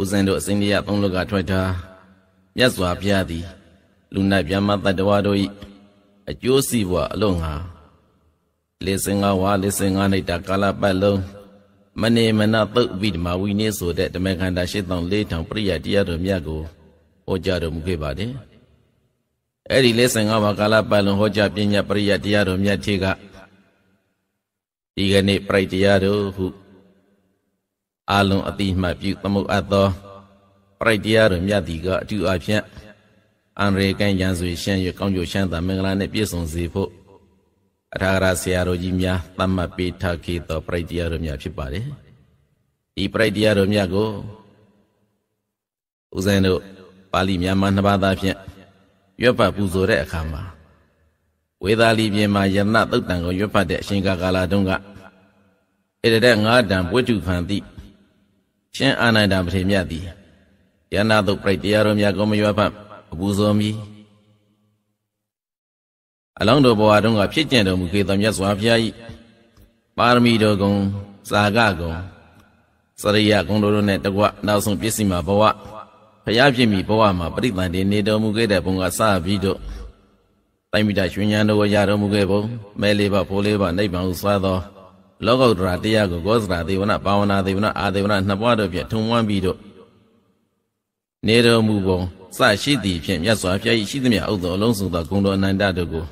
ဦးဇင်းတို့အစဉ်မြတ်သုံးလုကထွက်ထားမြတ်စွာဘုရားသည် လူ၌ဗျမတတ္တဝါတို့၏အကျိုးစီးပွားအလုံးငါလေစင်ငါဝါလေစင်ငါ၌တာကာလပတ်လုံးမနေမနာပုတ်ဝိဓမာဝိနည်းဆိုတဲ့ဓမ္မခန္ဓာ၈၄000ပြည့်ရတရားတော်မြတ်ကိုဟောကြားတော်မူခဲ့ပါတယ်။အဲ့ဒီလေစင်ငါဝါကာလပတ်လုံးဟောကြားပညာပြည့်ရတရားတော်မြတ်ထေကဒီကနေ့ပြိုက်တရားတို့ဟုအာလွန်အတိမှပြုသမုတ်အပ်သောပရိတ်တရားတို့မြတ်သည်ကအတူအဖြင့်အန္ရေကံရန်ဆွေရှမ်း၍ကောင်းကျိုးရှမ်းသာ မင်္ဂလာနှင့်ပြည့်စုံစေဖို့အထာဂရဆရာတော်ကြီးများသတ်မှတ်ပေးထားခဲ့သောပရိတ်တရားတို့များဖြစ်ပါတယ်။ဒီပရိတ်တရားတို့များကိုဦးဇင်းတို့ပါဠိမြန်မာနှစ်ပါးသားဖြင့်ရွတ်ပတ်ပူဇော်တဲ့အခါမှာဝေသာလီပြင်မှာယရဏသုတ်တံကိုရွတ်ပတ်တဲ့အရှင်ကာကာလာတုန်းကဣတရက်ငါးတံပွဋ္ထုခံသည့်ရှင်အာနန္ဒာပထေမြတ်သည်ယန္နာတို့ပြိတရားတော်များကောမရွာဖတ်အပူဇော်မီအလောင်းတော်ဘဝတုန်းကဖြစ်ကျင်တော်မူခဲ့သောမြတ်စွာဘုရား၏ပါရမီတော်ကုံစာကကုံစရိယကုံတို့နဲ့တကွနောက်ဆုံးပြည့်စုံမှာဘဝဘုရားဖြစ်မိဘဝမှာပြိတ္တန်တည်နေတော်မူခဲ့တဲ့ဘုံကစပြီးတော့တိုင်မိတာရွှင်ညာတော်ရတော်မူခဲ့ပုံမဲလေးပါဖိုးလေးပါနိဗ္ဗာန်ဥစွာသောလောကုတ္တရာတရားကိုကောသရာဒေဝနာပါဝနာဒေဝနာအာဒေဝနာနှစ်ပွားတို့ဖြင့်ထုံဝမ်းပြီးတော့နေတော်မူပုံစရှိသည်ဖြင့်မြတ်စွာဘုရား၏ရှိသမျှဥသောအလုံးစုံသောဂုဏ်တော်အနန္တတို့ကို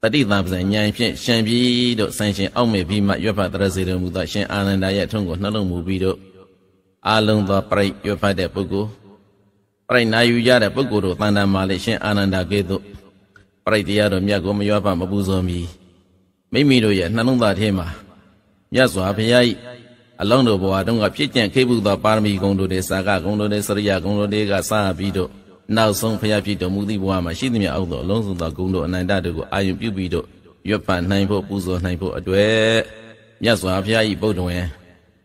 တတိသာပဇံဉာဏ်ဖြင့်ရှင်ပြီးတို့ဆန်ရှင်အောက်မေ့ပြီးမှရွတ်ဖတ်တရစေတော်မူသောရှင်အာနန္ဒရဲ့ထုံကိုနှလုံးမူပြီးတော့အာလုံးသောပြိရွတ်ဖတ်တဲ့ပုဂ္ဂိုလ်ပြိနာယူကြတဲ့ပုဂ္ဂိုလ်တို့တန်တမာလေးရှင်အာနန္ဒကဲ့သို့ပြိတရားတော်မြတ်ကိုမရွတ်ဖတ်မပူဇော်မီမိမိတို့ရဲ့နှလုံးသားထဲမှာမြတ်စွာဘုရား၏အလုံးတော်ဘဝတုန်းကဖြစ်ကျင့်ခဲ့မှုသောပါရမီဂုဏ်တို့နဲ့စာကဂုဏ်တို့နဲ့စရိယဂုဏ်တို့တွေကစပြီးတော့နောက်ဆုံးဘုရားဖြစ်တော်မူသည့်ဘဝမှာရှိသမျှအောက်သောအလုံးစုံသောဂုဏ်တို့အနန္တတို့ကိုအာရုံပြုပြီးတော့ရွတ်ပန်နိုင်ဖို့ပူဇော်နိုင်ဖို့အတွက်မြတ်စွာဘုရား၏ဗုဒ္ဓဝင်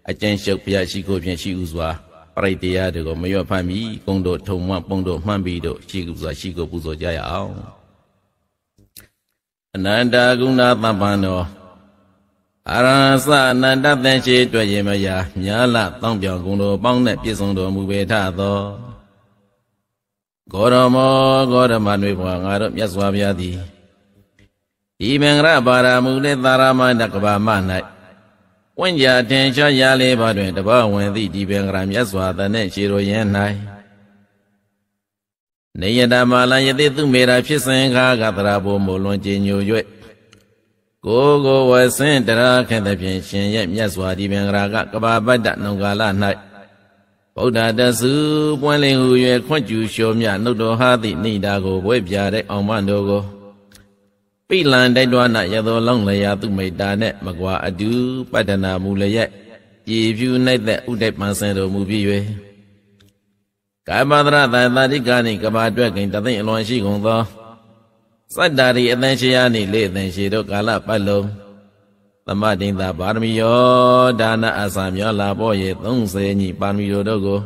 အကျဉ်းချုပ်ဘုရားရှိခိုးဖြင့်ရှိဥစွာပရိတ်တရားတွေကိုမရွတ်ဖန်မီဂုဏ်တို့ထုံမပုံတို့မှန်ပြီးတော့ရှိဥစွာရှိခိုးပူဇော်ကြရအောင်အနန္တကုဏပပန်တော်အရဟံသအနန္တသင်္ချေတွေ့ရင်မရမြာလတောင်းပြောင်ကုန်တော်ပေါင်းနဲ့ပြည့်စုံတော်မူပေထသောဂေါရမောဂေါရမနှွေဘွားငါတို့မြတ်စွာဘုရားသည်ဤမင်္ဂရပါရမူနဲ့သာရမဏကဘာမ၌ဝိညာဉ်ထင်ရှားရလေးပါတွင်တဘဝင်သည့်ဒီမင်္ဂရမြတ်စွာသနဲ့ခြေတော်ရင်၌နေယတမာလယတိသူမေရာဖြစ်စဉ်ခါကသရာဘောမူလွန်ကြည်ညို၍ကိုကိုဝဆင်းတရာခက်သဖြင့်ရှင်ရဲ့မြတ်စွာဒီပင်္ဂရာကကဘာပတ္တနုံကာလ၌ဗုဒ္ဓတဆုပွင့်လင်းဟူ၍ခွန့်ကျူလျှောမြနှုတ်တော်ဟာသည့်ဏိဒာကိုဘွဲပြတဲ့အောင်မတော်ကိုပိလန်တိုက်တော်၌ရသောလောင်းလျာသူမိတာနှင့်မကွာအတူပတ္တနာမူလျက်ဤဖြူ၌တဲ့ဥဒိတ်ပန်ဆင်တော်မူပြီး၍ကာမန္တရသာသာရိကာနိကမာတွက်ခင်တသိအလွန်ရှိကုန်သောစတ္တာရီအသင်ရှိယာနိလေအသင်ရှိတို့ကာလပတ်လုံးသမဒိန်သာပါရမီယောဒါနအစာမျောလာပေါ်ရေ30ညီပါရမီတို့တို့ကို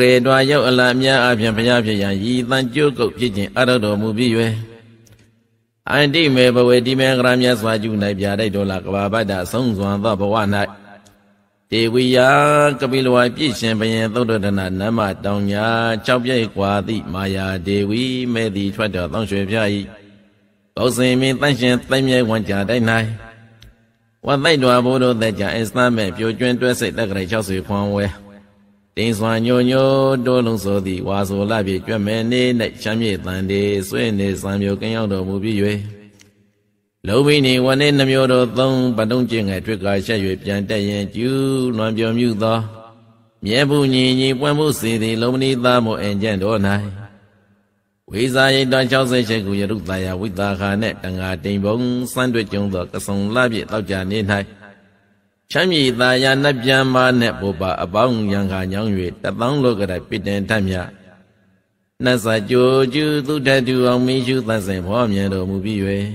ဥရေတွာရုပ်အလအမြအပြင်ဘုရားဖြစ်ရန်ဤတန်ကျုပ်ကုတ်ဖြစ်ခြင်းအရတော်မူပြီး၍အန္တိမေဘဝေတိမေကရမြတ်စွာကျူ၌ပြတိုက်တော်လာကဘာဗတ္တဆုံးစွာသောဘဝ၌တေဝိယကပိလဝါပြည့်ရှင်ဘယင်သုဒ္ဓဒနာနမတောင်ညာ၆ပြည့်กว่าသည့်မာယာဒေဝီမဲ့သည်ထွက်တော်တောင်းရွှေပြားဤဘောဇင်မင်းတန့်ရှင်သိမ့်မြဲဝန်ကြတိုင်း၌ဝတ်သိတော်ဘုဒ္ဓသက်ကြအစ္စမဲ့ပြိုကျွင်းတွဲစိတ်တက္ကရာ60ခွန်ဝဲတင်းစွာညိုညိုတိုးလုံးစိုးသည့်ဝါဆိုလာပြည့်ကျွဲ့မဲ့နေ၌ချမ်းမြေ့တန်တေဆွေနေစံမျိုးကင်းရောက်တော်မူပြီး၍လောဘိနေဝနေနှမျိုးတို့သုံးပတုံးကျင့်ငယ်ထွက်ကဆက်၍ပြန်တက်ရင်ကျူးလွန်ပြုံမြူသောမြဲဘူးညီညီပွင့်မှုစီသည်လုံမဏိသားမို့အင်ကျင့်တော်၌ဝိဇာယိတ68ခုယရုသာယဝိတာခာနှင့်တံဃာတိမ်ပုံစံတွေ့ကျုံသောကဆုံလပြည့်တောက်ကြနေ၌ချမ်းမြေသာယာနှပြံမာနှင့်ပုပ္ပအပေါင်းရံခါညောင်း၍တပေါင်းလောက၌ပိတင်တတ်မြနတ်စာကြိုကျူးသူတ္တတူအောင်မင်းရှုသန့်စင်ဘောမြင်တော်မူပြီး၍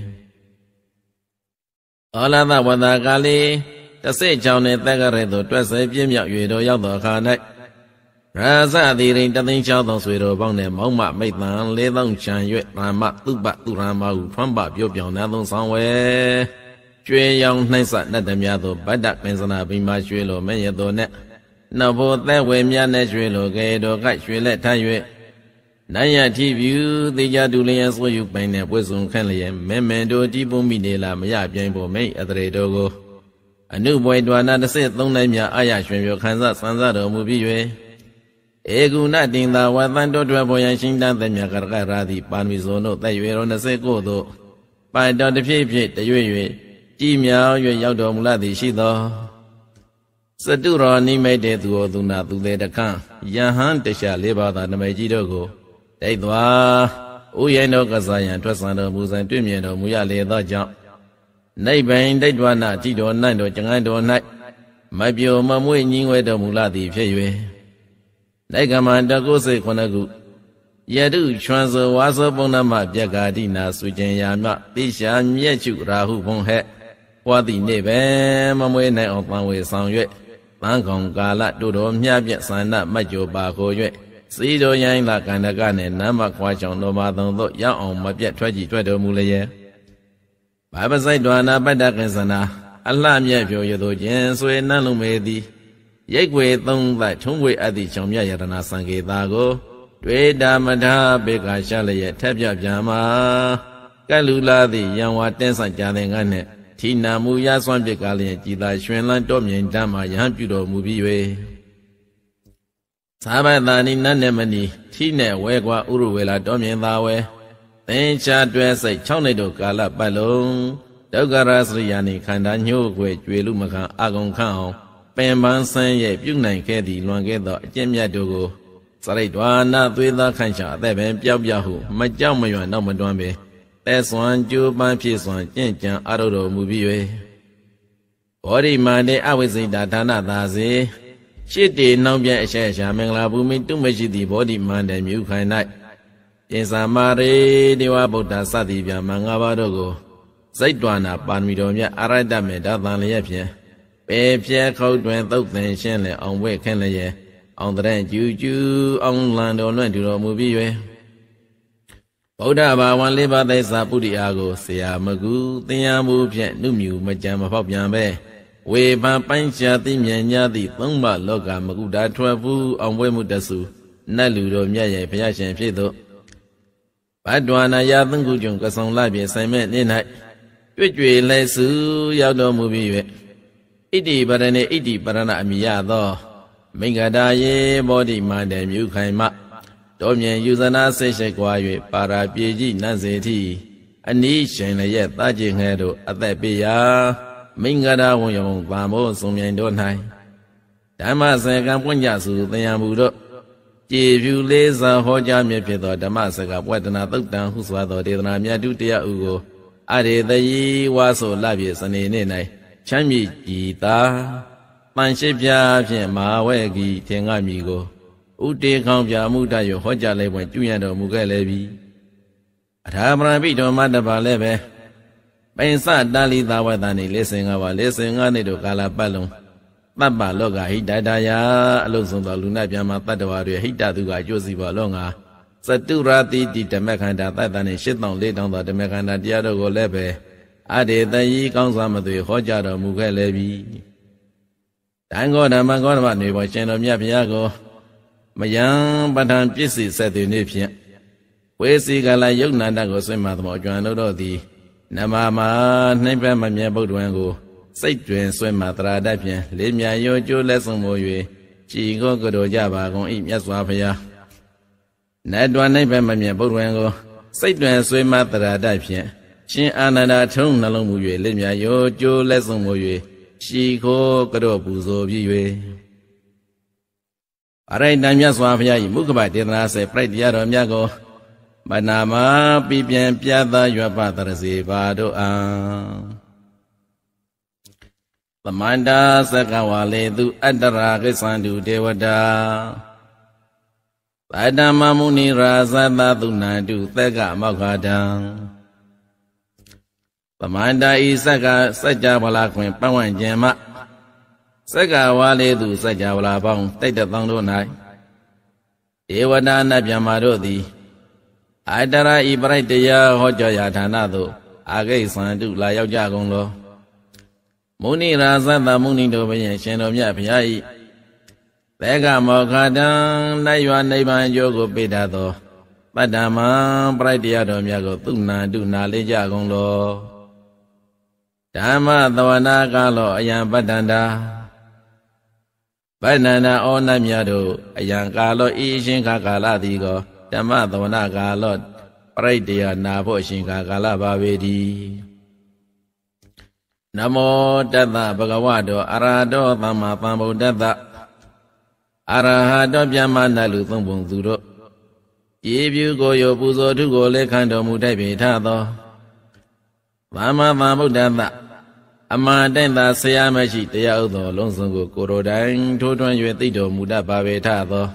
။ဩလသဝတကလေတဆိတ်ချောင်းနှင့်တက်ကရဲသို့တွက်ဆဲပြင်းမြောက်၍တော်ရောက်သောအခါ၌ရာဇတိရင်တသိန်းချောင်းသောဆွေတော်ပေါင်းနှင့်မောင်မမိတ်တန်လေးသောချံ၍ရာမသူပသူရမဟုဖွမ်းပပြောပြောင်းနာသောဆောင်ဝဲ။ကျွေရောင်နှိုက်ဆနတ်တများသို့ဗတ္တပင်စနာပိမာရွှေလိုမဲ့ရသောနှင့်နဘောသက်ဝေမြတ်နဲ့ရွှေလိုကေတော်ကရွှေလက်ထမ်း၍နယတိဗျူသေကြတူလျက်ဆွေယူပိုင်တဲ့ပွဲစုံခန့်လျက်မဲမန်တို့တီးပွမိနေလားမရပြိုင်ဖို့မိတ်အတရေတို့ကိုအနုဘွယ်ဒွါနာတစ်ဆက်သုံးနိုင်များအာရရွှင်ပြခံစားဆန်းစားတော်မူပြီး၍ဧကုဏတင်သာဝသန်တို့တွယ်ပေါ်ရန်ရှင်းတန်းသည်မြကရကရာသည်ပါဏီဇုံတို့သက်ရွယ်တော်29တို့ပိုင်တော်တစ်ဖြည့်ဖြည့်တရွေ့၍ကြည်မြောင်၍ရောက်တော်မူလာသည်ရှိသောစတုရောနိမိတ်တေသူတော်သူနာသူသေးတခန့်ယဟန်တရှာလေးပါးသာနမိတ်ကြီးတို့ကိုဒိတ်သွာဥယျင်တော်ကစားရန်ထွက်ဆန်တော်မူစဉ်တွေ့မြင်တော်မူရလေသောကြောင့်နိဗ္ဗာန်ဒိတ်ဝနာကြည်တော်၌တော်ကျငိုင်းတော်၌မပြိုမမွေ့ညီငွယ်တော်မူလာသည်ဖြစ်၍နိုင်ကမတကုစိတ်ခုနှစ်ခုယတုချွန်စောဝါစောပုံနမပြက္ခာတိနာစုကျင်ယာမတိရှာမြက်ချုရာဟုဘုံဟဲ့ဝါတိနေပဲမမွေးနိုင်အောင်ပန်ဝေဆောင်၍တန်ခုံကာလတို့တော်မြတ်ပြဆန္ဒမတ်ကြပါခိုး၍စီတို့ရိုင်းလာကန္တကနဲ့နမ်းမခွာချောင်တော်မသုံတို့ရောက်အောင်မပြတ်ထွက်ကြည့်ထွက်တော်မူလျက်ဘာပစိုက်တော်နာပတ္တကင်္စနာအလှမြတ်ဖြိုရသူခြင်းဆွေနန်းလုံးမေသည်ရိတ်ွေသုံးသက်ထုံးွေအပ်သည့်ချောင်မြတ်ယတနာစံကေတာကိုတွေ့တာမထာဘေကာရှလျက်ထက်ပြပြန်မှာကလူလာသည့်ယံဝါတင်းဆိုင်ကြတဲ့ငါနဲ့ထိနာမူရဆွမ်းပြစ်ကလျက်ကြည်သာရှင်လန်းတော်မြင်ဓမ္မယဟန်ပြုတော်မူပြီး၍ဇာဘတာနိနတ်နဲ့မနီထိနဲ့ဝဲကွာဥရဝေလာတောမြင်သာဝဲသင်္ချာတွဲစိတ်၆နှစ်တို့ကာလပတ်လုံးဒုက္ခရစရိယာနိခန္ဓာညှို့ခွေကျွေလူမခံအာကုံခန့်အောင်ပင်ပန်းဆန်းရဲ့ပြုနိုင်ခဲ့သည်လွန်ခဲ့သောအကျင့်မြတ်တို့ကိုစရိတ်ဝါနာသွေးသားခန့်ချအသက်ပင်ပြောက်ပြဟုမကြောက်မရွံ့တော့မတွန်းပင်သက်စွမ်းကြိုးပမ်းဖြစ်စွမ်းကြင့်ကြံအားထုတ်တော်မူပြီး၍ဘောဓိမာနေအဝိဇ္ဇိတာဌာနသာစေရှစ်တေနောင်ပြန်အရှက်ရှာမင်္ဂလာဘူမိတုမရှိတိဘောဓိမန္တမြူခိုင်၌အင်စာမာရေဒေဝဗုဒ္ဓစသည်ပြမငါးပါးတို့ကိုစိတ်တွာနာပါဏမီတော်မြတ်အရဟတမေဒါသံလျက်ဖြင့်ပေဖြဲခုတ်တွင်သုတ်သင်ရှင်းလင်အောင်ဝဲခင်းလျက်အောင်တရကျူကျူအောင်လန်တော်လွန့်တူတော်မူပြီး၍ဗုဒ္ဓဘာဝံလေးပါးသိစာပုရိအားကိုဆရာမကူသင်ရမှုဖြင့်နှုမြူမကြံမဖောက်ပြန်ပဲ။ဝေဘာပိုင်းချာတိမြညာတိသုံးပါလောကမကုတာထွက်ဘူးအောင်ပွဲမှုတဆူနတ်လူတို့မြတ်ရဲ့ဘုရားရှင်ဖြစ်သောဘတ်တော်နာယသင်္ကုကြုံကဆုံလပြေဆိုင်မဲ့နေ၌တွေ့ကြွေလဲစုရောက်တော်မူပြီး၍ဣတိပရဏေဣတိပရဏအမိယသောမင်္ဂတာယေဘောဓိမန္တေမြူခိုင်မတောမြင်ယူဇနာဆိတ်ရှိကွာ၍ပါရာပြေကြီးနတ်စေတိအနိရှင်လည်းရဲ့တာကျင်ငဲတို့အသက်ပေးရာမင်္ဂလာဝံယုံပါမောစုံမြိုင်တော်၌ဓမ္မစကံပွင့်ကြစုသံယံမှုတို့ကြည်ဖြူလေးစွာဟောကြားမြဖြစ်သောဓမ္မစကပဝတ္တနာသုတ်တံဟုစွာသောဒေသနာမြတ်တုတရားဥကိုအရေတယီဝါဆိုလပြည့်စနေနေ့၌ချမ်းမြေကြည်သာပန်ရှိပြဖြင့်မာဝဲကီသင်္ကမြီကိုဥတေခေါင်ပြမှုတရဟောကြားလိုက်ပွင့်ကျွရတော်မူခဲ့လေပြီအထာမရပိတော်မတ္တပါလည်းပဲပိစတာလိသာဝတန်နေလေးစင်ငါပါလေးစင်ငါနေတို့ကာလာပတ်လုံးတပ္ပလောကဟိတတယာအလုံးစုံသောလူနာပြန်မှာတတ္တဝါတွေဟိတသူကကြိုးစီပါလောငါစတုရာတိတိဓမ္မခန္ဓာတတ္တနဲ့၈000၄000သောဓမ္မခန္ဓာတရားတို့ကိုလည်းပဲအတေတယီကောင်းစွာမသွေဟောကြားတော်မူခဲ့လေပြီ။တန်ခေါဓမ္မကောဓမ္မနေပေါ်ရှင်တော်မြတ်ဘုရားကိုမယံပဋ္ဌာန်ပြည့်စည်ဆက်သည်နေ့ဖြင့်ဝေစီကလာယုတ်နန္တကိုဆွင့်မှသောအကျွမ်းတို့သည်နမမာနှိမ့်ပတ်မမြတ်ဗုဒ္ဓံကိုစိတ်တွင်ဆွဲမှတရာတတ်ဖြင့်လေးမြရောကျိုးလက်ဆောင်မို့၍ကြည်ကိုကတော်ကြပါကုန်ဤမြတ်စွာဘုရားနတ်တော်နှိမ့်ပတ်မမြတ်ဗုဒ္ဓံကိုစိတ်တွင်ဆွဲမှတရာတတ်ဖြင့်ရှင်အာနန္ဒာထုံးနှလုံးမူ၍လေးမြရောကျိုးလက်ဆောင်မို့၍ရှိခိုးကတော်ပူဇော်ပြီး၍အရိတံမြတ်စွာဘုရား၏မုခဘဒေသနာစေပြိုက်တရားတော်များကိုမနာမပြပြန်ပြသရွပတရစေပါတို့အာသမန္တာသကဝါလေသူ အတ္တရာကိသန္တုဒေဝတာဗတ္တမမုနိရာဇသသုနာတုသက္ကမောက္ခတံသမန္တာဤသက္ကစัจ java လာခွင်ပဝန့်ကျင်မသက္ကဝါလေသူစัจ java လာပေါင်းတိတ်တသောတို့၌ဧဝတာနဗျမ္မာတို့သည်အတရာဤပရိုက်တရားဟောကြားရာဌာနသို့အာဂိတ်ဆန္တုလာရောက်ကြကုန်လောမုနိရာသတ္တမုနိတို့ဘုရင်ရှင်တော်မြတ်ဘုရားဤဘေကမောခတံနိုင်ရွာနိဗ္ဗာန်အကျိုးကိုပေးတတ်သောပတ္တမံပရိုက်တရားတော်မြတ်ကိုသူနာတုနာလေးကြကုန်လောဓမ္မသဝနာကလောအယံပတ္တန္တာပဏ္ဏနာဩနမြတ်တို့အယံကာလောဤအရှင်ခါကာလတိကောဓမ္မသဝနာကာလောပရိတေယနာဖို့အရှင်ကာကာလပါပေတိနမောတတ္တဗုဒ္ဓဝတောအရဟတောသမ္မာသမ္ဗုဒ္ဓတ္တအရဟတောပြမနာလူသုံးပုံသူတို့ရေပြူကိုယောပူဇော်ထုကိုလည်းခံတော်မူတိုက်ပေထသောသမ္မာသမ္ဗုဒ္ဓတ္တအမှန်တိုင်းသာဆရာမရှိတရားဥသောလုံးစုံကိုကိုရိုတိုင်းထိုးထွန်း၍သိတော်မူတတ်ပါပေထသော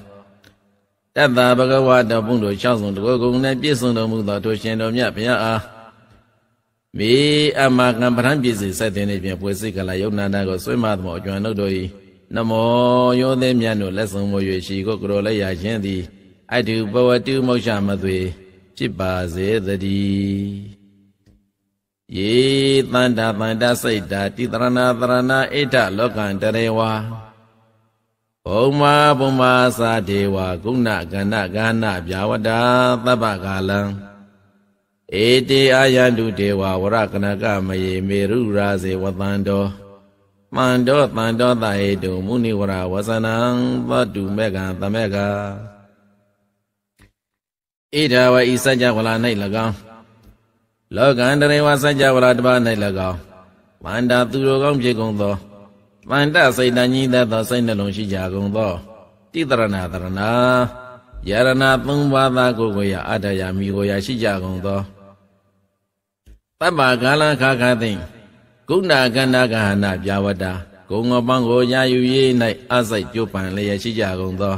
တတ္တဘဂဝါတော်ဘုံတို့ရှောက်ဆုံးတကောကုံနဲ့ပြည့်စုံတော်မူသောထိုရှင်တော်မြတ်ဘုရားအားမေအမကံပရံပြည့်စုံဆက်တဲ့နေဖြင့်ပွဲစိတ်ကလာယုံနာနာကိုဆွေးမသမောအကျွမ်းတို့တို့၏နမောယောသည်မြတ်တို့လက်ဆောင်မွေ၍ရှိကိုကရောလက်ရခြင်းသည် အတုပဝတုမောက္ခမသွေဖြစ်ပါစေသတည်းယေတန္တာတန္တာစိတ်တာတိတရဏတရဏအိဋ္ဌလောကံတရေဝါဘုံမာဘုံမာသာဒေဝကုဏကဏဂာဏဗျာဝတာသဗ္ဗကာလံဧတေအာယန္တုဒေဝဝရကနကမယေမေရုရာဇေဝတံတောမန္တောတန္တောတဟေတုမုနိဝရဝဇနံသတုမေကံသမေကဣဒဝဤစัจ java လာ၌၎င်းလောကန္တရေဝစัจ java လာတပါ၌၎င်းမန္တာသူတော်ကောင်းဖြစ်ကုန်သောပန္တစိတ်တန်ကြီးသက်သောစိတ်နှလုံးရှိကြကုန်သောတိတရဏတရဏယရဏသုံးပါးသာကိုကိုရအတ္တယာမိကိုရရှိကြကုန်သောပပ္ပကာလခခသိဂုဏကန္နာကဟနာပြဝတ္တာဂုံငပန်းကိုရယူရေး၌အစိုက်ပြုပန်လျက်ရှိကြကုန်သော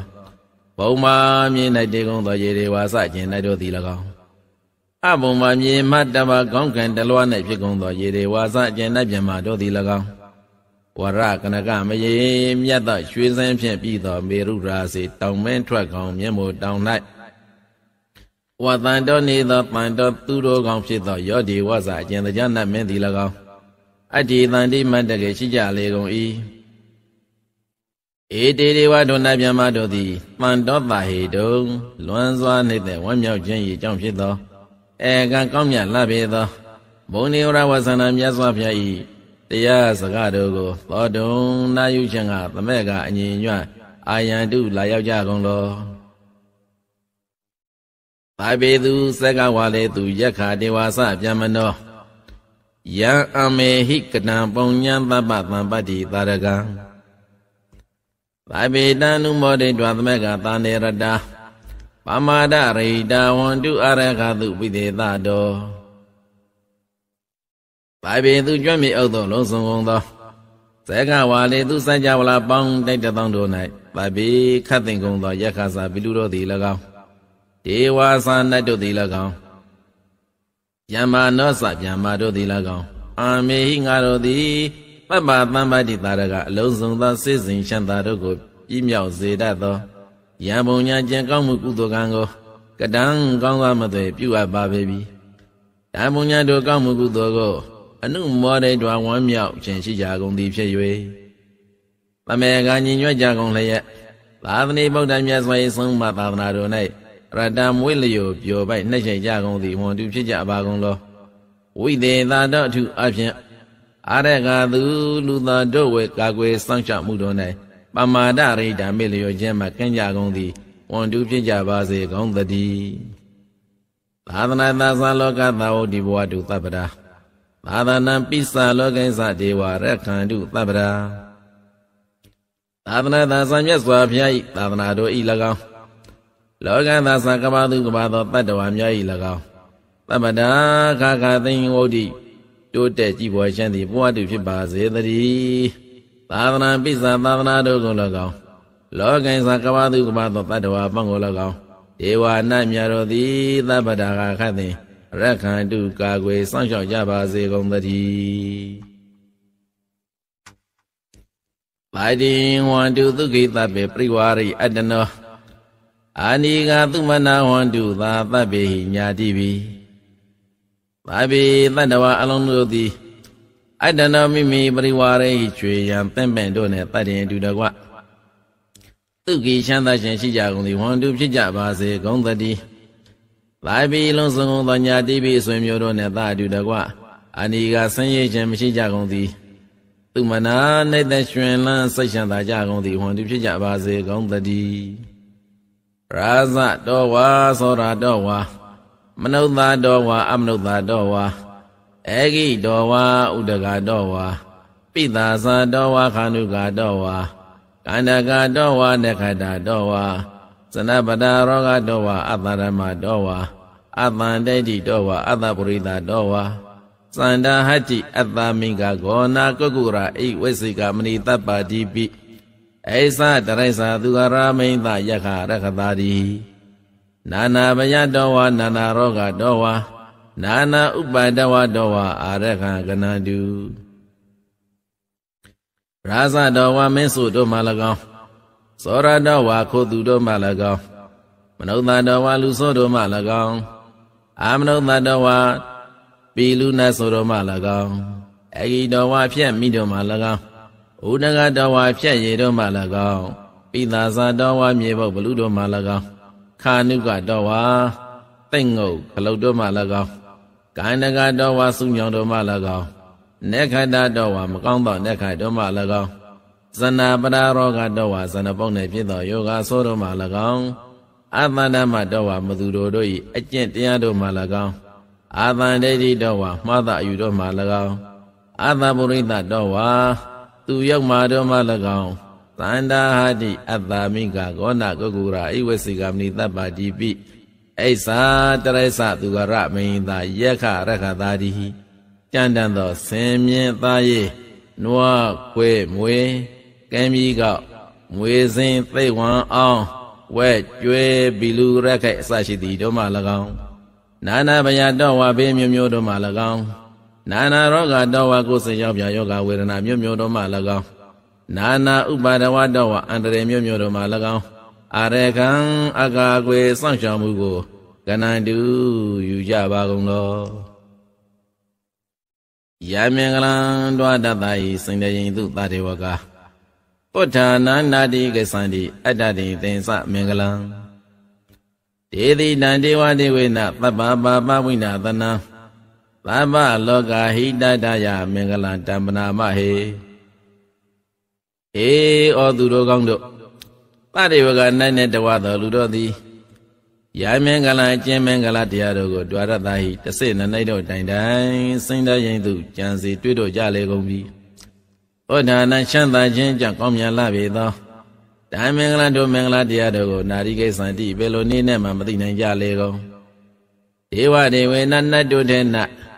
ဘုံမာမြေ၌တည်ကုန်သော ရေတွေဝါစခြင်း၌တို့သည်၎င်းအဘုံမာမြေမတ္တမကောင်းကံတလွား၌ဖြစ်ကုန်သော ရေတွေဝါစခြင်း၌ပြန်မာတို့သည်၎င်းဝရကနကမရေမြတ်သောရွှေစင်းဖြင့်ပြီးသော မေရုရာစီတောင်မင်းထွက်ကောင်မြင့်မို့တောင်၌ဝတန်တော်နေသောပန်တော် သူတို့ကောင်ဖြစ်သောယောဒီဝဆာအကျဉ်ကြနတ်မင်းသည်၎င်းအတ္တိတန်တိမတ်တကေရှိကြလေကုန်၏ဧတေဒေဝဒုဏဗျမတို့သည်ပန်တော်တာဟေတုံလွန်စွာနေတဲ့ဝမ်းမြောက်ခြင်း၏ကြောင့်ဖြစ်သောဧကံကောင်းမြတ်လှပေသောဘုံနေဝရဝဆန္ဒမြတ်စွာဘုရား၏တရားစကားတို့ကိုသောတုံနာယုချင်းကသမဲ့ကအညီညွတ်အာယံတုလာရောက်ကြကုန်လောဘာပေသူစကဝါလေသူယက္ခဒေဝါစဗျမနောယံအမေဟိကတံပုံညံသဗ္ဗသံပတ္တိတာရကံဘာပေတံနုမောဒိတဝသမဲ့ကသာနေရတာပမာဒရိတာဝန္တုအရကတုပိသေသတော်ဗိုင်ပင်သူကြွန့်မြေအုပ်သောလုံဆုံကုန်သောဇေကဝါလေသူစัจ java လာပေါင်းတိုက်တောင်းတို့၌ဗိုင်ပေခတ်တင်ကုန်သောယက္ခစာပိလူတို့သည်၎င်းဒေဝါစာနတ်တို့သည်၎င်းယမနောစဗျမာတို့သည်၎င်းအာမေဟိငါတို့သည်ပပ္ပသမ္ပတိတာရကအလုံးစုံသောစေစဉ်ရှန်တာတို့ကိုပြည့်မြောက်စေတတ်သောယံပုံညာကျင့်ကောင်းမှုကုသိုလ်ကံကိုကတံကောင်းသောမသွေပြုအပ်ပါပေပြီ။ဓမ္မညာတို့ကောင်းမှုကုသိုလ်ကိုအနုမောဒိတွာဝမ်းမြောက် ခြင်းရှိကြကုန်သည်ဖြစ်၍ပမေကညီညွတ်ကြကုန်လျက်သာသနိဗုဒ္ဓမြတ်စွာ၏ဆုံးမသာသနာတော်၌ရတံမွေးလျိုပျော်ပိုက်နှိုက်ကြကုန်သည်ဝန်သူဖြစ်ကြပါကုန်လောဝိသေသာတော်ထုအဖြင့်အာရကသူလူသာတို့ဝေကာကွယ်စောင့်ရှောက်မှုတို့၌ပမာဒရိဓာမေလျောခြင်းမှကင်းကြကုန်သည်ဝန်တူဖြစ်ကြပါစေကောင်းသတည်းသာသနာ့သာလောကသာဝတိဘဝတုသဗ္ဗတာသာသနာပိစ္ဆာလောကိစ္စဒေဝရခန္တုသဗ္ဗရာသာသနာသာဆံမြတ်စွာဘုရား၏သာသနာတော်ဤ၎င်းလောကသာဆံကဘာသူကဘာသောတတ္တဝါများဤ၎င်းသမ္ပဒါခခသိင်ဝုဒ္ဓိတိုးတက်ကြည်ပေါ်ရှမ်းသည့်ဘဝတူဖြစ်ပါစေတည်းသာသနာပိစ္ဆာသာသနာတော်ကို၎င်းလောကိစ္စကဘာသူကဘာသောတတ္တဝါပန့်ကို၎င်းဒေဝနာမြတ်တော်သည်သမ္ပဒါခခသိင်ရက္ခန္တုကာကွယ်စောင့်ရှောက်ကြပါစေကုန်သတည်းပါတိဝန္တုသုခိတပေပရိဝါရိအတ္တနော အာနိကာသုမနာဝန္တုသာတပေဟိညာတိပိပါပိတတ္တဝအလုံးတို့သည်အတ္တနောမိမိပရိဝါရိချွေယံပင့်ပင့်တို့နှင့်တတ်ရင်တူတကွသုခိချမ်းသာခြင်းရှိကြကုန်သည်ဝန္တုဖြစ်ကြပါစေကုန်သတည်းသာပီလုံးစုံသောညာတိပိအဆွေမျိုးတို့နှင့်သာအတူတကွအာနီကဆင်းရဲခြင်းမရှိကြကုန်သည်သူမနာနှိမ့်သက်ရှင်လန်းစိတ်ချမ်းသာကြကုန်သည်ဝန်သူဖြစ်ကြပါစေကုန်သတည်းရာဇတော်ဝါသောရာတော်ဝါမနုဿာတော်ဝါအမနုဿာတော်ဝါဧကိတော်ဝါဥဒကတော်ဝါပိသာဇာတော်ဝါခန္ဓုကတော်ဝါကန္တကတော်ဝါနခတတော်ဝါဇနပဒရောဂတောဝါအတ္တရမတောဝါအတ္တန္တိတိတောဝါအတ္တပရိသတောဝါသန္တာဟတိအတ္တမိင်္ဂဂောနာကုကုရာအိဝိသိကမဏိတပ္ပါတိပိအိသတရိစ္ဆာသူကရာမိန်သယခရခတာတိနာနာပယတောဝါနာနာရောဂတောဝါနာနာဥပါဒဝတောဝါအာရခံကနာတုရာဇတော်ဝမင်းစုတို့မှ၎င်းသောရတဝါခိုသူတို့မှ၎င်းမနုဿတဝါလူဆိုးတို့မှ၎င်းအာမနုဿတဝါပီလူနာဆိုတို့မှ၎င်းအဂိတဝါဖြတ်မိတို့မှ၎င်းဥဒကတဝါဖြတ်ရေတို့မှ၎င်းပိသာဇာတဝါမြေပုတ်ဘလူတို့မှ၎င်းခာနုကတဝါတိတ်ငုတ်ခလုတ်တို့မှ၎င်းကန္တကတဝါစုညောင်တို့မှ၎င်းနက္ခတတဝါမကောင်းသောနက္ခတ်တို့မှ၎င်းဇဏပရရောဂတောဝါဇဏပေါက်နယ်ဖြစ်သောယောဂဆိုးတို့မှ၎င်းအာသန္တမတောဝါမသူတို့တို့၏အကျင့်တရားတို့မှ၎င်းအာသန္တေတိတောဝါမှားသအယူတို့မှ၎င်းအာသပုရိသတောဝါသူရောက်မှတို့မှ၎င်းသန္တာဟတိအတ္တမိကဂောနဂဂုရာဣဝစီကမဏိတပ္ပတိပိအိသာတရိသသူကရမိန်သာယက္ခရခသာတိကြံတန်သောဆင်မြင်သားရေနွားခွေမွေကံကြီးကငွေစင်သိဝံအောင်ဝဲကျွဲဘီလူရက်ခိုက်အစရှိသည်တို့မှ၎င်းနာနာဘယတော်ဝါဘေးမျိုးမျိုးတို့မှ၎င်းနာနာရောဂါတော်ဝါကိုယ်စဉ်ရောက်ပြယောဂဝေဒနာမျိုးမျိုးတို့မှ၎င်းနာနာဥပါဒဝတော်ဝါအန္တရာယ်မျိုးမျိုးတို့မှ၎င်းအာရကံအကာကွယ်စောင့်ရှောက်မှုကိုကနန္တူယူကြပါကုန်လောယာမင်္ဂလံဒွါဒတ္တယိစိန္ဒယိတုတတေဝကာပုဋ္ဌာနာနာတိကသန္တိအတ္တတိသင်္စမင်္ဂလံဒေတိတံဒေဝဒေဝိနသဗ္ဗပါပဝိနာသနံသဗ္ဗလောကဟိတတယမင်္ဂလံတမ္ပနာမဟေအေဩသူတို့ကောင်းတို့ပရိဝကနိုင်နဲ့တဝတော်လူတို့သည်ယာမင်္ဂလာအကျင့်မင်္ဂလာတရားတို့ကိုဒွါရတဟိတစေနနိုင်တို့တိုင်တိုင်စိမ့်တရင်သူကြံစီတွေ့တော့ကြလေကုန်ပြီ။ဩဒါနချမ်းသာခြင်းကြောင့်ကောင်းမြတ်လာပြီသောဒါမင်္ဂလာတို့မင်္ဂလာတရားတို့ကို နာရီကိစ္စံတိဘယ်လိုနည်းနဲ့မှမသိနိုင်ကြလေကုန်။ဒေဝဒေဝေနနတ်တို့ထဲ၌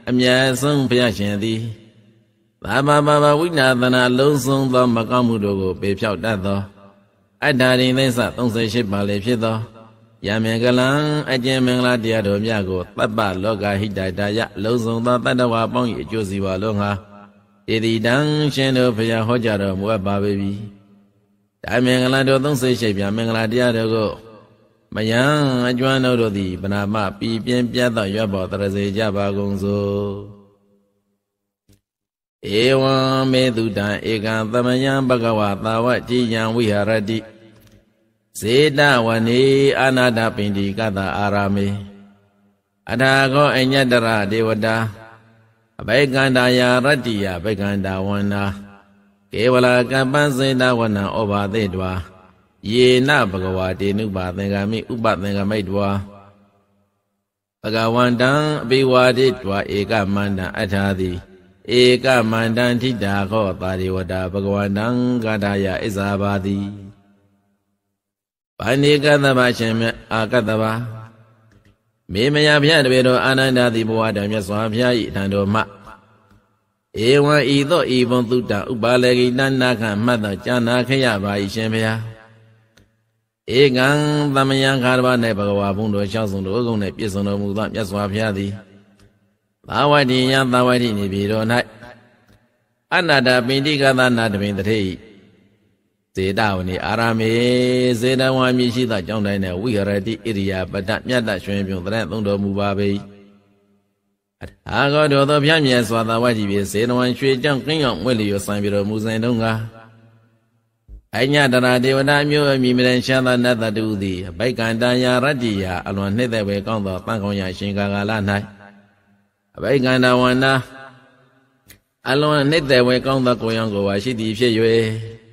အမြဲဆုံးဘုရားရှင်သည်ဘာဘာဘာဘာဝိနာသနာလုံးစုံသောမကောင်းမှုတို့ကိုပေဖြောက်တတ်သောအတ္တရိသိသ38ပါးလေဖြစ်သောယမင်္ဂလံအကျဉ်မင်္ဂလာတရားတို့များကိုတပ္ပလောကဟိတတယလုံးစုံသောတတ္တဝါပေါင်း၏အကျိုးစီပါလုံးဟာတေတိတံရှင်တို့ဘုရားဟောကြားတော်မူအပ်ပါပေပြီ။ဒါမင်္ဂလာတော်သုံးစိတ်ရှိပြမင်္ဂလာတရားတော်ကိုမယံအကျွမ်းတော်တို့သည်ဗနာမပီပြင်းပြတ်သောရွတ်ပေါ်တရစေကြပါကုန်စို့။ဧဝံမေတုတံဧကံသမယံဘဂဝတာဝကြည်ယံဝိဟာရတိဇေတဝနေအာနာတပိန္တိကတအာရာမေအထာကောအညတရဒေဝတာအဘိကန္တာယာရတ္တိယဘိကန္တာဝန္နာကေဝလာကပ္ပစေတဝနံဩဘာသေတဝါယေနဘဂဝါတေနုပါသင်္ဂမိဥပသင်္ဂမိတ်တဝါဘဂဝန္တံအပိဝါဒိတဝါဧကမန္တံအထာတိဧကမန္တံထိတာခောတာရိဝတာဘဂဝန္တံကတာယဣဇာဘာတိဗန္ဒီကတ္တဗရှင်မြအာကတ္တဗမေမယဖျားတပေတော်အာနန္ဒတိဘဝတံမြတ်စွာဘုရား၏ထံတော်မှဧဝံဤသောဤဘုံသုတံဥပါလေကိတနာခံမှတ်သောကြာနာခရပါ၏ရှင်ဘုရားဧကံသမယံခါရဘ၌ဘဂဝါဘုံတော်ရှောက်ဆုံးတော်ကုန်၌ပြည့်စုံတော်မူသောမြတ်စွာဘုရားသည်သာဝတိယံသာဝတိနေပြီတော်၌အနတ္တပိဋိကသနာတပင်တထေ၏သေတဝနေအာရမေစေတဝါမြရှိသောကြောင့်တိုင်းနဲ့ဝိဟရတိဣရိယာပတ္တမြတ်တရွှင်ပြုံတရံသုံးတော်မူပါပေ။အာဂောတောသောဗျာမြဲစွာသာဝတိပြေစေတဝံရွှေကြောင့်ကင်းရောက်ဝဲလျောဆိုင်ပြတော်မူစဉ်တုန်းကအညတရာဒေဝတာမျိုးအမိမရန်ရှာသောနတ်တတုသည်ဘိုက်ကန္တရာရတ္တိယအလွန်နှိမ့်သက်ပဲကောင်းသောတန်ခေါင်ရရှင်ကာကာလ၌အဘိုက်ကန္တဝန္နာအလွန်နှိမ့်သက်ပဲကောင်းသောကိုယ်ရောင်ကိုယ်ဝါရှိသည်ဖြစ်၍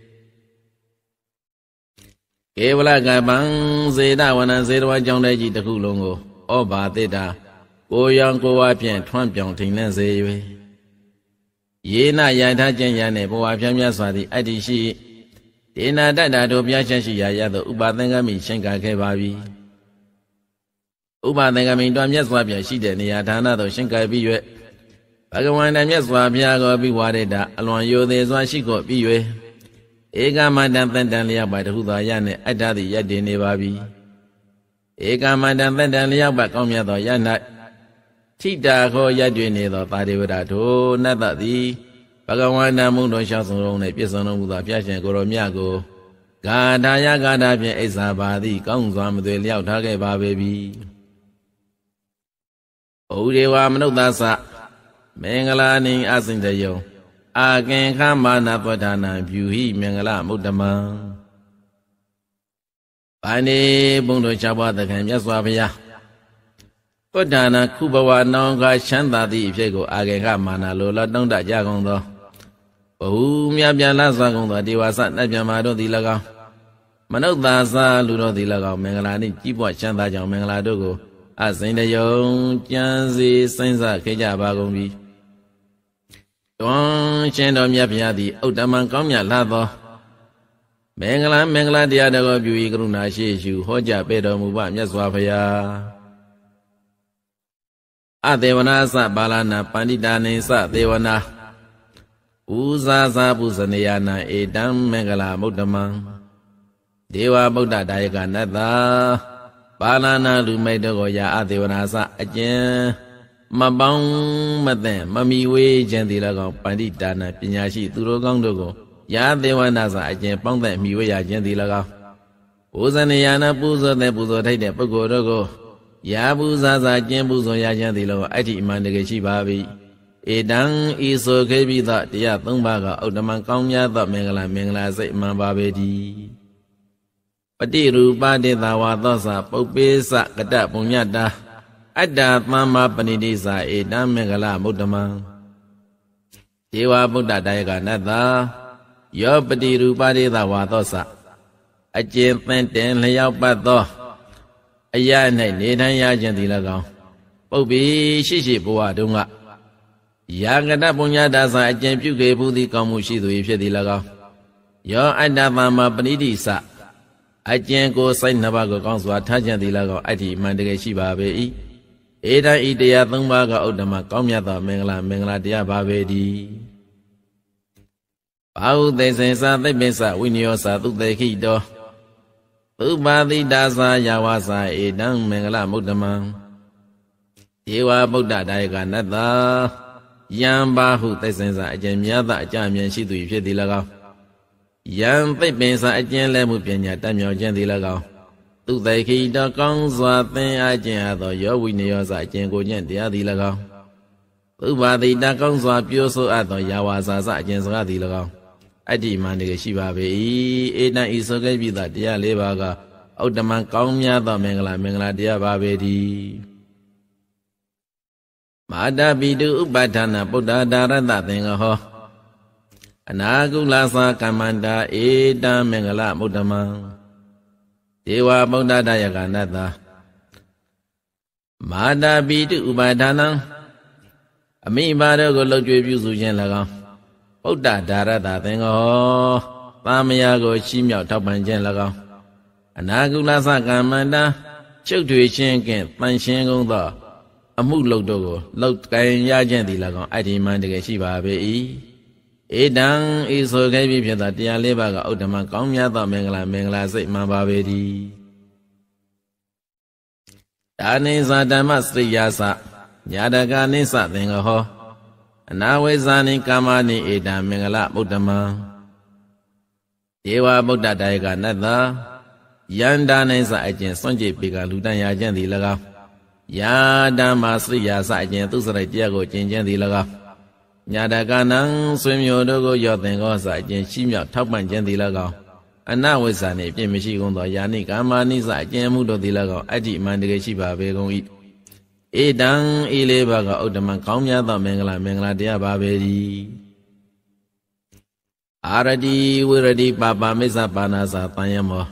ကေဝလကပံစေတဝနံစေတဝါကြောင့်တဲ့ကြီးတစ်ခုလုံးကိုဩဘာတိတာ ကိုရောင်ကိုဝါဖြင့်ထွန်းပြောင်ထိန်လန့်စေ၍ယေနယထာခြင်းရနှင့်ဘဝဖြံမြတ်စွာသည့်အတ္တိရှိဒေနာတတတို့ပြချက်ရှိရာရသောဥပသင်္ကမိရှင်းကာခဲ့ပါပြီဥပသင်္ကမိတော်မြတ်စွာဘုရားရှိတဲ့နေရာဌာနသို့ရှင်းကာပြီး၍ဘဂဝန္တမြတ်စွာဘုရားကိုပြီးဝါရတအလွန်ယိုသေးစွာရှိကိုပြီး၍ဧကမတံတန်တန်လျောက်ပါတခုသာရနဲ့အတ္တသည်ယက်တည်နေပါပြီဧကမတံတန်တန်လျောက်ပါကောင်းမြတ်သောယန္၌ထိတာခောယက်တွင်နေသောပါရိဝရထိုနတ်သသည်ဘဂဝန္တမုန်တော်ရှောက်ဆောင်တော်နှင့်ပြည့်စုံတော်မူသောပြရှင်ကိုရောမြတ်ကိုဂါဒာယဂါဒာဖြင့်အိဇာပါတိကောင်းစွာမသွေလျောက်ထားခဲ့ပါပေပြီ။ဩဒေဝမနုဿသမင်္ဂလာနိအစင်တယုံအာကင်ခမာနပဋ္ဌာနာဖြူဟိမင်္ဂလမုဒ္ဓမံပါဏိဘုံတို့၆ပါးသခင်မြတ်စွာဘုရားပဋ္ဌာနာခုဘဝနောင်ကချမ်းသာသည့်အဖြစ်ကိုအာကင်ခမာနလိုလတောင့်တကြကုန်သောဘဟုမြတ်ပြန်လာစွာကုန်သောဒေဝဆနတ်ပြန်မာတို့သည်၎င်းမနုဿာသလူတို့သည်၎င်းမင်္ဂလာနှင့်ကြည်ပွားချမ်းသာကြောင်းမင်္ဂလာတို့ကိုအစဉ်တယုံကြံစီစိမ့်စခဲ့ကြပါကုန်ပြီ။တွန်ရှင်တော်မြတ်ဗျာသည်ဥတ္တမံကောင်းမြတ်လာသောမင်္ဂလာမင်္ဂလာတရားတော်ကိုပြု၏ကရုဏာရှိရှုဟောကြားပေတော်မူပါမြတ်စွာဘုရားအသေဝနာသဗာလနာပန္တိတာနိသသေဝနာဥဇာဇာပုဇနေယနာဧတံမင်္ဂလာမုဒ္ဓမံဒေဝဗုဒ္ဓဒါယကနတ္တာပါဏာနာလူမိတ်တော်ကိုရာ အသေဝနာသအကျဉ်မပေါင်းမသင်မမီဝေးခြင်းသီလကောင်ပန္တိဒါနပညာရှိသူတို့ကောင်းတို့ကိုရာသေဝနာစာအကျင့်ပေါင်းသက်မိဝေးရခြင်းသီလကောင်ပူဇဏယာနာပူဇော်တဲ့ပူဇော်ထိုက်တဲ့ပုဂ္ဂိုလ်တို့ကိုရာပူဇာစာကျင့်ပူဇော်ရခြင်းသီလကောင်အဋ္ဌိအမှန်တကယ်ရှိပါပြီဧတံဤဆိုခေပိသတရား၃ပါးကဥဒ္ဓမံကောင်းများသောမင်္ဂလာမင်္ဂလာစိတ်အမှန်ပါပေတည်းပတိရူပတေသာဝါသောစာ ပုပ္ပေသကတပုညတာအတ္တပမ္မပဏိတိစာဧတံမင်္ဂလမုဒ္ဓမံဧဝဗုဒ္ဓတယကနတ္တာယောပတိရူပရိသဝါသောစအကျဉ်သင်တင်လျောက်ပတ်သောအရ၌နေထိုင်ရခြင်းသည်၎င်းပုပ်ပြီးရှိရှိဘဝတုန်းကယာကတပုညတာစာအကျဉ်ပြုခဲ့ဘူးသည်ကောင်းမှုရှိသူဖြစ်သည်၎င်းယောအတ္တပမ္မပဏိတိစာအကျဉ်ကိုစိတ်နှစ်ပါးကိုကောင်းစွာထားခြင်းသည်၎င်းအတ္တိမှန်တကယ်ရှိပါပေ၏အေတံဤတရား၃ပါးကဥဒ္ဓမကောင်းမြတ်သောမင်္ဂလာမင်္ဂလာတရားပါပဲဒီဘာဟုသိစေသသိပ္ပိစဝိနယောစသုတေခိတောဥပါတိတာစာယဝါစာဧတံမင်္ဂလမုဒ္ဓမံဧဝဗုဒ္ဓဒါယကနတ္တယံပါဟုသိစင်စာအကျဉ်မြတ်အကြမြင်ရှိသူဖြစ်သည်၎င်းယံသိပ္ပင်စာအကျဉ်လဲမှုပညာတတ်မြောက်ခြင်းသည်၎င်းသူတေခိတကောင်းစွာသင်အကျင့်အပ်သောယောဝိနယောစအကျင့်ကိုကျင့်တရားသည်၎င်းသုဘာတိတကောင်းစွာပြောဆိုအပ်သောယာဝါစာစအကျင့်စကားသည်၎င်းအဋ္ဌိမန္တေရှိပါပေ၏အေတံဤဆိုခဲ့ပြီသောတရားလေးပါးကဥတ္တမကောင်းမြတ်သောမင်္ဂလာမင်္ဂလာတရားပါပေသည်မာတပိတုဥပဋ္ဌာနာပုဒ္ဓဒါရတသင်္ဃဟောအနာကုလသာကမ္မန္တာဧတံမင်္ဂလမုဒ္ဓမံဒေဝမုဏ္ဒယကနာတမာတာပိတုဥပါဒါနံအမိမာတို့ကိုလှုပ်ကြွေးပြုစုခြင်း၎င်းဗုဒ္ဓဓာရတသင်္ဃောသာမယာကိုချီးမြှောက်ထောက်ပံ့ခြင်း၎င်းအနာကုလသကမ္မန္တချုပ်ထွေခြင်းကင်ပန်ရှင်းကုန်သောအမှုလုပ်တို့ကိုလှုပ်ကင်ရခြင်းသည်၎င်းအဋ္ဌိမံတကယ်ရှိပါပေ၏ဧတံဤဆိုခဲ့ပြီးဖြစ်သောတရားလေးပါးကဥဒ္ဓမကောင်းမြတ်သောမင်္ဂလာမင်္ဂလာစိတ်မှပါပေသည်ဒါနိသဓမ္မစရိယာသညာတကနိသသင်္ဃဟောအနာဝိဇာနိကာမနိဧတံမင်္ဂလဗုဒ္ဓမံဒေဝဗုဒ္ဓတာယကနတ္တယန္တာနိသအကျင့်စွန့်ကြည့်ပေကလူတန်ရာကျင့်သည်၎င်းယာဓမ္မစရိယာသအကျင့်သူစရိုက်တရားကိုကျင့်ကြံသည်၎င်းညာတကနံဆွေမျိုးတို့ကိုရော့တင်ကောစာခြင်းရှိမြောက်ထောက်ပံ့ခြင်းသည်၎င်းအနဝိဇာနှင့်ပြည့်မရှိကုန်သောယာနိကာမနိစအကျဉ်မှုတို့သည်၎င်းအတ္တိမန္တကယ်ရှိပါပေကုန်၏ဧတံဤလေးပါးကဥဒ္ဓမံကောင်းများသောမင်္ဂလာမင်္ဂလာတရားပါပေ၏အာရတိဝိရတိပါပါမိစ္ဆပါဏာစာတန်ယမော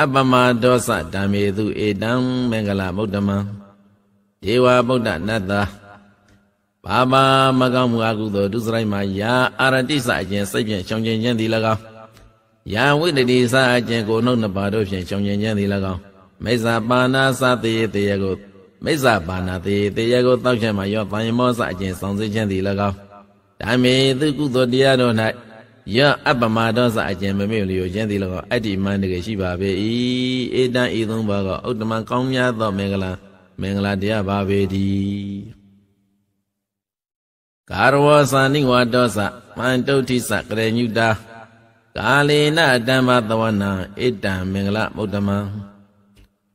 အပမဒောစဓမ္မေသူဧတံမင်္ဂလမုဒ္ဓမံဒေဝဗုဒ္ဓနတ္တာဘာမှမကောင်းမှုအကုသို့ဒုစရိုက်မှာယာအာရတိစအကျင့်စိတ်ဖြင့်ရှောင်ကျင်ခြင်းသည်၎င်းယာဝိတတိစအကျင့်ကိုနှုတ်နှစ်ပါးတို့ဖြင့်ရှောင်ကျင်ခြင်းသည်၎င်းမိစ္ဆာပါဏာစတေတေယကိုမိစ္ဆာပါဏာတေတေယကိုတောက်ချက်မှာရောပန်ယမောစအကျင့်ဆောင်စေခြင်းသည်၎င်းဓမ္မေသူကုသိုလ်တရားတို့၌ယောအပ္ပမဒောစအကျင်မမေ့လျောခြင်းသည်လောအတ္တိမန္တကရှိပါပေ၏ဧတံဤသုံးပါးကဥတ္တမကောင်းများသောမင်္ဂလာမင်္ဂလာတရားပါပေသည်ကာရဝသဏိဝါဒောသမန္တုဋ္ဌိသကရေညုတာကာလေနတမ္မသဝနာဣတံမင်္ဂလမုဒ္ဓမံ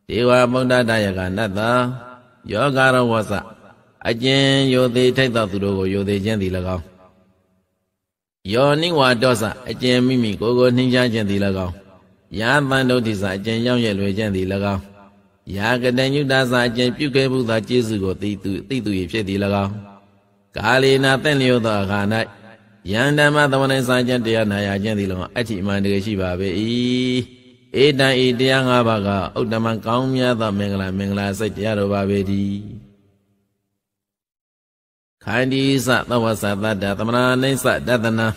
ဒေဝဗုဒ္ဓတယကနတ္တယောဂရဝသအကျဉ်ယိုသေးထိုက်သောသူတို့ကိုယိုသေးခြင်းသည်၎င်းယောနိဝါဒောသအကျဉ်မိမိကိုယ်ကိုနှိမ့်ချခြင်းသည်၎င်းယာသန္တုဋ္ဌိသအကျဉ်ရောက်ရလွယ်ခြင်းသည်၎င်းယာကတဉ္ညုတသအကျဉ်ပြုခဲ့မှုသာကျေးဇူးကိုသိသူသိသူ၏ဖြစ်သည်၎င်းကာလေနာတင့်လျောသောအခါ၌ယန္တမသမဏိစာကျင့်တရားနာရခြင်းသည်လုံးအဋ္ဌိမန္တရရှိပါပေ၏အေတံဤတရား၅ပါးကဥတ္တမကောင်းမြတ်သောမင်္ဂလာမင်္ဂလာစိတ်တရားတော်ပါပေသည်ခန္ဒီသသဝသသတ္တသမဏနိစ္စတတနာ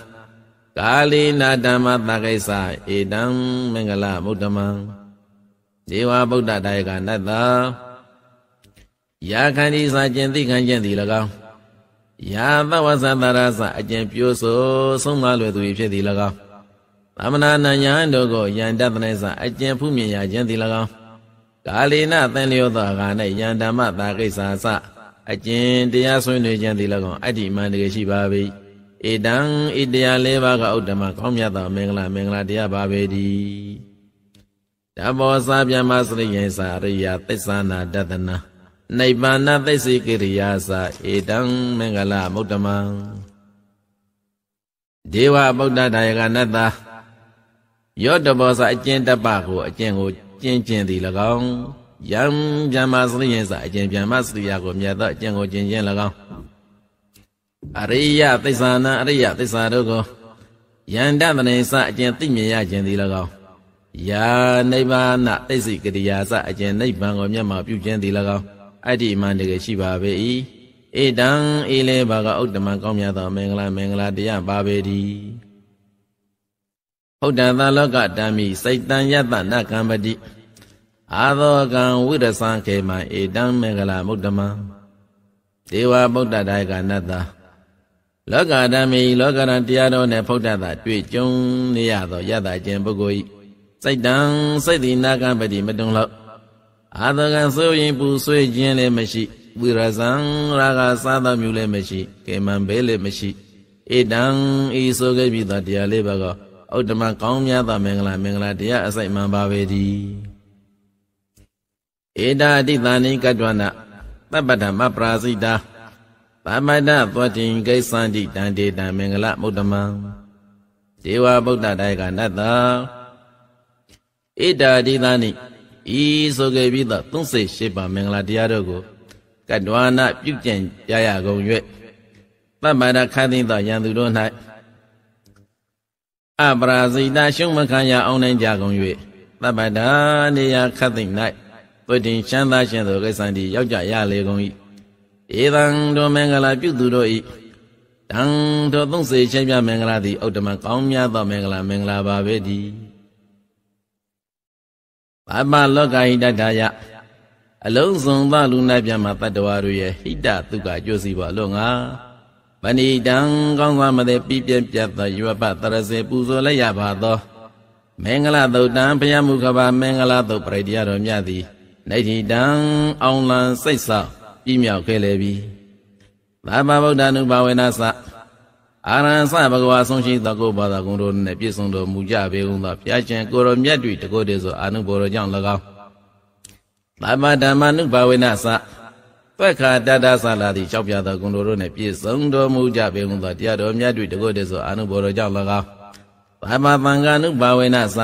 ကာလေနာဓမ္မသကိစ္စဧတံမင်္ဂလမုဒ္ဓမံဇေဝဗုဒ္ဓတာယကနတ္တယာခန္ဒီစာကျင်သိခံခြင်းသည်၎င်းယာသဝသတရသအကျင့်ပြိုးဆိုဆုံးမလွယ်သူဖြစ်သည်၎င်းသမဏနယံတို့ကိုယံတသနေသအကျင့်ဖူးမြင်ရခြင်းသည်၎င်းကာလီနသင်လျောသောအခါ၌ယံဓမ္မတာကိစ္ဆာသအကျင့်တရားဆွေးနွေးခြင်းသည်၎င်းအတ္တိမန္တကရှိပါပေ၏ဧတံဣတရားလေးပါးကဥဒ္ဓမကောင်းမြတ်သောမင်္ဂလာမင်္ဂလာတရားပါပေသည်တဘောစာပြမစရိယံစာရိယသစ္စာနာတတနာနိဗ္ဗာန်သိစေကိရိယာသာဧတံမင်္ဂလမုဒ္ဓမံဒေဝဗုဒ္ဓဒါယကနတ္တယောတဘောသာအကျင့်တပ္ပကိုအကျင့်ကိုကျင့်ကျင်သည်၎င်းယံဗျမစရိယသာအကျင့်ဗျမစရိယကိုမြတ်သောအကျင့်ကိုကျင့်ခြင်း၎င်းအရိယသစ္စာနာအရိယသစ္စာတို့ကိုယန္တတနေစအကျင့်သိမြင်ရခြင်းသည်၎င်းယာနိဗ္ဗာန်သိစိကရိယာစအကျင့်နိဗ္ဗာန်ကိုမျက်မှောက်ပြုခြင်းသည်၎င်းအတ္တိမတကယ်ရှိပါပေ၏ဧတံအေလေဘာကဥတ္တမကောင်းမြတ်သောမင်္ဂလာမင်္ဂလာတရားပါပေသည်ဟုတ်တံသာလောကတံမိစိတ်တံယတနာကံပတိအာသောကံဝိရသံခေမဧတံမင်္ဂလာမုဒ္ဓမံဒေဝဗုဒ္ဓဒါယကနတ္တလောကဓမ္မိလောကရန်တရားတော်နှင့်ဖုဒ္ဓတာတွေ့ကြုံနေရသောယတခြင်းပုဂ္ဂိုလ်၏စိတ်တံစိတ်သည်နာကံပတိမတုံလောက်အာတကံဆိုရင်ပူဆွေးခြင်းလည်းမရှိဝိရဇံရာဂစားသောမျိုးလည်းမရှိကေမံဘဲလည်းမရှိဧတံဤဆိုခဲ့ပြီးသောတရားလေးပါကဥတ္တမကောင်းများသောမင်္ဂလာမင်္ဂလာတရားအစိုက်မှန်ပါပေသည်ဧတာတိသနိကတ္တဝနသဗ္ဗဓမ္မပရာစိတာသမတ္တသောတိကိသန္တိတံတေတံမင်္ဂလမုဒ္ဓမံဒေဝဗုဒ္ဓတိုင်ကနတ္တဧတာတိသနိဤဆိုခဲ့ပြီးသော38ပါးမင်္ဂလာတရားတို့ကိုကတ္တဝနာပြုကျင့်ကြရကုန်၍ပမ္မာရခသိသောယံသူတို့၌အပရာဇိတာရှုံးမခံရအောင်နိုင်ကြကုန်၍ပမ္မာဒာနေယခသိ၌သွေတင်ချမ်းသာရှင်သောကိစ္စံတီရောက်ကြရလေကုန်၏ဧသံတို့မင်္ဂလာပြုသူတို့၏တံတို့သုံးစေချင်းပြမင်္ဂလာသည်ဥတ္တမကောင်းများသောမင်္ဂလာမင်္ဂလာပါပဲတည်းပပလောကဟိတထာယအလုံးစုံသလူနာပြမှာတတ္တဝါတို့ရဲ့ဟိတတုကကြိုးစီပါလို့ငါပဏိတံကောင်းစွာမသည်ပြည့်ပြည့်ပြတ်သောယောပတရစေပူဇော်လိုက်ရပါသော မင်္ဂလာသုတ်တံဘုရားမူခပါ မင်္ဂလာသုတ်ပရိတ္တရတော်မြတ်သည်နေတိတံအောင်လံစိတ်ဆောက်ပြည့်မြောက်ခဲ့လေပြီသာမဗုဒ္ဓ ानु ဘာဝေနသအာရန်စဘဂဝါဆုံးရှိသောကိုဘာသာကုံတို့နှင့်ပြည့်စုံတော်မူကြပေကုန်သောဘုရားရှင်ကိုရောမြတ်တွေတကုတ်တည်းဆိုအာနုဘောတော်ကြောင့်၎င်းသဗ္ဗဓမ္မနုဘာဝိနသတွက်ခါတတဆလာသည့်၆ပြသောကုံတို့နှင့်ပြည့်စုံတော်မူကြပေကုန်သောတရားတော်မြတ်တွေတကုတ်တည်းဆိုအာနုဘောတော်ကြောင့်၎င်းသဗ္ဗသံဃာနုဘာဝိနသ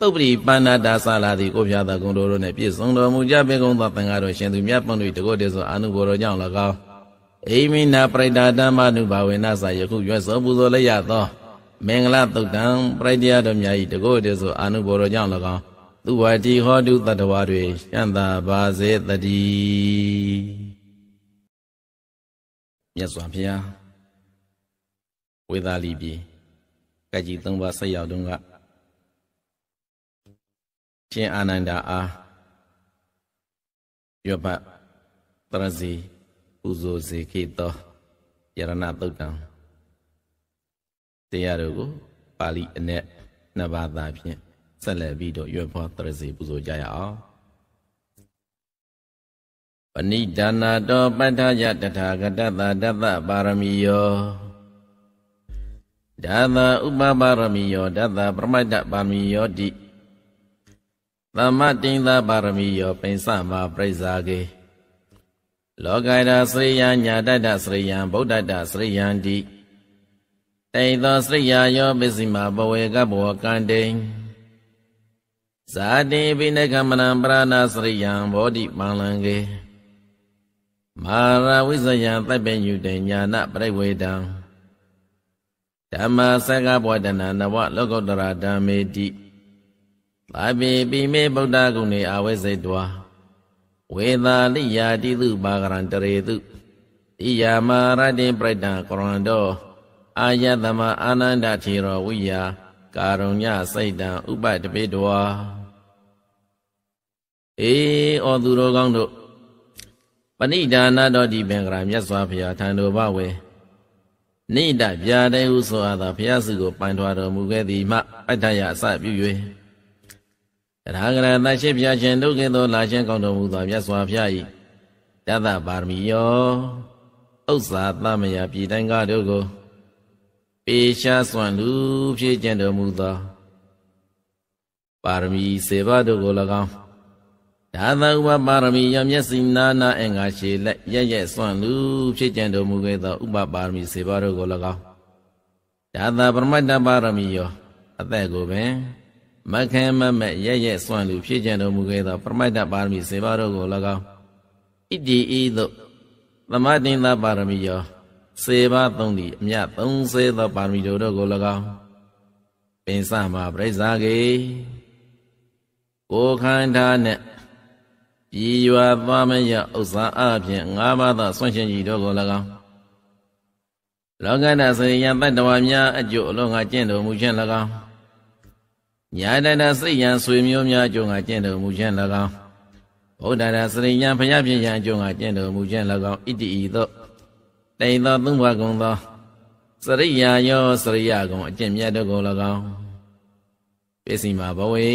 တုပ္ပရိပန္နတာဆလာသည့်ကိုဖျားသောကုံတို့နှင့်ပြည့်စုံတော်မူကြပေကုန်သောသံဃာတော်ရှင်သူမြတ်ပွန်တို့တကုတ်တည်းဆိုအာနုဘောတော်ကြောင့်၎င်းအိမိနာပရိဒါဓမ္မနုဘာဝေနစာယခုရွတ်စောပူဇော်လက်ရသော မင်္ဂလာတုတ်တံပရိတရားတို့များဤတကုတ်တည်းဆိုအာနုဘောတော်ကြောင့်၎င်းသူဝတိဟောတုတတဝါတွေရှံသာပါစေတတိမြတ်စွာဘုရားဝေသာလီပြည်ကကြီး၃ပါးဆက်ရောက်တုန်းကရှင်အာနန္ဒာအားရွတ်ပတ်တရစီပူဇော်စေခဲ့သောယရဏသုတ်တံတရားတို့ကိုပါဠိအနက်နှစ်ပါးသာဖြင့်ဆက်လက်ပြီးတော့ရွယ်ဖွားတရစီပူဇော်ကြရအောင်ပဏိဒါနာတောပဋ္ဌာယတထာဂတတတပပါရမီယောဒါသာဥပပါရမီယောဒါသာပရမတ္တပါမီယောတိသမ္မတိန်သာပါရမီယောပိဉ္စမပရိစ္ဆာကေလောကရစရိယညာတတစရိယံဗုဒ္ဓတစရိယံတိတိသောစရိယယောပစ္စည်းမဘဝေကဘောကံတိဇာတိပိနကမနံပရဏစရိယံဘောဓိပန္လံကေမာရဝိဇယံသဗ္ဗညုတေညာနပရိဝေတံဓမ္မစကဘောဒနာနဝလောကုတ္တရာဓမ္မေတိသဗ္ဗေပိမေဗုဒ္ဓဂုဏေအဝိဇ္ဇေတဝါဝေသာတိယာတိသူပါကရံတရေသူတိယာမာရတိပြိတ္တကရံတောအာယတမအာနန္ဒထေရဝိယာကာရုညစိတ်တံဥပတပိတဝါအေဩသူတော်ကောင်းတို့ပဏိဒါနာတော်ဒီပင်ကရာမြတ်စွာဘုရားထံတော်ဘဝေနိဒဗျာတေဟုဆိုအပ်သောဘုရားစုကိုပန်ထွားတော်မူခဲ့သည်မှပဋ္ဌာယအစပြု၍တရာဂရသရှိပြခြင်းဒုက္ခေသောလာခြင်းကောင်းတော်မူသောမြတ်စွာဘုရား၏တသပါရမီယောဥစ္စာသမယပြည်တိုင်းကားတို့ကိုပေရှားစွန့်လူဖြည့်ကျင့်တော်မူသောပါရမီစေဘတို့ကို၎င်းဒါသဥပပါရမီယမျက်စိနာနာအင်္ဂါရှေလက်ရရက်စွန့်လူဖြည့်ကျင့်တော်မူခဲ့သောဥပပါရမီစေဘတို့ကို၎င်းဒါသပရမတ္တပါရမီယောအသက်ကိုပင်မခဲမမက်ရဲ့ရဲ့စွန့်လူဖြစ်ကြတော်မူခဲ့သောပရမိတ်တပါရမီစေပါတော်ကို၎င်းဣတိဤသို့သမတင်သာပါရမီယောစေပါသုံးသည်အမြ30သောပါရမီတို့တို့ကို၎င်းပင်စမှာပြိဿာကေကိုခန္ဓာနဲ့ပြည်ရွာသွားမရဥစ္စာအပြင်ငါးပါးသောဆွန့်ရှင်ကြီးတို့ကို၎င်းလောကနာစေယံတတ္တဝါများအကျိုးအလုံးငါကျင့်တော်မူခြင်း၎င်းညာတနာစိတ်ယံဆွေမျိုးများအကျုံးကကျင့်တော်မူခြင်း၎င်းဘုဒ္ဓရာစရိယံဖျားပြည့်ယံအကျုံးကကျင့်တော်မူခြင်း၎င်းဣတိဤသို့တိန်သောသုံးပါးကုံသောစရိယာယောစရိယကုံအကျင့်မြတ်တို့ကို၎င်းပစ္စည်းမှာဘဝေ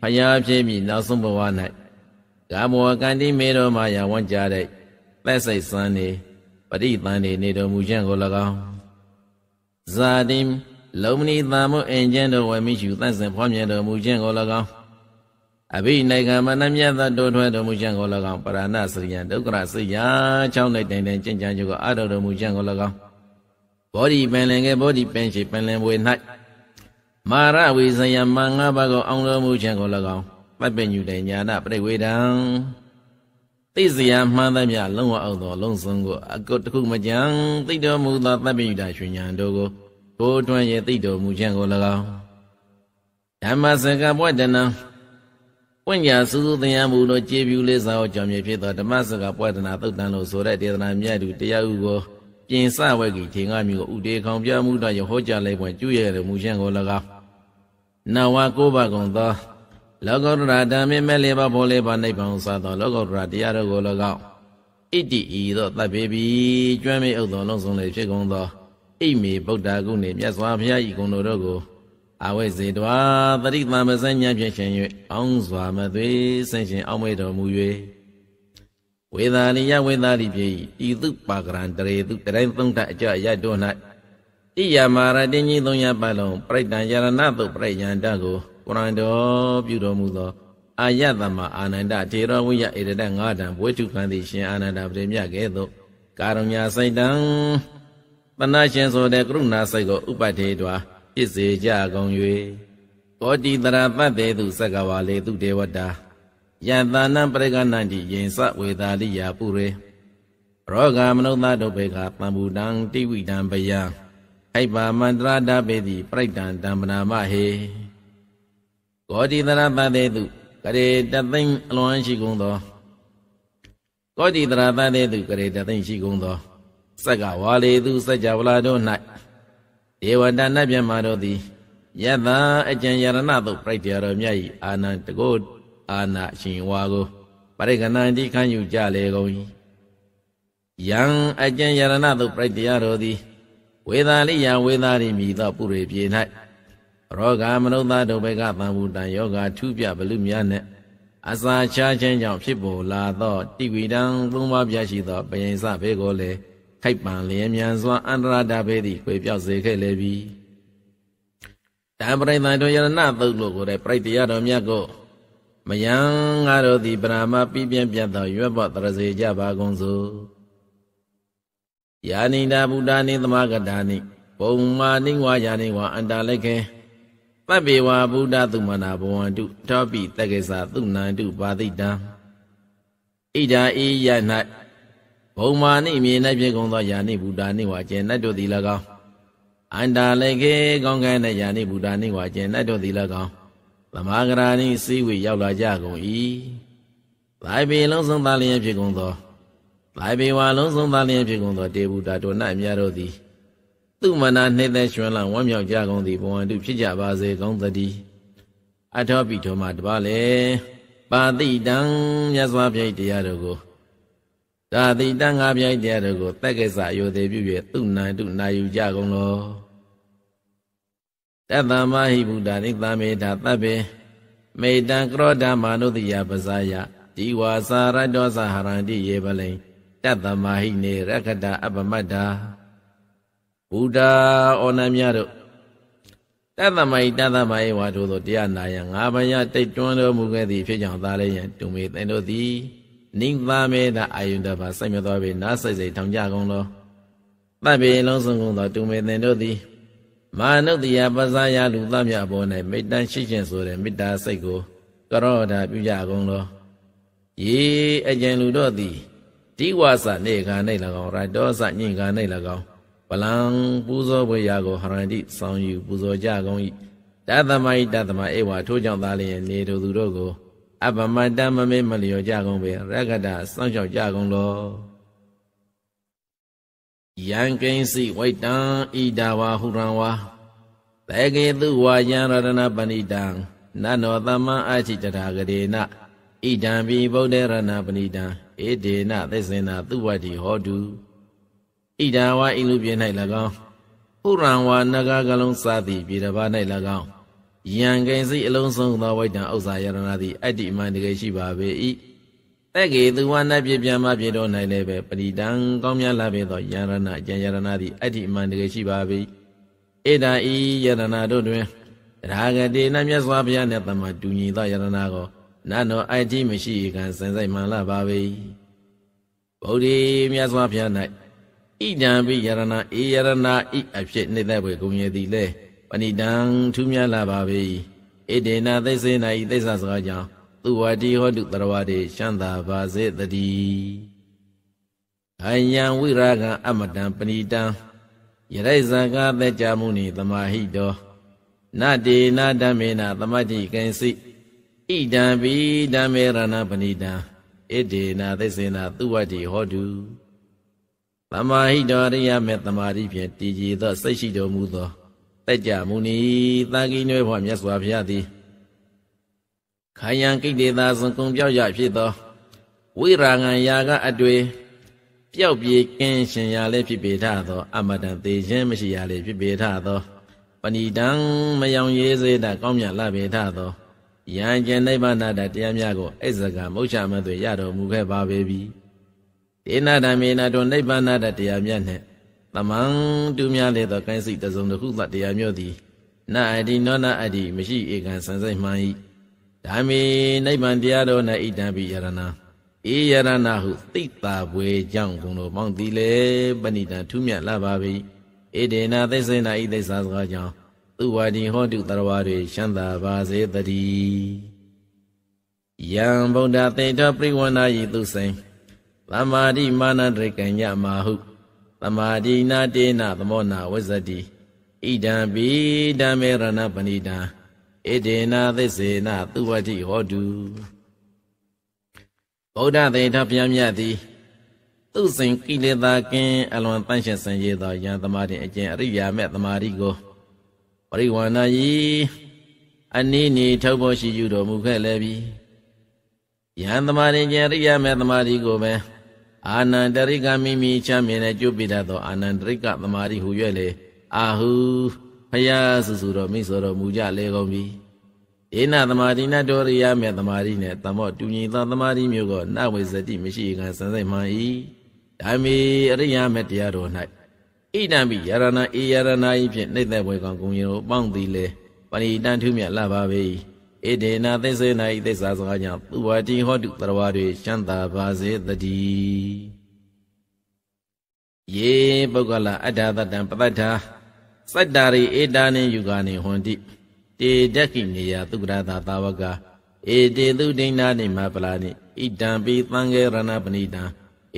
ဖျားပြည့်မည်နောက်ဆုံးဘဝ၌ကာမောကန္တိမေတော်မှာယဝံကြတဲ့သက်စိတ်စံနေပရိသန်နေနေတော်မူခြင်းကို၎င်းဇာတိလုံမဏိသာမုအင်ကျင်းတို့ဝယ်မိရှုသန့်စင်ဖွားမြဲတော်မူခြင်းကို၎င်းအဘိနိဂမနမြတ်သောတိုးထွဲတော်မူခြင်းကို၎င်းပရဏစရိယဒုက္ခရစိယာချောင်း၌တိုင်တိုင်ကျင့်ကြံကြကိုအာရုံတော်မူခြင်းကို၎င်းဘောဓိပင်လင်ကဘောဓိပင်ရှိပင်လင်ဝေ၌မာရဝိဇယမငါးပါးကိုအောင်တော်မူခြင်းကို၎င်းပပ္ပညုတေညာနာပြိဝေဒံသိစရာမှန်သမျှလုံးဝအောင်သောလုံးစုံကိုအကုတ်တစ်ခုမကြံသိတော်မူသောပပ္ပညုတရွှေညာတို့ကိုကိုယ်တွင်ရဲ့သိတော်မူခြင်းကို၎င်းဓမ္မစကဘဝတနာဝိညာဉ်စုစုတရားမူလို့ကျေပြူလေးစားအောင်ကြောင့်ဖြစ်သောဓမ္မစကဘဝတနာသုတ်တန်လို့ဆိုတဲ့ဒေသနာမြတ်သူတရားဥကိုပြင်စဝဲကြီးခြင်းကမျိုးဥဒေကောင်ပြမှုတော်ရဟောကြားလိုက်ပွင့်ကျူရဲ့မူခြင်းကို၎င်းနဝကိုဘကုံသောလောကုတ္တရာဓမ္မမဲ့လေးပါဘောလေးပါနိဗ္ဗာန်စသောလောကုတ္တရာတရားတို့ကို၎င်းဣတိဤသောတပ်ပေပြီကျွမ်းမေဥသောလုံးစုံလေးဖြစ်ကုန်သောအိမေဗုဒ္ဓဂုဏ်မြတ်စွာဘုရား၏ဂုဏ်တော်တို့ကိုအာဝဲစေတဝါပရိသမပဇဉ္ဉဖြင့်ရှင်၍အောင်းစွာမသွေဆင့်ရှင်အောင်းမေတော်မူ၍ဝေသာရိယဝေသာရိပြေဤသူပါကရံတရေသူတတိုင်းသုံးထအကြရတွ၌ဣယမာရတင်းကြီးသုံးရပတ်လုံးပြိတ္တံယရဏတုပြိယန္တကိုကုရံတော်ပြုတော်မူသော အာယတမအာနန္ဒထေရဝိယဧရတငါးတံဘွေထုခံသည့်ရှင် အာနန္ဒပရိမြကဲ့သို့ကာရုဏ္ဏစိတ်တံပဏရှင်ဆိုတဲ့ကရုဏာစိတ်ကိုဥပတေတွာဖြစ်စေကြကုန်၍ကောတိတရပတ္တေသူသက္ကဝါလေသူတေဝတာယံတာနံပရိကဏံတိယင်စဝေတာလိယာပုရေရောဂမနုဿတုဘေခပံဘူတံတိဝိတံပယံအိပါမန္တရာတပေတိပြိတံတံပနာမဟေကောတိတရပတ္တေသူကရေတသိမ့်အလွန်ရှိကုန်သောကောတိတရပတ္တေသူကရေတသိမ့်ရှိကုန်သောစက္ကဝါလေသူစัจ java လာတို့၌ဒေဝတာနတ်မြတ်မာတို့သည်ယတံအကျံယရဏသို့ပြိုက်တရားတော်မြတ်၏အာနန္တကိုအာနာရှင်ဝါကိုပရိက္ခဏန္တိခံယူကြလေကုန်၏ယံအကျံယရဏသို့ပြိုက်တရားတော်သည်ဝေသာလိယဝေသာရိမိသောပုရိပြေ၌ရောဂမနုဿတုဘေကသံဘူတံယောဂထုပြဘလူများနှင့်အစာချခြင်းကြောင့်ဖြစ်ပေါ်လာသောတိဝိတံသုံးပါးပြရှိသောပယိစဘေကိုလည်းခိုက်ပံလျင်မြန်စွာအန္တရာဒဘေတိခွေပြောက်စေခဲ့လေပြီတံပရိသတ်တို့ယရဏသုတ်လို့ကိုယ်တဲ့ပြိတ္တရတော်မြတ်ကိုမယံငါတို့သည်ပရမပြပြပြတ်သောရွက်ပေါ်တရစေကြပါကုန်စို့ယာနိတာဗုဒ္ဓနိသမဂတာနိပုံမာနိဝါယာနိဝါအန္တလိုက်ခေပပ္ပေဝါဗုဒ္ဓသုမနာဘဝန္တုထောပိတက္ကေသသုနန္တုပါတိတံဣဒာဤယ၌ဘုံမာနိမြေ၌ဖြစ်ကုန်သောယာနိဘူတာနိဝါကျင်၌တို့သည်၎င်းအန္တာလေခေကောင်းကဲတဲ့ယာနိဘူတာနိဝါကျင်၌တို့သည်၎င်းသမာဂရာနိစိဝေရောက်လာကြကုန်၏လိုက်ပေလုံးစုံသားလျင်ဖြစ်ကုန်သောလိုက်ပေဝါလုံးစုံသားလျင်ဖြစ်ကုန်သော တေဘူတာတို့၌အများတို့သည်သူမနာနှိမ့်သက်ရွှင်လဝမ်းမြောက်ကြကုန်သည်ဘဝတုဖြစ်ကြပါစေကောင်းသတည်းအထောပိထောမတပါလေပါတိတံမြတ်စွာဘုရားတရားတို့ကိုဒါသည်တန်ငါပြိုက်တဲ့တို့ကိုတက်ကိစ္စယိုသေးပြု၍သူနိုင်သူနာယူကြကုန်လောတသမဟိဗုဒ္ဓရိသမေတာတပ္ပေမေတံကရောဓမ္မာနုတိယပဇာယဒီဝါစာရတောသဟရန္တိယေပလိန်တသမဟိနေရခတအပမတ္တာဘုဒ္ဓအောနမြတို့တသမဟိတသမဟိဝါတို့တို့တရားနာယငါးပါးရတိတ်တွန်းတော်မူခဲ့သည်ဖြစ်ကြောင့်သာလည်းယံတုံမေသင်တို့သည်နိဗ္ဗာမေတာအာယုန်တပါစိုက်မြတော်ပြီနားစိုက်စိတ်ထောင်ကြကုန်သောတပ်ပေလုံးစုံကုန်သော တူမေသင်တို့သည်မာနုတ္တိယပဇာယလူသားများအပေါ်၌မေတ္တန်ရှိခြင်းဆိုတဲ့မေတ္တာစိတ်ကိုကရောတာပြုကြကုန်သောယေအကျဉ်လူတို့သည်တိဝါစနေခါ၌၎င်းရတောစညင်ခါ၌၎င်းပလံပူဇော်ပွေရာကိုဟရန္တိဆောင်ယူပူဇော်ကြကုန်၏တသမိုင်တသမိုင်ဧဝထိုးကြောင့်သားလျင်နေသူတို့ကိုအပမတမမေမလျောကြကုန်ပေရကတစောင့်ရှောက်ကြကုန်လောယံကိဉ္စီဝိတံဣဒဝါဟုရံဝါတေကေသူဝါယံရတနာပဏိတံနနောတမအာချိတထာဂရေနဣဒံပိဗုဒ္ဓရဏပဏိတံဧဒေနသစ္စေနသူဝတ္တိဟောတုဣဒံဝါဣလူပြေ၌၎င်းဥရံဝါနဂကလုံးစသည်ပြေတပါ၌၎င်းယံကိဉ္စီအလုံးစုံသောဝိတ္တံဥစ္စာယရဏသည်အတ္တိအမှန်တကယ်ရှိပါပေ၏တက်ကေသူဝနတ်ပြပြမဖြစ်တော်၌လည်းပဲပရိတံကောင်းမြတ်လာပေသောယရဏအကျံယရဏသည်အတ္တိအမှန်တကယ်ရှိပါပေ၏ဧတာဤယရဏတို့တွင်ရာဂတိနမြတ်စွာဘုရားနှင့်တမတူညီသောယရဏကိုနတ်တော်အတ္တိမရှိကံစင်စိတ်မှန်လာပါပေ၏ဗုဒ္ဓမြတ်စွာဘုရား၌ဣဒံပိယရဏဧယရဏဤအဖြစ်နေတဲ့ဘွယ်ကုန်ရည်သည်လည်းပဏိတံထူးမြတ်လာပါပေဣတေနသိစေနာဤသိစ္ဆာစကားကြောင့်သူဝတိဟောတုတရဝတိရှန္တာပါစေတတိအယံဝိရာဂံအမတံပဏိတံယရိဇံကာသက်ကြမှုနိသမာဟိတောနတေနာဓမ္မေနသမတိကိဉ္စိဣဒံပိဓမ္မေရဏပဏိတံဣတေနာသိစေနာသူဝတိဟောတုသမာဟိတောရိယမေသမာတိဖြင့်တည်ကြည်သောစိတ်ရှိတော်မူသောတက်ကြမူနီသာကိညွဲဘွားမြတ်စွာဘုရားသည်ခိုင်ယံကိတေသာဇံကုံပြောက်ရဖြစ်သောဝိရာဂံယာကအတွေ့ပျောက်ပြေကင်းရှင်ရာလည်းဖြစ်ပေထသောအမတန်သေးခြင်းမရှိရာလည်းဖြစ်ပေထသောပဏိတံမယောင်ရေးစေတာကောင်းမြတ်လာပေထသောယံကျင်နိဗ္ဗာန်တတရားများကိုအိဇဂံမုတ်ချမသွေရတော်မူခဲ့ပါပေပြီဒေနာဓမေနာတို့နိဗ္ဗာန်တတရားများနှင့်တမန်တူးများလေသောကိုင်းစိတ်တစုံတစ်ခုသတရားမျိုးသည် နာအတိနောနာအတိမရှိဧကံဆန်ဆိုင်မှန်၏ဓမ္မေနိဗ္ဗာန်တရားတော်၌ဣတံပိယရဏဧယရဏဟုသိတာပွေကြောင့်ဂုံတော်ပေါင်းသည်လေပဏိတံထူးမြတ်လာပါ၏ဧဒေနာသိစေနာဤသိစာစကားကြောင့်သူဝါဒီဟောတုတရဝါတွေရှမ်းသာပါစေတည်းယံဗုဒ္ဓတေထောပြိဝန္နာယိသူစိံသမ္မာတိမာနတရိကံညမာဟုသမာဓိနာတေနသမောနာဝဇတိဣဒံပိဓမ္မေရဏပဏိတံဣဒေနာသစ္စေနသုဝတိဟောတုဗုဒ္ဓသေထဗျာမြတ်သည် သူစဉ်ကိလေသာကင်းအလွန်တန့်ရှင်းစင်ရသောယံသမာဓိအကျင့်အရိယာမဲ့သမာဓိကိုပရိဝါဏယီအနိနေထောက်ဖို့ရှိယူတော်မူခဲ့လည်းပြီယံသမာဓိကျင့်အရိယာမဲ့သမာဓိကိုပဲအာနန္တရိကမိမိချမ်းမြေနဲ့ကျုပ်ပြတတ်သောအာနန္တရိကသမာဓိဟူ၍လေအာဟုဖယားစုစုတော်မိဆိုတော်မူကြလေကုန်ပြီ။ဧနသမာဓိနတောရိယမေသမာဓိနဲ့သမောတူညီသောသမာဓိမျိုးကိုနဝေဇတိမရှိကံစံစိတ်မှန်၏။ဓမ္မေအရိယမေတရားတော်၌ဣဒံပိယရဏအေယရဏဤဖြင့်နှိမ့်သက်ဝေကောင်ကုံရင်တို့ပေါင်းသည်လေပဏိတန်ထုမြတ်လှပါပေ၏ဣဒေနာသစ္စေနာဤသစ္စာစကားကြောင့်ပုဝတိဟောတုတရဝါတွေရှမ်းသာပါစေတည်းယေပုဂ္ဂလအတ္တသတ္တံပပတ္ထာစတ္တာရိဧတာနိယူကာနိဟွန်တိတေဒက္ခိနေယသုကရသာသာဝကဧတေသူဒိဏနိမပလာနိဣတံပိသံဃေရဏပဏိတံ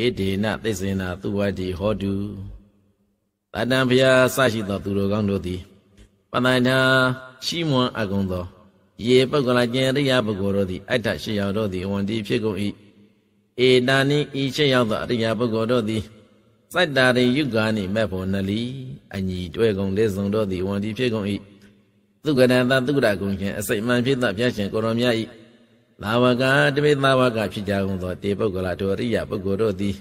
ဧဒေနသစ္စေနာသူဝတိဟောတုတတံဖျားဆရှိသော သူတော်ကောင်းတို့သည်ပဏ္ဏာရှိမွန်အကုံသောယေပုဂ္ဂလကျင်ရိယပုဂ္ဂိုလ်တို့သည်အဋ္ဌရှိယောတို့သည်ဝန္တိဖြစ်ကုန်၏ဧတာနိဤရှိယောသောအရိယပုဂ္ဂိုလ်တို့သည်စိုက်တာရိယုဂာနိမဲ့ဖို့နလီအညီတွဲကုန်လေးစုံတို့သည်ဝန္တိဖြစ်ကုန်၏သုကရဏတသုကရကုံရှင်အစိတ်မှန်ဖြစ်သောဘုရားရှင်ကိုရောမြတ်၏သာဝကတမိသာဝကဖြစ်ကြကုန်သောတေပုဂ္ဂလတို့အရိယပုဂ္ဂိုလ်တို့သည်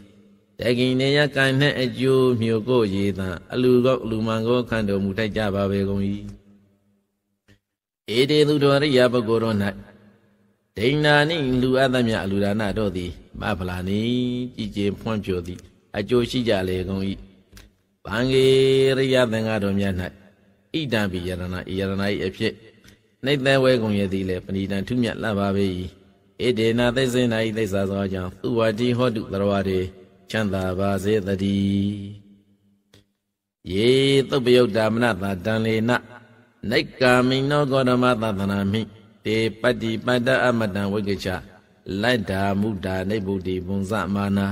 တကိနေယကံနှင့်အကျိုးမျိုးကိုရည်သာအလူကောအလူမန်ကောခံတော်မူထိုက်ကြပါပေကုန်၏ဧတေသူတော်ရိယပုဂ္ဂိုလ်တို့၌ဒိဏာနိလူအပ်သမျှအလူဒါနတို့သည်မဖလာနိကြည်ကျင်ဖွံ့ဖြိုသည်အကျိုးရှိကြလေကုန်၏ဗံဂေရိယသင်္ဃတော်များ၌ဣဒံပိယရဏဤယရဏ၏အဖြစ်နှိမ့်သဲဝဲကုန်ရသည်လေပဏိတံထုမြတ်လှပါပေ၏ဧတေနာသိစေနာဤသိစာသောကြောင့်သူဝတိဟောတုသရဝတိချမ်းသာပါစေတည်းယေသုပယုတ်တာမနတာတံလေနနိကာမိနောဂေါတမသသနာမိတေပတ္တိပတ္တအမတံဝိကိချလတ္တာမုဒ္ဒာနိဗ္ဗုတိပုဉ္စမာနာ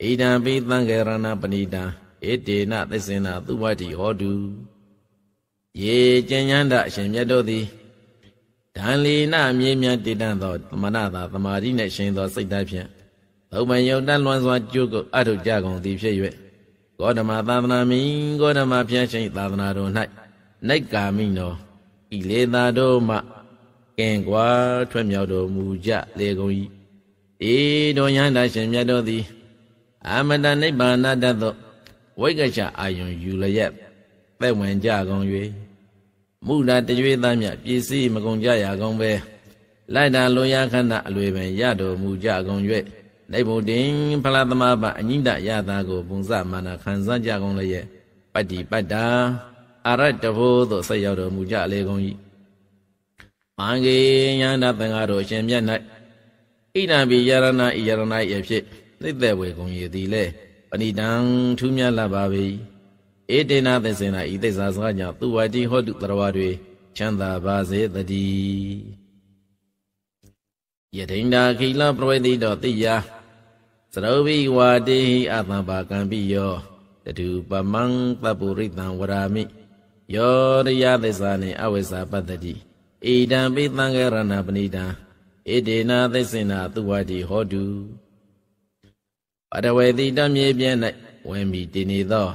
ဣဒံပိသံဃေရဏပဏိတံဧတေနသစ္စေနသုဝတိဟောတုယေကျဉ္ဉန္တအရှင်မြတ်တို့သည်ဒံလီနမြေမြတ်တည်တံ့သောသမဏသာသမာဓိနှင့်ရှင်သော စိတ်ဓာတ်ဖြင့်သုံးမယုံတလွန်စွာကျုပ်ကိုအထုကြကုန်သည်ဖြစ်၍ဂေါတမသာသနာမိဂေါတမဖျားရှင်သာသနာတော်၌၌ကာမိနောဤလေသာတို့မှကင်ကွာထွက်မြောက်တော်မူကြလေကုန်၏အေတော်ညာတာရှင်မြတ်တော်သည်အမတနိဗ္ဗာန်တတ်သောဝိကချအာယုံယူလျက်ပဲ့ဝင်ကြကုန်၍မူလာတရွေသားမြပစ္စည်းမကုန်ကြရကုန်ပဲလိုက်တာလွန်ရခန္ဓာအလွေပင်ရတော်မူကြကုန်၍နိဗ္ဗုဒင်ဖလားသမဘာအငိမ့်တရတာကိုပုံစမာနာခံစားကြကုန်လျက်ပတ္တိပတ္တာအရတဘိုးသို့ဆက်ရောက်တော်မူကြလေကုန်၏မင်္ဂေယန္တသင်္ဃတော်အရှင်မြတ်၌ဣဒံပိယရဏဤယရဏဤအဖြစ်သိသက်ဝေကုန်၏သည်လေပဏိတံထူးမြတ်လာပါ၏ဧတေနသစ္စေနဤသိစ္စာစကားကြောင့်သူဝတိဟောတုတရဝတွေချမ်းသာပါစေတည်းယဒိန္တာခိလပရဝေတိတော်တိယာသရဝိဝါတိအတ္တပါကံပိယောတတုပမံပပုရိတံဝရာမိယောရိယသစ္စာနှင့်အဝိဇ္ဇာပတ္တိဣဒံပိသံဃရဏပဏိတံဣဒေနာသစ္စေနာသူဝတိဟောတုပတဝေတိတမြေပြင်း၌ဝဲမိတည်နေသော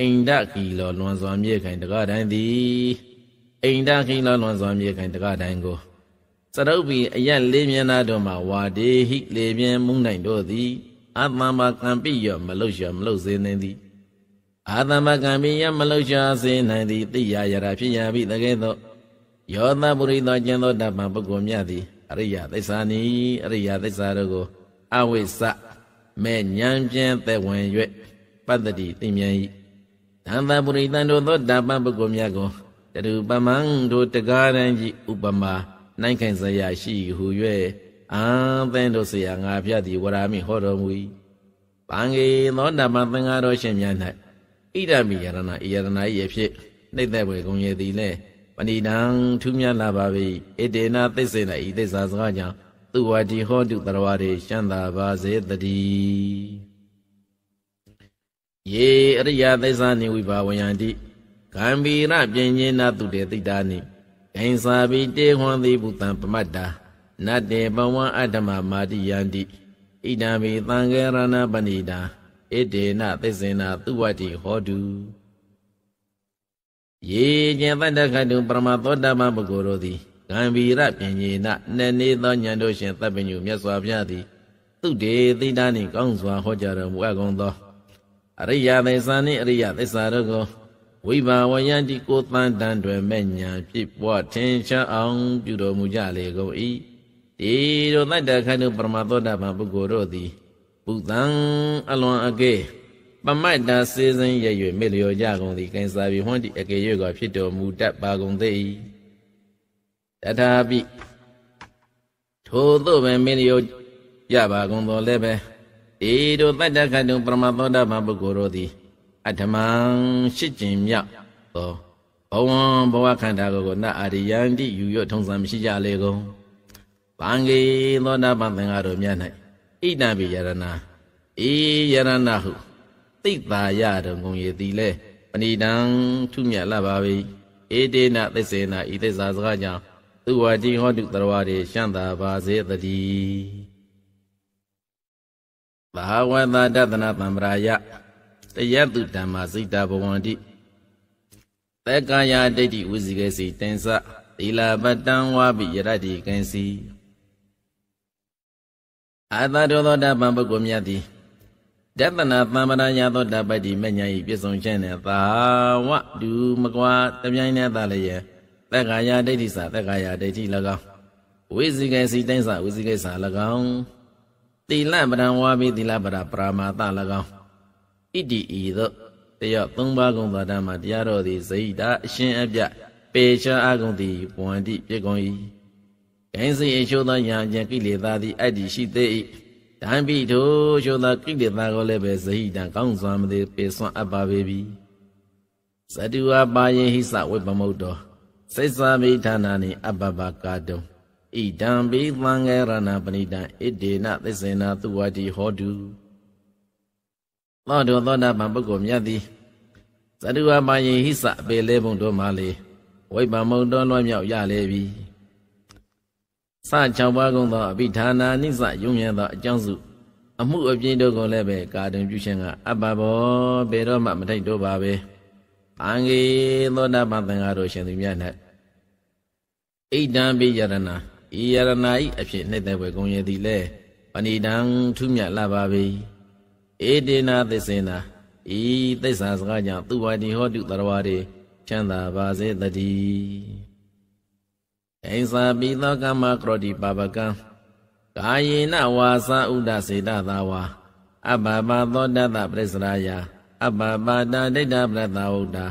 အိန္ဒခီလောလွန်စွာမြေခိုင်တကားတိုင်းသည်အိန္ဒခီလောလွန်စွာမြေခိုင်တကားတိုင်းကိုစရုပ်ပီအယက်လေးမျက်နှာတို့မှာဝါဒေဟိလေပြင်းမုန်နိုင်တို့သည်အတ္တမကံပိယမလုရမလုစေနေသည်အာသမကံပိယမလုရှာစေနိုင်သည်တိယရတာဖြစ်ရပြီတကဲ့သို့ယောသပုရိသောကျင်သောတပ္ပံပုဂ္ဂိုလ်မြတ်သည်အရိယသစ္စာနီအရိယသစ္စာတို့ကိုအဝိစ္စမဲ့ဉာဏ်ဖြင့်သက်ဝင်၍ပတ္တိသိမြင်၏သံသပုရိသံတို့သောတပ္ပံပုဂ္ဂိုလ်မြတ်ကိုတရူပမံတို့တကားတန်းကြီးဥပမာ နိုင်ခိုင်စရာရှိဟု၍အာသင်တို့ဆရာငါဖျက်သည်ဝရာမိဟောတော်မူ၏။ပံငေသောတပ္ပံသင်္ဃာတော်ရှင်မြတ်၌ဣဒမိယရဏဣယရဏဤအဖြစ်နှိမ့်သက်ဝေကုံရည်သည်လဲပဏိတံထူးမြတ်လာပါ၏ဣတေနသစ္စေနဤသစ္စာစကားကြောင့်သူဝါဒီဟောတုတရဝရေရှန္တာပါစေတတိယေအရိယသစ္စာနိဝိဘာဝယန္တိဂံဗီရပြင်းခြင်းနာသူတေတိတာနိဂိဉ္စာပိတေဟွန်တိဘုတံပမတ္တာနတ္တေပဝံအတ္တမမာတိယန္တိဣဒံဘိသံဃေရဏပဏိတာဣတေနသစ္စေနာသူဝတ္တိဟောတုယေကျင်တတခတုပရမသောတပန်ပုဂ္ဂိုလ်တို့သည်ဂံဗီရပင်ညေနနှစ်နေသောညံတို့ရှင်သဗ္ဗညုမြတ်စွာဘုရားသည် သူတေသိတာနှင့်ကောင်းစွာဟောကြားတော်မူအပ်ကုန်သော အရိယသေသနှင့်အရိယသစ္စာတို့ကိုဝိဘာဝယံတိကိုသန္တန်တွင်မဲ့ညာဖြစ်ပွားထင်ရှားအောင်ပြုတော်မူကြလေကုန်၏တေတို့တတခတုပရမသောတပန်ပုဂ္ဂိုလ်တို့သည်ပုသံအလွန်အကေပမိုက်တာစေစဉ်ရရွေမေလျောကြကုန်သည်ကင်စာပြီဟွန်းတိအကေရွေကဖြစ်တော်မူတတ်ပါကုန်သည်တထာပိထိုသို့ပင်မေလျောကြပါကုန်တော်လည်းပဲဤတို့တတ္တခတုပရမသောတာပန်ပုဂ္ဂိုလ်တို့သည် အထမံရှစ်ကျင်မြောက်သောဘဝံဘဝခန္ဓာကိုယ်ကိုနအာရိယန္တိယူရထုံးစံမရှိကြလေကုန်။ဘံဂေသောတာပန်သင်္ဃာတို့များ၌ဣဒံပိယရဏအေယရဏဟု သိတ္တာယတော်ငုံရည်သည်လဲပဏိတံထုမြတ်လပါပေဧတေနသစ္စေနဤသစ္စာစကားကြောင့်သူဝတိဟောတုတရဝရေရှန့်တာပါစေတည်းဘာဝတာတတနာပံပရာယတယတုဓမ္မစိတဘဝန္တိသက္ကာယဒိဋ္ဌိဝစီကေစီတင်္စသီလပတံဝါပိယရတိကံစီအာသာတောသောတပံပုဂ္ဂိုလ်မြတ်သည်တသနာသမ္ပဒယသောတပတ္တိမညာဤပြည့်စုံခြင်းနဲ့သာဝဒူမကွာတပြိုင်တည်းသာလျက်တက္ကာယဒိဋ္ဌိစာတက္ကာယဒိဋ္ဌိ၎င်းဝိဇိကေစီတိုင်းစာဝိဇိကေစာ၎င်းတိလပဒံဝါပိတိလပဒပရာမာတ၎င်းဣတိဤသို့တယောသုံးပါးကုန်သောဓမ္မတရားတော်သည်ဇိတာအရှင်အပြပေချာအကုန်သည်ပဝန္တိပြေကုန်၏ဂိုင်းစေရှုသောညာခြင်းကိလေသာသည်အတ္တိရှိသေး၏တံပိထိုရှုသောကိလေသာကိုလည်းပဲဇဟိတံကောင်းစွာမသိပေစွမ်းအပ်ပါပေပြီဇတုဝပါယေဟိသဝိပမုတ်တော်စိတ်စာမိဌာနာနိအပပကာတုံဣဒံပိသံဃေရဏပဏိတံဣဒေနသစ္စေနာသူဝတိဟောတုသောတောသောတာပန်ပုဂ္ဂိုလ်မြတ်သည်သတုဝပါယေဟိသအပေလဲဘုံတော်မှာလေဝိပမုံတော်လွှမ်းမြောက်ရလေပြီစ6ပါးကုန်သောအဘိဓါနာနိစ္စယုံမြသောအကြောင်းစု အမှုအပြင်းတို့ကိုလည်းပဲကာတွင်ပြုခြင်းကအပ္ပဘောဘယ်တော့မှမထိုက်တော့ပါပဲ။အင်္ဂေသောတာပန်သံဃာတို့ရှင်သူများ၌ဣဒံပိယရဏဤယရဏဤအဖြစ်နှိမ့်သက်ွယ်ကုန်ရသည်လေပဏိတံထုမြတ်လာပါပေ။ဧတေနာသစ္စေနာဤသစ္စာစကားကြောင့်သူဝတိဟောတုတရဝတိချမ်းသာပါစေတည်းအိသာပိသောကမ္မကရောတိပါပကံကာယေနဝါစာဥဒစေတသာဝါအပ္ပပါသောတတပရိစရာယအပ္ပပါတာဒိဋ္ဌပရတဝုဒ္ဒာ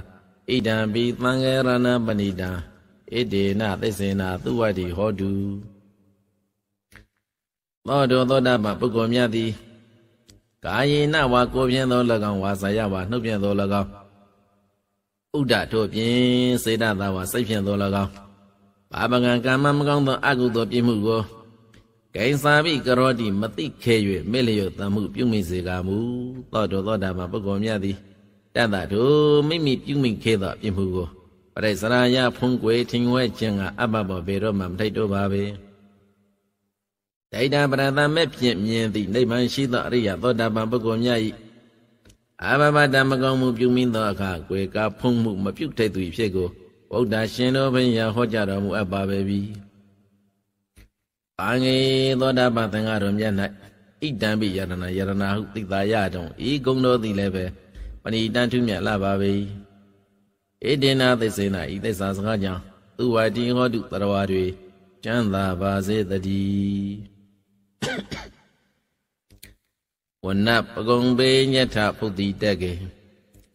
ဣဒံပိသံဃေရဏပဏိတံဣတေနသစ္စေနာသူဝတ္တိဟောတုသောတောသောတပပုဂ္ဂိုလ်များသည်ကာယေနဝါကိုပြင်းသော၎င်းဝါစာယဝါနှုတ်ပြင်းသော၎င်းဥဒ္ဒထို့ဖြင့်စေတသာဝါစိတ်ဖြင့်သော၎င်းပါပကံကာမမကောင်းသော အကုသိုလ်ပြည့်မှုကိုဂိဉ္စာပိကရောတိမသိခဲ၍မေလျောတမှုပြုမိစေကာမူသောတောသောတာပန်ပုဂ္ဂိုလ်များသည်တတ္တထုမိမိပြုမိခဲသောပြည့်မှုကိုပရိစရာယဖုံးကွယ်ထင်ဝဲခြင်းကအပဘောဘေတော့မှမထိုက်တော့ပါပဲဒိဋ္ဌပရတမဲ့ဖြင့်မြင်သည့်နိဗ္ဗာန်ရှိသောအရိယသောတာပန်ပုဂ္ဂိုလ်များ၏အဘဘတမကောင်းမှုပြုမိသောအခါကွယ်ကာဖုံးမှုမပြုတ်ထိုက်သူဖြစ်ကိုဗုဒ္ဓရှင်တော်ဘုရားဟောကြားတော်မူအပ်ပါပဲပြီ။ဘာငေသောတာပသင်္ဃတော်မြတ်၌ဣတံပိယရဏယရဏဟုသိတာရတုံဤဂုံတော်သည်လည်းပဲပဏိတန်ထုမြတ်လာပါပဲ။ဣတေနာသိစေနာဤသိစာစကားကြောင့်သူဝတိဟောတုတရဝါတွေကျမ်းသာပါစေတည်းဝဏပကုံပေညထဖုတိတက်ကေ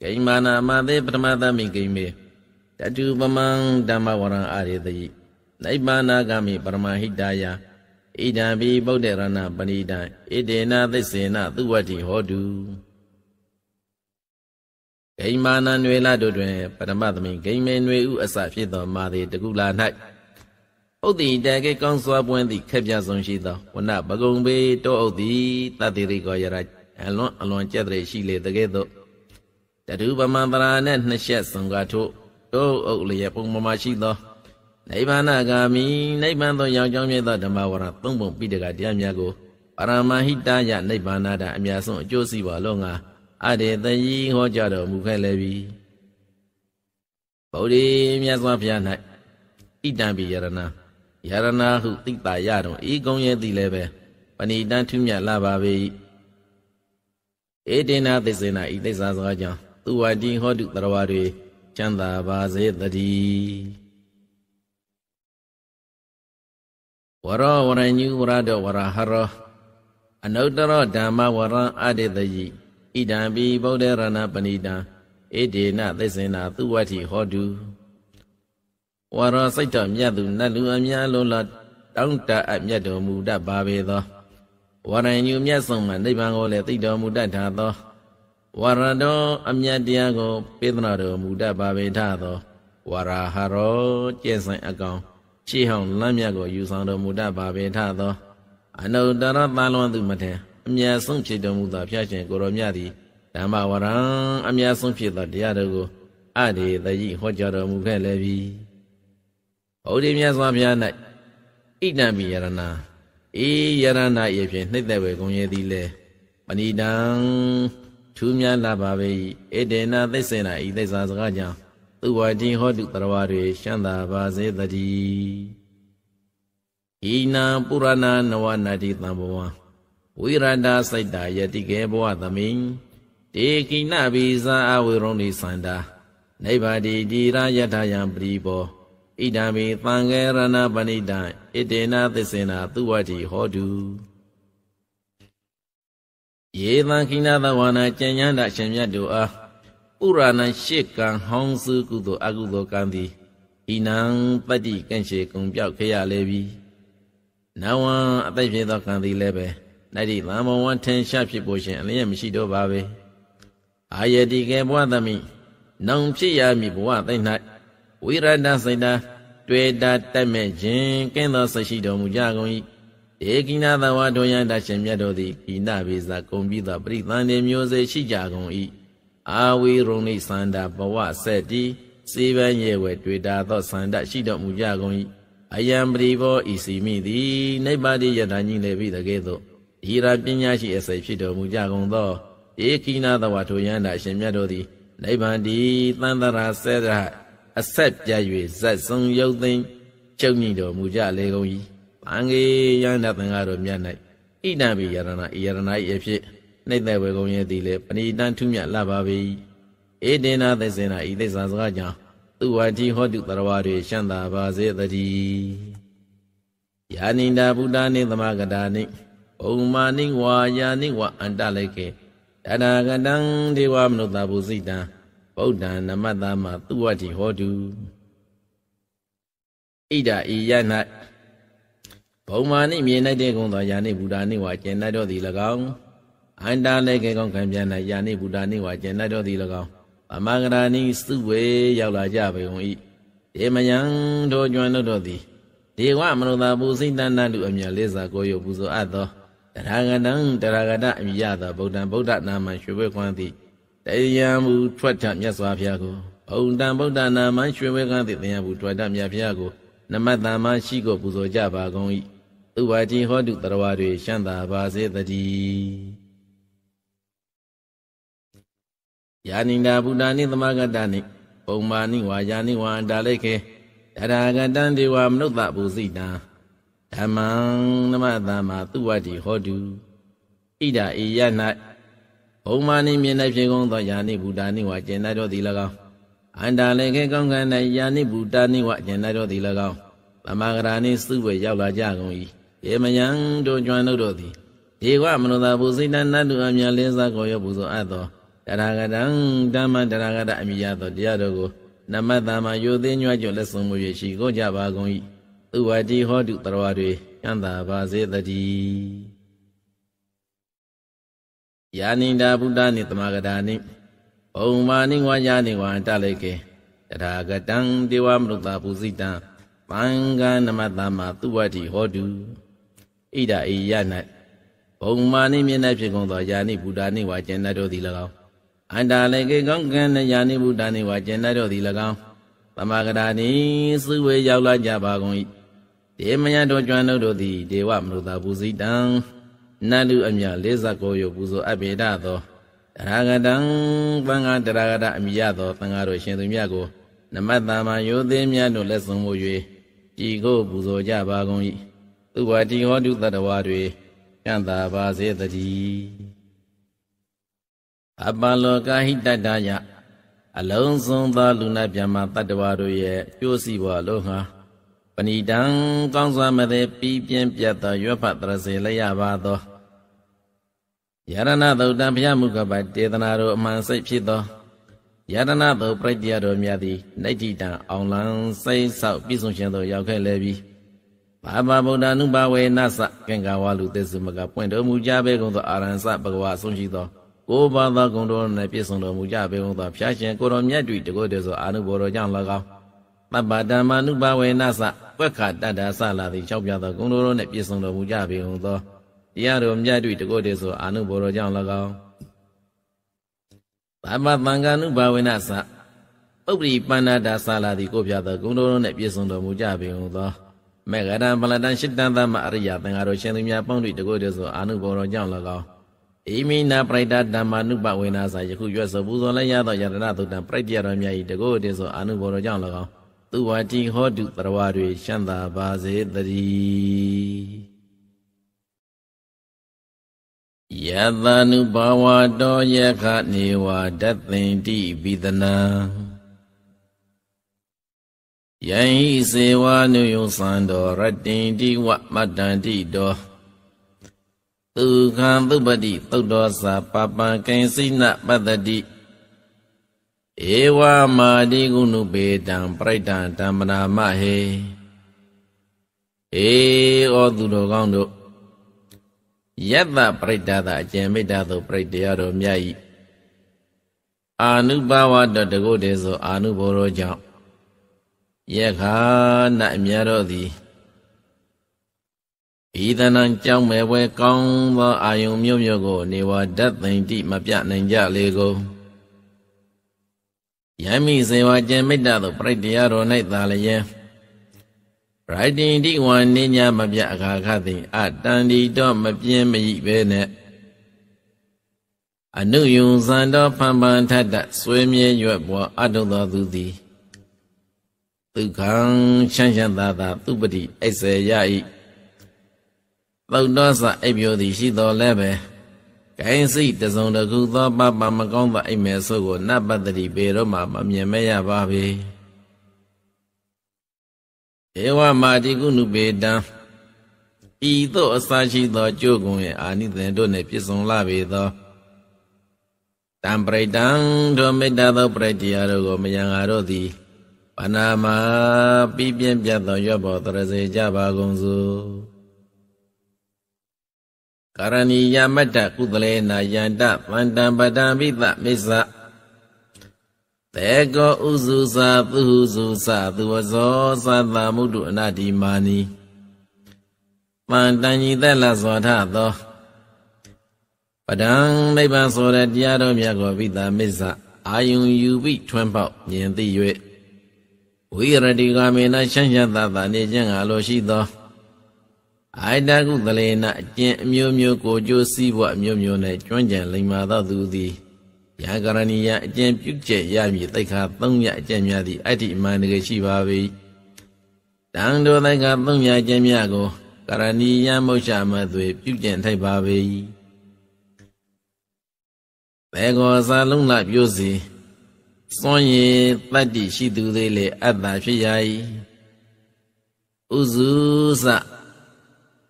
ဂိမာနာမသေပထမသမိဂိမေတတုပမံဓမ္မဝရံအာရေတိနိဗ္ဗာနဂမိပရမဟိတာယဣဒံဘိဗုဒ္ဓရဏပဏိတံဣတေနသစ္စေနသုဝတိဟောတုဂိမာနံွေလာတို့တွင်ပရမသမိဂိမေနွေဥအစဖြစ်သောမာတိတကုလာ၌ဥဒိတကေကောင်းစွာပွင့်သည့်ခက်ပြဆုံးရှိသောဝနပကုံပေတောဥဒိတတိရိကောယရအလွန်အလွန်ကြက်တည်းရှိလေတကဲ့သို့တတုပမံပရာနဲ့နှစ်ချက်ဆုံးကားထို့တို့အုပ်လျက်ပုံမမရှိသောနိဗ္ဗာန်ဂါမိနိဗ္ဗာန်သို့ရောက်ကြောင်းမြတ်သောဓမ္မဝရသုံးပုံပိတကတရားများကိုပရမဟိတယနိဗ္ဗာန်တာအများဆုံးအကျိုးစီးပွားလုံးငါအတေတယီဟောကြားတော်မူခဲ့လည်းပြီဗုဒ္ဓမြတ်စွာဘုရား၌ဣတံပိယရဏယရဏဟုတိတာယတော်ဤကုံရဲ့သည်လည်းပဲပဏိတန်ထုမြတ်လာပါပေ၏ဧတေနာသစ္စေနာဤသစ္စာစကားကြောင့်သူဝတိဟောတုတရဝါတွေချမ်းသာပါစေတည်းဝရောဝရညုဝရတောဝရဟရောအနုတ္တရောဓမ္မဝရံအတေတယိဣဒံပိဗုဒ္ဓရဏပဏိတံဣဒေနသစ္စေနာသုဝတ္ထိဟောတုဝရောစိတ်တော်မြတ်သူနတ်လူအများလုံးလာတောင်းတအမြတ်တော်မူတတ်ပါပေသောဝရဉ္ညူမြတ်ဆုံးမှနိဗ္ဗာန်ကိုလည်းသိတော်မူတတ်ထာသောဝရတောအမြတ်တရားကိုပေးသနာတော်မူတတ်ပါပေထသောဝရဟရောကျင့်ဆိုင်အကောင်ရှေးဟောင်းလမ်းမြတ်ကိုယူဆောင်တော်မူတတ်ပါပေထသောအနုတရသာလွန်သူမထင်အမြတ်ဆုံးဖြစ်တော်မူသောဖျားရှင်ကိုရောမြတ်သည်ဓမ္မဝရံအမြတ်ဆုံးဖြစ်သောတရားတို့ကိုအတေတကြီးဟောကြားတော်မူခဲ့လေပြီ။ဩဒီမြတ်စွာဘုရား၌ဣဒံပိယရဏအေယရဏ၏ဖြင့်နှိမ့်သက်ဝေကုန်ရည်သည်လေပဏိတံထူးများလာပါပေ၏ဧတေနသိစေနာဤသိစာစကားကြောင့်သူဝတိဟောတုတရဝတွေရှမ်းသာပါစေတည်းဤနာပုရဏနဝနာတိတံဘဝဝိရဒာစိတ်တာယတိကေဘဝသမိတေကိနဘိဇာအဝေရုံနိသန္တာ နိဗ္ဗာတိတိရာယထာယံပရိဘောဣဒံမိသံဃေရဏပဏိတံဣတေနသစ္စေနာ သူဝတိဟောတုယေသံခိနာသဝနာကျဉ္ညာတရှင်မြတ်တို့အားဥရဏံရှစ်ကံဟောင်းစုကုသိုလ်အကုသိုလ်ကံသည်ဤနံပတ္တိကံရှိကုံပြောက်ခရလေပြီနဝံအသိဖြစ်သောကံသည်လည်းပဲနိုင်တိဗံဘဝထင်ရှားဖြစ်ပေါ်ရှင်အလျက်မရှိတော့ပါပဲအာယတိကေဘဝသမိနောင်ဖြစ်ရမည်ဘဝသိ၌ဝိရဒစိတ်တာတွေ့တာတတ်မဲ့ခြင်းကင်းသောစိတ်ရှိတော်မူကြကုန်၏ဒေကိနာသဝဒုယန္တရှင်မြတ်တို့သည်ကိနာဘေဇာဂုံပြီးသောပရိသန္တေမျိုးစေရှိကြကုန်၏အာဝိရုံနိသန္တာဘဝဆက်တီစေပန်းရဲ့ဝဲတွေ့တာသောသန္တရှိတော်မူကြကုန်၏အယံပရိဘောဤစီမိသည်နိဗ္ဗာတိယထာကြီးလည်းပြီးတကဲ့သို့ဤရာပညာရှိအစိဖြစ်တော်မူကြကုန်သောဧကိနာသဝဒုယန္တရှင်မြတ်တို့သည်နိဗ္ဗာန်ဒီသန္တရာဆဲရအဆက်ပြတ်၍ဇတ်ဆုံးရုပ်သိမ်းချုပ်ငိတော်မူကြလေကုန်၏။အင်္ဂေယန္တသင်္ဃတော်မြတ်၌ဣဒံဘိယရဏဣယရဏ၏အဖြစ်နှိမ့်သက်ဝေကုံရဲ့သည်လေပဏိတန်ထုမြတ်လှပါပြီ။ဧတေနာသစ္စေနာဤသစ္စာစကားကြောင့်သူဝတိဟောတုတရဝရေရှန္တာပါစေတည်း။ယာနိန္ဒဗုဒ္ဓနိသမဂတာနိဩမာနိဝါယာနိဝအန္တလိုက်ကေတဏဂတံဒေဝမနုဿဗုစိတံဗုဒ္ဓံနမတ္တမသူဝတိဟောတုဣဒာဤယ၌ဘုံမာနိမြေ၌တဲ့ကုံသောယာနိဗုဒ္ဓနိဝါကျင်တတ်တော်သည်၎င်းအန္တာလည်းကေကောင်းခံပြန်၌ယာနိဗုဒ္ဓနိဝါကျင်တတ်တော်သည်၎င်းဗမဂရာနိစုဝေရောက်လာကြပေကုန်၏ဒေမယံတို့ကျွမ်းတော်သည်ဒေဝမနုဿာပူစိတ်တဏ္ဍလူအမြလေးစားကိုယုပူဇော်အပ်သောတရာဂတံတရာဂတအမိယသောဗုဒ္ဓံဗုဒ္ဓနာမရွှေဘွဲခွမ်းသည်တယံမူထွက်ထမြတ်စွာဘုရားကိုဗုဒ္ဓံဗုဒ္ဓနာမရွှေဘွဲခွမ်းသည်တယံမူထွက်ထမြတ်ဘုရားကိုနမတ္တမရှိကိုပူဇော်ကြပါကုန်၏သူဝါကြီးဟောတုတရဝါတွေရှမ်းသာပါစေတည်းယာနိတာဗုဒ္ဓနိသမဂတနိပုံမာနိဝါယာနိဝါဒါလိခေတရာဂတံဒေဝမနုဿပုစိတံဓမ္မံနမတမသူဝတိဟောတုဣဒာဤယ၌ဘုံမာနိမြေ၌ဖြစ်ကုန်သောယာနိဗုဒ္ဓနိဝါကျင်နာတော်သည်၎င်းအန္တာလေခေကောင်းကံ၌ယာနိဗုဒ္ဓနိဝါကျင်နာတော်သည်၎င်းသမဂရာနိစုဝေရောက်လာကြကုန်၏ယေမယံတို့ကြွန်လို့တို့သည်ဒီဝမနုသာဘုစိတ္တနတုအမြလင်းစားကိုရောပူဇော်အပ်သောတရာဂတံဓမ္မတရာဂတအမိရသောတရားတို့ကိုနမတ္တမယုသိညွှတ်ကြလက်ဆုံမှု၍ရှိကိုကြပါကုန်၏ဥဝတိဟောတုတရဝတွေကျမ်းသာပါစေတတိယာနိတာဗုဒ္ဓနိတမဂဒာနိဩမာနိဝါယာနိဝါတလိကေတရာဂတံဒေဝမနုသာဘုစိတံမင်္ဂနမတ္တမသုဝတိဟောတုဣဒအိယ၌ဘုံမာနိမျက်နှာဖြစ်ကုန်သောယာနိဘုဒ္ဓနိဝါကျင်တတ်တို့သည်၎င်းအန္တာလေကေကောင်းကံယာနိဘုဒ္ဓနိဝါကျင်တတ်တို့သည်၎င်းတမဂရာနိစုဝေရောက်လာကြပါကုန်၏ဒေမယတော်ကျွမ်းတို့သည်ဒေဝမနုဿာပူဇိတံနန္ဒုအမြ49ရုပ်ပူဇော်အပေဒသောတရာဂတံသံဃာတရာဂတအမိယသောသံဃာတို့ရှင်သူမြတ်ကို နမတ္တမယောသိမြတ်တို့လက်ဆောင်မှု၍ကြည်ကိုပူဇော်ကြပါကုန်၏သူဝတိဟောတုတတဝါတွေကျန်တာပါစေတည်းအပလောကဟိတတ္တယအလုံးစုံသောလူနာပြမတတ္တဝါတို့ရဲ့ကျိုးစီပွားလုံးဟာပဏိတံကောင်းစွာမသည်ပြီးပြင်းပြတ်သောရွတ်ဖတ်တရစေလျပါသောယရဏသုတ်တံဘုရားမူကပတေသနာတို့အမှန်စိတ်ဖြစ်သောယတနာသောပြိတ္တရတော်မြတ်သည်နိုင်တိတံအောင်လံစိတ်ဆောက်ပြည့်စုံခြင်းသို့ရောက်ခဲ့လေပြီ။ဘာဘာဗုဒ္ဓ ानु ဘာဝေနသကင်္ကာဝလူသစ္စမကပွင့်တော်မူကြပေကုန်သောအာရဏစဘဂဝါအဆုံးရှိသောကိုးပါးသောဂုဏ်တော်နှင့်ပြည့်စုံတော်မူကြပေကုန်သောဖျားရှင်ကိုတော်မြတ်တွင်တကုတ်တည်းသောအာနုဘောတော်ကြောင့်၎င်းမပ္ပတမနုဘဝေနသဝက္ခတတ္တာစလာသည်၆ပြသောဂုဏ်တော်နှင့်ပြည့်စုံတော်မူကြပေကုန်သောတရားတော်မြတ်တွင်တကုတ်တည်းသောအာနုဘောတော်ကြောင့်၎င်းဘာမတန်ကန်ုဘာဝေနသပုပ္ပရိပန္နတာစာလာသည်ကိုပြသောဂုဏတော်နှင့်ပြည့်စုံတော်မူကြပေဟုသောမေဃရံပလတံရှိတံသမအရိယသင်္ဃာတို့ရှင်သူများပေါင်းတို့တကုတ်တည်းဆိုအာနုဘောတော်ကြောင့်၎င်းဣမိနာပရိဒဓမ္မာနုပဝေနာစာယခုရွတ်ဆိုပူဇော်လည်းရသောယတနာသုတံပရိတရတော်များဤတကုတ်တည်းဆိုအာနုဘောတော်ကြောင့်၎င်းသူဝတိဟောတုတရဝတွေရှမ်းသာပါစေတည်းယတနုဘဝတောယခနေဝတသင်တိပိတနာယံဤစေဝါနုယုသံတော်ရတ္တင်တိဝမတ္တန္တိတော်သူခံသုပတိသုတ်တော်စာပပံကိဉ္စိနပတ္တိဧဝမာတိကုဏုပေတံပြိတံဓမ္မနာမဟေဧဩသူတော်ကောင်းတို့ယတ္တပြိတသာအကျင်မိတ္တသို့ပြိတ္တရတော်မြတ်၏အာနုဘဝတတကုတေသောအာနုဘောရောကြောင့်ယက္ခာနအမြတ်တော်သည်ဤတဏံကြောင့်မဲ့ဝဲကောင်းသော အာယုံမျိုးမျိုးကို နေဝဓာတ်သိမ့်တိမပြနိုင်ကြလေကုန်ယံမိစေဝါကျင်မိတ္တသို့ပြိတ္တရားတော်၌သာလျင်ရိုက်တင်တိဝံနိညာမပြအခါခသိအတန္တိတော့မပြင်းမရိပဲနဲ့အနုယုံဇံတော်ဖန်ပန်ထတဆွေမြဲရွက်ပေါ်အတုသောသူသည်ဒုက္ခံရှမ်းရှမ်းသာသာသူပတိအိစေယဤသုတ်တော်စအိပ်ပျော်သည် ရှိတော်လည်းပဲဂိုင်းစိတ်တစုံတခုသောပပမကောင်းသောအိမ်မဲ့ဆိုးကိုနတ်ပတ္တိပေတော့မှမမြင်မရပါပေဧဝမာတိကုနုပေတံဤသို့အစာရှိသောကြိုးကွန်ရဲ့အာနိသင်တို့နှင့်ပြည့်စုံလာပေသောတံပရိတံဒုမေတ္တာသောပရိတ္တရာတို့ကိုမယံငါတို့သည်ပနာမပြပြပြတ်သောရပ်ပေါ်တရစေကြပါကုန်စုကာရဏီယမတ္တကုသလေနာယန္တပန္တံပတံပိသမိစ္ဆတေကောဥစုသာသူဟုစုသာသူဝဇောသာသာမုဒ္ဒအနာတိမာနီပန္တံဤသက်လဇောထသောပဒံနိဗ္ဗာန်ဆိုတဲ့တရားတော်မြတ်ကိုပိသမိစ္ဆအာယုံယူပြီးထွန်းပေါက်မြင်သိ၍ဝိရတိကာမေနရှမ်းရှမ်းသာသာနေခြင်းငါလိုရှိသောအိုက်တကုသလေနအကျင့်အမျိုးမျိုးကိုကြိုးစည်းဖို့အမျိုးမျိုးနဲ့ကျွမ်းကျင်လိမ္မာသောသူသည်ယာကရဏီယအကျင့်ပြုကျင့်ရမည်သိက္ခာ၃ရအကျင့်များသည့်အဋ္ဌိမန္တကရှိပါ၏တံတို့သိက္ခာ၃ရအကျင့်များကိုကရဏီယမုတ်ချမသွေပြုကျင့်ထိုက်ပါ၏ဘေကောဇာလုံးလပြိုးစီစွန့်ရည်တတ္တိရှိသူသေးလေအတ္တဖြစ်ရ၏ဥစုစ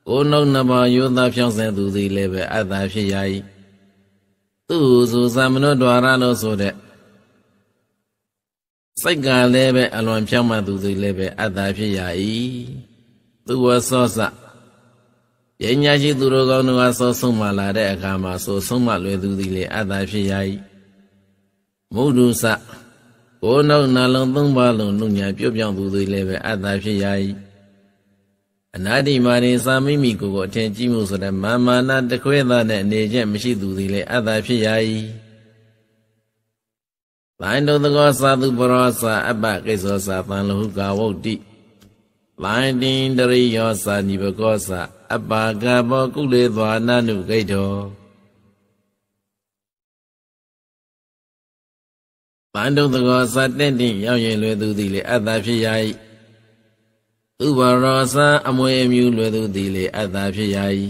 ကိုနှုတ်နှပါယောသားဖြောင်းဆဲသူသေးလေပဲအတ္တဖြစ်ရ၏သူစုစမနုဒွါရလို့ဆိုတဲ့စိတ်ကလည်းပဲအလွန်ဖြောင်းမှသူသေးလည်းပဲအတ္တဖြစ်ရ၏သူဝဆောစယညာရှိသူတို့ကောင်းတို့ကဆောဆုံးမှလာတဲ့အခါမှာဆိုဆုံးမှလွယ်သူသည်လည်းအတ္တဖြစ်ရ၏မုဒ္ဒုစကိုယ်နှုတ်နှလုံးသုံးပါလုံးနှုတ်ညာပြုတ်ပြောင်းသူတွေလည်းပဲအတ္တဖြစ်ရ၏အနာတ္တိမာရိစာမိမိကိုယ်ကိုအထင်ကြီးမှုဆိုတဲ့မာမာနာတခွဲသားနဲ့အနေချက်မရှိသူတွေလည်းအတ္တဖြစ်ရ၏လိုင်းတုံသကောသာသူပရောစာ အပ္ပကိစ္ဆောစာတန်လဟုကာဝုတ်တိလိုင်းတင်တရိယောစာနိဘကောစာအပ္ပကဘောကုလေသွာနနုဂိတောပန္တုသကောစတဲ့တင်ရောက်ရင်လွယ်သူသည်လေအတ္တဖြစ်ရ၏ဥပရောစအမွေအမျိုးလွယ်သူသည်လေအတ္တဖြစ်ရ၏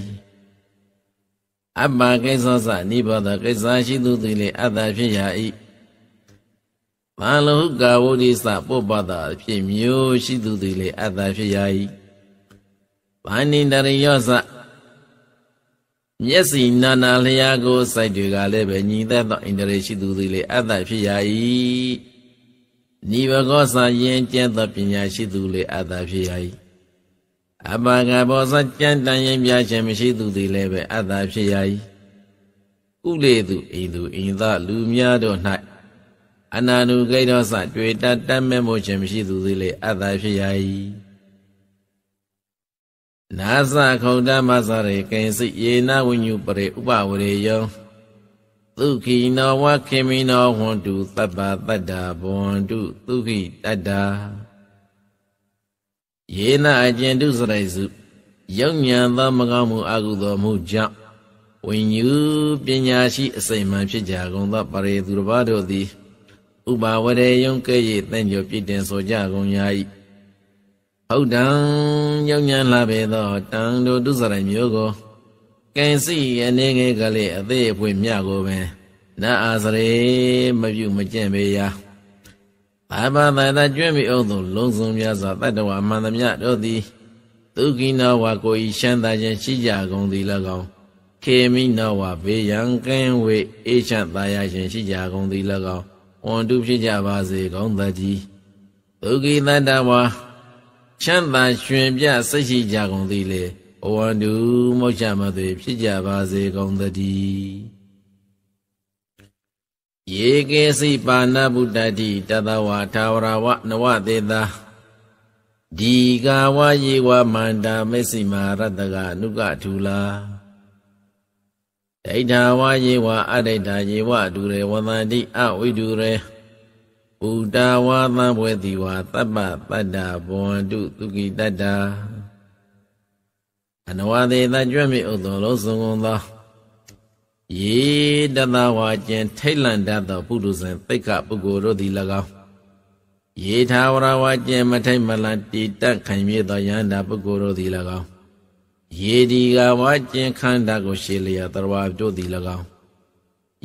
အပ္ပကိစ္စစနိဗ္ဗာန်ကိစ္စရှိသူသည်လေအတ္တဖြစ်ရ၏မလောကာဝုဒိစပုပ္ပတာဖြစ်မျိုးရှိသူသည်လေအတ္တဖြစ်ရ၏ဗာဏိတရယောစမျက်စိနာနာလျာကိုစိုက်တွေကလည်းပဲညီသက်သောအင်္ဒရေရှိသူသည်လေအတ္တဖြစ်ရ၏နိဘကောစာယင်ကျက်သောပညာရှိသူလေအတ္တဖြစ်ရ၏အပကဘောစကြံတန်ရင်ပြခြင်းမရှိသူသည်လည်းပဲအတ္တဖြစ်ရ၏ဥလေသူအိန္ဒုအိန္ဒလူများတို့၌အနာနုဂိတောစတွေ့တတ်တတ်မဲ့မှုခြင်းမရှိသူသည်လေအတ္တဖြစ်ရ၏နာသခုံဓမ္မစရေကိဉ္စိယေနဝิญุပရိဥပဝရေယောသုခိနောဝခေမိနောဟွန်တုသဗ္ဗတတ္တာဘဝန္တုသုခိတတ္တာယေနအကျင်တုစရိုက်စုယုံဉဏ်သောမကောင်းမှုအကုသိုလ်မှုကြောင့်ဝิญุပညာရှိအစိမ့်မှန်ဖြစ်ကြကုန်သောပရိသူတစ်ပါးတို့သည်ဥပါဝရေယုံကဲ့ရဲ့တန်ကျော်ပြည့်တင်ဆိုကြကုန်ရာ၏ဟုတ်တံရောက်ညာလာပေသောတံတို့ဒုစရိုက်မျိုးကိုကင်စီအနေငယ်ကလေးအသေးအဖွင့်မြကိုပင်နာအာစရေမပြုမကျင့်ပေရာဘာဘာသာသာကျွင့်မိအောင်သောလုံးစုံများစွာတတ္တဝအမှန်သမျှတို့သည်ဒုကိနောဝါကိုဤရှမ်းသာခြင်းရှိကြကုန်သည်၎င်းခေမိနောဝါဘေယံကင်းဝေအေချမ်းသာရခြင်းရှိကြကုန်သည်၎င်းဝန္တုဖြစ်ကြပါစေကုန်သတည်းဒုကိတတ္တဝါချမ်းသာရှင်ပြစိတ်ရှိကြကုန်သည်လေဘဝတုမောချမသွေဖြစ်ကြပါစေကုန်သတည်းယေကေစီပါဏဗုဒ္ဓတိတတဝါထာဝရဝနဝသေတာဒီကဝယေဝမန္တာမစ္စည်းမာရတကနုကထူလာဒိဋ္ဌာဝယေဝအဒိဋ္ဌာယေဝဒူရေဝန္တိအဝိဒူရေဥတာဝသံဘွေတိဝါသဗ္ဗပတ္တာဘဝန္တုသူကိတတ္တာအနဝသေတကြွမိဥသောလုံးစုံကုန်သောယေတတဝါကျင်ထိတ်လန့်တတ်သောပုထုဇဉ်သိက္ခပုဂ္ဂိုလ်တို့သည်၎င်းယေထာဝရဝါကျင်မထိတ်မလန့်တည်တတ်ခံမြဲသောယန္တာပုဂ္ဂိုလ်တို့သည်၎င်းယေဒီကဝါကျင်ခန္ဓာကိုရှေလျာတရဝါတို့သည်၎င်း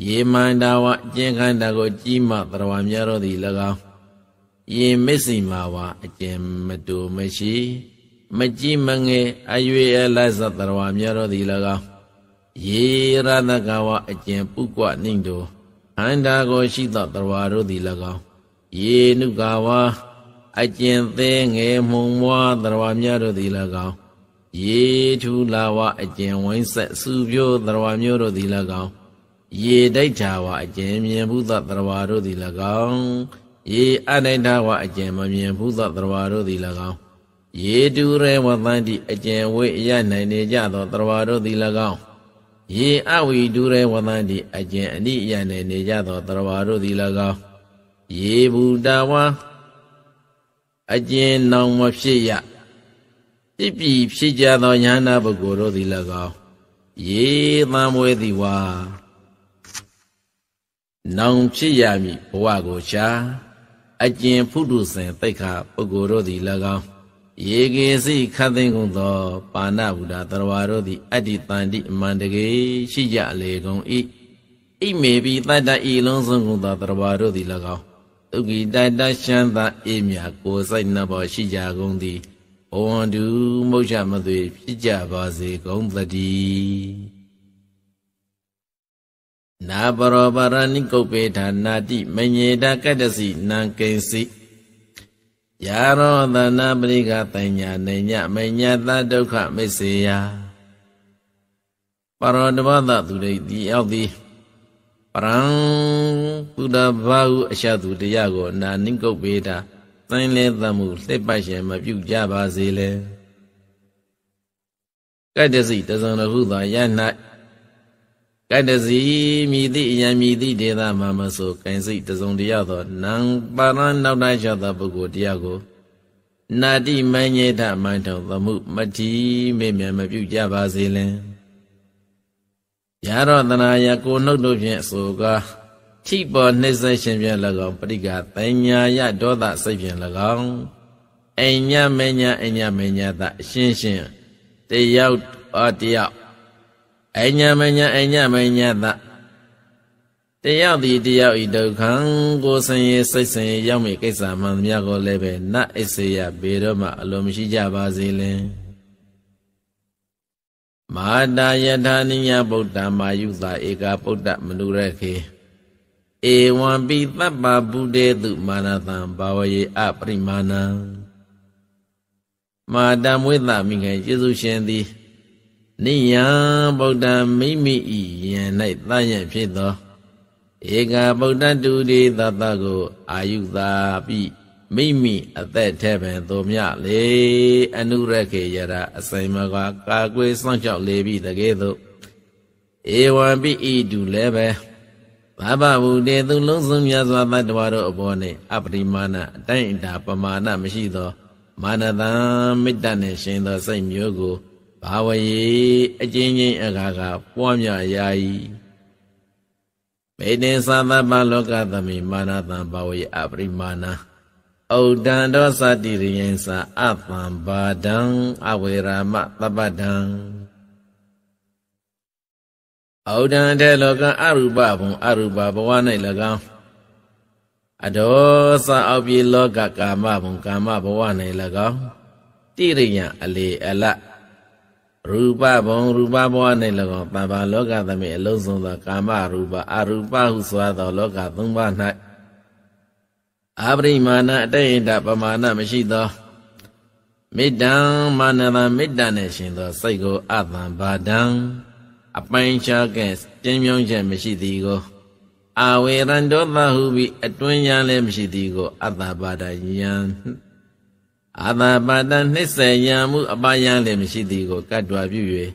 ရေမန္တာဝအကျဉ်းခန္ဓာကိုကြီးမှသရဝများတော်သည်၎င်းယေမစ္စီမာဝအကျဉ်မတူမရှိ မကြီးမငယ်အရွေအလတ်သတ္တဝါများတော်သည်၎င်းယေရတကဝအကျဉ်ပုကနှင့်တို့အန္တာကိုရှိသောတဝါတို့သည်၎င်းယေနုကဝအကျဉ်သင်းငယ်မှုံမွားတဝါများတို့သည်၎င်းယေထူလာဝအကျဉ်ဝိုင်းဆက်စုပြိုးတဝါမျိုးတို့သည်၎င်းရေဒိဋ္ဌာဝအကျင်မြင်ဘူးသတ္တဝါတို့သည်၎င်းရေအနိဋ္ဌဝအကျင်မမြင်ဘူးသတ္တဝါတို့သည်၎င်းရေတူရေဝတန်တိအကျင်ဝိအရနိုင်နေကြသောတရဝါတို့သည်၎င်းရေအဝိတူရေဝတန်တိအကျင်အနိအရနိုင်နေကြသောတရဝါတို့သည်၎င်းရေဘူတဝါအကျင်နောင်မဖြစ်ရပြစ်ပြီဖြစ်ကြသောညာနာပုဂ္ဂိုလ်တို့သည်၎င်းရေသံဝေတိဝါနောင်ဖြစ်ရမည်ဘဝကိုရှားအကျင်ဖုတုစဉ်တိတ်ခါပုဂ္ဂိုလ်တို့သည်၎င်းရေကေစီခတ်သိမ့်ကုန်သောပါဏဗုဒ္ဓတရဝါတို့သည် အတ္တိတန္တိအမန္တကေရှိကြလေကုန်၏ဣမေပိတတ္တဤလုံးစုံကုန်သောတရဝါတို့သည်၎င်းဒုက္ခိတတ္တရှမ်းသာအေးမြကိုစိုက်နှဘောရှိကြကုန်သည်ဘဝန္တုမုတ်ချမသွေ ဖြစ်ကြပါစေကုန်သတည်းနာပရောပါရဏိကုပ္ပေဌာနာတိမညေတာကတ္တစီနံကိဉ္စီယာရောသနာပရိကတညာနေညမညတဒုက္ခမိစေယပရောတဘာသသူရိတိရောက်သည်ပရံပုဒ္ဓဘာဟုအရှသူတရားကိုနာနိကုပ္ပေတာသိုင်းလဲသမှုလှစ်ပတ်ရှင်မပြုကြပါစေလေကတ္တစီတဇံရဟုသာယ၌ကတစီမိတိအယံမိတိဒေသမှာမဆိုကင်စိတ်တစုံတရသောနံပါရန်နောက်တရသောပုဂ္ဂိုလ်တရားကိုနာတိမဉ္ဇေတမန်ထုံသမှုမတိမေမြမပြုကြပါစေလင်ရသောတနာယကိုနှုတ်တို့ဖြင့်ဆိုကားထိပေါ်နှိစ္စရှင်ဖြင့်၎င်းပရိကပညာယဒေါသစိတ်ဖြင့်၎င်းအိညာမညာအိညာမညာသအရှင်းရှင်းတယောက်အတယောက်အညာမညာအညာမညာသတယောက်ဒီတယောက်ဤဒုက္ခံကိုဆင်းရဲစိတ်ဆင်းရဲရောက်မိကိစ္စမှန်သမျှကိုလည်းပဲနတ်အစ္ဆေယဘေတော့မှအလိုမရှိကြပါစေလင်မာတာယထာနိယဗုဒ္ဓမာယုသာဧကဗုဒ္ဓမနုရခေဧဝံပိသဗ္ဗဗုဒ္ဓေတုမာနတံဘာဝယေအပရိမာဏံမာတမွေသမိခင်ယေရှုရှင်သည်နိယံဗုဒ္ဓမိမိဤယံ၌သာယံဖြစ်သောဧကဗုဒ္ဓတူရိသတ္တကိုအာယုသာပိမိမိအသက်ထဲပင်သူမြလေအနုရခေယရအစိမ်မကွာကာကွေစောင့်ရှောက်လေပြီတကဲ့သို့ဧဝံပိဤတူလည်းပဲဘာဘဝုတေသူလုံးစုံမြတ်စွာဘုရားတို့အပေါ်နှင့်အပရိမာဏအတိုင်းအတာပမာဏမရှိသော မာနတံမေတ္တာနှင့်ရှင်သောစိတ်မျိုးကိုဘာဝရေအချင်းချင်းအခါခါပွားများရာဤမေတ္တသဗ္ဗလောကသမိမာနတံဘာဝရေအပရိမာဏဩဒံဒောသတိရိယံသာအပံဘာဒံအဝေရာမသဗ္ဗဒံဩဒံတေလောက အရူပဘုံအရူပဘဝ၌၎င်းအဒေါသအောက်ပြေလောကကာမဘုံကာမဘဝ၌၎င်းတိရိယံအလေအလတ်ရူပဘုံရူပဘဝ၌၎င်းတဘာလောကသမိအလုံးစုံသောကာမရူပအရူပဟုဆိုသောလောကသုံးပါး၌အပရိမာဏအတိတ်ပမာဏမရှိသောမေတ္တံမာနတံမေတ္တနဲ့ရှင်သောစိတ်ကိုအတံပါဒံအပိုင်းခြားကဲတင်းမြုံခြင်းမရှိသည်ကိုအာဝေရံဒောသဟုပြီးအတွင်းရန်လည်းမရှိသည်ကိုအတ္တပါဒယံအာသာပါတံနှိစ္စယံမှု အပယံလည်းမရှိသည်ကိုကတ်တော်ပြု၍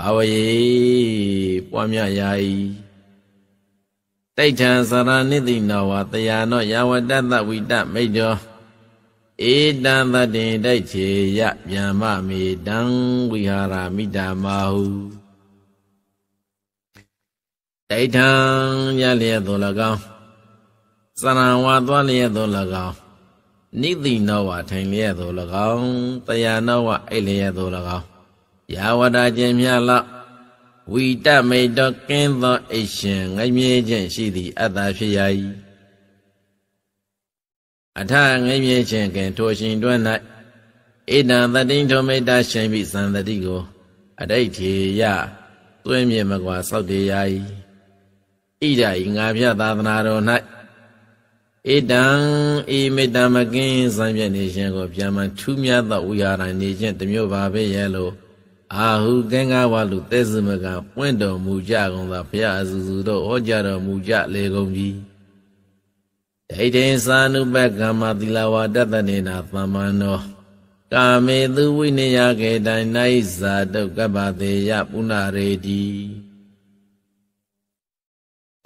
ဘာဝေပွားများရာ၏တိဋ္ဌံသရဏိတိနောဝတယာနောယဝတ္တသဝိတမိတ်တော်ဧတံသတ္တေတိုက်ခြေယဗျမ္မမေတံဝိဟာရမိတမဟုတိဋ္ဌံရလျက်သို့၎င်းသရဏဝါသွားလျက်သို့၎င်းနိသိနောဝထိုင်လျက်သို့၎င်းတယနောဝအိလျက်သို့၎င်းယာဝတာခြင်းများလောက်ဝီတမိတ်တော်ကင်းသောအိရှင်ငမြဲခြင်းရှိသည့်အတ္တဖြစ်ရ၏အထငမြဲခြင်းကင်ထိုရှင်တွင်၌ဣဒံသတိံထောမိတ်တရှင်ပြီသံတတိကို အတိတ်ထေယသွင်းမြေမကွာဆောက်တည်ရ၏ဣဒာဤငါပြသာသနာတော်၌ဧတံဧမေတ္တမကင်းစံပြနေခြင်းကိုပြန်မှထူးမြတ်သောဝိဟာရနေခြင်းတမျိုးပါပဲရဲ့လို့အာဟုကင်္ဂဝလူသေဇမကပွင့်တော်မူကြကုန်သောဘုရားအစူစူတို့ဟောကြားတော်မူကြလေကုန်ပြီဒိဋ္ဌိသာနုပကမ္မသီလဝါတတနေနာသမ္မန္နောကာမေသူဝိနယကေတံနိုင်ဇာတုကပ္ပတေယပုဏ္ဏရေတိ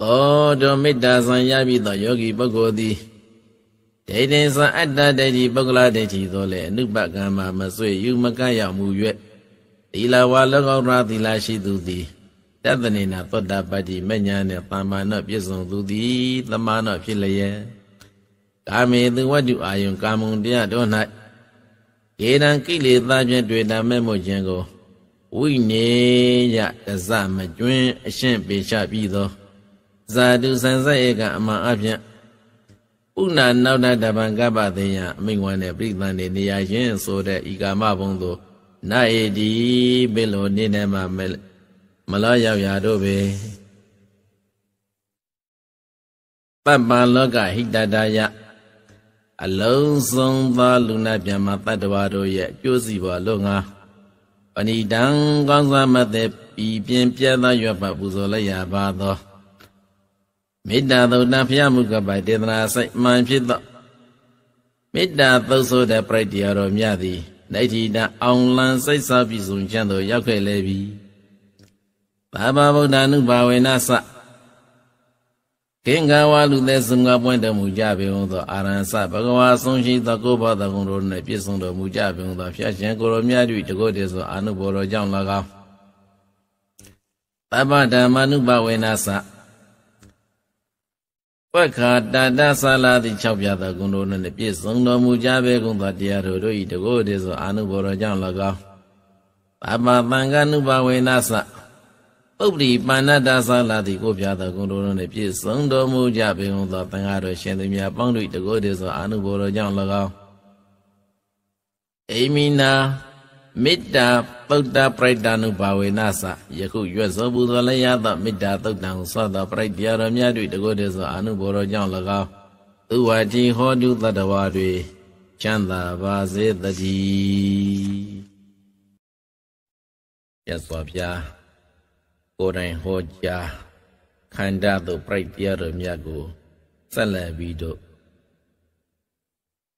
သောတောမေတ္တာဆံရပြီသောယောဂီပုဂ္ဂိုလ်သည်ဒိဋ္ဌိဆံအတ္တဒိဋ္ဌိပုဂ္ဂလဒိဋ္ဌိသောလည်းအနုပကမ္မမဆွေယူမကရောက်မှု၍သီလဝါလောကောရာသီလရှိသူသည်တသနေနာသောတာပတ္တိမဉ္ဇဏ်နဲ့ပါမနောပြည့်စုံသူသည်တမနောဖြစ်လျက်ကာမေသူဝတ္တုအာယုံကာမုံတရားတို့၌ဧတံကိလေသာဖြင့်တွေ့တာမဲ့မှုခြင်းကိုဝိနေယတဇမကျွင်းအရှင်းပေချပြီးသောဇာတုဆန်ဆက်ဧကအမှန်အဖြင့်ဥနာနောက်တတပံကပ္ပသိယအမိန်ဝမ်းတဲ့ပြိသန်နေနေရရှင်ဆိုတဲ့ဤကာမဘုံသို့နာဧတီဘိလိုနေနေမှာမလောရောက်ရာတို့ပဲပပ္ပလောက ဟိတတယအလုံးစုံသောလူနာပြမတတ္တဝါတို့ရဲ့အကျိုးစီးပွားလို့ငါပဏိတံကောင်းစားမသက်ပြီးပြင်းပြတ်သောရွတ်ပပူဇော်လိုက်ရပါသောမေတ္တာသုတ်တံဖျားမှုကပိုင်တေသနာစိတ်မှန်ဖြစ်သောမေတ္တာသုတ်ဆိုတဲ့ပြိုက်တရားတော်မြတ်သည်နိဋ္ဌိတအောင်လံစိတ်ဆောက်ပြီးဆုံးချမ်းသို့ရောက်ခဲ့လေပြီဘာဘာဗုဒ္ဓ ानु ဘာဝေနသကင်္ဂဝါလူသက်စုံကပွင့်တော်မူကြပေဟုသောအာရဟံသဘဂဝါဆုံးရှိသောကိုဘောတကုံတို့နှင့်ပြည့်စုံတော်မူကြပေဟုသောဖျားရှင်ကိုရောမြတ်၏တကုတ်တည်းသောအာနုဘောတော်ကြောင့်၎င်းတပ္ပဓမ္မ ानु ဘာဝေနသပက္ခာတတဆလာတိ6ပြသောဂုဏတို့နှင့်ပြည့်စုံတော်မူကြပေကုန်သောတရားတို့တို့၏တကောတေသောအာနုဘောတော်ကြောင့်၎င်းပပသံဃာနုဘဝေနသပုပ္ပိပါဏတသလာတိကိုပြသောဂုဏတို့နှင့်ပြည့်စုံတော်မူကြပေကုန်သောသံဃာတို့ရှင်သူများပေါင်းတို့၏တကောတေသောအာနုဘောတော်ကြောင့်၎င်းအိမိနာမေတ္တာသုတ်တာပရိတ္တ ानु ဘာဝေနသယခုရွတ်စောပူဇော်လည်းရသောမေတ္တာသုတ်တံကိုဆောသောပရိတ္တရာတော်များတို့တကုတ်တည်းသောအ ानु ဘောတော်ကြောင့်၎င်းသူဝတိဟောတုတတဝါတွေချမ်းသာပါစေတည်းယသောဗျာကိုယ်တိုင်ဟောကြားခန္ဓာသို့ပြိုက်ပြတော်မြတ်ကိုဆက်လက်ပြီးတော့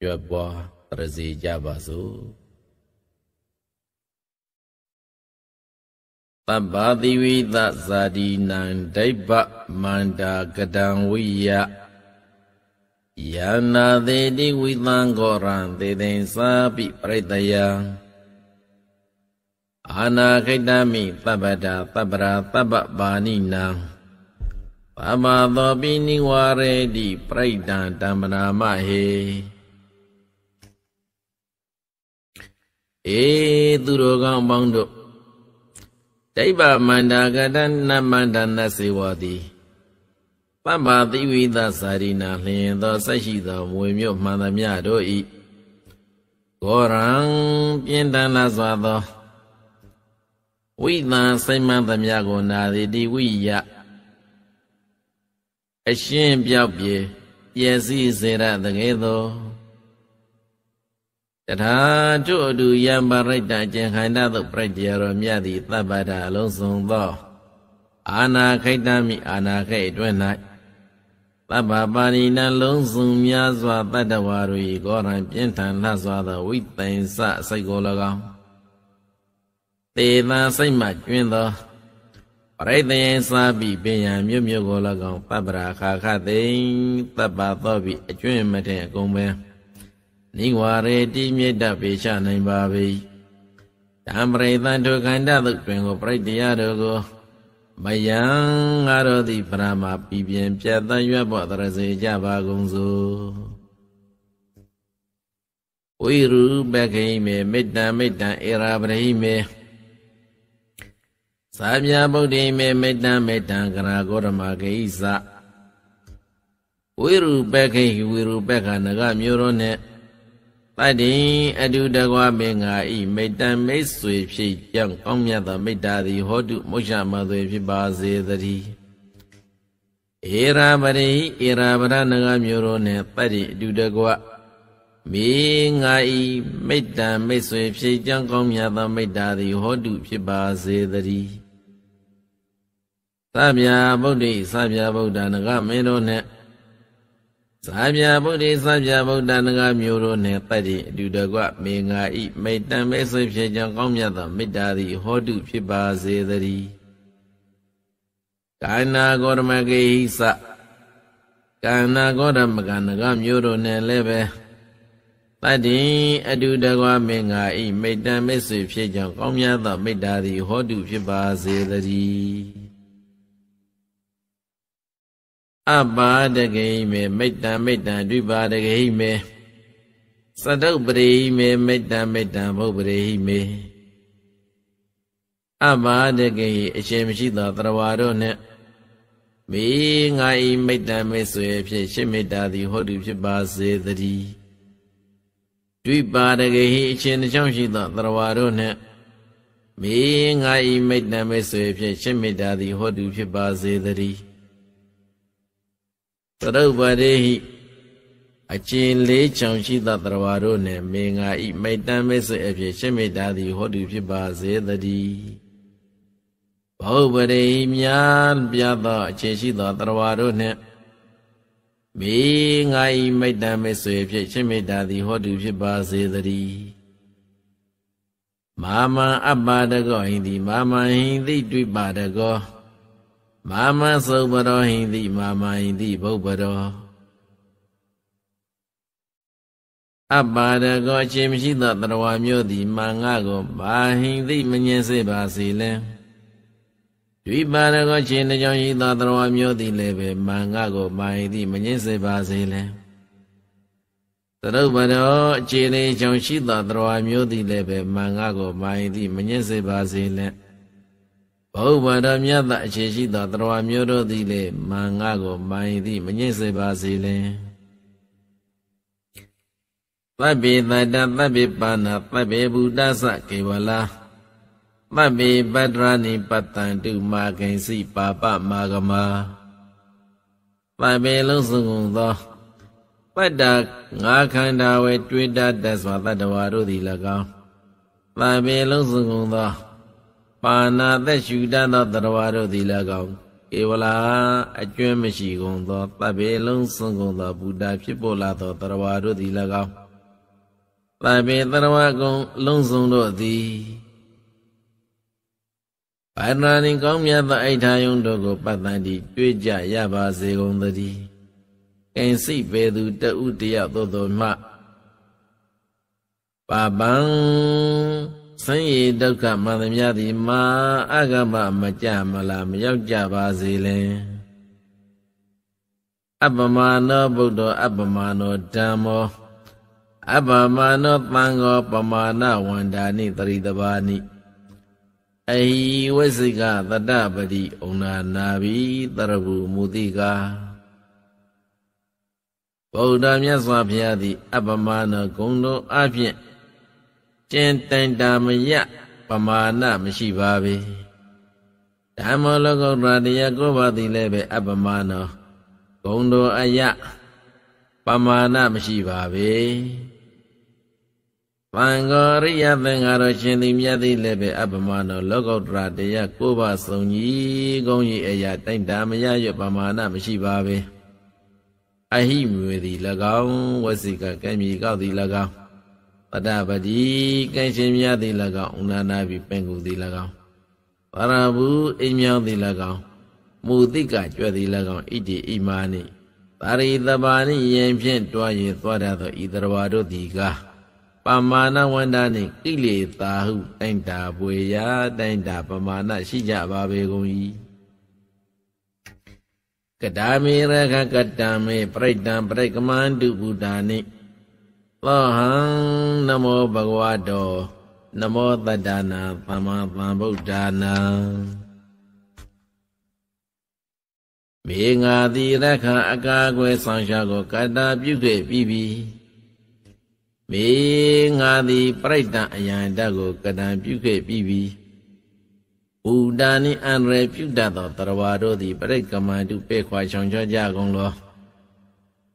ရွယ်ပွားရစေကြပါစို့တဗ္ဗသီဝိသဇာတိနံဒိဗ္ဗမန္တာကတံဝိယယာနာသေတိဝိသံဃောရံသေသိံသာပိပရိတယံအာနာခိတမိတပ္ပတာတပ္ပရာတပ္ပပါဏိနံပမသောပိနိဝရေတိပရိဒံတမ္ပနာမဟေဧသူတော်ကောင်းပေါင်းတို့ဒိဗ္ဗမန္တာကတနမန္တနစေဝတိပပ္ပတိဝိသစာရိနာလျင်သောဆက်ရှိသောမွေမြို့မှန်သမျှတို့ဤကောရံပြင်းတန်လာစွာသောဝိသံစိတ်မှန်သမျှကိုနာသည်တိဝိယအရှင်းပြောက်ပြေပျက်စီးစေရတကယ်သောတထာတုအတုယံပါရိတ္တကျင်ခန္ဓာသို့ပြည့်ကြရောမြတ်သည့်သဗ္ဗတာအလုံးစုံသော အာနာခိတ္တမိအာနာခိတ်အတွင်း၌သဗ္ဗပါရိဏလုံးစုံများစွာတတ္တဝါတို့၏ကောရံပြင်းထန်လှစွာသောဝိသိင်္စစိတ်ကို၎င်းတေသာစိတ်မှကျွင်းသောပရိသေယစာပိပင်ယံမြို့မြို့ကို၎င်းပပ္ပရာခါခသိင်သဗ္ဗသောပိအကျွင့်မထင်အကုန်ပင်နိဝရေတိမြစ်တပေချနိုင်ပါ၏တံပရိသန်ထုခန္ဓာသုတ်တွင်ကိုပြိတ္တရာတို့ကိုမယံငါတို့သည်ပရမပြည်ပြင်းပြတ်တရွတ်ပေါ်တရစေကြပါကုန်စုဝိရူပခိမေမေတ္တမေတ္တဧရာပရိမေသာမြာဗုဒ္ဓိမေမေတ္တမေတ္တကရာဂေါရမဂိသဝိရူပခိဝိရူပခနဂမျိုးတော်နဲ့တတ္တိအတုတကွပင်ငါဤမိတ္တမိတ်ဆွေဖြစ်ကြောင့်ကောင်းမြတ်သောမိတ္တာသည်ဟောတုမုရှမသွေဖြစ်ပါစေသတည်းဧရာပရိဧရာပရနဂမျိုးတို့နှင့်တတ္တိအတုတကွမိငါဤမိတ္တမိတ်ဆွေဖြစ်ကြောင့်ကောင်းမြတ်သောမိတ္တာသည်ဟောတုဖြစ်ပါစေသတည်းသဗျာဗုဒ္ဓိသဗျာဗုဒ္ဓနဂမင်းတို့နှင့်သာဗျာဗုဒ္ဓေသာဗျာဗုဒ္ဓနဂမျိုးတို့နှင့်တတ္တိအတူတကွမေငါဤမိတ္တမိတ်ဆွေဖြစ်ကြောင်းကောင်းမြတ်သောမေတ္တာသည်ဟောတုဖြစ်ပါစေသတည်းကာဏဂေါရမကိသကာဏဂေါရမကနဂမျိုးတို့နှင့်လည်းပဲတတ္တိအတူတကွမေငါဤမိတ္တမိတ်ဆွေဖြစ်ကြောင်းကောင်းမြတ်သောမေတ္တာသည်ဟောတုဖြစ်ပါစေသတည်းအပါဒဂိမေမိတ္တမိတ္တဒွိပါဒဂိမေသတုပရိမေမိတ္တမိတ္တဘုပ္ပရိမေအဘာဒဂိအရှင်မရှိသောသရဝါတို့နှင့်မိငါဤမိတ္တမိတ်ဆွေဖြစ်ရှစ်မေတ္တာသည်ဟောတုဖြစ်ပါစေတည်းဒွိပါဒဂိအရှင်တစ်ချောင်းရှိသောသရဝါတို့နှင့်မိငါဤမိတ္တမိတ်ဆွေဖြစ်ရှစ်မေတ္တာသည်ဟောတုဖြစ်ပါစေတည်းသရုပ်ပရိဟိအကျင်လေးချောင်ရှိသတ္တဝါတို့နှင့်မင်္ဂာဤမိတ်တမ်းမိတ်ဆွေအဖြစ်ရှင်းမိတာသည်ဟောတုဖြစ်ပါစေတည်းဘုပရိမြာပြသောအခြေရှိသောတရဝါတို့နှင့်မိငါဤမိတ်တမ်းမိတ်ဆွေဖြစ်ရှင်းမိတာသည်ဟောတုဖြစ်ပါစေတည်းမာမံအပ္ပါဒကောဟိတိမာမံဟိတိတွိပါဒကောမာမသုပရောဟိတိမာမဟိတိဘုပ္ပရောအပါဒကောအချင်းမရှိသောတရားဝါမျိုးသည်မာငါကိုဘာဟိတိမငြင်းစေပါစေလဲဝိပါဒကောချင်းတကြောင့်ရှိသောတရားဝါမျိုးသည်လည်းပဲမာငါကိုဘာဟိတိမငြင်းစေပါစေလဲသရုပ်ပရောအခြေလေးကြောင့်ရှိသောတရားဝါမျိုးသည်လည်းပဲမာငါကိုဘာဟိတိမငြင်းစေပါစေလဲဘုဗ္ဗရမြတ်တာအခြေရှိသောတရားမျိုးတို့သည်လေမန်ငါကိုမိုင်သည်မငြိမ့်စေပါစေလင်သဗ္ဗေတတသဗ္ဗေပါဏသဗ္ဗေဘုဒ္ဓသကေဝလာသဗ္ဗေပတ္တရာနိပတ္တန်တုမာဂိဉ္စီပါပမာဂမာသဗ္ဗေလုံးစုံသောပတ္တငါခန္ဓာဝေတွေ့တတ်သောသတ္တဝါတို့သည်၎င်းသဗ္ဗေလုံးစုံသောပါဏာသက်ရှူတတ်သောတရဝါတို့သည်လည်းကောင်းဧဝလာအကျွမ်းမရှိကုန်သောတပ်ပေလုံးစွန့်ကုန်သောဘုဒ္ဓဖြစ်ပေါ်လာသောတရဝါတို့သည်လည်းကောင်းတပ်ပေတရဝါကုံလုံးစုံတို့သည်ပါဏာနှင့်ကောင်းမြတ်သောအိဋ္ဌာယုံတို့ကိုပတ်တန်တီတွေ့ကြရပါစေကုန်သတည်းအင်စိပေသူတဥတရသို့တော်မှပါပံစံရီဒုက္ခမှန်သမျှသည်မာအကမမကြမလားမရောက်ကြပါစေလင်အပမာနောဗုဒ္ဓအပမာနောဓမ္မောအပမာနောသံဃောပမာဏဝန္ဒာနိတရိတဘာနိအဟိဝစိကသတ္တပတိဩနာနာဘိတရဟုမူတိကာဗုဒ္ဓမြတ်စွာဘုရားသည်အပမာနောဂုံတော်အဖြင့်ကျင်တိုင်တာမယပမာဏမရှိပါဘဲဓမ္မလောကုတ္တရာတရားကိုပါသည်လည်းပဲအပမာဏဂုံတော်အယပမာဏမရှိပါဘဲပံဂောရိယသင်္ဃာတော်ရှင်သည်မြတ်သည်လည်းပဲအပမနောလောကုတ္တရာတရားကိုပါစုံကြီးကုန်းကြီးအရာတိုင်တာမရရပမာဏမရှိပါပဲအဟိမွေသည်၎င်းဝစီကကံမီကောက်သည်၎င်းပတ္တပတိကံရှင်မြသည်၎င်းဥနာနာပိပင်ကူသည်၎င်းပါရဘူးအိမ်မြောင်းသည်၎င်းမူတိကကြွယ်သည်၎င်းဣတိဣမာနိပါရိသဘာနိယင်ဖြင့်တွားရင်သွားရသောဤတရဝါတို့သည်ကားပမာဏဝန္တာနှင့်ကိလေသာဟုတိုင်တာပွေရာတိုင်တာပမာဏရှိကြပါပေကုန်၏ကဒါမေရခကတ္တမေပြိတံပြိကမန္တုဘုဒ္ဓနိသောဟံနမောဘဂဝတော နမောတတ္တနာသမ္မာသမ္ဗုဒ္ဓနာမေငါတိရခအကာအကွယ်ဆောင်ရှားကိုကတ္တာပြုခဲ့ပြီးပြီမေငါတိပြိတ္တအယံတကိုကတ္တံပြုခဲ့ပြီးပြီဥဒ္ဒာနိအန္တရပြုတတ်သောတရဝါတို့သည်ပြိတ္တကမန္တုပဲ့ခွာချောင်ချောကြကုန်လော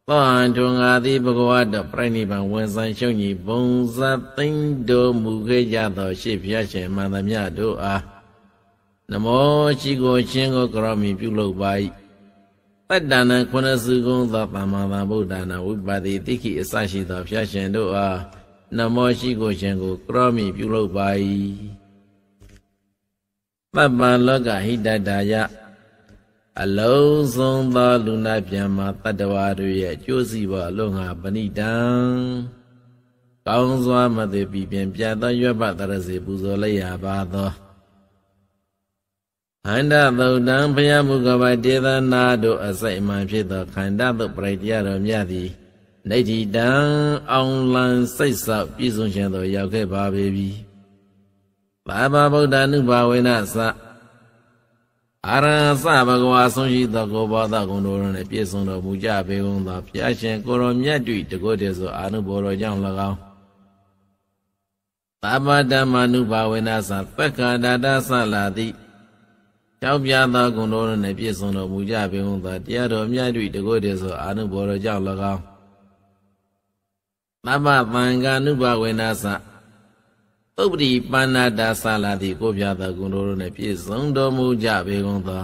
သောဟန်ထုံငါသည်ဘဂဝါတော်ပြိဋိနိဗ္ဗာန်ဝင်ဆိုင်ရှုံညီဘုံဇာသိမ့်တော်မူခဲ့ကြသောရှေ့ဘုရားရှင်မန္တမြတို့အားနမောရှိကိုချင်းကိုကရောမီပြုလုပ်ပါ၏တတ္တနာခုနစုကုံသောပမ္မာသမ္ဗုဒ္ဓနာဝိပါတိတိခိအစရှိသောဘုရားရှင်တို့အားနမောရှိကိုရှင်ကိုကရောမီပြုလုပ်ပါ၏ပပ္ပလောကဟိတတယအလုံးစုံသောလူနာပြန်မှာတတ္တဝါတို့ရဲ့ကြိုးစီပေါ်အလုံးဟာပဏိတံကောင်းစွာမသိပြီပြန်ပြတ်သောရွတ်ပတရစီပူဇော်လိုက်ရပါသောဟန္တသုတ်တံဘုရားမှုကပတေသနာတို့အစိုက်အမှန်ဖြစ်သောခန္ဓာတို့ပရိတရားတော်မြတ်သည်နေတိတံအောင်လံစိတ်ဆောက်ပြည့်စုံခြင်းသို့ရောက်ခဲ့ပါပေပြီ။ဘာဘာဗုဒ္ဓ ानु ဘာဝေနသအရဟံသဘဂဝါဆုံးရှိသောကိုဘောဓဂုဏတော်နှင့်ပြည့်စုံတော်မူကြပေကုန်သောဘုရားရှင်ကိုရောမြတ်တိတကုတ်တေဆိုအာနုဘောတော်ကြောင့်၎င်းသမတမနုဘာဝေနသပက္ခဒတာသလာတိကြောက်ပြသောဂုဏတော်နှင့်ပြည့်စုံတော်မူကြပေကုန်သောတရားတော်မြတ်တိတကုတ်တေဆိုအာနုဘောတော်ကြောင့်၎င်းသမပံကာနုဘာဝေနသပုပ္ပတိပါဏတာသလာတိကိုပြသောဂုဏတို့နှင့်ပြည့်စုံတော်မူကြပေကုန်သော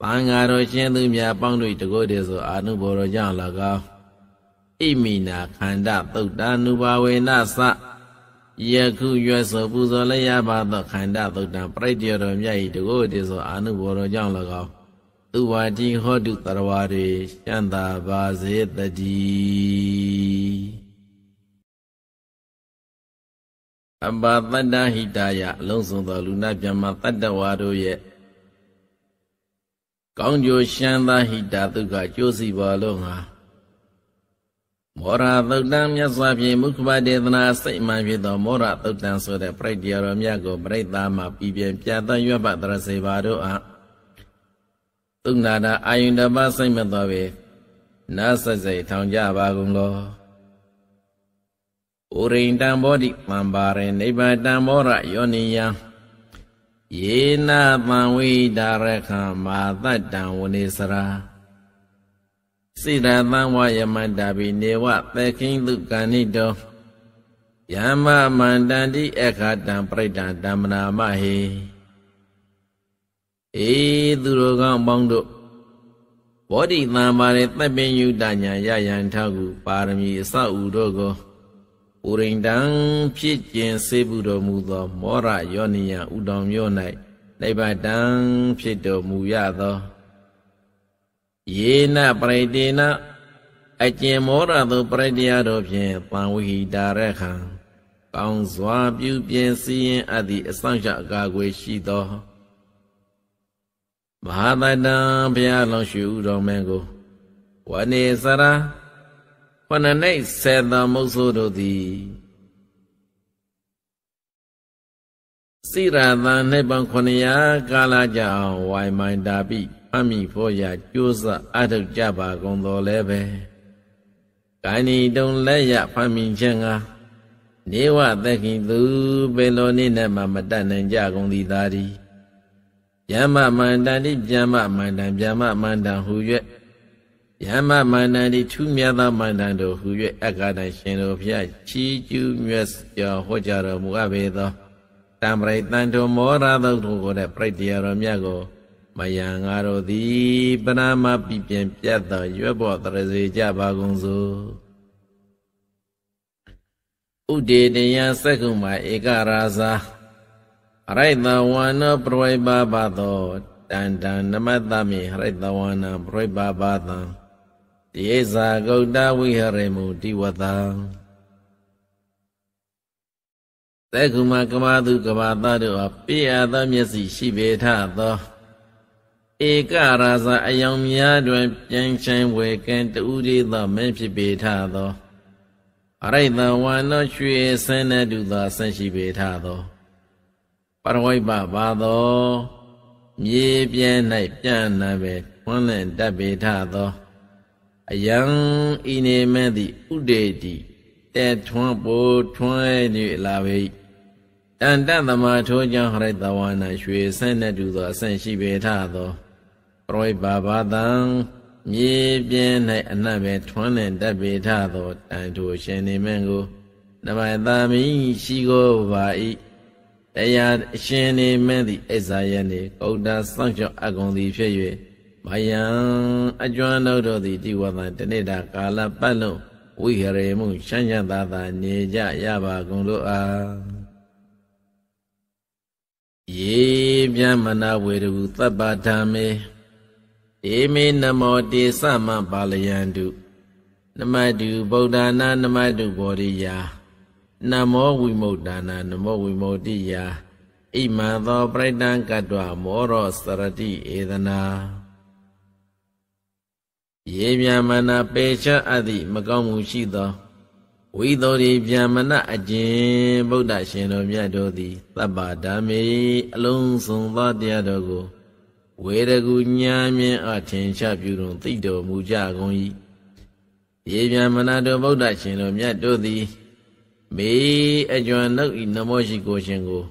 ပန်ဃာတော်ရှင်သူများပေါင်းတို့တကောတည်းဆိုအာနုဘောတော်ကြောင့်၎င်းဣမိနာခန္ဓာသုတ်တာနုဘာဝေနသယခုရွယ်ဆိုပူဇော်လည်းရပါသောခန္ဓာသုတ်တံပြိတ္တရတော်မြတ်၏တကောတည်းဆိုအာနုဘောတော်ကြောင့်၎င်းသူဝတိဟောတုတရဝါရေရှန္တာပါစေတတိအပါတတ္တဟိတာယအလုံးစုံသောလူနာပြမတတ္တဝါတို့ရဲ့ကောင်းကျိုးရှမ်းသာဟိတာဒုက္ခကျိုးစီပါလို့ငါမောရသုတ်တံမြတ်စွာဘုရားမုခမဒေသနာစိတ်မှန်ဖြစ်သောမောရသုတ်တံဆိုတဲ့ပြိတ္တရာတော်မြတ်ကိုပြိတ္တာမှာပြည်ပြန်ပြတ်တရွတ်ပတရစေပါတို့အားသုဏနာအာယုန်တပါစိတ်မတော်ပဲနားစိတ်စိတ်ထောင်ကြပါကုန်လောဥရိန္တံဘောဓိမံပါရေနိဗ္ဗာတံဘောရယောနိယံယေနပံဝိဒါရခံမာတတံဝနေစရာစိတသံဝယမန္တာပိနေဝသေခိန္တုကဏိတောယမမန္တန္တိအခတံပရိဒံတမနာမဟေအေသူတို့ကောင်းပေါင်းတို့ဘောဓိသံပါရေသဗ္ဗညုတညာယယံထကုပါရမီအစဥတို့ကိုဥရိန္ဒံဖြစ်ကျင်စေဘူးတော်မူသော မောရယောနိယဥတော်မျိုး၌နိဗ္ဗာန်ဖြစ်တော်မူရသောယေနပရိတေနအကျင်မောရသောပရိတရားတော်ဖြင့်ပံဝိဟိတာရခံကောင်းစွာပြုပြင်စည်းရင်အပ်သည့်အဆောင်ရအကာအကွယ်ရှိသောမဟာတတံဘုရားလုံးရှိဥတော်မင်းကိုဝနေစရာဝဏနိတ်စေတမုတ်ဆိုတို့သည်စိရသံနှစ်ပေါင်း900ကာလကြာဝိုင်မိုင်တာပိအမိဖို့ရကြိုးစားအထုတ်ကြပါကုန်တော်လည်းပဲဂန္ဒီတုံလက်ရဖမ်းမိခြင်းငါနေဝသခင်သူပေလိုနေနဲ့မှမတတ်နိုင်ကြကုန်သည်သာဒီယမမန္တန်တိဗျမမန္တန်ဗျမမန္တန်ဟူ၍ယမမန္တန်တိထူးမြတ်သောမန္တန်တို့ဟူ၍အက္ခဒံရှင်တို့ဖျက်ချီးကျူးမြတ်စွာဟောကြားတော်မူအပ်ပေသောတံပရိတန်တို့မောရသောတို့ကိုတဲ့ပြိတ္တရာတော်မြတ်ကိုမယံငါတို့သည်ပရမပိပြင်းပြတ်သောရွက်ဘောတရစေကြပါကုန်စို့ဥဒေတယသက္ကုမဧကရာဇာရိုက်တဝါနောပရိပါဘသောတန်တန်နမတမေရိုက်တဝါနာပရိပါဘသံတေဇာဂုတ်တဝိဟရမုတိဝတံတေကုမကမတုကဘာသတို့အပိယသမျက်စိရှိပေထသောဧကရာဇအယောင်များတွင် ပြန်ဆိုင်ဝေကံတူရိသောမင်းဖြစ်ပေထသောအရိတဝါနောရွှေဆင်းနေတုသောဆန့်ရှိပေထသောပရဝိပပါသော မြေပြဲ၌ပြန့်နာပဲဝန်းလင့်တတ်ပေထသောအယံဤနေမဲ့သည်ဥဒေတိတဲထွန်းပိုထွန်း၍လာပေတန်တသမထိုးကြောင့်ဟရိတဝါနာရွှေဆန့်နဲ့တူသောအဆန့်ရှိပေထသောပရိဘာဘာတံမြေပြင်း၌အနှံ့ပဲထွန်းလင်တတ်ပေထသောတန်ထိုရှင်နေမဲ့ကိုနမသာမီရှိကိုပါဤတရားအရှင်နေမဲ့သည့်အိဇာယနေ့ကုဋ္ဌစောင့်ကြောင့်အကုန်သည်ဖြစ်၍မယံအကျွမ်းတော်တို့သည်တိဝသံတဏိတာကာလပတ်လုံးဝိဟရေမှုရှမ်းချမ်းသာသာနေကြရပါကုန်လို့အားယေပြမနာဝေတုသဗ္ဗဓမ္မေဧမေနမောတေသမပါလယံတုနမတုဗုဒ္ဓနာနမတုဘောရိယာနမောဝိမု ക്ത နာနမောဝိမု ക്തി ယာဣမံသောပြိဋ္ဌံကတ္တဝမောရောစရတိဧဒနာရေဗျာမဏပေချအပ်သည့်မကောင်းမှုရှိသောဝိသောရိဗျာမဏအကျင်ဗုဒ္ဓရှင်တော်မြတ်တို့သည်သဗ္ဗဓမ္မေအလုံးစုံသောတရားတော်ကိုဝေဒကူညာမြင်အထင်ရှားပြုတော်သိတော်မူကြကုန်၏ရေဗျာမဏတို့ဗုဒ္ဓရှင်တော်မြတ်တို့သည်မေအကျွမ်းနှုတ်ဤနမောရှိကိုရှင်ကို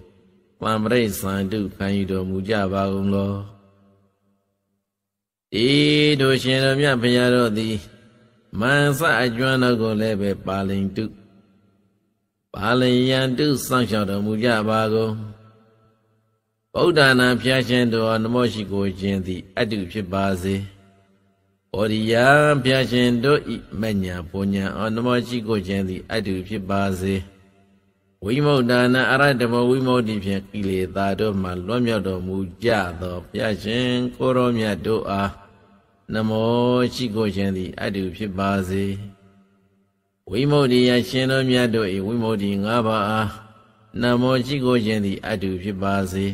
ပံပရိသန္တုခံယူတော်မူကြပါကုန်လောဒီတို့ရှင်တော်မြတ်ဘုရားတော်သည်မန်ဆအကျွမ်းတော်ကိုလည်းပဲပါဠိတုပါဠိယံတုစောင့်ရှောက်တော်မူကြပါကုန်ဗုဒ္ဓနာဖျားရှင်တော်နမောရှိကိုခြင်းသည် အတုဖြစ်ပါစေ။ဩရိယဖျားရှင်တို့ဤမညာဘုံညာအနမောရှိကိုခြင်းသည်အတုဖြစ်ပါစေ။ဝိမု utta နာအရတမောဝိမု tti ဖြင့်ကိလေသာတို့မှလွတ်မြောက်တော်မူကြသောဘုရားရှင်ကိုရောမြတ်တို့အားနမောရှိကိုရှင်သည် အတုဖြစ်ပါစေဝိမု tti ယရှင်တော်မြတ်တို့၏ဝိမု tti ၅ပါးအားနမောရှိကိုရှင်သည်အတုဖြစ်ပါစေ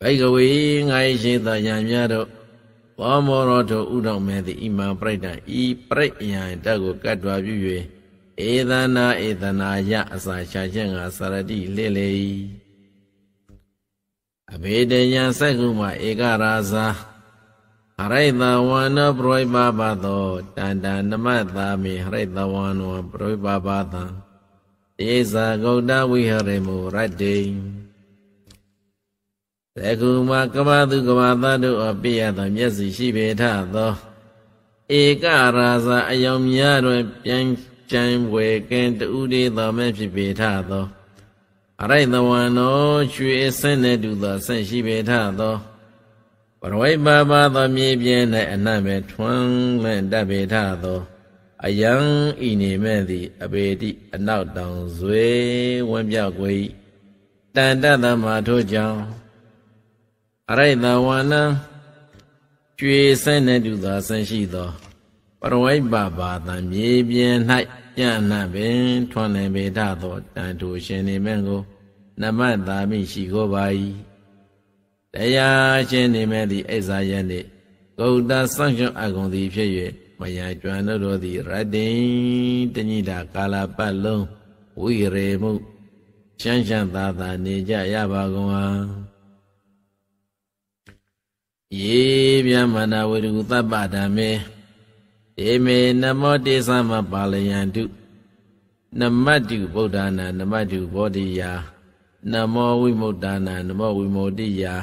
ဘိကဝေငါ၏ရှိသောယံများတို့ဘောမောရောတို့ဥတော်မဲ့သည်ဣမံပြိဋ္ဌံဤပြိဋ္ဌံတက်ကိုကတ်တော်ပြု၍ဧသနာဧသနာယအစာရှာချက်ငါစရတိလေလေအဘေတယံစက္ကုမဧကရာဇာဟရိတဝါနောပရိပါပသောတန္တနမတာမိဟရိတဝါနောပရိပါပသံဧဇာဂௌတဝိဟရေမူရတ္တိသကုမကမတုကမသတုအပိယသောမျက်စိရှိပေထသောဧကရာဇာအယောင်များတွင်ပြန်ကြံဝယ်ကင်းတူဒေသောမဲ့ဖြစ်ပေထသောအရိုက်သဝံသောရွှေအစင်းနဲ့တူသောဆန့်ရှိပေထသောပရဝိပါပါသောမြေပြင်၌အနံ့ပဲထွန်းမဲ့တတ်ပေထသောအယံဤနေမဲ့သည်အပေတိအနောက်တောင်ဇွေဝင်းပြောက်ကိုတန်တသမထို့ကြောင့်အရိုက်သဝနံကျွေစဲ့နေတူသာဆန့်ရှိသောပရဝိပါပါသံမြေပြင်၌ယနာပင် ထွန်းနေပေတသောတန်ထိုရှင်နေမင်းကိုနမတာမိရှိကိုပါ၏တရားရှင်နေမဲ့သည့်အိဇာယနေ့ဂௌတဆောင့်ရှုံအကုန်သည် ဖြစ်၍မယံကျွမ်းတို့သည် ရတ္တိတညိတာကာလပတ်လုံးဝိရေမှုရှမ်းရှမ်းသာသာနေကြရပါကုန်ဟာယေဗျမနာဝေတုသဗ္ဗဓမ္မေဒေမေနမောတေသမပါလယံတုနမတုဗုဒ္ဓနာနမတုဘောဓိယာနမောဝိမု ക്ത နာ နမောဝိမု ക്തി ယာ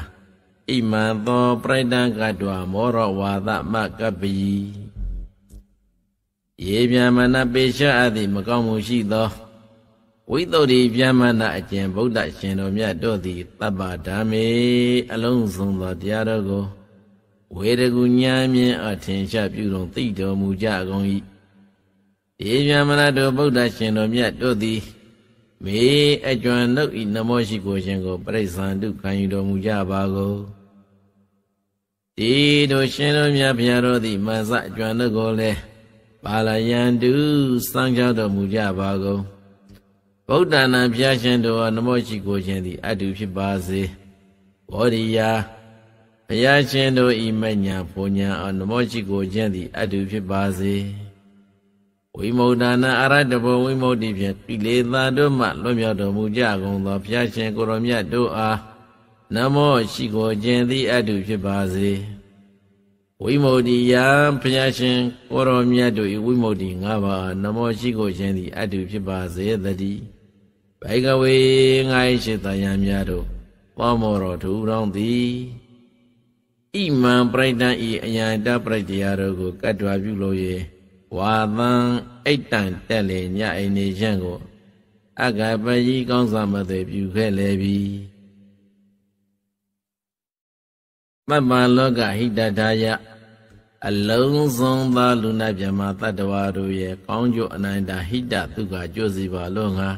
ဣမံသောပြိဋ္ဌံကတဝမောရဝါသမကပ္ပိယေဗျာမဏပေရှအသည်မကောင်းမှုရှိသောဝိသုဒ္ဓိဗျာမဏအကျင့်ဗုဒ္ဓရှင်တော်မြတ်တို့သည်တပ္ပဓမ္မေအလုံးစုံသောတရားတော်ကိုဝေဒကူညာမြင်အထင်ရှားပြုတော်သိတော်မူကြကုန်၏ဒေဗျမရတို့ဗုဒ္ဓရှင်တော်မြတ်တို့သည် မေအကျွမ်းနှုတ်ဤနမောရှိကိုရှင်ကိုပြိဿန္တုခံယူတော်မူကြပါကုန်ဒီတို့ရှင်တော်မြတ်ဖျားတော်သည်မဆအကျွမ်းနှုတ်ကိုလည်းပါလယန္တုစံကြောတော်မူကြပါကုန်ဗုဒ္ဓနာဖျားရှင်တော်နမောရှိကိုရှင်သည်အတုဖြစ်ပါစေဘောဓိယာဘုရားရှင်တို့ဤမညာဘုံညာအနမောရှိကိုခြင်းသည် အတုဖြစ်ပါစေဝိမု ക്ത နာအရတဘုံဝိမု ക്തി ဖြင့်ကိလေသာတို့မှလွတ်မြောက်တော်မူကြကုန်သောဘုရားရှင်ကိုရောမြတ်တို့အားနမောရှိကိုခြင်းသည် အတုဖြစ်ပါစေဝိမု ക്തി ယဘုရားရှင်ကိုရောမြတ်တို့ဤဝိမု ക്തി ၅ပါးနမောရှိကိုခြင်းသည်အတုဖြစ်ပါစေတည်းဘိုင်ကဝေငါရှိတယံများတို့ပေါမောတော်ထူထောင်းသည်ဣမံပရိဒံဤအယံတပရိတရားတို့ကိုကတ္တဝပြုလို့ရေဝါသံအိတ်တန်တက်လေညအိနေရန်ကိုအဂပကြီးကောင်းစွာမသွေပြုခဲ့လေပြီမမလောကဟိတတာယအလုံးစုံသောလူနာမြမတတ္တဝါတို့ရဲ့ကောင်းကျိုးအနန္တဟိတသူကကြိုးစီပါလို့ငါ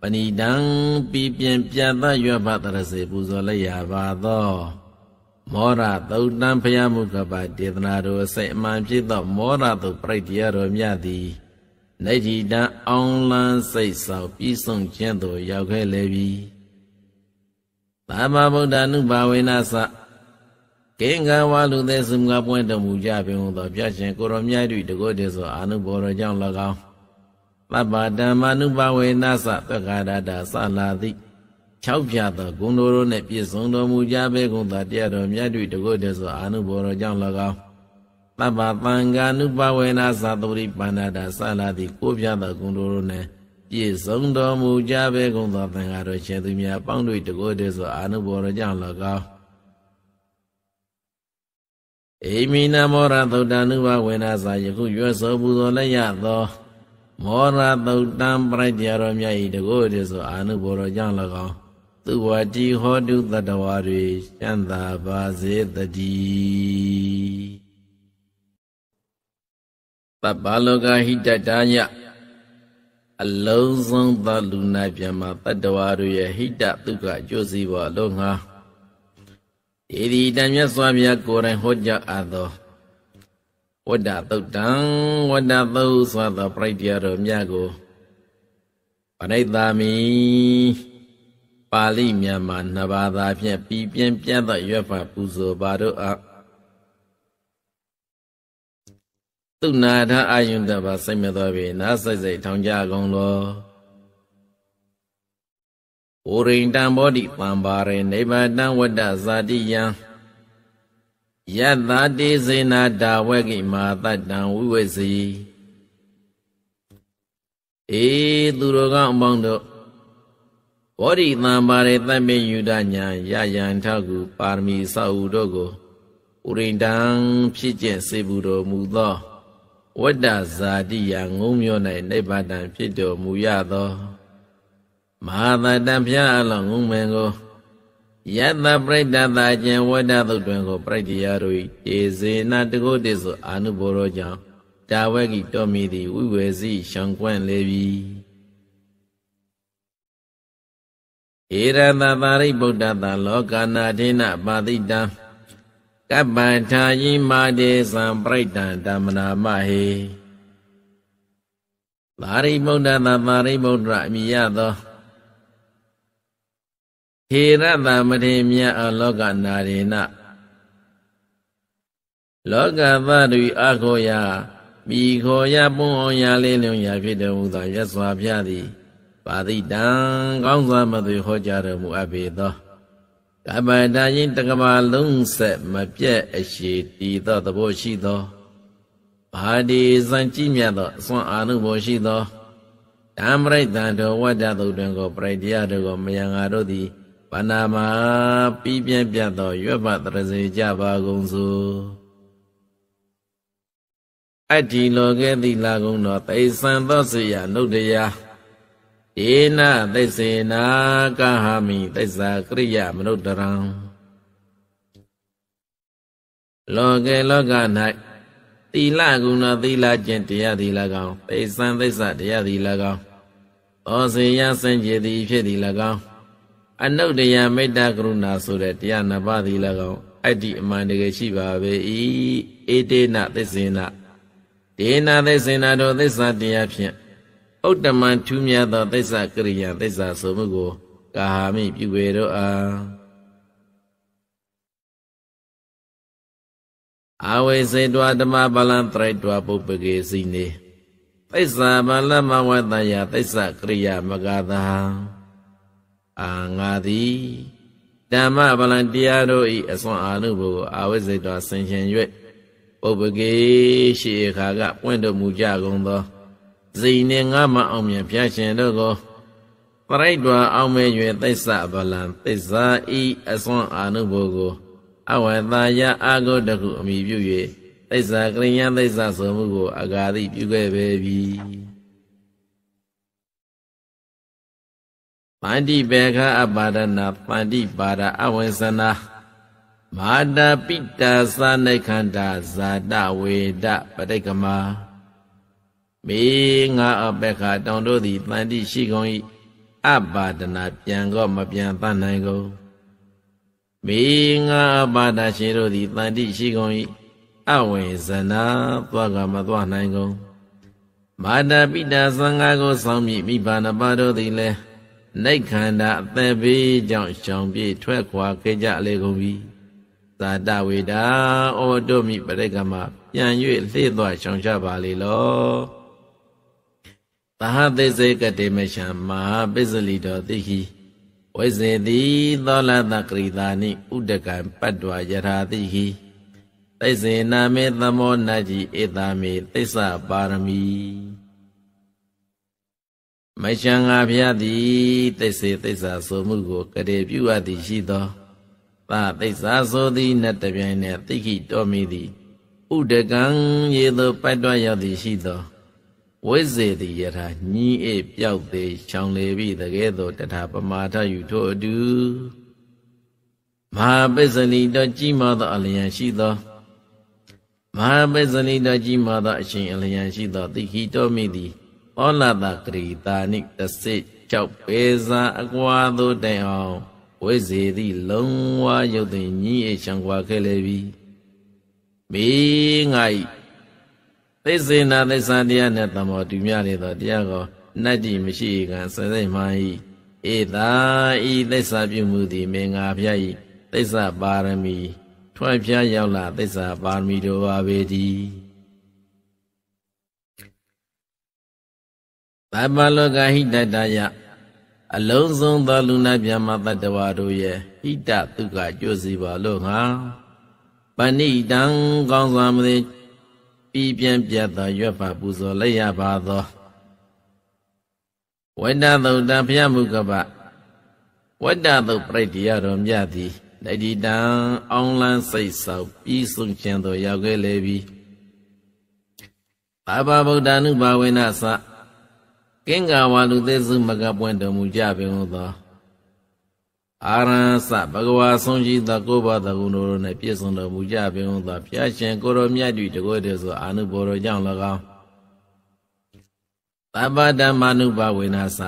ပဏိတံပြပြပြတ်သရွတ်ဘတရစေပူဇော်လိုက်ရပါသောမောရသုတ်တံဖယမုခပတေသနာတို့အစိတ်အမှန်ဖြစ်သောမောရသုတ်ပြိတ္တရားတော်မြတ်သည်နေတိတံအောင်လန်းစိတ်ဆောင်ပြီးဆုံးခြင်းသို့ရောက်ခဲ့လေပြီ။သမ္မာဗုဒ္ဓ ानु ဘာဝေနသကင်္ဂဝါလူသည်စုမကပွင့်တော်မူကြပင်သောပြရှင်ကိုရောမြတ်၏တကောတေသောအာနုဘောတော်ကြောင့်၎င်းသဗ္ဗဓမ္မာနုဘာဝေနသသက္ကာရတသလာတိ၆ပြသောဂုဏ်တော်တို့နှင့်ပြည့်စုံတော်မူကြပေကုန်သာတရားတော်မြတ်တို့တကုတ်တည်းဆိုအာနုဘောတော်ကြောင့်၎င်းတပ္ပပံကာနုပဝေနာသာတုရိပန္နတာသာလာတိကိုပြသောဂုဏ်တော်တို့နှင့်ပြည့်စုံတော်မူကြပေကုန်သောသံဃာတော်ရှင်သူများပေါင်းတို့တကုတ်တည်းဆိုအာနုဘောတော်ကြောင့်၎င်းအိမိနမောရသုတ်တနုဘဝေနာသာယခုရွယ်စောပူဇော်လက်ရသောမောရသုတ်တံပြိုက်တရားတော်မြတ်ဤတကုတ်တည်းဆိုအာနုဘောတော်ကြောင့်၎င်းသူဝတိဟောတုတတဝါတွေကျမ်းသာပါစေတတိပပ္ပလောကဟိတတာယအလုံးစုံသလူနာပြမှာတတဝါတွေရဲ့ဟိတတုကအကျိုးစီးပွားလုံးငါဒေဒီတမြတ်စွာဘုရား ကိုယ်တိုင်ဟောကြားအပ်သောဝဒသုတ်တံဝဒသုတ်ဆိုသောပြိတ္တရာတော်မြတ်ကိုပရိသမိပါဠိမြန်မာနှစ်ဘာသာဖြင့်ပြီးပြင်းပြတ်သောရွက်ဖတ်ပူဇော်ပါတို့အားသူနာထအာယုန်တဘာစိတ်မတော်ပြီနားစိတ်စိတ်ထောင်ကြကုန်လောဩရိန္တံဘောဓိပံပါရေနိဗ္ဗာန်ဝတ္တဇာတိယံယတ္တာတိစေနာတာဝကိမာတတံဝိဝစီအေသူတော်ကောင်းအပေါင်းတို့ဝေါရိသံပါရေတမေယူဒညာယယံထကုပါရမီစောက်တို့ကိုဥရိန္ဒံဖြစ်ကျက်စေဘူးတော်မူသောဝတ္တဇာတိယငုံမျော၌နိဗ္ဗာန်ဖြစ်တော်မူရသောမဟာသတ္တဗျာအလုံးငုံမင်ကိုယတ္တပရိဒတ်သာကျင်ဝတ္တသုတ်တွင်ကိုပရိတ္တရာတို့၏ဒေဇေနာတကုတေဆိုအာနုဘောရောကြောင့်တာဝကိတော်မီသည်ဝိဝေစီရှံကွန့်လေပြီဧရတပါရိဗုဒ္ဓတလောကနာထေနပါတိတံကပ္ပထာယိမာတေသံပရိတံဓမ္မနာမဟေပါရိဗုဒ္ဓတပါရိဗုဒ္ဓအမိယသောဟေရတမထေမြတ်အလောကနာထေနလောကသတုအခောယမိခောယပွန်အောင်ရလေးလုံးရဖြစ်တော်မူသောယသစွာဘုရားသည်ပါတိတံကောင်းစွာမသွေဟောကြားတော်မူအပ်ပေသောကမ္မတာရင်တက္ကမလုံးဆက်မပြတ်အရှိတည်သောသဘောရှိသောဘာဒီစံကြည့်မြတ်သောအစွမ်းအာလုံးပေါ်ရှိသောဓမ္မရိတံတော်ဝတ္တသုတ်တွင်ကိုပရိတရားတို့ကိုမယံငါတို့သည်ဘာနာမပြီးပြင်းပြတ်သော ရွတ်ပတရစေကြပါကုန်စုအတ္တိလောကေသီလာကုံတော်သိစံသောစေယနုတ္တရာဧနသစ္စေနာကဟမိသစ္စာကရိယမနုတရံလောကေလောက၌သီလဂုဏသီလကျင့်တရားသီလကောင်ပိစံသစ္စာတရားသီလကောင်ဩစေယစင်ကြည်သည်ဖြစ်သည်၎င်းအနုတ္တယမေတ္တာကရုဏာဆိုတဲ့တရားနှစ်ပါးသည်၎င်းအဲ့ဒီအမှန်တကယ်ရှိပါပေ၏ဧတေနသစ္စေနဒေနသစ္စေနတို့သစ္စာတရားဖြင့်ဥတ္တမံထူးမြတ်သောသစ္စာကရိယာသစ္စာဆိုမှုကိုကာဟာမိပြုဝေတို့အားအဝိစေတဝဓမ္မပါလံတရိုက်တဝပုပ္ပကေစီနေသစ္စာပါလမဝတ္တယသစ္စာကရိယာမကသာအာငါသည်ဓမ္မဗလံတရားတို့ဤအစွမ်းအာနုဘုကိုအာဝိစိတ်တော်ဆင်ခြင်၍ပုပ္ပကေရှိအခါကပွင့်တော်မူကြကုန်သောစိတ်နဲ့ငါမအောင်မြင်ဖျားရှင်တို့ကိုပရိတ်တော်အောင်မဲ့၍သိစ္စဗလံသိစ္စာဤအစွမ်းအာနုဘောကို အဝတယအာဂုတကုအမိပြု၍သိစ္စာကရိယသိစ္စာဆိုမှုကိုအဂါတိပြုခဲ့ပေပြီပန္တိဘေခအပါဒနာပန္တိပါဒအဝေသနာမာတာပိတာသနိခန္ဓာဇာတဝေဒပဋိကမာမေငါအပက္ခတောင်တို့သည်တန်တိရှိကုန်၏အဘာဒနာပြန်ကောမပြန်တတ်နိုင်ကုန်မေငါအဘာဒရှင်တို့သည်တန်တိရှိကုန်၏အဝေဇနာသွားကမသွားနိုင်ကုန်မာတာပိတာသံဃာကိုဆောင်မိမိဘနာပါတို့သည်လည်းနိခန္ဓာအသက်ဘေးကြောင့်ရှောင်ပြေထွက်ခွာခဲ့ကြလေကုန်ပြီသာတဝေတာဩတုမိပရိက္ခမပြန်၍လှည့်သွားရှောင်ကြပါလေလောသဟသေစေကတိမရှံမဟာပစ္စလိတော်တိဟိဝိဇေတိသောလတကရိတာနိဥဒကံပတ္တဝယထာတိဟိသိစေနာမေသမောနကြီးဧတာမေသစ္စာပါရမီမရှံငါဖျားသည်သိစေသစ္စာဆိုမှုကိုကတိပြုအပ်သည်ရှိသောသာသိစ္စာဆိုသည်နှင့်တပြိုင်နက်တိခိတော်မီသည်ဥဒကံရေသို့ပတ်တော်ရောက်သည်ရှိသောဝိဇေတိယထာညီးအေပြောက်သေးချောင်လေပြီတကဲသောတထာပမာထယူထို့အတူမဟာပစ္စလိတော်ကြီးမားသောအလျံရှိသောမဟာပစ္စလိတော်ကြီးမားသောအရှင်အလျံရှိသောတိခိတော်မိသည်ဩလာတကရိတာနိတစိကြောက်ပေစာအကွာသို့တိုင်အောင်ဝိဇေတိလုံးဝရုပ်သိညီးအေချံကွာခဲ့လေပြီမိငါ၏သိစေနာသစ္စာတရားနဲ့တမောတူမြရသောတရားကိုနတ်တိမရှိကံစသိမှန်၏ဧသာဤသစ္စာပြုမှုသည်မင်္ဂါဖျား၏သစ္စာပါရမီထွန်းဖျားရောက်လာသစ္စာပါရမီတို့ပါပေတည်းသဗ္ဗလောကဟိတတယအလုံးစုံသောလူနာမြမတ္တဝါတို့ရဲ့ဟိတတုကကြွစီပါလို့ငါပဏိတံကောင်းစွာမသည်ပြီးပြင်းပြတ်သောရွက်ပါပူဇော်လိုက်ရပါသောဝိတ္တသုတ်တံဖျက်မှုကပဝိတ္တသုတ်ပြိတ္တိရတော်မြတ်သည်ဒိဋ္ဌိတံအောင်းလန်းစိတ်ဆောက်ပြီးဆုံးခြင်းသို့ရောက်ခဲ့လေပြီဘာဘဗုဒ္ဓ ानु ဘာဝိနသကင်္ဂါဝါလူသေစုမကပွင့်တော်မူကြပင်သောအာရံစဘဂဝါဆုံးရှိသောကိုဘသဂုဏတို့နှင့်ပြည့်စုံတော်မူကြပင်သောဖျားရှင်ကိုရောမြတ်တို့တကွတည်းဆိုအာနုဘောတော်ကြောင့်၎င်းသဗ္ဗဓမ္မနုဘဝေနာစ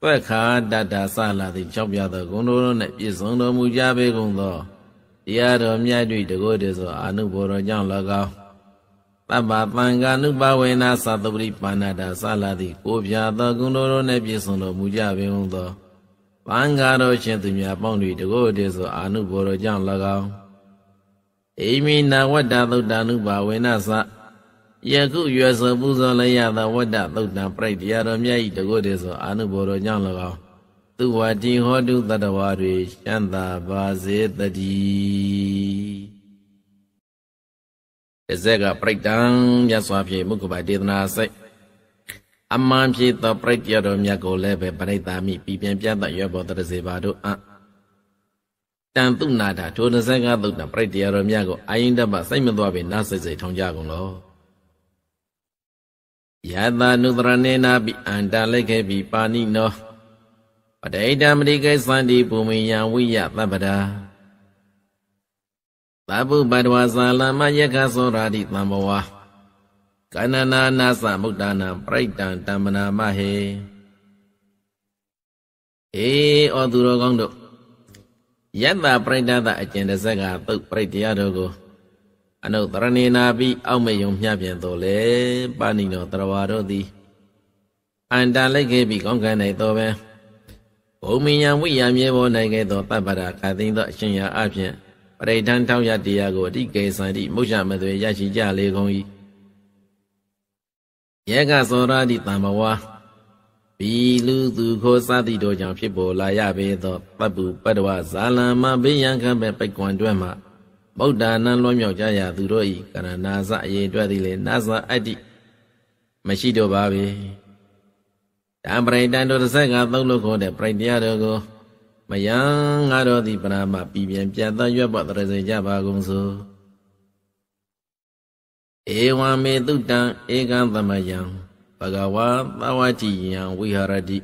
တွက်ခါတတစလာသည့်ဖြောက်ပြသောဂုဏတို့နှင့်ပြည့်စုံတော်မူကြပေကုန်သောတရားတော်မြတ်တို့တကွတည်းဆိုအာနုဘောတော်ကြောင့်၎င်းတပ္ပပံကာနုပဝေနာသတ္တပရိပါဏတာစလာသည့်ကိုပြသောဂုဏတို့နှင့်ပြည့်စုံတော်မူကြပင်သောပန်းကားတော်ရှင်သူများပေါင်းတွေတကောတည်းဆိုအာနုဘောတော်ကြောင့်၎င်းအိမိနာဝတ္တသုတ္တနုဘာဝေနသယခုရွယ်စောပူဇော်လည်းရသောဝတ္တသုတ္တပြိတ္တရားတော်မြတ်ဤတကောတည်းဆိုအာနုဘောတော်ကြောင့်၎င်းသူဝတိဟောတုတတဝါတွေရှမ်းသာပါစေတတိတဇက်ကပြိတ္တံမြတ်စွာဘုရားမုခဘဒေသနာစိတ်အမှန်ဖြစ်သောပြိတ္တတော်မြတ်ကိုလည်းပဲပရိသမိပြပြန်ပြတ်ရွယ်ပေါ်တရစေပါတို့အံ့တန်တုနာတာဒုဒဇကသုတ်တပြိတ္တတော်မြတ်ကိုအာယိန်တမစိတ်မသွားပဲနားစိတ်စိတ်ထောင်ကြကုန်လောယတနုတရနေနာပိအန္တလိခေပိပါဏိနောပဋိဒံမတိကိသန္တိဘူမိယံဝိယသဗ္ဗတာသဗ္ဗုပတဝဇာလမယက္ခသောရာတိသံဘဝါကန္နနာနာသမုဒ္ဒနာပြိတ္တံတမ္မနာမဟေအေဩသူတော်ကောင်းတို့ယတ္တပြိတ္တသအကျင့်တဆက်ကသုတ်ပြိတ္တရတို့ကို အနုတရဏေနာပိအောက်မယုံမျှပြန်တော်လေပါဏိတော်တရဝါတို့သည်အန္တလိုက်ခဲ့ပြီးကောင်းကံ၌တော်ပဲဘုံမညာဝိယမြေဘော၌ခဲ့သောတပ္ပရာခသိန်းသောအရှင်ရာအဖြင့်ပရိဋ္ဌံထောက်ရတရားကိုအတိကေသံတိမုတ်ရမသွေရရှိကြလေကုန်၏ယကသောရာတိတံဘဝဘီလူသူခောစသည်တို့ကြောင့်ဖြစ်ပေါ်လာရပေသောပပ္ပုပတ္တဝဇာလံမဘေးရန်ခံပဲပိတ်ကွန်တွဲမှဗုဒ္ဓနာလွှမ်းမြောက်ကြရသူတို့ဤကရဏာစအရေးအတွက်သည်လေနာဇာအတ္တိမရှိတော့ပါပဲတံပရိတန်တို့တစ်ဆက်ကသုံးလို့ခေါ်တဲ့ပရိတရားတို့ကိုမယံငါတို့သည်ပရမပြည်ပြန်ပြတ်သောရွက်ပေါ်တရစေကြပါကုန်စို့ဧဝံမေတုတံဧကံသမယံဘဂဝါသဝတိယံဝိဟာရတိ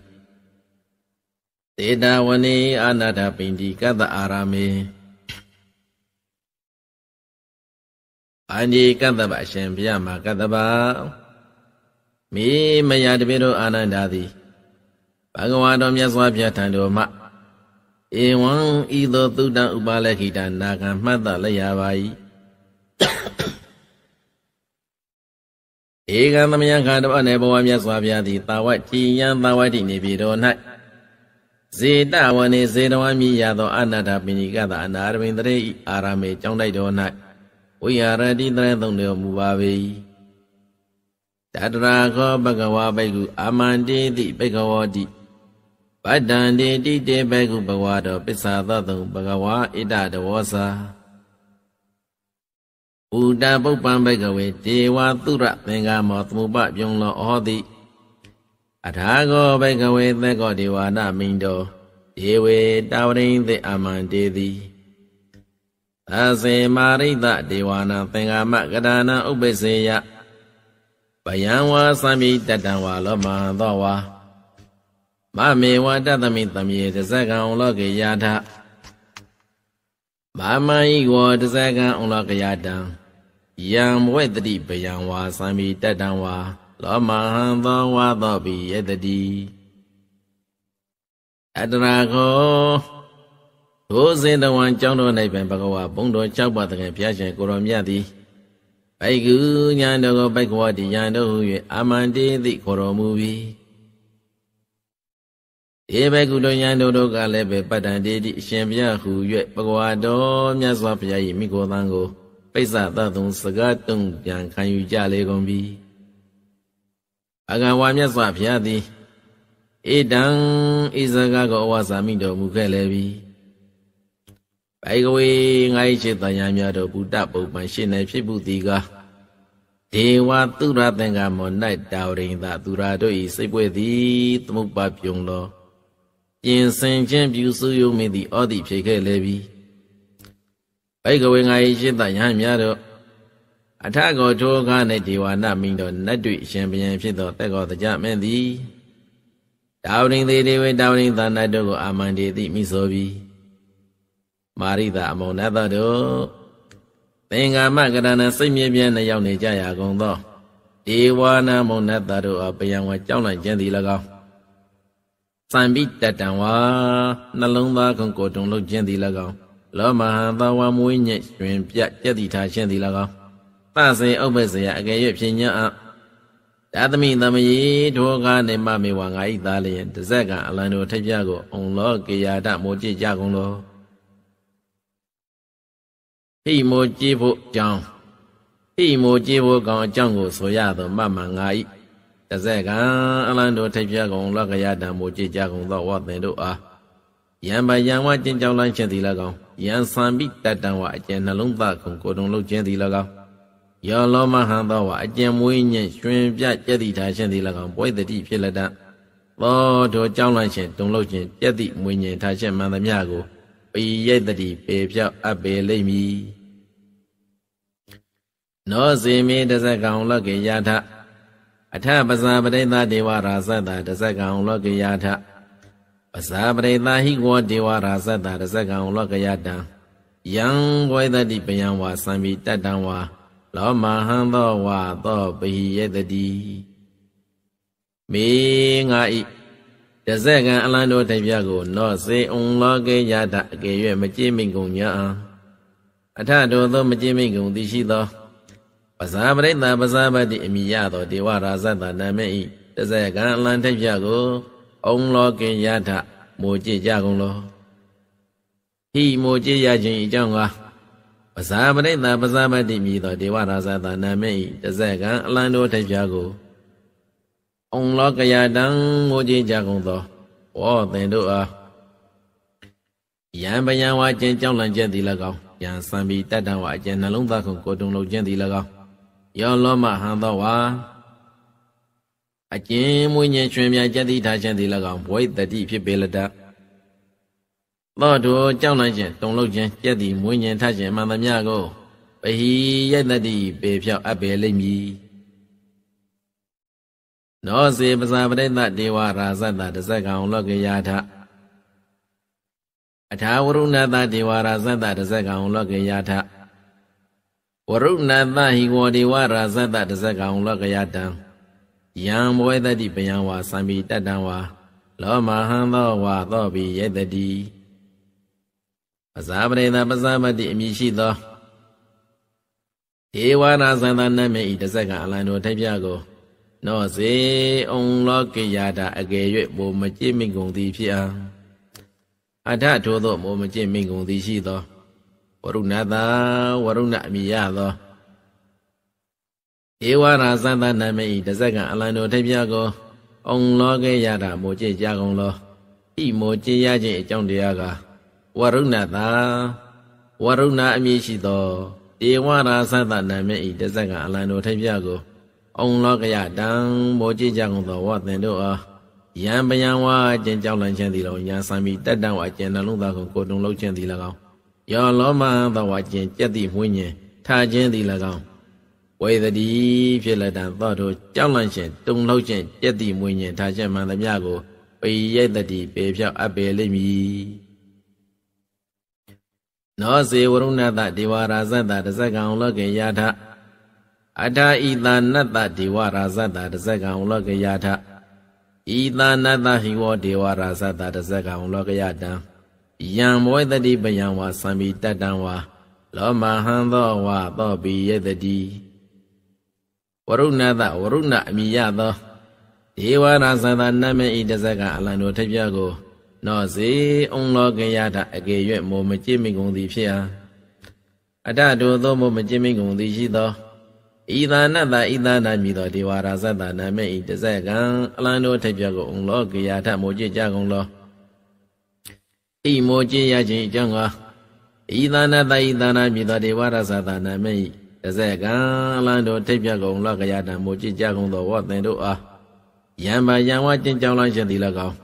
တေတဝနေအာနာတပိန္တိကတအာရမေအန္ဒီကတဗအရှင်ဘုရားမှာကတဗမိမယတပည့်တို့အာနန္ဒာသည်ဘဂဝါတော်မြတ်စွာဘုရားထံတော်မှဧဝံဤသောသုတံဥပါလခိတနာကံမှတ်တလျာပါ၏ဧကံသမယခါတပတ်နဲ့ဘဝမြတ်စွာဘုရားသည်တာဝတိယံတာဝတိနေပြီတော်၌ဇေတဝနေဇေတဝံမိရသောအနာတပိဏိကသာအနာရမင်တရေဤအာရမေကြောင်းတိုက်တော်၌ဝိဟာရတိတရေသုံးတော်မူပါ၏တတရာခောဘဂဝါဘိက္ခုအာမန္တိတိဘိက္ခဝောတိဗတ္တန္တိတိတေဘိက္ခုဘဂဝါတော်ပစ္ဆာသတုံဘဂဝါဣတတဝောစာဥဒပုပ္ပံဘဂဝေဒေဝသုရသင်္ဃမောသမုပပြုံလောဩတိအထာဂောဘဂဝေသကောဒေဝနာမိန်တောဒေဝေတာဝရိန်သေအမန္တေတိသစေမာရိတဒေဝနာသင်္ဃမကဒါနာဥပ္ပစေယဗယံဝါသံမိတတံဝါလောမဟံသောဝါမမေဝတတမိသမေတဇကံလောကေယာထမာမယိဝတဇကံဥလကယတံယံဝေတတိဗယံဝါသံမိတတံဝါလောမဟံသောဝါသောပိယတတိအတရာကောဒုစင်တဝံကျောင်းတော်၌ပင်ဘဂဝါဘုံတော်၆ပါးတကယ်ဘုရားရှင်ကိုရောမြတ်သည်ပိုက်ကူညာတော်ကိုပိုက်ကွာတိညာတော်ဟူ၍အာမန္တေတိခေါ်တော်မူ၏ဧဘကုလယံတို့တို့ကလည်းပဲပတ္တန်တေတိအရှင်ဘုရားဟူ၍ပဂဝါတော်မြတ်စွာဘုရား၏မိဂောသံကိုပိဿသသုံစကားတုံပြန်ခံယူကြလေကုန်ပြီအကံဝါမြတ်စွာဘုရားသည်ဧတံဣဇဂကောဝါစာမိတော်မူခဲ့လေပြီဘိုင်ကဝေငါ၏ချစ်တန်ရများတို့ဘုဒ္ဓပုံပန်ရှင်းနေဖြစ်မှုသည်ကားဒေဝသုရသင်္ကမော၌တာဝရိန်သာသူရာတို့၏စိတ်ပွဲသည်သမုပ္ပါပြုံလောပြင်ဆင်ခြင်းပြုစုယုံမိသည့်အောတိဖြစ်ခဲ့လေပြီအိကဝေငါဤရှိသယဟန်များတို့အထကောထိုကားနဲ့ဒေဝနာမိတော်နတ်တွေ့ရှင်ဘယံဖြစ်သောတက်ကောတကြမင်းသည်တာဝရင်သေးဒေဝတာဝရင်သာနတ်တို့ကိုအာမန္တေတိမိဆိုပြီးမာရိတာအမုံနတ်တို့သင်္ကာမကရဏစိတ်မြဲမြဲနဲ့ရောက်နေကြရကုန်သောဒေဝနာမုံနတ်တို့အပယံဝကြောက်နိုင်ခြင်းသည်၎င်းသံပိတတံဝါနှလုံးသားကုန်ကိုတုံလုံးခြင်းသည်၎င်းလောမဟာသဝမွေးညက်ရှင်ပြကြက်တိထားခြင်းသည်၎င်းပစေဥပ္ပစေယအကယ်၍ဖြင့်ညံ့အဒါသမိသမယေထောကနေမမေဝငါဤသားလျင်တဇက်ကအလံတို့ထိပ်ပြကိုအုံလောကေယာတမောကြည့်ကြကုန်လောဟိမောကြည့်ဖို့ကြောင်းဟိမောကြည့်ဖို့ကောင်းအကြောင်းကိုဆိုရသောမမငါဤတဇက်ကံအလံတို့ထိပ်ပြကုန်လကရတံမူကြည်ကြကုန်သောဝသင်တို့အားယံပယံဝကျင့်ကြောင်းလိုက်ခြင်းသည်၎င်းယံဆံပိတတံဝအကျဉ်နှလုံးသားကုန်ကိုယ်တုံလုံးခြင်းသည်၎င်းယောလောမဟံသောဝအကျဉ်မွေးညံ့ရွှင်ပြကြက်တိထားခြင်းသည်၎င်းပွေတတိဖြစ်လက်တံသောတို့ကြောင်းလိုက်ခြင်းတုံလုံးခြင်းကြက်တိမွေးညံ့ထားခြင်းမှန်သမျှကိုပိယိတ်တတိပေဖြောက်အပ်ပေလိမ့်မည်နောဇေမေတဇကံလကေယထအထပဇာပရိသဒေဝရာဇတတဇကံလောကယာထပဇာပရိသဟိဝဒေဝရာဇတတဇကံလောကယာတံယံဝိသတိပယံဝါသံမိတတံဝါလောမဟံသောဝါသောပိယတတိမေငါဤတဇကံအလံတို့တပြကိုနောစေဥံလောကေယတအကေရွဲ့မကြည်မိကုန်ညာအထတို့သောမကြည်မိကုန်သည်ရှိသောပဇာပရိသပဇာပတိအမိရသောဒေဝရာဇတနာမေဤတဇကံအလံထိပ်ပြကို အုံလောကင်ယထမိုကြည့်ကြကုန်လောဟိမိုကြည့်ရခြင်းအကြောင်းကပဇာပရိသပဇာပတိမိသောဒေဝရာဇတနာမေဤတဇကံအလံတို့ထိပ်ပြကိုအုံလောကယတံမိုကြည့်ကြကုန်သောဝောသင်တို့အားယံပယံဝါကျင်ကြောင်းလန့်ကျက်သည်၎င်းယံစံပီတတ္တဝါအကျင်နှလုံးသားကုန်ကိုတုံလုံးကျင်သည်၎င်းယောလောမဟံသောဝါအကျဉ်မွေးညင်ချွင်မြန်ကြတိထားခြင်းသည်၎င်းဘဝိတတိဖြစ်ပေလတသောတောကြောင်းနိုင်ခြင်းတုံလုတ်ခြင်းကြက်တိမွေးညင်ထခြင်းမှန်သမျှကိုပဟိယတတိပေဖြောက်အပ်ပေလိမ့်မည်နောစေပဇာပရိသဒေဝရာဇတတဇကံလောကယာထအထာဝရုဏတဒေဝရာဇတတဇကံလောကယာထဝရုဏသဟိဝဒေဝရာဇတတဇကံလောကယတံယံဘဝတတိပယံဝါသံမိတတံဝါလောမဟံသောဝါသောပိယတတိပဇာပရိသပဇာမတိအမိရှိသောဒေဝနာသံသနမေဤတဇကံအလံတော်ထိုက်ပြကို နောဇေဩလောကိယတာအကယ်၍မိုမကြည့်မိကုန်သည်ဖြစ်အောင်အထထိုသောမိုမကြည့်မိကုန်သည်ရှိသောဝရုဏသာဝရုဏအမိရသောဧဝရာသသနာမေဤတဇက်ကံအလံတို့ထိပ်ပြကိုအုံလောကေရတာမိုကြည်ကြကုန်လောဤမိုကြည်ရခြင်းအကြောင်းတရားကဝရုဏသာဝရုဏအမိရှိသောဧဝရာသသနာမေဤတဇက်ကံအလံတို့ထိပ်ပြကိုအုံလောကရတံမိုကြည်ကြကုန်သောဝသင်တို့အားယံပယံဝအကျင့်ကြောင့်လန့်ခြင်းသည်လောယံသံမိတက်တံဝအကျင့်နှလုံးသားကိုကိုတုံလောက်ခြင်းသည်၎င်းယောလောမသဝခြင်းကြက်တိမွှင်းခြင်းထားခြင်းသည်၎င်းဝေသတိဖြစ်လက်တံသောတို့ကြောက်လန့်ခြင်းတုန်လှုပ်ခြင်းကြက်တိမွှင်းခြင်းထားခြင်းမှန်သမျှကိုပေရိုက်တတိပေဖြောက်အပ်ပေလိမ့်မည်နောဇေဝရုဏတဒေဝရာဇတတဇကံလောကေယထအထာဤသာနတ္တဒေဝရာဇတတဇကံလောကေယထဤသာနတ္တဟိဝောဒေဝရာဇတတဇကံလောကေယတံယံဘောတတိပယံဝါသံမီတတံဝါလောမဟံသောဝါသောပိယတတိဝရုဏသဝရုဏအမိယသောဒေဝနာသသာနမေဤတဇကအလံတို့ထပြကိုနောစေအုံလောကယတာအကေရွဲ့မောမကြည်မိကုန်သည်ဖြစ်အားအတတုသောမောမကြည်မိကုန်သည်ရှိသောဤသာနတဤသာနာမိသောဒေဝရာသသာနမေဤတဇကံအလံတို့ထပြကိုအုံလောကယတာမောကြည်ကြကုန်လောတိမောခြင်းရခြင်းအကြောင်းကဤသာနာတဤသာနာမြေသောဒေဝရသသာနာမေတဇက်ကံအလံတို့ထိပ်ပြကုံလကရတံမောခြင်းကြကုန်သောဝတ်သင်တို့အားယံပါယံဝကျင့်ကြောင်းလိုက်ခြင်းသည်၎င်း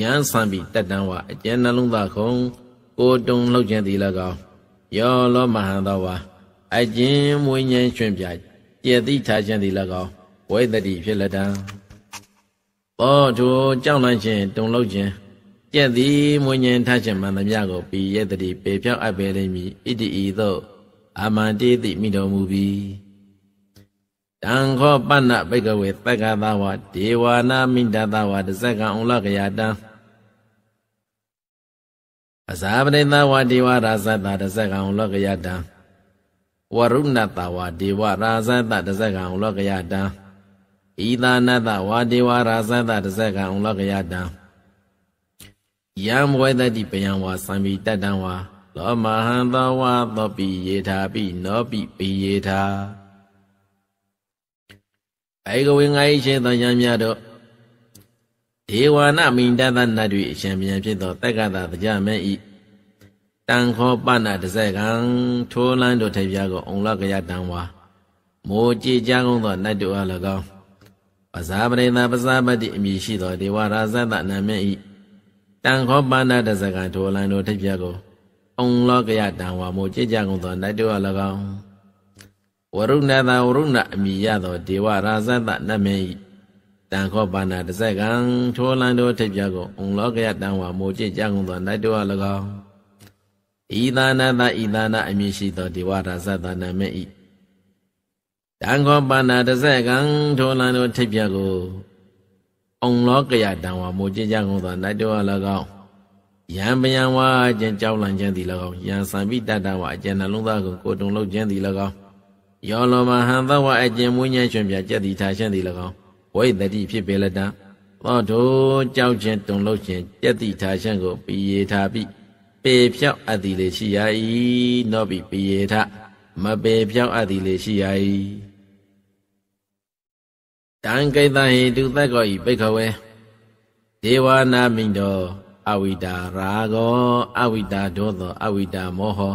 ယံဆံပြီးတတ်တံဝအကျဉ်းနှလုံးသားခုံကိုတုံလှုပ်ခြင်းသည်၎င်းယောလောမဟံသောဝါအကျဉ်းမွေးဉဏ်ရွှင်ပြကျက်တိထားခြင်းသည်၎င်းဝိသတိဖြစ်လက်တံပောထုကြောင်းလိုက်ခြင်းတုံလှုပ်ခြင်းယက်သည်မွင်ញင်ထခြင်းမှန်သမျှကိုပီယက်တိပေဖြောက်အပ်ပေလိမ့်မည်ဣတိဤသို့အာမန္တိတိမိတော်မူပြီတံခောပဏ္ဏဘိကဝေသက္ကသဝဒေဝနာမိတသဝတဇက္ကံဥလကယတံအဇာပရိသဝဒေဝရာဇတတဇက္ကံဥလကယတံဝရုဏတဝဒေဝရာဇတတဇက္ကံဥလကယတံဤသာနတဝဒေဝရာဇတတဇက္ကံဥလကယတံယံဝေတတိပယံဝါသံမိတတံဝါသောမဟံသဝသောပိယေထာပိနောပိပိယေထာအေကဝေငါဤရှင်သောယံမြတို့ဒေဝနာမိန်တသနတ်၏အရှင်ပြန်ဖြစ်သောတက္ကတာတရားမဲဤတန်ခောပနာတဇကံထိုးလန်းတို့ထေပြကိုအုံလကရတံဝါမိုးကြည်ကြကုန်းသောနတ်တို့အား၎င်းပဇာပရိသပဇာပတိအမည်ရှိသောဒေဝရာဇသနာမဲ၏တန်ခောပန္နတစကံထိုလန်တို့ထိပ်ပြကိုအုံလောကယတံဝါမိုကြည်ကြကုန်သောနိုင်တော်၎င်းဝရုဏတံဝရုဏအမိရသောဒေဝရာဇတနမေတန်ခောပန္နတစကံထိုလန်တို့ထိပ်ပြကိုအုံလောကယတံဝါမိုကြည်ကြကုန်သောနိုင်တော်၎င်းဤသာနာတဤသာနာအမည်ရှိသောဒေဝရာဇတနမေဤတန်ခောပန္နတစကံထိုလန်တို့ထိပ်ပြကိုအောင်လောကရတံဝါမိုးခြင်းကြောင့်သောနိုင်တော်၎င်းယံပယံဝါအကျင့်ကြောက်လန့်ခြင်းသည်၎င်းယံစံပိတတဝါအကျင့်နှလုံးသားကိုကိုတုံလုပ်ခြင်းသည်၎င်းယောလောမဟံသဝအကျင့်မွဉ္ဉ္ချွန်ပြကြက်သည်ထားခြင်းသည်၎င်းဝိတ္တိဖြစ်ပေလတံသောထိုကြောက်ခြင်းတုံလုပ်ခြင်းကြက်သည်ထားခြင်းကိုပိယေထာပိပေဖြောက်အပ်သည်လေရှိရ၏နောပိပိယေထမပေဖြောက်အပ်သည်လေရှိရ၏တံကိတဟိတုသက်ကောဤပိခဝေဒေဝနာမိတောအဝိတာရာဂောအဝိတာဒောသောအဝိတာမောဟော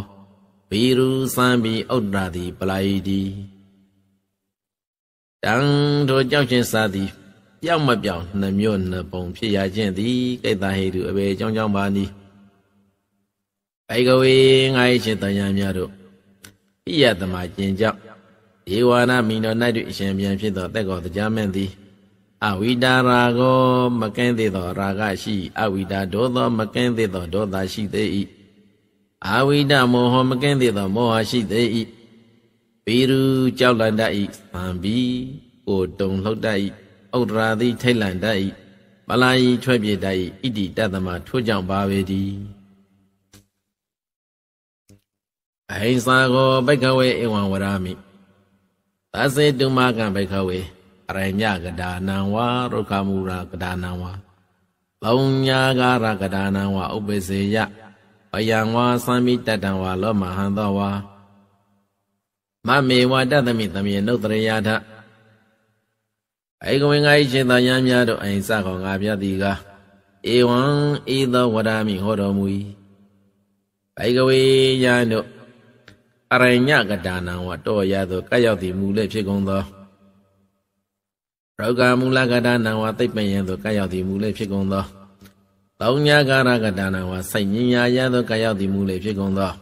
ဘီရူသံဘီဥဒ္ဒရာတိပလာယိတိတံတို့ကြောက်ချင်းစသည်ပြောက်မပြောင်နှမျိုးနှပုံဖြစ်ရခြင်းသည်ကိတ္တဟိတုအဘေကြောင့်ကြောင့်ပါနီအိကဝေငါ၏ရှင်တယံများတို့ဣယတမကျင်ကြောင့်ဒေဝနာမိတော်၌တို့အရှင်ပြန်ဖြစ်သောတက်ကောတရားမဲ့သည်အဝိတာရာကိုမကင်းသေးသော ရာဂရှိအဝိတာဒေါသော မကင်းသေးသောဒေါသရှိသေး၏အဝိတာမောဟမကင်းသေးသောမောဟရှိသေး၏ပေရုကြောက်လန့်တတ်၏သံပီကိုတုံလှုပ်တတ်၏ဥဒရာသည်ထိတ်လန့်တတ်၏ပလာယီထွက်ပြေတတ်၏ဣတိတသမထိုးကြောင့်ပါပေသည်အဟိံစာကိုဘိကဝေဧဝံဝရမိသစေတုမကံဘိခဝေအရိညကဒါနံဝါရုခမူရာကဒါနံဝါလောင်ညာကာရကဒါနံဝါဥပ္ပစေယပယံဝါသံမိတတံဝါလောမဟံသောဝါမမေဝတသမိသမေနုတရယာထအေကဝေင္ဃိရှင်သာယံများတို့အိစကောငါပြတိကာဧဝံဤသောဝရမိဟောတော်မူ၏အေကဝေယံတို့အရညကဒါနံဝတောရသောကရောက်သည်မူလည်းဖြစ်ကုန်သောရောဂမူလကဒါနံဝသိပ္ပယံသောကရောက်သည်မူလည်းဖြစ်ကုန်သောတောညာကာရကဒါနံဝစိတ်ညင်ညာရသောကရောက်သည်မူလည်းဖြစ်ကုန်သော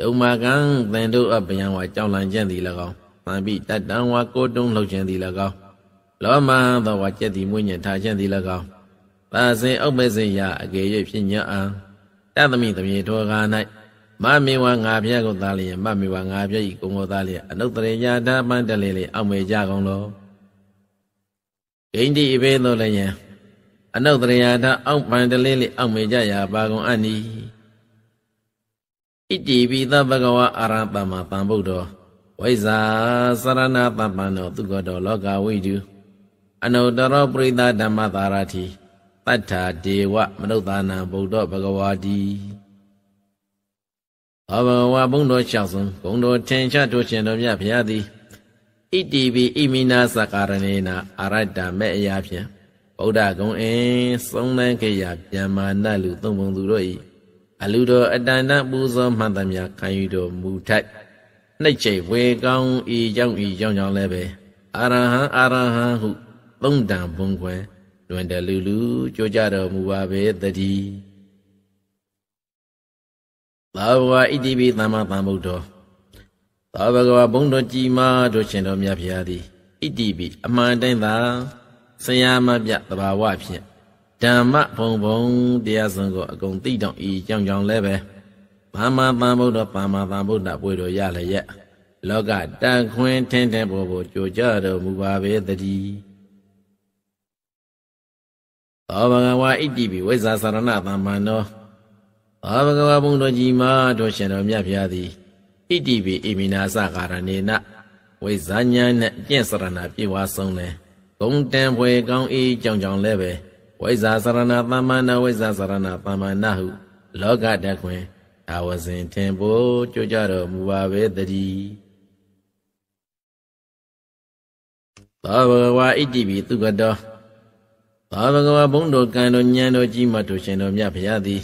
ဒုမာကံသင်တို့အပယံဝကြောင်းလန်ကျင့်သည်၎င်းသံပိတတံဝကိုတုံးလှုပ်ကျင့်သည်၎င်းလောမဟံသောဝကျက်သည်မွင့်ညင်ထားကျင့်သည်၎င်းပါစဉ်ဥပ္ပစေယအကေ၍ဖြစ်ညံ့အံတသမိတပြေထောကာ၌မမေဝငါဖျက်ကိုသားလျက်မမေဝငါဖျက်ဤကုံကိုသားလျက်အနုတ္တရေညာဓမ္မတလေးလေးအောက်မေကြကုန်လောဂိန္တိဘေသောလည်းယံအနုတ္တရေညာဓအောက်ပန်တလေးလေးအောက်မေကြရာပါကုန်အနိဣတိပိသဘဂဝါအာရတမသံဗုဒ္ဓောဝိဇာသရဏပပန္နောသူကတော်လောကဝိတုအနုတရောပရိသဓမ္မသာရတိတတ္ထာဒေဝမနုဿာနံဗုဒ္ဓဘဂဝါတိအဘဝဘုံတော်ရှောက်စွန်ဘုံတော်ထင်ရှားတို့ရှင်တော်မြတ်ဖျားသည်ဣတိပိဣမိနာသကာရဏေနာအရတ္တမေအရာဖြင့်ဗုဒ္ဓဂုံအင်းဆုံးနိုင်ခေယဗျာမာနလူသုံးပုံသူတို့၏အလူတော်အတန်တပူဇော်မှန်သမျှခံယူတော်မူထိုက်နှိတ်ချိတ်ဝေကောင်းဤကြောင့်ဤကြောင့်ကြောင့်လည်းပဲအရဟံအရဟံဟုသုံးတံဘုံခွဲတွင်တလူလူကြိုကြတော်မူပါပဲတည်းသာဘဝဣတိပိသမ္မာသမ္ဗုဒ္ဓောသာဘဂဝဘုံတော်ကြည်မာတို့ရှင်တော်မြတ်ဖျားသည်ဣတိပိအမှန်တိုင်းသာဆရာမပြတဘာဝဖြင့်ဓမ္မဘုံဘုံတရားစုံကိုအကုန်သိတော့ဤကြောင့်ကြောင့်လည်းပဲဘာမပံဗုဒ္ဓဘာမပံဗုဒ္ဓပွေတော်ရလည်းရလောကတန်ခွင်းထင်းထင်းပေါ်ပေါ်ကြိုကြတော်မူပါပဲတည်းသောဘဂဝါဣတိပိဝိဇ္ဇာသရဏသမ္မန္နောဘာဘဂဝဘုံတော်ကြီးမှာတို့ရှင်တော်မြတ်ဖျားသည်ဣတိပိအိမိနာသကာရဏေနဝိဇာညာနဲ့ပြင့်စရဏပြေဝါဆုံးလဲဂုံတန်ဖွယ်ကောင်းအေးကြောင်ကြောင်လဲပဲဝိဇာစရဏသမ္မာနာဝိဇာစရဏသမ္မာနာဟု လောကတခွင်အဝဇင်ထင်ဖို့ကြွကြတော်မူပါပဲတည်းသာဘဂဝါဣတိပိသူကတော်သာဘဂဝါဘုံတော်ကံတော်ဉာဏ်တော်ကြီးမှတို့ရှင်တော်မြတ်ဖျားသည်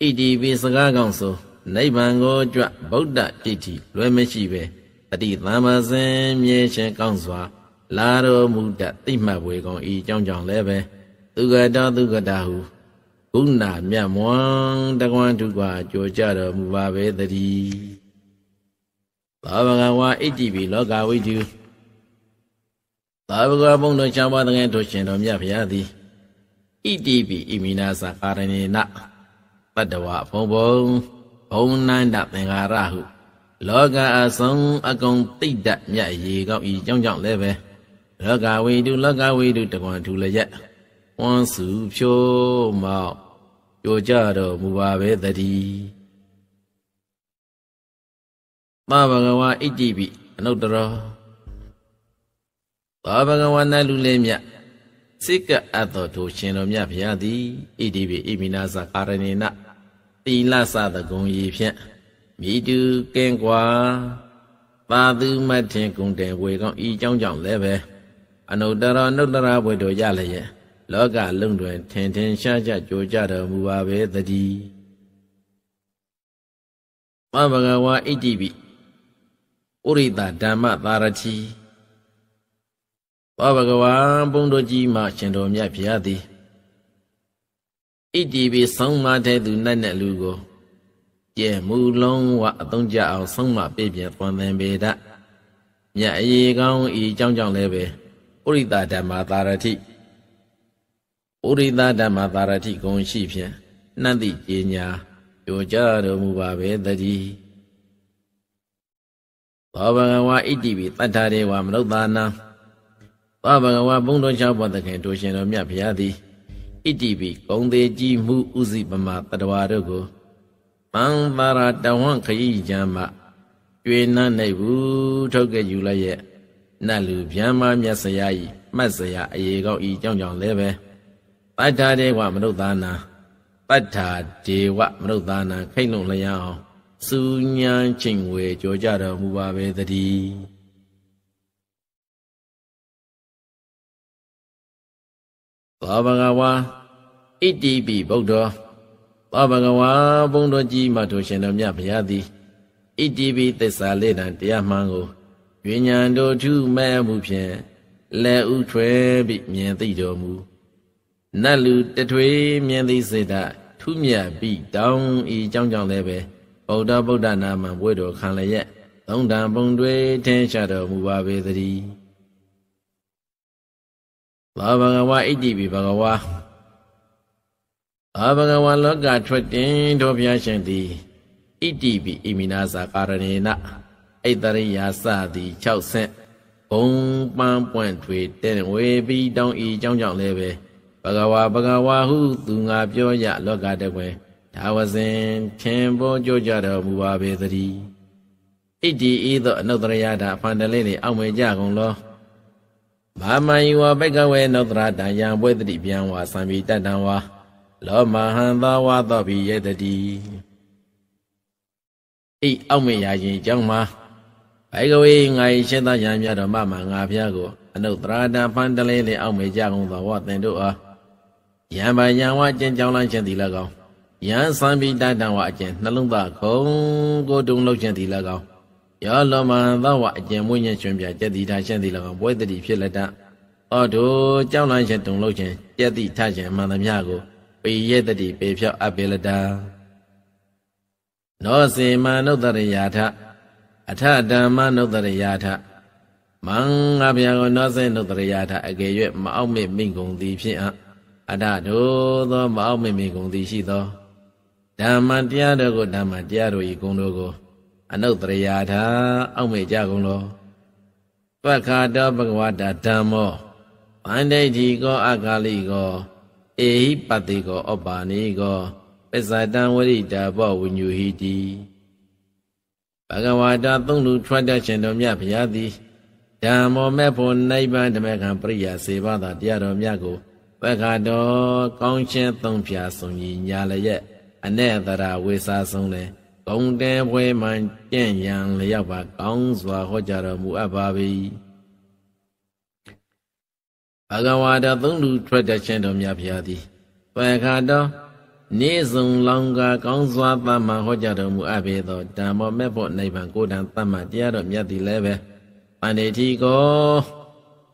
ဣတိပိစကားကောင်းဆိုနိဗ္ဗာန်ကိုကြွဗုဒ္ဓတိတိလွယ်မရှိပဲအတိသမ္မာစင်မြဲခြင်းကောင်းစွာ လာတော်မူတတ်သိမှတ်ဝေကုန်ဤကြောင့်ကြောင့်လည်းပဲသူကတော်သူကတာဟုဂုဏမြတ်မွန်တကွန်ထုကွာကြိုကြတော်မူပါပဲတည်းဘာဝကဝါဣတိပိလောကဝိတုသာဝကဘုံတော်ချမ်းပါတဲ့တို့ရှင်တော်မြတ်ဖရာသည်ဣတိပိဣမိနာသကာရဏေနတ္တဝအဖုံဖုံဘုံနန္ဒသင်္ကာရဟု လောကအဆုံးအကုန်တိတ်တမြတ်ရေကောင်းဤကြောင့်ကြောင့်လည်းပဲလောကဝိတုလောကဝိတုတကွန်ထူလျက်ဝန်စုဖြိုးမောက်ကြိုကြတော်မူပါပဲတည်းမဘဂဝါဣတိပိအနုတ္တရောဘာဘဂဝါနလူလေးမြတ်စိကအပ်တော်သူရှင်တော်မြတ်ဖျားသည်ဣတိပိဣမိနာသကာရဏေနတိလစသဂုံရီဖြင့်မိတူကင်းကွာသာသူမထင်ကုန်တယ်ဝေကောင်းဤကြောင်းကြောင့်လည်းပဲအနုတ္တရအနုတ္တရဘွေတို့ရလျက်လောကလုံးတွင်ထင်ထင်ရှားရှားကြိုကြတော်မူပါပဲတည်းမဘဂဝါဣတိပိဥရိတာဓမ္မသာရတိဘဘဂဝါဘုံတို့ကြီးမှရှင်တော်မြတ်ဖျားသည်ဣတိပိဆုံးမတဲ့သူနဲ့နဲ့လူကိုကျဲမူလုံးဝအသုံးကြအောင်ဆုံးမပြည့်ပြည့်ပွန်သင်ပေတမြတ်အေကောင်းဤကြောင့်ကြောင့်လည်းပဲပုရိသဓမ္မာသာရတိပုရိသဓမ္မာသာရတိဂုံရှိဖြင့်နှံ့သည့်ဉာဏ်ပြောကြတော်မူပါပဲတည်းသောဘဂဝါဣတိပိတတ္ထာရေဝမနုဿာနာသောဘဂဝါဘုံတော်၆ဘောတခင်တို့ရှင်တော်မြတ်ဖျားသည်ဣတိပိဂုံသေးကြီးမှုဥစီပမာတတဝါတို့ကိုပန်းပါရာတဝံခရီးကြမ်းမှကျွေးနှံ့နိုင်ဘူးထုတ်ခဲ့ယူလိုက်ရဲ့နတ်လူဗျမ်းမမြတ်စရာဤမှတ်စရာအေကောက်ဤကြောင့်ကြောင့်လည်းပဲပတ္ထာဒေဝမနုဿာနာပတ္ထာဒေဝမနုဿာနာခိတ်လုံလျောင်းစူညာချင်းဝေကြောကြတော်မူပါပဲတည်းသောဘဂဝါဣတိပိဗုဒ္ဓောပဘဂဝါဘုံတော်ကြီးမထိုရှင်တော်မြတ်ဘုရားသည်ဣတိပိသစ္စာလေးတံတရားမှန်ကိုဝိညာဉ်တို့ထုမဲ့မှုဖြင့်လက်ဥထွဲပြီးမြင်သိတော်မူနတ်လူတထွေမြင်သိစေတာထုမြတ်ပြီးတောင်းဤကြောင်းကြောင့်လည်းပဲဗုဒ္ဓဗုဒ္ဓနာမဘွဲတော်ခံလျက်သုံးတံပုံတွေထင်ရှားတော်မူပါပေသတည်းဘာဘဂဝါဣတိပိဘဂဝါအာဘဂဝလောကထွက်တင်တို့ဘုရားရှင်သည်ဣတိပိအိမိနာသာကာရဏေနဣတရိယာစသည်6ဆင့်ဘုံပန်းပွင့်ထွေတင်ဝေပြီးတောင်းဤကြောင်းကြောင့်လည်းပဲဘဂဝါဘဂဝါဟုသူငါပြောရလောကတကွယ်ဒါဝစဉ်ဖြင့်ပေါ်ကြကြတော်မူပါပေသတည်းဣတိဤသောအနုတ္တရယတာအဖန်တလေးနေအောက်မေကြကုန်လောမာမယဝဘိကဝေနုတ္တရတံယံဘွေတတိပြန်ဝါသံမိတတံဝါလောမဟံသာဝသောဘိယတတိအိအောက်မေရာရှင်ကျောင်းမှာဘိုင်ကဝေငါယရှင်သာရံမြတော်မမငါဖျားကိုအနုတ္တရာတံဖန်တလင်းလေးအောက်မေကြကုန်သောဝသင်တို့အားယံဗယံဝအကျင့်ကြောင်းလိုက်ခြင်းသည်၎င်းယံသံပိတတံဝအကျင့်နှလုံးသားခုံကိုတုံလောက်ခြင်းသည်၎င်းယောလောမဟံသာဝအကျင့်မွင့်ညွှန်ပြကျက်သည်ထားခြင်းသည်၎င်းပွဲတတိဖြစ်လက်တအော်တို့ကြောင်းလိုက်ခြင်းတုံလောက်ခြင်းကျက်သည်ထားခြင်းမှန်သမျှကိုပေယတတိပေဖြောအပေလတာနောစေမနုတ္တရယာထ အထဓမ္မနုတ္တရယာထမံငါဗျာကိုနောစေနုတ္တရယာထအကယ်၍မအောင်မေ့မိကုန်သည်ဖြင့်အထတို့သောမအောင်မေ့မိကုန်သည်ရှိသောဓမ္မတရားတို့ကိုဓမ္မတရားတို့ဤဂုဏ်တို့ကို အနုတ္တရယာထအောက်မေ့ကြကုန်လောပက္ခတောဘဂဝတာဓမ္မောဗန္ဒိတိကောအကာလိကောအေဟိပတိကောဩပါနေကောပစ္ဆတံဝရိတာဘောဝညူဟိတိဘဂဝါတာသုံးလူထွတ်တတ်ရှင်တော်မြတ်ဘုရားသည်ဓမ္မောမဲ့ဖို့နိဗ္ဗာန်ဓမ္မကံပရိယာစေဘာသာတရားတော်မြတ်ကိုပက္ခတော်ကောင်းချင်းသုံးဖြာဆုံညီညာလျက်အ내တရာဝေစာဆုံးလဲဂုံတဲပွဲမှကြင့်ရန်လျောက်ပါကောင်းစွာဟောကြားတော်မူအပ်ပါ၏ဘဂဝါတော်သုံးလူထွက်တဲ့ရှင်တော်မြတ်ဖျားသည်ပခါတော်နေဆုံလောင်ကကောင်းစွာသမ္မာဟောကြားတော်မူအပ်ပေသောဓမ္မောမဲ့ဖို့နိဗ္ဗာန်ကိုယ်တန်သမ္မာတရားတော်မြတ်သည်လည်းပဲပန္နေတိကော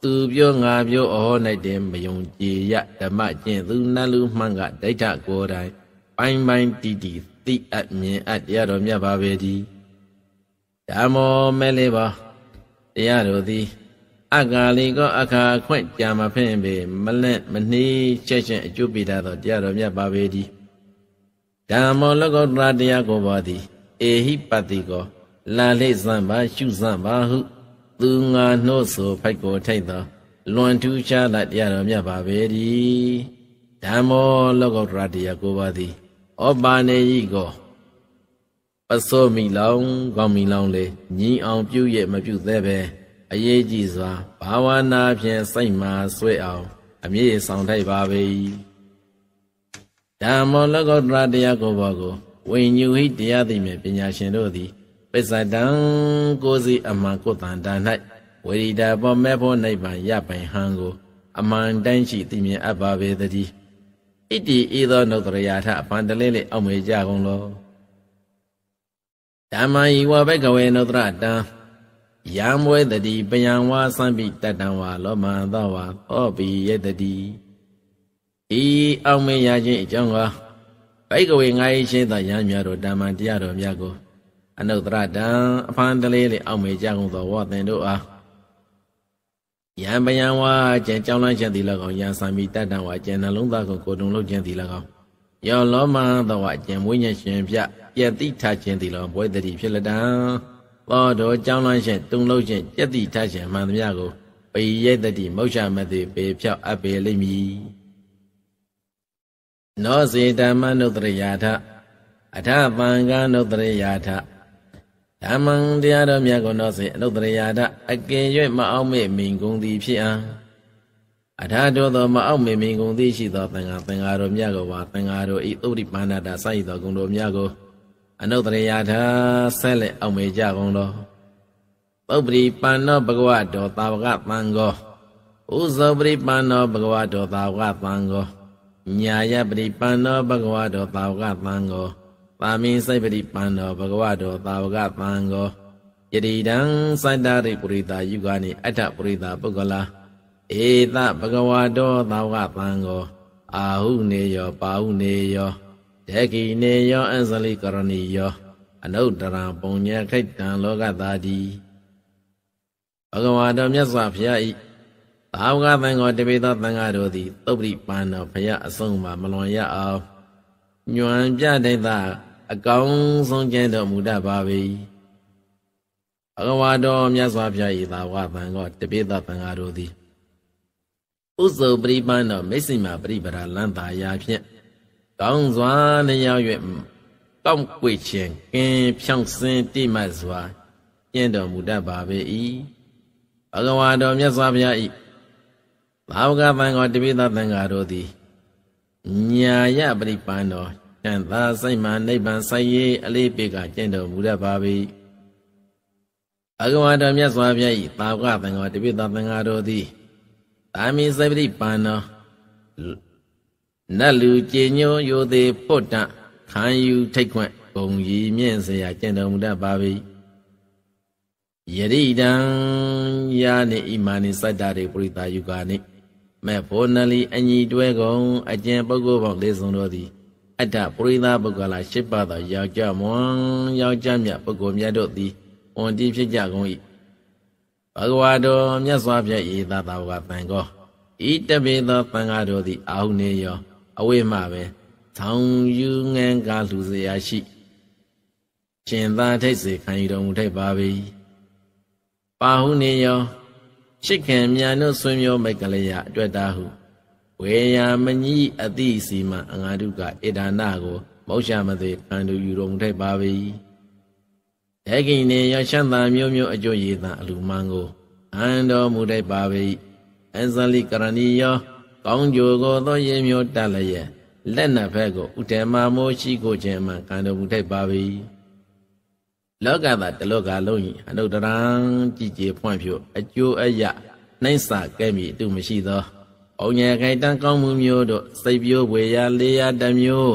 သူပြောငါပြောအော၌တင်မယုံကြည်ရဓမ္မကျင့်သူနတ်လူမှန်ကဒိဋ္ဌကိုယ်တိုင်ပိုင်းပိုင်းတီတီသိအပ်မြင်အပ်တရားတော်မြတ်ပါပေသည်ဓမ္မောမဲ့လေးပါတရားတော်သည်အဂါလီကောအခါခွင့်ကြာမဖင့်ပေမလန့်မနှီးချက်ချင်းအကျုပ်ပိတာသောတရားတော်မြတ်ပါပေသည်ဓမ္မောလကောတရာတရားကိုပါသည်အေဟိပတိကောလာလိဇံပါရှုဇံပါဟုသူငါနှုတ်ဆိုဖိုက်ကိုထိုက်သော လွန်ထူးခြားလာတရားတော်မြတ်ပါပေသည်ဓမ္မောလကောတရာတရားကိုပါသည်ဩပါနေယိကောပစောမိလောင်ကောင်းမိလောင်လေညီအောင်ပြုရဲ့မပြုသေးပဲအရေးကြီးစွာဘာဝနာဖြင့်စိတ်မှဆွဲအောင်အမြင့်ဆောင်ထိုက်ပါပေ။ဓမ္မောလောကုတ္တရာတရားကိုဘောကိုဝိညူဟိတရားသိမြင်ပညာရှင်တို့သည်ပစ္စတံကိုစီအမှန်ကိုတန်တန်၌ဝိရိဒဘောမဲ့ဘောနိဗ္ဗာန်ရပိုင်ဟံကိုအမှန်တမ်းရှိသိမြင်အပ်ပါပေတည်း။ဣတိဤသောနုတ္တရာထအပန္တလေးလေးအောက်မေကြကုန်လော။ဓမ္မယိဝဘဂဝေနုတ္တရတံယံဝေတတိပယံဝါသံပိတတံဝါလောမန္တဝါသောပိယတတိဤအောင်မရခြင်း အကြောင်းကဘိကဝေငါ၏ရှင်းသောယံများတို့ဓမ္မတရားတော်များကို အနုတ္တရတံအဖန်တလေးလေးအောင်မေကြကုန်သောဝတ်သင်တို့အားယံပယံဝါကျင်ကြောင်းလန်းခြင်းသည်၎င်းယံသံပိတတံဝါကျင်နှလုံးသားကိုကိုတုံလုံးခြင်းသည်၎င်းယောလောမန္တဝါကျင်မွေးညက်ရှင်ပြယတိထခြင်းသည်၎င်းဘွေတတိဖြစ်လတံသောတော်ကြောင်းလန်းရှင်တုံလုံးရှင်ကြက်တိထရှင်မှန်သမျှကိုပိယိတ်တိမောရှမတိပေဖြောက်အပ်ပေလိမ့်မည်နောဇေဓမ္မနုတ္တရယာထ အထပံကနုတ္တရယာထဓမ္မံတရားတော်မြတ်ကိုနောစေအနုတ္တရယာထအကင်၍မအောင်မေ့မင်ကုန်သည်ဖြစ်အောင်အထာတော်သောမအောင်မေမင်ကုန်သိရှိသောသံဃာသံဃာတော်မြတ်ကိုပါသံဃာတော်ဤသုတိပါဏတာစိုက်သောဂုဏ်တော်မြတ်ကိုအနုတ္တရယာထာဆက်လက်အောင်မေကြကုန်တော်ပုပ္ပရိပန္နောဘဂဝတောသာဝကသံဃောဥဇောပရိပန္နောဘဂဝတောသာဝကသံဃောညာယပရိပန္နောဘဂဝတောသာဝကသံဃောပါမိစိတ်ပရိပန္နောဘဂဝတောသာဝကသံဃောယတိတံစတ္တရိပုရိတာယုဂာနိအတ္တပုရိတာပုဂ္ဂလာဧတဘဂဝတောသာဝကသံဃောအာဟုနေယောပါဟုနေယောဒေကိနေယောအံဇလိကရဏီယော အနုတ္တရာပုံညာခိတ်တံလောကသာတိဘဂဝါတော်မြတ်စွာဘုရားဤသာဝကသံဃောတပိသောသံဃာတို့သည် သုပ္ပိပန်တော်ဘုရားအဆုံးမှာမလွန်ရအောင်ညွန်ပြဒိဋ္ဌအကောင်းဆုံးကျင့်တော်မူတတ်ပါ၏ဘဂဝါတော်မြတ်စွာဘုရားဤသာဝကသံဃောတပိသောသံဃာတို့သည်ဥဇုပရိပန်တော်မိစ္ဆိမာပရိပရာလန်တာယာဖြင့်ကောင်းစွာလျောက်၍တောင့်ပွေခြင်းကင်းဖြောင့်စင်တိမတ်စွာကျင့်တော်မူတတ်ပါပေ၏ဘဂဝါတော်မြတ်စွာဘုရား၏ဘာဝကသံဃောတပိသသံဃာတို့သည်ညာယပရိပန်တော်တန်သာစိတ်မှနိဗ္ဗာန်ဆိုင်ရေးအလေးပေးကကျင့်တော်မူတတ်ပါပေ၏အဂဝါတော်မြတ်စွာဘုရား၏ဘာဝကသံဃောတပိသသံဃာတို့သည်သာမီစိတ်ပရိပန်တော်နတ်လူကြည်ညိုရိုသေးပုတ္တခံယူထိတ်ခွန့်ဂုံကြီးမြင့်စရာကျင့်တော်မူတတ်ပါ၏ယရိတံယာနိဣမာနိစတ္တရေပရိသယုကာနိမေဖို့နလီအညီတွဲကုန်အကျင့်ပုဂ္ဂိုလ်ပေါင်း၄စုံတော်သည်အတ္တပရိသပုဂ္ဂလာ၈ပါးသောယောက်ျားမွန်ယောက်ျားမြတ်ပုဂ္ဂိုလ်မြတ်တို့သည်အွန်တိဖြစ်ကြကုန်၏ဘဂဝါတော်မြတ်စွာဘုရားဤသာသာဝကတန်ကောဤတပေသောတန်ဃာတို့သည်အာဟုနေယောအဝိမပဲသောင်ယူငန်းကားလူစရာရှိရှင်သာထိတ်စေခံယူတော်မူထိုက်ပါ၏ပါဟုနေယောရှိခင်မြန်တို့ဆွေမျိုးမိတ်ကလေးရအတွက်တာဟုဝေယာမကြီးအတိစီမအငါတုကဧဒါနကိုမောရှာမသေးခံတူယူတော်မူထိုက်ပါ၏ဒေဂိနေယောရှမ်းသာမျိုးမျိုးအကျိုးရည်သာအလူမန်းကိုအန်တော်မူထိုက်ပါ၏အဇလိကရဏီယောကောင်းကြိုကိုသောရေမျိုးတက်လျက်လက်နှစ်ဖက်ကိုဥတေမာမိုးရှိကိုခြင်းမှကံတော်မူထိုက်ပါ၏လောကသာတလောကလုံး၏အနုတ္တရံကြည်ကြေဖွံ့ဖြို့အကျိုးအယနှိမ့်စာကဲ့မည်အတုမရှိသော။အောင်ရခိုင်တန်ကောင်းမှုမျိုးတို့စိတ်ပြိုးဝေရလေးရတမျိုး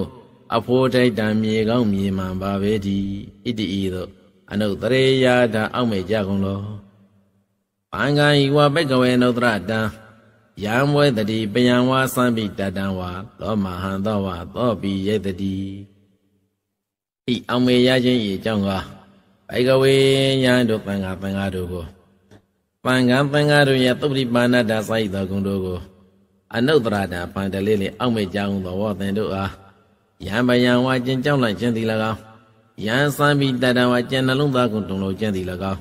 အဖိုးထိုက်တံမြေကောင်းမြေမှန်ပါပဲဒီဣတိဤသို့အနုတရေယာတာအောက်မေကြကုန်လော။ပန်ကံဤဝဘိကဝေနုတရတံယံဝေတတိပယံဝါသံပိတတံဝါလောမဟံသောဝါသောပိယေတတိဤအောင်မေရခြင်း၏အကြောင်းကားဘိုက်ကဝေညာတို့ပင်္ဂပင်္ဂတို့ကိုပင်္ဂပင်္ဂတို့ရဲ့သုတိပါဏတာစိုက်သောဂုဏ်တို့ကိုအနုတ္တရတာပန္တလေးလေးအောက်မေ့ကြောင်းသောဝသင်တို့အားယံပယံဝါကျင်ကြောင်းလိုက်ခြင်းသည်၎င်းယံသံပိတတံဝါကျင်နှလုံးသားကုန်တုံလို့ကျင်သည်၎င်း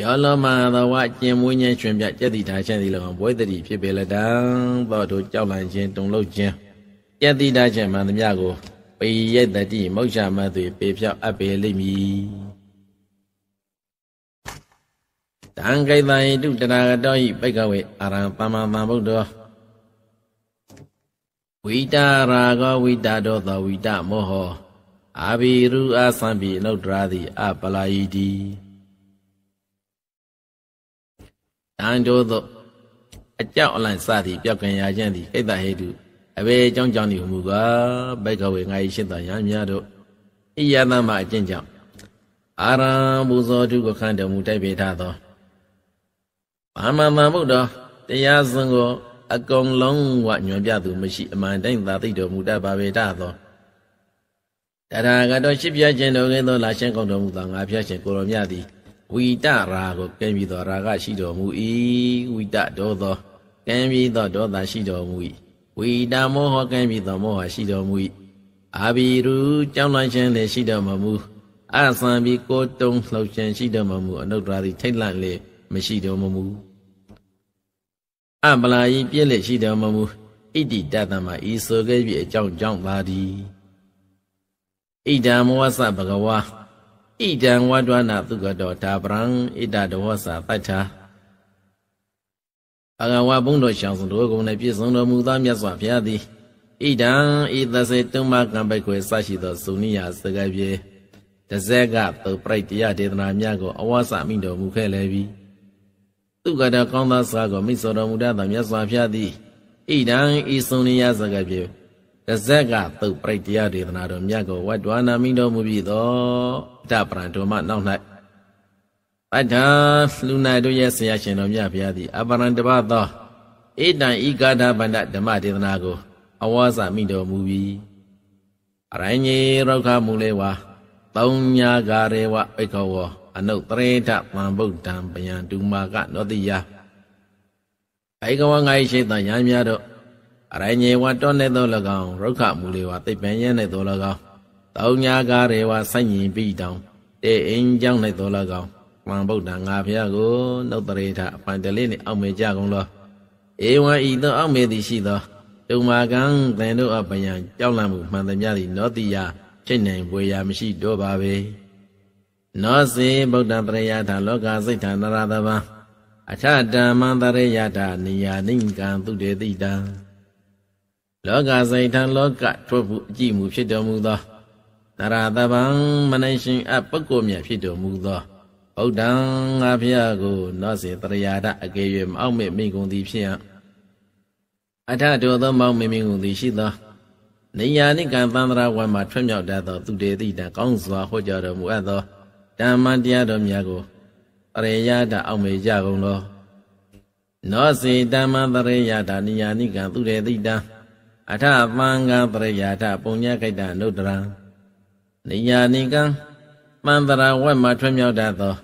ယောလမသဝကျင်မွေးဉဏ်ရှင်ပြကြက်တိထားခြင်းသည်လောဘွဲတတိဖြစ်ပေလတံသောတို့ကြောက်လန့်ခြင်းတုန်လှုပ်ခြင်းကြက်တိထားခြင်းမှန်သမျှကို ပေရဲ့တတိမောက္ခမသွေပေဖြောက်အပ်ပေလိမ့်မည်တံကိတံဟိတုတနာကတောဟိပိကဝေအာရံပမ္မမံဗုဒ္ဓောဝိတာရာဂဝိတာဒောသဝိတမောဟအာဘိရုအာသံပိအနုတ္တရာတိအပလာယိတိတန်တိုးသို့အကြောက်အလန့်စသည်ပြောက်ကင်ရာခြင်းသည်ဟိတ္တဟိတုအဘေကြောင့်ကြောင့်ဒီမူကဘိကဝေငါ၏ရှင်းတော်ရများတို့ဣယသမအကျင့်ကြောင့်အာရံပူဇော်သူကိုခန့်တော်မူတိုက်ပေထားသောဘာမမမုတ်တော်တရားစွန်ကို အကုန်လုံးဝညွန်ပြသူမရှိအမှန်တိုင်းသာသိတော်မူတတ်ပါပေတသောတရာဂတော်ရှိပြခြင်းတော်ကဲ့သို့လာရှင်းကုန်တော်မူသောငါဖျက်ရှင်ကိုရောမြသည်ဝိတရာကိုကံပြီးသောရာဂရှိတော်မူ၏ဝိတဒေါသောကံပြီးသောဒေါသရှိတော်မူ၏ဝိတမောဟကံပြီးသောမောဟရှိတော်မူ၏အာဘိရူကြောင်းလွှမ်းခြင်းလည်းရှိတော်မမူအဆံပြီးကိုတုံးလှုပ်ခြင်းရှိတော်မမူအနုတ္တရာသည်ထိတ်လန့်လေမရှိတော်မမူအပလာယီပြည့်လက်ရှိတော်မမူဣတိတတမဤဆိုခဲ့ပြီးအကြောင်းကြောင့်ပါသည်ဣဒံမောဝဆဘဂဝါဣဒံဝါဒဝနာသူကတော်ဒါပရံဣဒတဝောစာတတ်တာအကဝဘုံတော်ရှောင်းစုံတို့ကုန်နဲ့ပြည့်စုံတော်မူသောမြတ်စွာဘုရားသည်ဣဒံဣသစေတုမကံပိတ်ခွေစရှိသောဇုန်နိယစကပြေတဇက်ကသုပရိတ်တရားဒေသနာများကိုအဝါစမိတော်မူခဲ့လေပြီသူကတော်ကောင်းသောစာကိုမိတ်ဆွေတော်မူတတ်သောမြတ်စွာဘုရားသည်ဣဒံဤဇုန်နိယစကပြေတဇက်ကသုတ်ပရိတ်တရားဒေသနာတော်မြတ်ကိုဝတ်တော်နာမိတော်မူပြီးသောတပရံတော်မှနောက်၌ပဋ္ဌာလူနာတို့ရဲ့ဆရာရှင်တော်မြတ်ဘုရားသည် အပရံတပသောဧတံဤကာထာဗန္ဒဓမ္မဒေသနာကိုအဝါစာမိတော်မူပြီအရညေရောက္ခမူလေဝါသုံးညာကာရေဝဧကဝအနုတရေထပံဗုဒ္ဓံပယံဒုမာကနောတိယဧကဝငါရှိတယံများတို့အရညေဝတောနေသော၎င်းရုခမူလေဝသိပ္ပံရဲနေသော၎င်းတောင်ညာကားရေဝဆိုင်ရင်ပြီတောင်တေအင်းကြောင့်နေသော၎င်းမှန်ဗုဒ္ဓငါဖျားကိုနှုတ်တရေထအပန်တလေးနှင့်အောက်မေကြကုန်လောဧဝံဤသောအောက်မေသည်ရှိသောတုံမာကံသင်တို့အပယံကြောက်လန့်မှုမှန်သမျှသည်နောတိယချိန်နိုင်ပွေရာမရှိတော့ပါပေနောစေဗုဒ္ဓတရေယထာလောကစိတ်ထာနရတဗံအထဓမ္မံတရေယထာနိယာနိကံသူတေတိတံလောကစိတ်ထံလောကထွက်မှုအကြည့်မှုဖြစ်တော်မူသောတရတပံမနိရှင်အပက္ကိုမြတ်ဖြစ်တော်မူသောဗုဒ္ဓံငါဖျားကိုနောစေတရယာဒအကေ၍မအောင်မေမိကုန်သည်ဖြစ်ရန်အထထောသောမောင်မေမိကုန်သည်ရှိသော နေယာနိကံသန္တရာဝံမှာထွံ့မြောက်တတ်သော သူတေတိတံကောင်းစွာဟောကြားတော်မူအပ်သောဓမ္မတရားတော်များကိုတရယာဒအောင်မေကြကုန်လောနောစေဓမ္မတရယာဒနိယာနိကံသူတေတိတံအထပံကံပရိယာထပုံညခိတံနုတ္တရံနိယာနိကံမန္တရာဝက်မှထွံ့မြောက်တတ်သော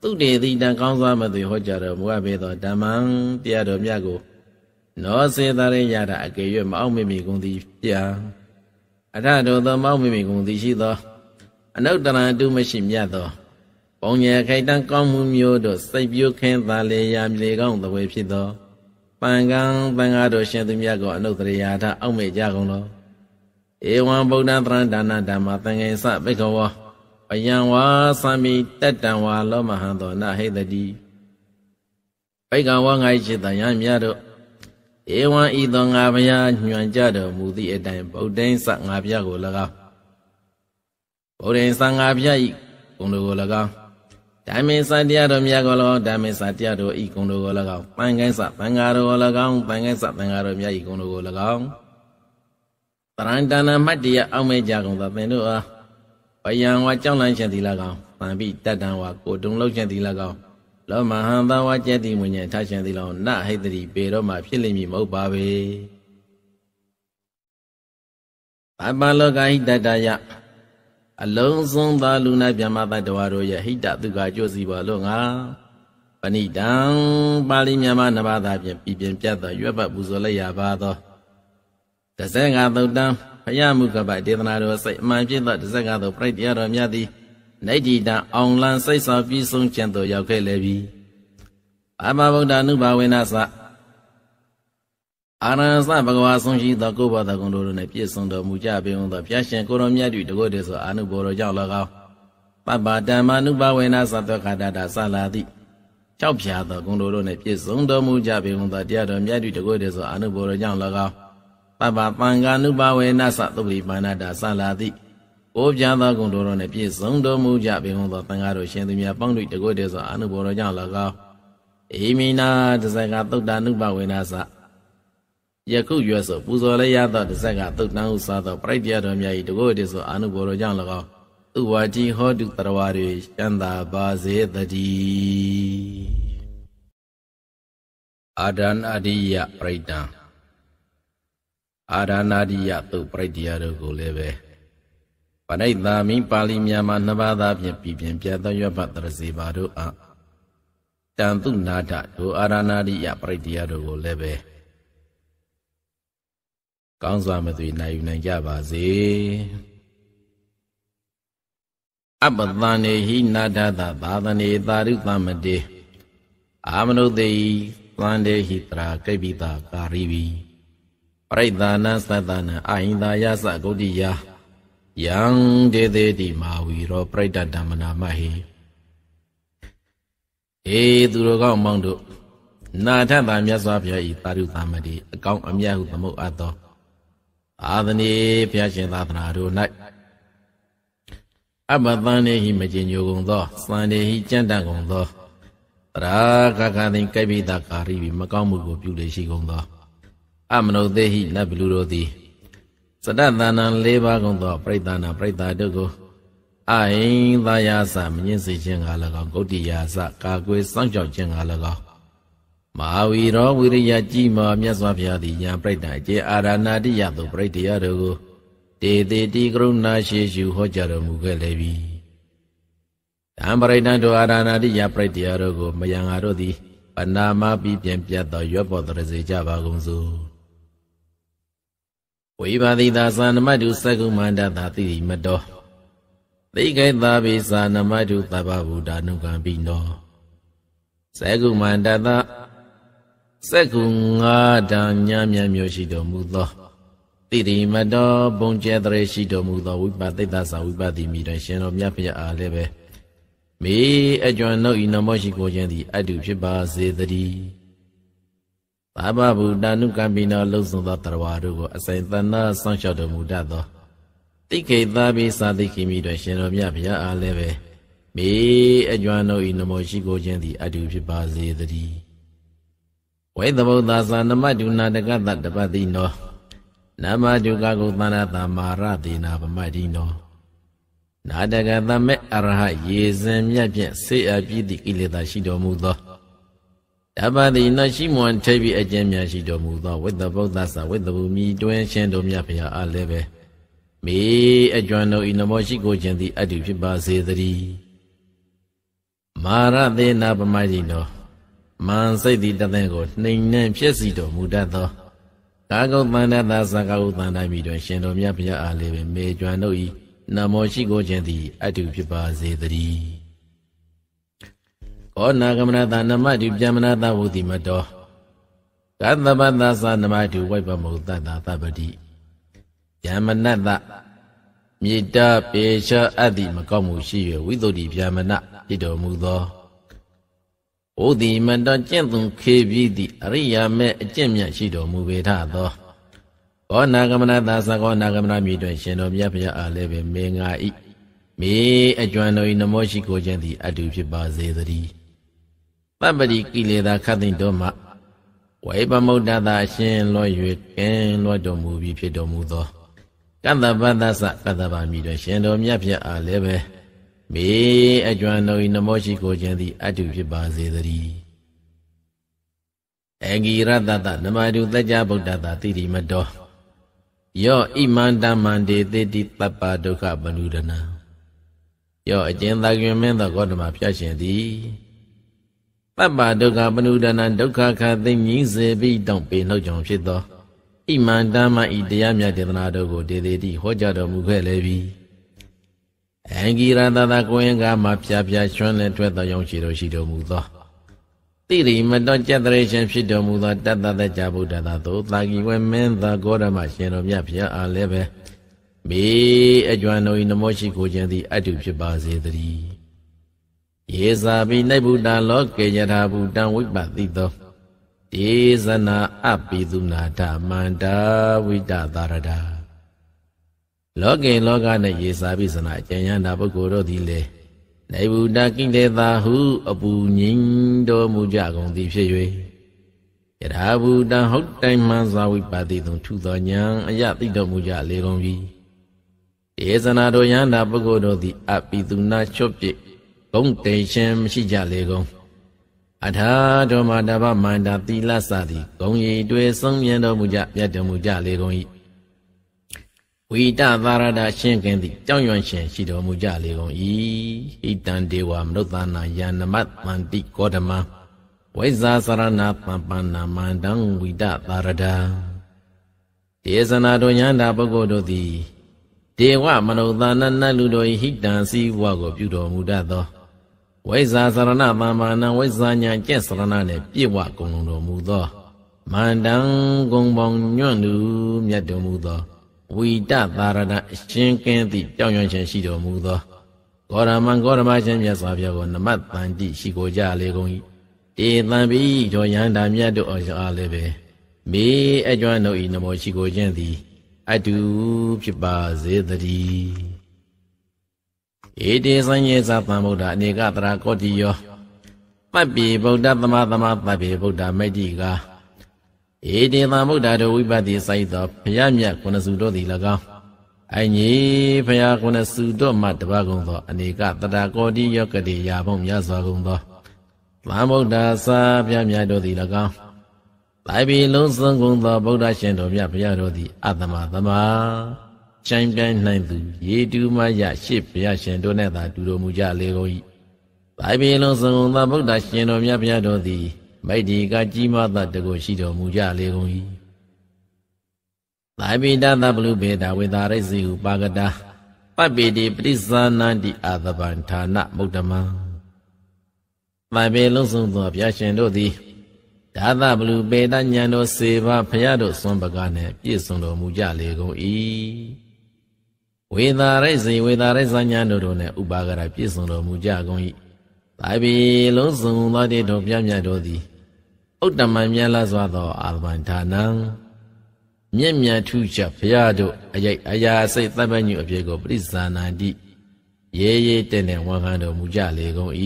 သူတေတိတံကောင်းစွာမသိဟောကြားတော်မူအပ်ပေသောဓမ္မံတရားတော်မြတ်ကို နောစေတရိယတာအကေရွတ်မအောင်မိမိကုန်သည်ပြာအထတော်သောမအောင်မိမိကုန်သည်ရှိသော အနုတ္တရံတုမရှိမြတ်သောပုံညခိုင်တံကောင်းမှုမျိုးတို့စိတ်ပြုခင်းသာလေရာမြေကောင်းသဘွယ်ဖြစ်သောပန်ကံပန်ကားတို့ရှင်သူမြတ်ကိုအနုတ္တရိယာထအောက်မေ့ကြကုန်လောဧဝံဗုဒ္ဓံသရဏဒါနဓမ္မသံဃိသဘိကဝောပယံဝါသံမိတတ္တံဝါလောမဟံသောနဟိတတိဘိကဝောငါ၏จิตတယံမြတ်တို့ဧဝံဤသောငါဘုရားညွှန်ကြတော်မူသည့်အတိုင်းဗုဒ္ဓိသငါဘုရားကို၎င်းဗုဒ္ဓိသငါဘုရား၏ဂုဏ်တော်ကို၎င်းဓမ္မေစတရားတော်မြတ်ကိုလောဓမ္မေစတရားတော်ဤဂုဏ်တော်ကို၎င်းပန်ကိုင်းစပန်ဃာတော်ကို၎င်းပန်ကိုင်းစပန်ဃာတော်မြတ်ဤဂုဏ်တော်ကို၎င်းတရဏတဏမတ္တယအောက်မဲ့ကြကုန်သောပင်တို့အားဝယံဝါကြောင်းလန်းချက်သည်၎င်းပန်ပိတတံဝါကိုတုံလောက်ချက်သည်၎င်းလောမဟံသဝါကျက်တိမွဉ္ဇဉ်ထားချက်သည်၎င်းနဟိတတိပေတော့မှဖြစ်လိမ့်မည်မဟုတ်ပါပေ။အပ္ပလောကဟိတတယအလုံးစုံသာလူနာမြမတတဝါတို့ရဲ့ဟိတသူကကြိုစီပါလို့ငါပဏိတံပါဠိမြန်မာနဘာသာဖြင့်ပြည်ပြင်ပြတ်သောရွက်ပတ်ပူဇော်လိုက်ရပါသောတဇက်ကသုတ်တံဖယမှုကပဒေသနာတော်စိတ်အမှန်ဖြစ်သောတဇက်ကသောပြိုက်တရားတော်မြတ်သည်နိုင်တီတံအောင်လံစိတ်ဆောင်ပြီးဆုံးခြင်းသို့ရောက်ခဲ့လေပြီအမဗုဒ္ဓနုဘာဝေနသအာရဏစဘဂဝါဆုံးရှိသောကိုယ်ဘာသာကုံတို့နဲ့ပြည့်စုံတော်မူကြပေသောဘုရားရှင်ကိုရောမြတ်တို့တကုတ်တည်းဆိုအာနုဘောတော်ကြောင့်၎င်းပပ္ပတမနုဘဝေနသတ္တခတတာဆလာတိကြောက်ဖြာသောကုံတို့နဲ့ပြည့်စုံတော်မူကြပေသောတရားတော်မြတ်တို့တကုတ်တည်းဆိုအာနုဘောတော်ကြောင့်၎င်းပပ္ပပံကာနုဘဝေနသသုပ္ပိပါဏတာဆလာတိကိုပြသောကုံတို့နဲ့ပြည့်စုံတော်မူကြပေသောသံဃာတော်ရှင်သူများပေါင်းတို့တကုတ်တည်းဆိုအာနုဘောတော်ကြောင့်၎င်းဣမိနာတဇကသုတ္တနုဘဝေနသယခုရွတ်ဆိုပူဇော်လည်းရသောတစ္ဆက်ကသုတ်တန်းဟုစားသောပြိုက်ပြတော်များ၏တကောတေဆိုအာနုဘောတော်ကြောင့်၎င်းဥဝါကြီးဟောတုတရဝရီကျန်တာပါစေတတိအာဒန်အရိယပြိတံအာဒနာရိယသုတ်ပြိတ္တရားတို့ကိုလည်းပဲပဏိတာမိပါဠိမြန်မာနှစ်ပါးသာဖြင့်ပြည်ပြင်ပြတ်သောရွတ်ဖတ်တရစီပါတို့အားတန်တုနာထဒုအာရဏာရိယပြိတ္တရားတို့ကိုလည်းပဲကောင်းစွာမသွေနိုင်ယူနိုင်ကြပါစေအပတန်နေဟိနာထသသာသနေသာရုသမတေအာမနုတေယိသန္တေဟိတရာကိပိတာကာရိဝီပရိဒါနသတ္တနအာဟိတာယသဂုတ်တိယယံဒေသေတိမာဝီရောပရိဒတ်ဓမ္မနာမဟိေသူတို့ကောင်းမောင်းတို့နာထတာမြတ်စွာဘုရားဤသာရုသမတိအကောင်းအမြတ်ဟုသမုတ်အပ်သောအာသနေဘုရားရှင်သာသနာတို့၌အပတန်နေဟိမကျင်ညိုကုန်သောစံနေဟိကြံ့တန်ကုန်သောတရာကခသိင်ကိပိတကာရိပိမကောင်းမှုကိုပြုလေရှိကုန်သောအမနုသေဟိနတ်ဘလူတို့သည်စတ္တသနာ၄ပါးကုန်သောပြိတ္တနာပြိတ္တတို့ကိုအဟိသာယာသမငင်းစေခြင်းက၎င်းဂုတ်တိယာစကာကွေစောင့်ကြောက်ခြင်းက၎င်းမဟာဝီရောဝိရိယကြည်မာမြတ်စွာဘုရားသည်ညာပြိတ္တာကျေအာရဏတိယသို့ပြိတ္တရာတို့ကိုတေတိတိကရုဏာရှိရှုဟောကြားတော်မူခဲ့လေပြီ။တံပရိဏတို့အာရဏတိယပြိတ္တရာတို့ကိုမယံငါတို့သည် ပနာမပိပြန်ပြတ်သောရွက်ပေါ်တရစေကြပါကုန်စို့။ဝိပါတိသာသာနမတုသက္ကုမန္တသာတိမတောသိခေသာဘိသာနမတုသဗ္ဗဗုဒ္ဓနုကံပိနောသက္ကုမန္တသာစက္ကူငါးတံညမြမျိုးရှိတော်မူသောတိတိမတော်ဘုံကျဲတရေရှိတော်မူသောဝိပတိတ္တသာဝိပတိမိတော်ရှင်တော်မြတ်ဖျက်အားလည်းပဲမေအကျွမ်းနှုတ်ဤနမောရှိကိုခြင်းသည်အတုဖြစ်ပါစေတည်းဘာဘဗုဒ္ဓနုကပိနောလုံဆောင်သောတရဝါတို့ကိုအစိမ်သနာစောင့်ရှောက်တော်မူတတ်သောတိခေသဘိသာတိခိမိတော်ရှင်တော်မြတ်ဖျက်အားလည်းပဲမေအကျွမ်းနှုတ်ဤနမောရှိကိုခြင်းသည်အတုဖြစ်ပါစေတည်းဝိသဗုဒ္ဓသာနမတုနာတကတတပတိနောနမတုကကုသန္တသမာရတိနာပမတိနောနာတကသမေအရဟရေစင်မြတ်ဖြင့်စေအပြည့်သည့်ကိလေသာရှိတော်မူသောတပတိနော ရှိမွန်ထိပ်ပြီးအကျဉ်းများရှိတော်မူသောဝိသဗုဒ္ဓသာဝိသဗုမိတွင်ရှင်တော်မြတ်ဖရာအားလည်းပဲမေအကျွမ်းတို့ဤနမောရှိကိုခြင်းသည်အတ္တုဖြစ်ပါစေတည်းမာရတေနာပမတိနောမာန်စိတ်သည်တသင်ကိုနှိမ်နှင်းဖြစ်စီတော်မူတတ်သောကာကုတ်တန်တသာသကဥတန်တိုင်းပြီးတွင်ရှင်တော်မြတ်ဘုရားအားလည်းပင်မေကျွမ်းတို့၏နမောရှိကိုခြင်းသည်အတုဖြစ်ပါစေတည်းကောနာဂမနတာနမတုပြမနာတာဝုတိမတော်ကသဗ္ဗသသနမတုဝိပမုတ္တတာသဗ္ဗတိယမနတ္တမြေတပေရှအတ္တိမကောက်မှုရှိ၍ဝိသုဒ္ဓိဗျာမနဖြစ်တော်မူသော။ဩဒီမတကျင့်သူခေပြီးသည့်အရိယာမဲအကျင့်မြတ်ရှိတော်မူပေထသော။ဘောနာဂမနသာသကောနာဂမနမြည်တွင်ရှင်တော်မြတ်ဖရာအားလည်းပဲမေငါဤမေအကျွမ်းတော်၏နမောရှိကိုခြင်းသည်အတူဖြစ်ပါစေသတည်း။တပ္ပတိကိလေသာခတ်သိမ့်တော်မှာဝိပမုဒ္ဒတာရှင်လွတ်၍ကင်းလွတ်တော်မူပြီးဖြစ်တော်မူသောကတ္တပတ္တသကတ္တဗာမိတွင်ရှင်တော်မြတ်ဖြစ်အားလည်းပဲမေအကျွမ်းတော်၏နမောရှိကိုခြင်းသည်အတုဖြစ်ပါစေတည်းအဂိရတတနမတုတကြဗုဒ္ဓတာတိတိမတော်ယောဣမန္တမန္တေတိတိတပ္ပဒုက္ခပနုဒနာယောအကျဉ်းသာခင်မင်းသောကောဓမဖျက်ရှင်သည်ပပ္ပဒုက္ခပနုဒနာဒုက္ခခသိငင်းစေပြီးတောင့်ပေနှုတ်ကြောင့်ဖြစ်သောဣမန္တမဤတရားမြတ်ဒေသနာတို့ကိုဒေသေတိဟောကြားတော်မူခဲ့လေပြီ။အင်္ဂိရသသကိုရင်ကမှာဖြာဖြာရွှန်းလဲထွက်တော်ရောက်ရှိတော်ရှိတော်မူသောတိရိမတော်ကြက်တရေရှင်ဖြစ်တော်မူသောတတ္တသကြဗုဒ္ဓသာသို့သာကိဝေမင်းသာဂေါရမရှင်တော်မြတ်ဖျားအားလည်းပဲမေအကြွန်တော်၏နမောရှိကိုခြင်းသည် အတုဖြစ်ပါစေတည်းယေဇာပိနိုင်ဗုဒ္ဓလောကေယထာဘူတံဝိပ္ပတိသောဒေဇနာအပိသုနာဓမ္မန္တာဝိတသာရတာလောကေလောကနဲ့ရေစာပိစနာအကျဉ်းရတာပုဂ္ဂိုလ်တို့သည်လေနေဘူးတကိလေသာဟု အပူငိမ့်တော်မူကြကုန်သည် ဖြစ်၍ယထာဘူတံဟုတ်တိုင်မှဇာဝိပါတိသုံထူသောညာအယသိတော်မူကြလေကုန်ပြီဒေသနာတို့ရန်တာပုဂ္ဂိုလ်တို့သည် အပိသူနာချွတ်ပြဂုံတေရှင်မရှိကြလေကုန်အထာဓမ္မတဗ္ဗမန္တသီလစသည်ဂုံရီတွေဆုံးမြင်တော်မူကြမြတ်တော်မူကြလေကုန်၏ဝိတသာရဒရှင်းခင်သည်ကြောင်းရွံ့ရှင်ရှိတော်မူကြလေကုန်၏ဣတံဒေဝမနုဿာနာယန္နမတန္တိကောဓမဝိဇာသရဏပံပန္နာမန္တံဝိတသာရဒတေဇနာတို့ယန္တာပုဂ္ဂိုလ်တို့သည်ဒေဝမနုဿာနနတ်လူတို့၏ဟိတံစည်းဝါကို ပြုတော်မူတတ်သောဝိဇာသရဏပံပန္နာဝိဇာညာကျင့်သရဏနှင့်ပြည့်ဝကုန်လုံးတော်မူသောမန္တံဂုံပေါင်းညွန့်သူမြတ်တော်မူသောဝိတပါရဏအရှင်ကင်းသည့်ကြောင်းရွံ့ခြင်းရှိတော်မူသောဂေါရမံဂေါရမရှင်မြတ်စွာဘုရားကိုနမတန်တိရှိကိုကြလေကုန်၏တေတံပိတော်ယန္တာမြတ်တို့အားလည်းပဲမေအကျွမ်းတို့၏နမောရှိကိုခြင်းသည် အတုဖြစ်ပါစေတည်းဧတေသံယေသဗံဗုဒ္ဓအနေကတရာကောတိယောပပ္ပိဗုဒ္ဓသမသမပပ္ပိဗုဒ္ဓမိတ်တိကာဧတေသာမုဒ္ဒတော်ဝိပတိဆိုင်သောဘုရားမြတ်ခုနစုတော်သည်၎င်းအညေဘုရားခုနစုတော်မှတပါကုံသောအနေကတတာကောတိယောဂတိရာဘုံမြတ်စွာကုံသောသာမုဒ္ဒစာဘုရားမြတ်တော်သည်၎င်းလိုက်ပြီးလုံးစုံကုံသောဗုဒ္ဓရှင်တော်မြတ်ဘုရားတော်သည်အတ္တမသမာချိုင်းပြိုင်နိုင်သူရေတူမရရှစ်ဘုရားရှင်တို့နဲ့သာတူတော်မူကြလေကုန်၏။လိုက်ပြီးလုံးစုံကုံသောဗုဒ္ဓရှင်တော်မြတ်ဘုရားတော်သည်မိတ်ဒီကကြီးမားသတကိုရှိတော်မူကြလေကုန်၏သာပိတသပလူဘေဒဝေတာရိစီဟုပါကတာပပိတိပရိဇာနန္တိအာသဗံဌာနမုဒ္ဓမံမဘေလုံးစုံသောဘုရားရှင်တို့သည်ဒါသပလူပေတညံတို့စေပါဖရာတို့စွန်ပကနှင့်ပြည့်စုံတော်မူကြလေကုန်၏ဝေသာရိစီဝေသာရိဇာညံတို့တို့နှင့်ဥပါကရပြည့်စုံတော်မူကြကုန်၏။ဗိုက်ပီလုံးစုံသောတိတို့ပြမြတ်တို့သည်ဥတ္တမမြတ်လစွာသောအာရမဏဒါနံမြင့်မြတ်ထူးချက်ဘုရားတို့အယိုက်အရာစိတ်သဗ္ဗညုအပြည့်ကို ပရိဇာဏန္တိရဲရဲတင့်တင့်ဝန်ခံတော်မူကြလေကုန်၏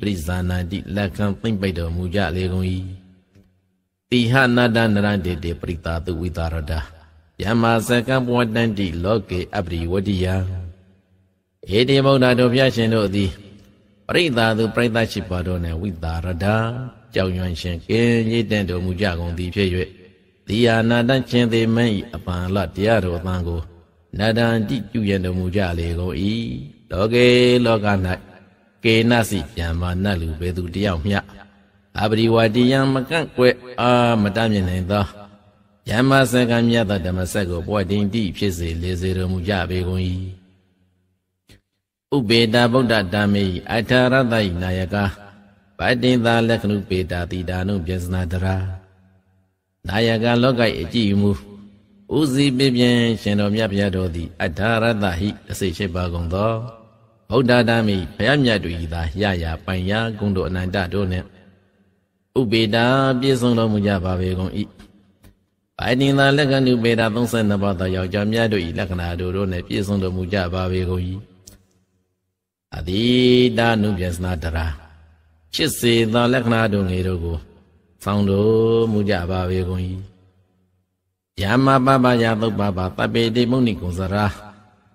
ပရိဇာဏန္တိလက်ခံသိမ့်ပိတ်တော်မူကြလေကုန်၏တိဟနာတနရန္တေတေပရိတာတုဝိတာရတာယမစကံဘဝတန္တိလောကေအပရိဝတိယဧတိမုဒ္ဒတော်ဘုရားရှင်တို့သည်ပရိသသူပရိသရှိပါတော်နှင့်ဝိတာရတာကြောင်ရွံ့ရှင်ကင်းရိတ်တန့်တော်မူကြကုန်သည်ဖြစ်၍ဒီယာနာတချင်းသေးမင်း၏အပံလတရားတော်သံကိုနာတံတိကျူရန်တော်မူကြလေကုန်၏လောကေလောက၌ကေနစီပြံမာနတ်လူဘဲသူတယောက်မျှအပရိဝတိယံမကန့်ကွယ်အာမတမြင်နိုင်သောယမစကံမြတ်သောဓမ္မစက်ကိုပွားတင်တိဖြစ်စေလေစေတော်မူကြပေကုန်၏ဥပေတာဗုဒ္ဓဓမ္မေ အထာရတ္တိနာယကာပတိသာလက္ခဏုပေတာတိတာနုပြေစနာတရာနာယကလောကိုက်အကြည့်မူဥစည်းပြပြင်းရှင်တော်မြတ်ဗျာတော်သည်အထာရတဟိအစိရှိပါကုန်သောဗုဒ္ဓဓမ္မိဘုရားမြတ်တို့ဤသာရရပိုင်ရာဂုဏ်တို့အနန္တတို့နှင့်ဥပေတာ ပြည့်စုံတော်မူကြပါပေကုန်၏ပိုင်တင်သာလက္ခဏုပေတာ32ပါးသောယောက်ျားများတို့ဤလက္ခဏာတို့တို့နှင့်ပြည့်စုံတော်မူကြပါပေကုန်၏အတိတာနုပြေစနာတရာဖြစ်စေသောလက္ခဏာတို့ငယ်တို့ကိုဆောင်တော်မူကြပါပေကုန်၏ယာမပပယသုပပပပေတိမုန်နိကုံစရာ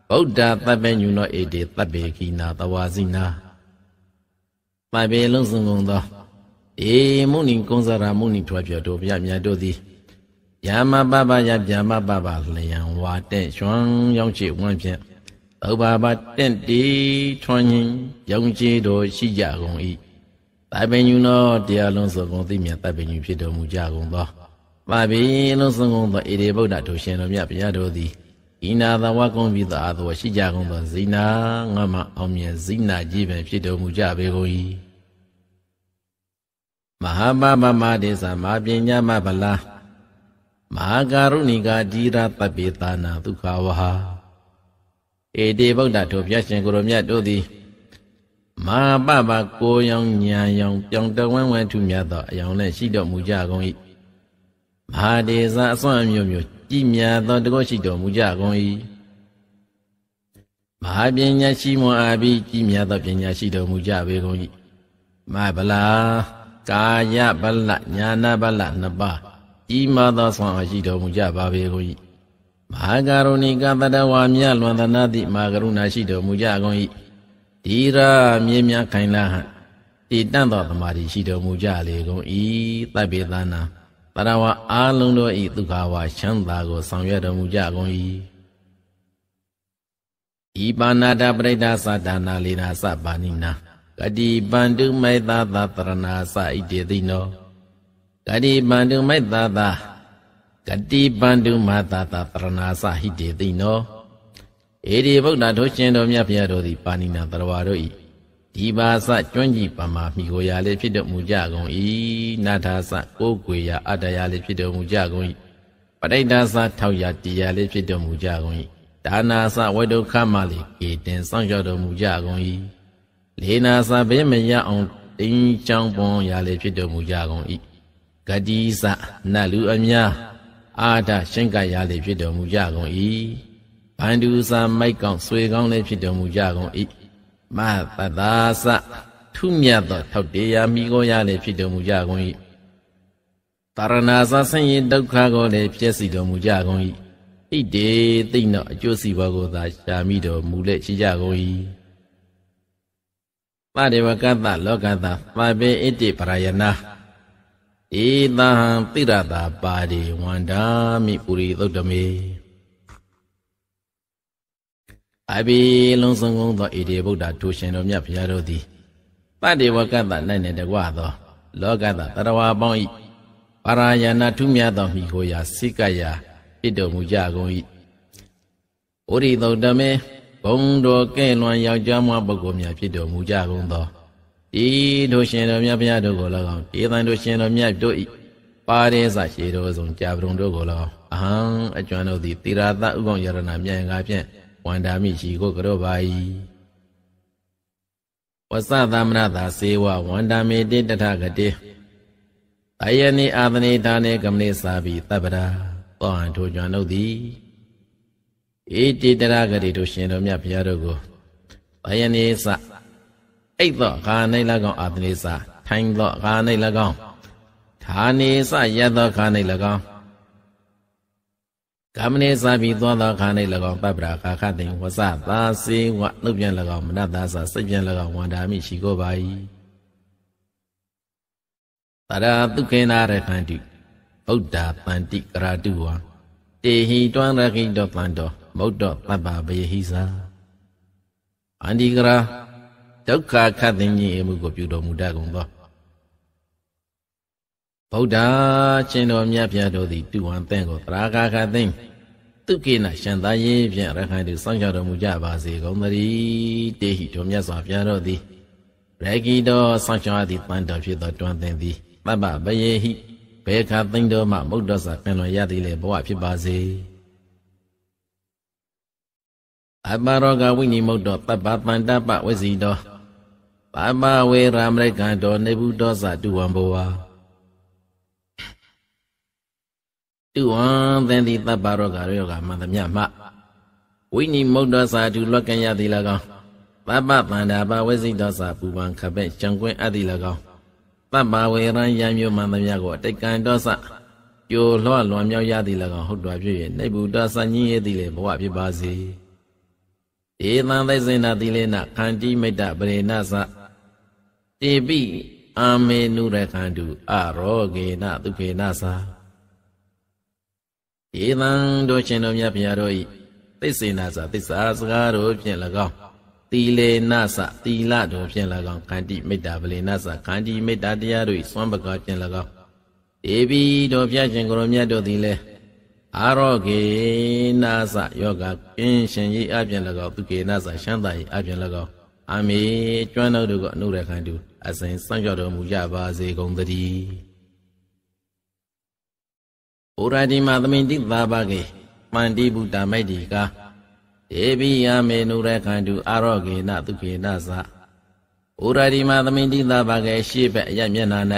ဗုဒ္ဓသဗ္ဗညုနောဧတေသဗ္ဗေကိနာတဝါစီနာပပေလုံးစုံကုန်သောဧမုန်နိကုံစရာမုန်နိထွားပြတော်ဗျာမြတ်တို့သည်ယာမပပယဗျာမပပလျံဝါတဲ့ရွှံရောက်ချေဝန်းဖြင့်ဥပပါတင့်တီထွန်းရင်ယုံကြည်တော်ရှိကြကုန်၏တပ်ပင်ညုနောတရားလုံးစုံကုန်သိမြတ်တပ်ပင်ညုဖြစ်တော်မူကြကုန်သောပါပင်လုံးစုံကုန်သောဣရေဗုဒ္ဓတို့ရှင်တော်မြတ်ဗျာတော်သည်ဤနာသဝကုံပြီးသောအာသဝရှိကြကုန်သောဇိနာငါမအောင်မြင်ဇိနာကြီးပင်ဖြစ်တော်မူကြပေကုန်၏မဟာမမမတေသမပညာမဗလာမဟာကာရုဏိကာဓိရပပိသနာဒုက္ခဝဟဧတေဗုဒ္ဓတို့ဗျာရှင်ကိုယ်တော်မြတ်တို့သည်မာပပကိုယောင်ညာယောင်ပြောင်တဝန်းဝန်းထုမြတ်သောအယောင်နဲ့ရှိတော်မူကြကုန်၏မဟာဒေဇာအစွမ်းမျိုးမျိုးကြည်မြတ်သောတကောရှိတော်မူကြကုန်၏မဟာပညာရှိမွန်အားပြီးကြည်မြတ်သောပညာရှိတော်မူကြပေကုန်၏မဗလာကာယဗလညာနာဗလနှစ်ပါးကြည်မာသောဆွမ်းအားရှိတော်မူကြပါပေကုန်၏မဟာကရုဏိကသတ္တဝါမြတ်လွန်သနာသည့်မဟာကရုဏာရှိတော်မူကြကုန်၏ဓီရမြေမြခိုင်လာဟံတည်တန့်သောသမာဓိရှိတော်မူကြလေကုန်ဤတပ်ပေသနာတရဝအာလုံးတို့ဤဒုက္ခဝါချမ်းသာကိုဆောင်ရွက်တော်မူကြကုန်၏ဤပါဏာတပရိဒါသဒါနာလေနာသပါဏိနာဂတိပန္တုမေတ္တာသတရဏာသဣတေသိနောဂတိပန္တုမေတ္တာသဂတိပန္တုမာတာသတရဏာသဟိတေသိနောအေဒီဗုဒ္ဓတို့ရှင်တော်မြတ်ဖျားတော်သည်ပါဏိနာတရဝါတို့ဤဒီပါစကျွန်းကြီးပမာမိကိုရာလေးဖြစ်တော်မူကြကုန်ဤနာထာစကိုကိုရာအတ္တရာလေးဖြစ်တော်မူကြကုန်ဤပဋိဒါစထောက်ရာတရားလေးဖြစ်တော်မူကြကုန်ဤဒါနာစဝိဒုခမလေးကေတင်ဆောင်ရတော်မူကြကုန်ဤလေနာစဘေးမရအောင်တင်းချောင်းပွန်ရာလေးဖြစ်တော်မူကြကုန်ဤဂတိစနတ်လူအများအာဒရှင်ကရာလေးဖြစ်တော်မူကြကုန်ဤဘန္တူစာမိုက်ကောင်ဆွေကောင်းလည်းဖြစ်တော်မူကြကုန်၏မသတ္တာစထုမြတ်သောထောက်တရားမိကိုရလည်းဖြစ်တော်မူကြကုန်၏တာရဏာစဆင်းရဲဒုက္ခကိုလည်းပြည့်စုံတော်မူကြကုန်၏ဣတေသိမ့်တော့အကျိုးစီပွားကိုသာရှာမိတော်မူလက်ရှိကြကုန်၏ပတေဝကတ္တလောကတသဗေဣတိပရယနာဧတံပိရတာပါတိဝန္တာမိပုရိသုတ်တမေအဘိလုံးစုံကုန်သောဣတိဗုဒ္ဓထိုရှင်တော်မြတ်ဘုရားတို့သည်ပတ္တိဝကတ္တ၌နဲ့တကွသော လောကတတရဝါပေါင်းဤပါရာယနာထုမြတ်သောမိကိုရာ စိကယာပြစ်တော်မူကြကုန်၏ဩရိသုတ်တမေဘုံတော်ကဲ့လွန်ယောက်ျားမပုဂ္ဂိုလ်များပြစ်တော်မူကြကုန်သောဤတို့ရှင်တော်မြတ်ဘုရားတို့ကို၎င်းဒေသန်တို့ရှင်တော်မြတ်တို့ဤပါရေစရှိတော်ဆုံးကြာပရုံတို့ကို၎င်းအဟံအကျွမ်းတို့သည်တိရာသဥက္ကံယရဏမြန်ကားဖြင့်ဝန္ဒာမိရှိကိုကတော့ပါဤဝသသမဏတာစေဝဝန္ဒာမိတိတထကတိတယနိအာသနိတာနေကမနိစာပိတပ္ပရာသောဟန်ထိုကျွမ်းတို့သည်ဣတိတရဂတိတို့ရှင်တော်မြတ်ဘုရားတို့ကိုတယနိစအိတ်သောခာနိုင်၎င်းအာသနိစထိုင်းသောခာနိုင်၎င်းဌာနေစယတ်သောခာနိုင်၎င်းကာမနေစာပြီးသွားသောခါ၌၎င်းပပ္ပရာခါခတိဝဇသာစေဝနှုတ်ပြန်၎င်းမနတသာစိတ်ပြန်၎င်းဝန္တာမိရှိကိုပါ၏တရာတုခေနာရခန္တိဗုဒ္ဓပန္တိကရာတုဝါတေဟိတွံရခိတောပန္တောမௌတ္တပပ္ပဗယဟိစာအန္တိကရာဒုက္ခခတ်သိဉ္ဇီအမှုကိုပြုတော်မူတတ်ကုန်သောဗုဒ္ဓရှင်တော်မြတ်ပြတော်သည်တုဝံတင့်ကိုသရာဂါခသိမ့်သူကိနရှန်သာရေးဖြင့်ရခိုင်သူစောင့်ကြတော်မူကြပါစေကုန်သတည်းတေဟိတော်မြတ်စွာဘုရားတော်သည်ရဂီတော်စောင့်ကြသည့်တန်တော်ဖြစ်သောတွန်သင်သည်မပဗယေဟိဘေခသိမ့်တော်မှမုဒ္ဒဆာပင်လွန်ရသည်လေဘဝဖြစ်ပါစေအပရောဂဝိနိမုဒ္ဒောတပ္ပပန္တပဝစီတော်ပါမဝေရမရိကံတော်နေဘူးတော်စတုဝံဘောဝါတုဝံသင်တိတပ္ပရောဂါရောဂါမသမြမဝိနိမုဒ္ဒစာတုလောကံယတိလကောပပပန္ဒာပဝစိတောစာပူပံခပက်ကြံကွင်းအတိလကောပပဝေရံယံမျိုးမသမြကိုတိတ်ကံတောစကျိုလွှလွန်မြောက်ရတိလကောဟုတ်တော်ပြည့်ရဲ့နေဘူးတောစညင်းရတိလေဘဝဖြစ်ပါစေဧသံသိစေနာတိလေနခန္တိမိတ္တပရိဏသတေပိအာမေနုရခန္တုအရောဂေနသူဖေနသာဧတံတို့ရှင်တို့မြတ်ဖရာတို့ဤသိစေနာစာသစ္စာစကားတို့ဖြင့်၎င်းတီလေနာစာတီလတို့ဖြင့်၎င်းခန္တိမေတ္တာပလေနာစာခန္တိမေတ္တာတရားတို့ဤစွမ်းပကားဖြင့်၎င်းဧဘီတို့ဖျားရှင်ကိုရမြတ်တို့သည်လည်းအာရောဂေနာသယောဂကင်းရှင်ရေးအပြင်၎င်းသူကေနာသရှမ်းသာရေးအပြင်၎င်းအမေကျွမ်းတော်တို့ကအနုရခံတူအစဉ်စောင့်ကြတော်မူကြပါစေကုန်သတည်းဘူရာတိမသမင်တိသာဘကေမန္တိဘူတာမိတ်တိကာဒေဝိယမေနုရခန္တုအာရောဂေနသူခေနသဘူရာတိမသမင်တိသာဘကေရှေ့ဘက်အရမျက်နာ၌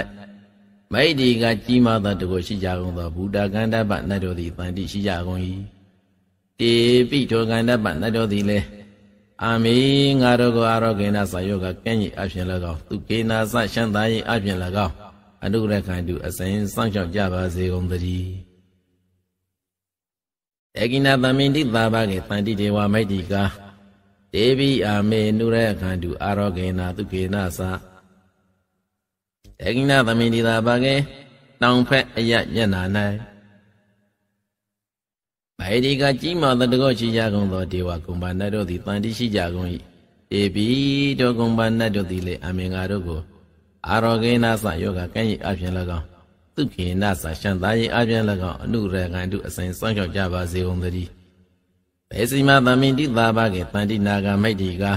မိတ်တိကကြီးမားသောတကိုရှိကြကုန်သောဘူတာကန္တပနတ်တို့သည်ပန္တိရှိကြကုန်၏တေပိထောကန္တပနတ်တို့သည်လည်းအာမိငါတို့ကိုအာရောဂေနသာယောကကင်း၏အပြင်၎င်းသူကေနာသရှန်သာ၏အပြင်၎င်းအနုရခန္တုအစဉ်စောင့်ရှောက်ကြပါစေကုန်သတည်းတေကိနာသမိတိသာဘကေသန္တိတေဝမိတ်တိကာဒေဝိအာမေနုရေခန္တုအာရောဂေနာသူကေနာသတေကိနာသမိတိသာဘကေတောင်ဖက်အယညနာ၌ဗေဒီကကြီးမာသတကောရှိကြကုန်သောဒေဝကုံဘာနတ်တို့သည်တန်တိရှိကြကုန်၏ဒေဝီတို့ကုံဘာနတ်တို့သည်လည်းအမင်္ဂါတို့ကိုအာရောဂေနာသယောဂကံ့၏အပြင်၎င်းသူခေနစာရှန်သားရေးအပြင်၎င်းအနုရကံတုအစဉ်စောင့်ရှောက်ကြပါစေကုန်သတည်းဘေစီမသမိတိသာဘကေတန္တိနာဂမိတ်တိကာ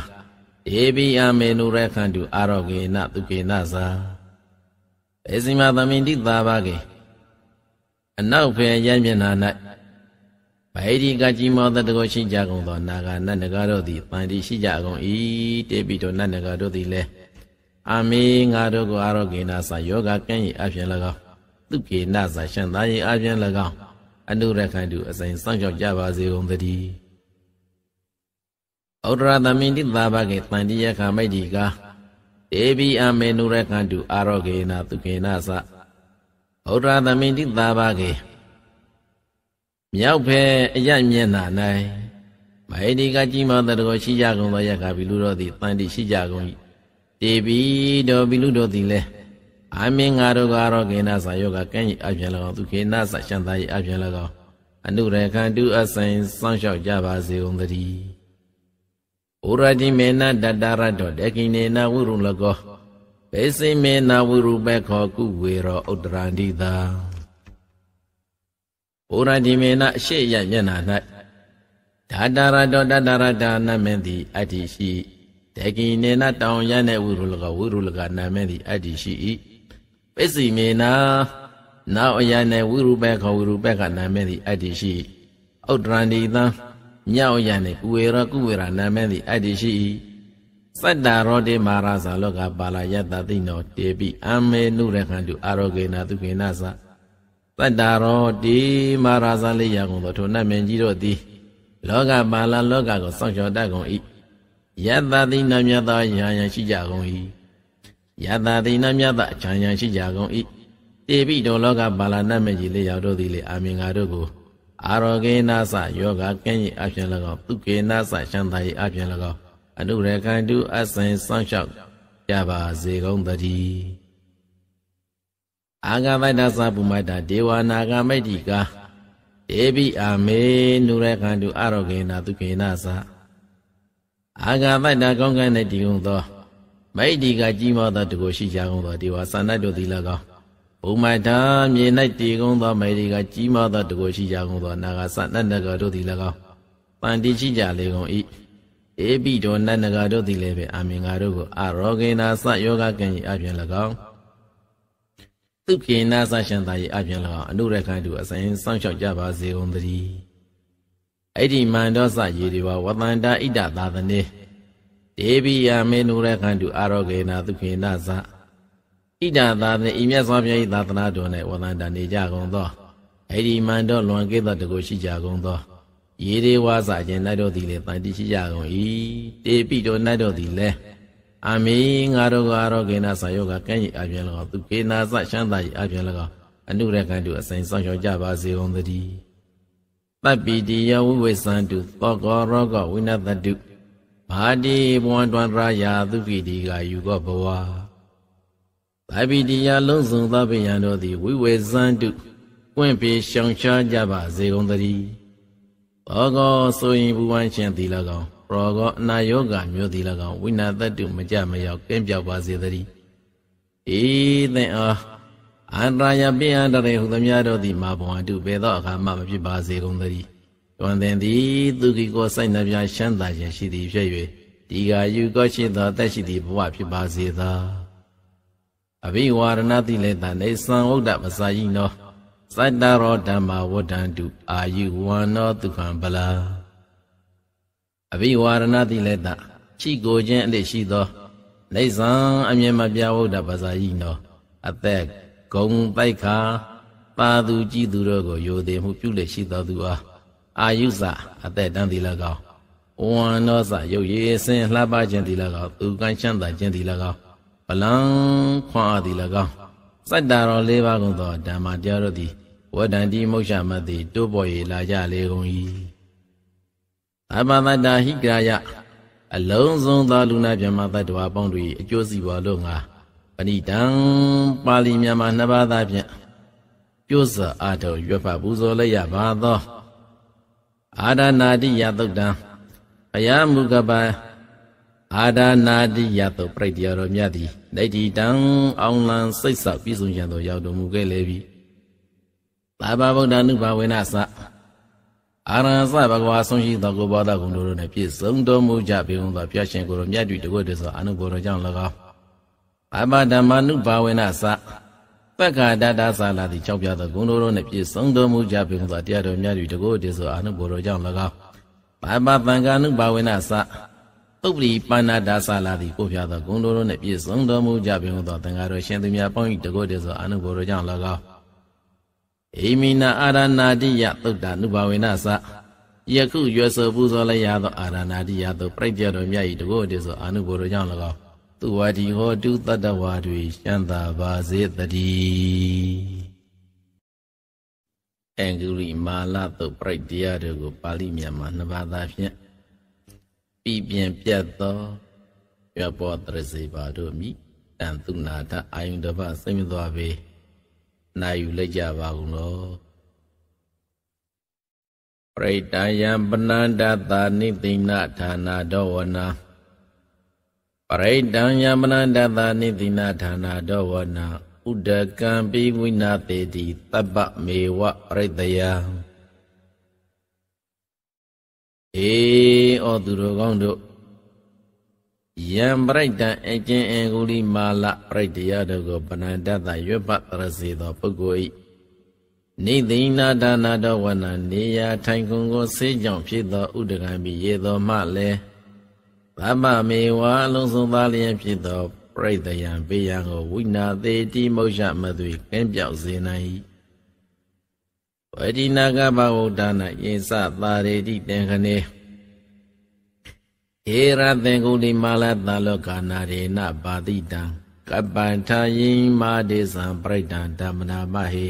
ဧဘိအမေနုရခန္တုအာရောကေနသူခေနသာဘေစီမသမိတိသာဘကေအနောက်ဖယ်ရမျက်နာ၌ဗိဓိကကြီးမောတတကိုရှိကြကုန်သောနာဂနတ်နဂါတို့သည်တန္တိရှိကြကုန်၏တေပိတောနတ်နဂါတို့သည်လည်းအမေငါတို့ကိုအာရောကေနသာယောဂကံ့၏အဖြစ်၎င်းသူကေနစာရှန်သားရင်အပြင်၎င်းအနုရခိုင်တုအစဉ်စောင့်ရှောက်ကြပါစေကုန်သတည်းဩဒရသမင်တိသာဘကေတန်တိယခမိတ်ဒီကာဒေဝီအမေနုရခန္တုအာရောဂေနသုခေနသဩဒရသမင်တိသာဘကေမြောက်ဖဲအယမျက်နာ၌မဟိတိကကြီးမားတတော်ရှိကြကုန်သောယက္ခဘီလူတော်သည်တန်တိရှိကြကုန်၏ဒေဝီတော်ဘီလူတော်သည်လည်းအာမင်္ဂါတို့ကတော့ကိနာစာယောဂကံဤအပြင်၎င်းသူကိနာစာရှန်သာဤအပြင်၎င်းအနုရခံတုအဆိုင်စောင့်ရှောက်ကြပါစေကုန်သတည်းဩရတိမေနတတရတောတေကိနေနဝုရုလကောဘေစိမေနဝုရုပေခောကုဝေရောဥတ္တရန္တိသာဩရတိမေနအရှိယမျက်နာ၌ဒါတရတော တတရတာနမင်တိအတ္တိရှိတေကိနေနတောင်ရနေဝုရုလကဝုရုလကနမင်တိအတ္တိရှိ၏ပစ္စည်းမေနာနောက်အရာနဲ့ဝိရုပက္ခဝိရုပက္ခနာမည်သည်အတ္တိရှိဥတ္တရန္တိသံမြောက်အရာနဲ့ကုဝေရကုဝေရနာမည်သည်အတ္တိရှိသတ္တရောတိမာရဇာလောကပါလာယတတိနော တေပိအမေနုရခန္တုအာရောဂေနာသူကေနာသသတ္တရောတိမာရဇာလေးရကုန်သောထိုနတ်မင်းကြီးတို့သည် လောကပါလာလောကကိုစောင့်ရှောက်တတ်ကုန်၏ယတတိနောမြတ်သောယံယံရှိကြကုန်၏ယတတိနမြတ်အချမ်းရန်ရှိကြကုန်၏တေပိတောလောကပါဠာနမကြီးလေးရောက်တို့သည်လေအာမင်္ဂါတို့ကိုအာရောဂေနာသယောဂကင်း၏အပြင်၎င်းသူကေနာသရှန္တာ၏အပြင်၎င်းအနုရကံတုအစဉ်စောင့်ရှောက်ကြပါစေကုန်သတည်းအာဂမိတ္တသပုမတ္တဒေဝနာဂမိတ္တိကာတေပိအာမေနုရကံတုအာရောဂေနာသူကေနာသအာဂမိတ္တကောင်းကင်၌တည်ုံသောမိုက်ဒီကကြီးမားသောတကူရှိကြကုန်သောဒေဝသာနတ်တို့သည်၎င်းဘုံမိုက်ထာမြေ၌တည်ကုန်သောမိုက်ဒီကကြီးမားသောတကူရှိကြကုန်သောနာဂသနတ်နဂါတို့သည်၎င်းပန္တိရှိကြလေကုန်၏အေပိတော်နတ်နဂါတို့သည်လည်းပဲအာမင်္ဂါတို့ကိုအရောဂိနာသယောဂကံဤအပြင်၎င်းသူကိနာသရှန်သာဤအပြင်၎င်းအနုရခိုင်းသူအစဉ်စောင့်ရှောက်ကြပါစေကုန်သတည်းအဲ့ဒီမန္တောစရေဒီဝဝတန္တာဣဒသာသနေဒေဝိယမေနုရခန္တုအာရောဂေနာသုခိနသဣဒာသာနေဤမြတ်စွာဘုရား၏သာသနာတော်၌ဝန္တန်တနေကြကုန်သောအေဒီမန်တော်လွန်ကဲ့သောတကိုရှိကြကုန်သောရေဒီဝါစာခြင်း၌တော်သည်လည်းတန်တိရှိကြကုန်၏တေပိတော်၌တော်သည်လည်းအမိငါတို့ကအာရောဂေနာဆာယောကကံ့၏အပြင်၎င်းသူကေနာသရှမ်းသာ၏အပြင်၎င်းအနုရကံတုအစဉ်ဆောင်လျှောက်ကြပါစေကုန်သတည်းတပ်ပိတိယဝိဝေသံတုသောကောရောဂဝိနတတုဘာတိဘဝံတွံတရာယာသူပိတိကာယူကောဘဝဗာပိတိယလုံးစုံသဗ္ဗယံတို့သည်ဝိဝေဇန္တုပွင့်ပြေရှောင်ရှားကြပါစေကုန်သတည်းဘောကောဆိုရင်ဘူဝံရှင်သီလကောင်ရောကောအနာယောဂမျိုးသီလကောင်ဝိနာတတုမကြမရောက်ကင်းပြောက်ပါစေသတည်းဤသင်အားအန္တရာယပိအန္တရေဟုသမျှတို့သည်မာဘဝံတုပေသောအခါမှမဖြစ်ပါစေကုန်သတည်းတွင်သင်သည်သူကိကိုစိုက်နှပြရှမ်းသာရရှိသည်ဖြစ်၍ဒီဃာယူကောရှိသောတက်ရှိသည့်ဘဝဖြစ်ပါစေသာအဘိဝါရဏတိလေတနေသံဥဒ္ဒမစာယိနောစတ္တရောဓမ္မဝတ္တန္တုအာယုဝန္နောဒုက္ခံပလာအဘိဝါရဏတိလေတချိကိုခြင်းအလေးရှိသောနေသံအမြင်မပြဝုဒ္ဒပစာယိနောအသက်ဂုံပိုက်ခါပါသူကြည်သူတို့ကိုယိုသည်မှုပြုလေရှိသောသူအားအာယုဇအသက်တန်းသီလကောင်းဝန္နောဇရုပ်ရည်စင်လှပခြင်းသီလကောင်းသူကန်းချမ်းသာခြင်းသီလကောင်းပလံခွန်အားသီလကောင်းစတ္တရောလေးပါးကုန်သောဓမ္မတရားတို့သည်ဝဒန္တိမုတ်ရမတိတိုးပေါ်၍လာကြလေကုန်၏အပမတ္တာဟိကရာယအလုံးစုံသောလူနာမြမသတ္တဝါပေါင်းတို့၏အကျိုးစီးပွားလို့ငါပဏိတံပါဠိမြန်မာနှစ်ပါးသားဖြင့်ပြုစအားထုတ်ရွတ်ဖတ်ပူဇော်လိုက်ရပါသောအာဒနာတိယသုတ်တံအယမုကပအာဒနာတိယသုတ်ပြိတ္တရာတော်မြတ်သည်ဒိဋ္ဌိတံအောင်လံစိတ်ဆောက်ပြည့်စုံရသောရောက်တော်မူခဲ့လေပြီသာဘဗုဒ္ဓ ानु ဘာဝေနသအာရဟသဘဂဝါဆုံးရှိသောကိုဘောဓဂုဏတို့နှင့်ပြည့်စုံတော်မူကြပေဟုသောဖျားရှင်ကိုယ်တော်မြတ်တို့တကွတည်းသောအနုဘောတော်ကြောင့်၎င်းဘာဘဓမ္မ ानु ဘာဝေနသပက္ခဒတ္တသလာတိကြောက်ပြသောဂုဏ်တော်တို့နှင့်ပြည့်စုံတော်မူကြပြုသောတရားတော်များသည်တကုတ်တေသောအာနုဘောတော်ကြောင့်၎င်းဘာပပံကာနုဘာဝေနသပုပ္ပိပန္နာဒါသလာတိပို့ပြသောဂုဏ်တော်တို့နှင့်ပြည့်စုံတော်မူကြပြုသောသံဃာတော်ရှင်သူများပေါင်း၏တကုတ်တေသောအာနုဘောတော်ကြောင့်၎င်းဣမိနာအာရဏာတိယသုတ္တနုဘာဝေနသယခုရွယ်ဆိုပူဇော်လျက်သောအာရဏာတိယသို့ပြိတ္တတော်များ၏တကုတ်တေသောအာနုဘောတော်ကြောင့်၎င်းသူဝတိဟောတုတတ္တဝါတွေရှမ်းသာပါစေတည်းအင်္ဂုရိမာလသုပရိတ်တရားတို့ကို ပါဠိမြန်မာနှစ်ပါးသာဖြင့်ပြီးပြင်းပြတ်သောပြဘောတရစေပါတို့မိတန်သူနာတအာယုန်တပစိတ်မသွားပေနိုင်ယူလိုက်ကြပါကုန်လောပရိတယံပဏ္ဏတသာနိသိဏဌာနာဒောဝနာပရိတံယမနတတနိတိနာဌာနာတော်ဝနာဥဒကံပိဝိနာတေတိတပ္ပမေဝပရိတယအေဩသူတော်ကောင်းတို့ယံပရိတံအကျဉ်အင်ကုလိမာလပရိတယတို့ကိုပဏ္ဍတတရွတ်ပတရစေသောပုဂ္ဂိုလ်၏နိသိဏဒါနာတော်ဝနာနေရာထိုင်ကုန်ကိုဆေးကြောင့်ဖြစ်သောဥဒကံပြီးရေတော်မှလည်းဗမ္မာမေဝါလုံးစုံသားလျက်ဖြစ်သောပြိတယံပေးရန်ကိုဝိနာသေးတိမောရှမသွေကင်းပြောက်စေနိုင်၏ဝေဒီနာကဘဝုဒ္ဒနာယေစသာရေတိတံခနေဧရသင်္ကုလိမာလတလောကနာရေနပါတိတံကပ္ပန္ထယိမာဒေသံပြိတံဓမ္မနာမဟေ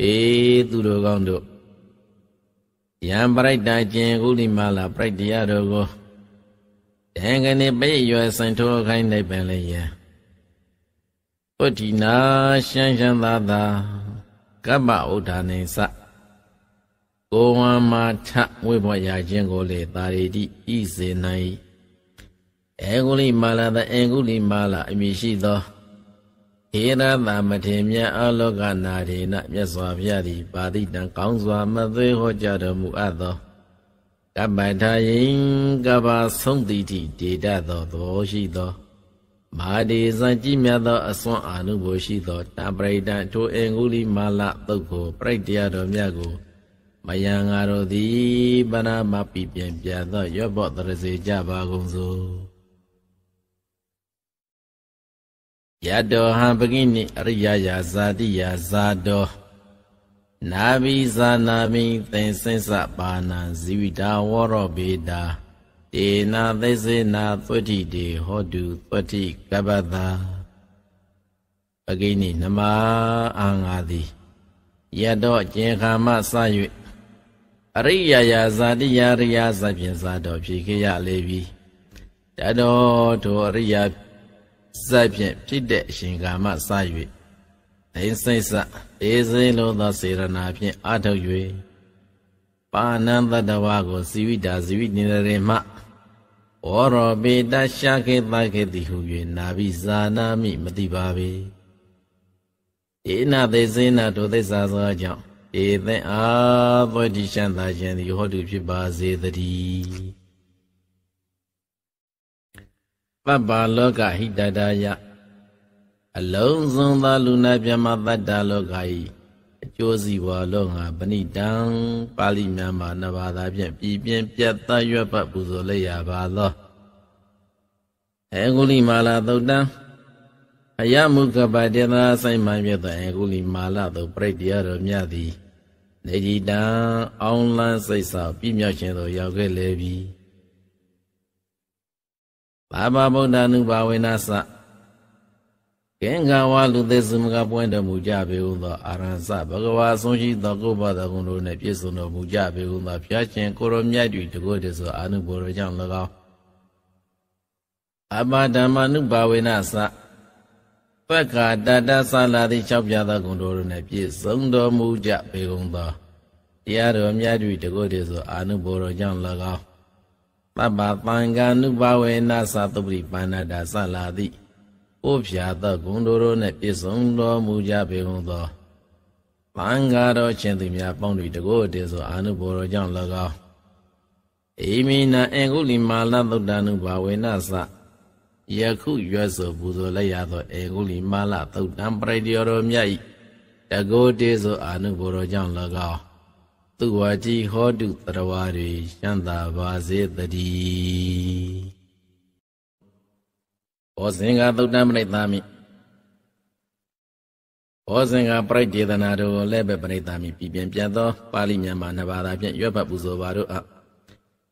အေသူတို့ကောင်းတို့ယံပရိတ္တာကျင်ဥလိမာလာပရိတ္တရတို့ကိုတဟံကနေပိရွယ်စင်ထိုးခိုင်းလိုက်ပင်လေယံဥဒိနာရှမ်းရှမ်းသာသာကပ္ပဥဒ္ဒါနေစကိုဝံမာထဝိဘဝရာခြင်းကိုလေသာရီတိဤစေနိုင်အေကုလိမာလာတအေကုလိမာလာ အမည်ရှိသောဧရသမမထေမြတ်အလောကနာရေနမြတ်စွာဘုရားသည် ပါတိတံကောင်းစွာ မသွေဟောကြားတော်မူအပ်သောကပ္ပထာယင်ကဘာဆုံးတိတိဒေတသောသဘောရှိသောမာဒီဇံကြည်မြတ်သောအစွမ်းအာနုဘောရှိသောတပရိဒံထိုအင်္ဂုလိမာလတုတ်ကိုပြိတ္တရားတော်မြတ်ကိုမယံငါတို့သည်ပဏာမပိပြန်ပြသောရွတ်ဘော့တရစေကြပါကုန်စို့ယတောဟံပကိနိအရိယယာဇာတိယာဇာတောနာဘိဇာနာဘိသင်္ဆင်းစပါဏံဇိဝိတာဝရောဘေတာတေနာသိစေနာသွဋ္ဌိတေဟောတုသွဋ္ဌိကပ္ပတာပကိနိနမအာငါတိယတောအကျင်ခါမစ၍အရိယယာဇာတိယာရိယဇဖြင့်ဇာတော်ဖြေခဲ့ရလေပြီတတော်ထိုအရိယစဖြင့်ဖြစ်တဲ့အရှင်ကာမစ၍အိစိတ်စအေးစေလိုသောစေရနာဖြင့်အာထုတ်၍ပါဏံတတဝါကိုဇီဝိတာဇီဝိနေရမှဩရောပိတရှာခေတခေတိဟု၍နာဘိဇာနာမိမတိပါပေ။ဧနသေစေနာဒုသစ္စာသောကြောင့်ဧသင်အာဘဝတိရှံသာခြင်းသည်ဟောတုဖြစ်ပါစေတည်းပပ္ပါလောကဟိတတာယအလုံးစုံသောလူနာပြမတ္တာလောကဤအကျိုးစီးပွားလောငါပဏိတံပါဠိမြန်မာနဘာသာဖြင့်ပြည်ပြင်းပြတ်သားရွတ်ပတ်ပူဇော်လိုက်ရပါသောအေဂုလိမာလာသုတ်တံအယမုကပတေသဆိုင်မှပြသောအေဂုလိမာလာသို့ပြိတ္တရတော်မြတ်သည်နေကြည်တံအောင်းလန်းစိတ်ဆောက်ပြည့်မြောက်ခြင်းသို့ရောက်ခဲ့လေပြီ။ဘာဘာဗုဒ္ဓ ानु ဘာဝေနသကင်္ဂဝါလူသေစုမကပွင့်တော်မူကြပေဟုသောအာရဟံစဘဂဝါဆုံးရှိသောကိုဘသဂုဏတို့နှင့်ပြည့်စုံတော်မူကြပေဟုသောဖျားရှင်ကိုရောမြတ်ကြီးတကုတ်တည်းဆိုအာနုဘောရောကြောင့်၎င်းအဘဓမ္မနုဘာဝေနသပက္ခတတသလာတိ၆ပြသောဂုဏတို့နှင့်ပြည့်စုံတော်မူကြပေဟုသောတရားတော်မြတ်ကြီးတကုတ်တည်းဆိုအာနုဘောရောကြောင့်၎င်းပပပံကာနုပါဝေနသတုပ္ပိပါဏတာသလာတိ။ဥဖြာသဂုံတို့တို့နဲ့ပြည့်စုံတော်မူကြပေဟုသောပံကာတော်ရှင်သူများပေါင်းတို့တကိုယ်တည်းဆိုအာနုဘောတော်ကြောင့်၎င်း။အိမိနာအင်္ဂုလိမာလသုတ္တနုပါဝေနသယခုရွတ်ဆိုပူဇော်လိုက်ရသောအင်္ဂုလိမာလသုတ္တံပရိတ္တရောတော်မြတ်၏တကိုယ်တည်းဆိုအာနုဘောတော်ကြောင့်၎င်း။သူဝါကြီးဟောတုတရဝါတွေရှမ်းသာပါစေတတိဘောဇင်္ဂသုတ်တံပရိသမိဘောဇင်္ဂပရိဒေသနာတို့လည်းပဲပရိသမိပြည်ပြန်ပြန်သော ပါဠိမြန်မာနှစ်ဘာသာဖြင့်ရွက်ဖတ်ပူဇော်ပါတို့အ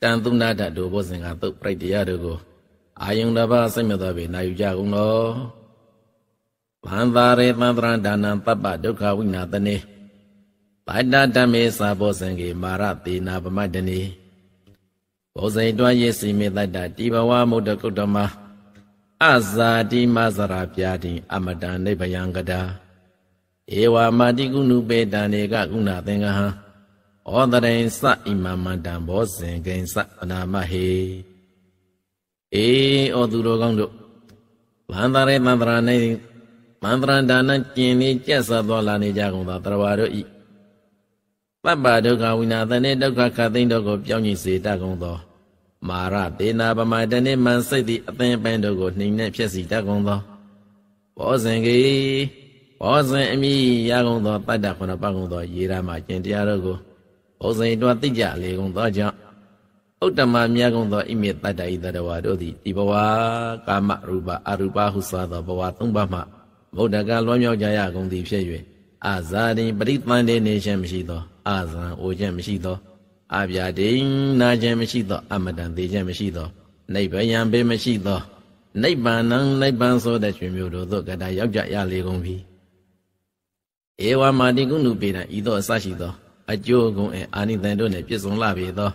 တန်သုနာတတို့ဘောဇင်္ဂသုတ်ပရိတရားတို့ကို အာယုန်တပါစိတ်မသောပေနာယူကြကုန်သောဘန္တာရေသန္တရဒါနံပပဒုက္ခဝိနာတနေဗတ္တတမေစာဘောဇံကေမာရတေနာပမတနေဘောဇိတွာယေစီမေတ္တတိဘဝမုဒ္ဒကုတ္တမအဇာတိမဇရာပြာတိအမတံနိဗ္ဗယံကတာဧဝမာတိကုဏုပေတံေကကုဏသင်္ကဟံဩတရိံစဣမမတံဘောဇင်ကိံစပနာမဟေအေဩသူတော်ကောင်းတို့ဗန္တာရေမန္တရာနိုင်မန္တရန္တာနံကျင်နေကြက်ဆသွားလာနေကြကုန်သောတရဝါတို့ဤပပ္ပဒုက္ခဝိနာသနေဒုက္ခခတ်သိမ်းတို့ကိုပြောင်းကြည့်စေတတ်ကုန်သောမာရဒေနာပမတနေမန်စိတ်သည်အသင်ပိုင်းတို့ကိုနှိမ်နှက်ဖြစ်စီတတ်ကုန်သောဘောဇင်ကြီးဘောဇင်အမိရကုန်သောတတ္တခုနပကုန်သော ရေရာမှကျင်တရားတို့ကိုဘောဇင်တော်သိကြလေကုန်သောကြောင့်ဥတ္တမမြတ်ကုန်သောအိမေတတ္တဤတရဝါတို့သည်ဒီဘဝကာမရူပအရူပဟုဆိုသောဘဝသုံးပါးမှမုဒ္ဒကလွန်မြောက်ကြရကုန်သည်ဖြစ်၍အာဇာတိပရိသန္တေနေခြင်းမရှိသောအာဇံအိုခြင်းမရှိသောအပြာဒိန်နာခြင်းမရှိသော အမတန်သေးခြင်းမရှိသောနိဗ္ဗာန်ဘေးမရှိသောနိဗ္ဗာန်နိဗ္ဗာန်ဆိုတဲ့ရှင်မျိုးတို့သို့ကတ္တရောက်ကြရလေကုန်ပြီဧဝမာတိကုဏုပေတံဤသောအစရှိသော အကျိုးကုန်အအာနိသင်တို့နှင့်ပြည့်စုံလာပြီသော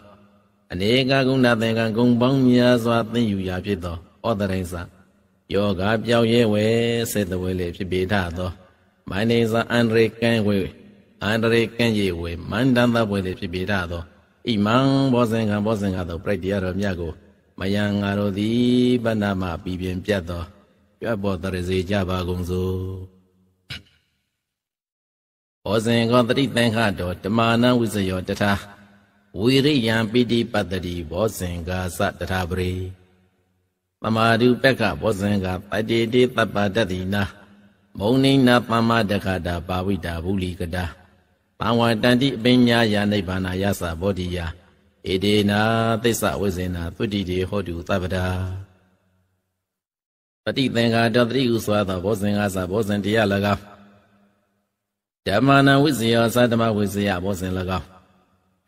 အနေကကုဏသင်္ကံဂုံပေါင်းများစွာသင်ယူရာဖြစ်သောဩတရိသယောဂပြောင်းရဲဝဲစေတဝဲလေဖြစ်ပေထသောမိုင်းနေသာအန္တရေကံဝဲအန္တရေကံရေဝေမန္တန်သဘွေသည်ဖြစ်ပေရသောဣမံဘောဇင်ကံဘောဇင်ကသောပြိုက်တရားတော်မြတ်ကိုမယံငါတို့သည်ဗန္နာမပြည်ပြင်ပြတ်သော ပြတ်ပေါ်တရစေကြပါကုန်စို့ဘောဇင်ကောတတိသင်္ခတော်ဓမ္မာနဝိဇယောတထာဝိရိယံပိတိပတ္တိဘောဇင်ကာသတထာပရိပမာဓုပက္ခဘောဇင်က ပတိတိတပ္ပတတိနာမုံနိနာပမ္မတခတာပါဝိတာဘူးလီကတာဘာဝတန်တိပညာယာနိဗ္ဗာနာယသဗောဓိယာဧဒေနာသစ္စာဝိဇ္ဇနာသုတိတေဟောတုသဗ္ဗတာပฏิသင်္ဃာတတိဟုစွာသောဘောဇင်္ဂသဘောဇင်တရား၎င်းဓမ္မနာဝိဇယောသတ္တမဝိဇယဘောဇင်၎င်း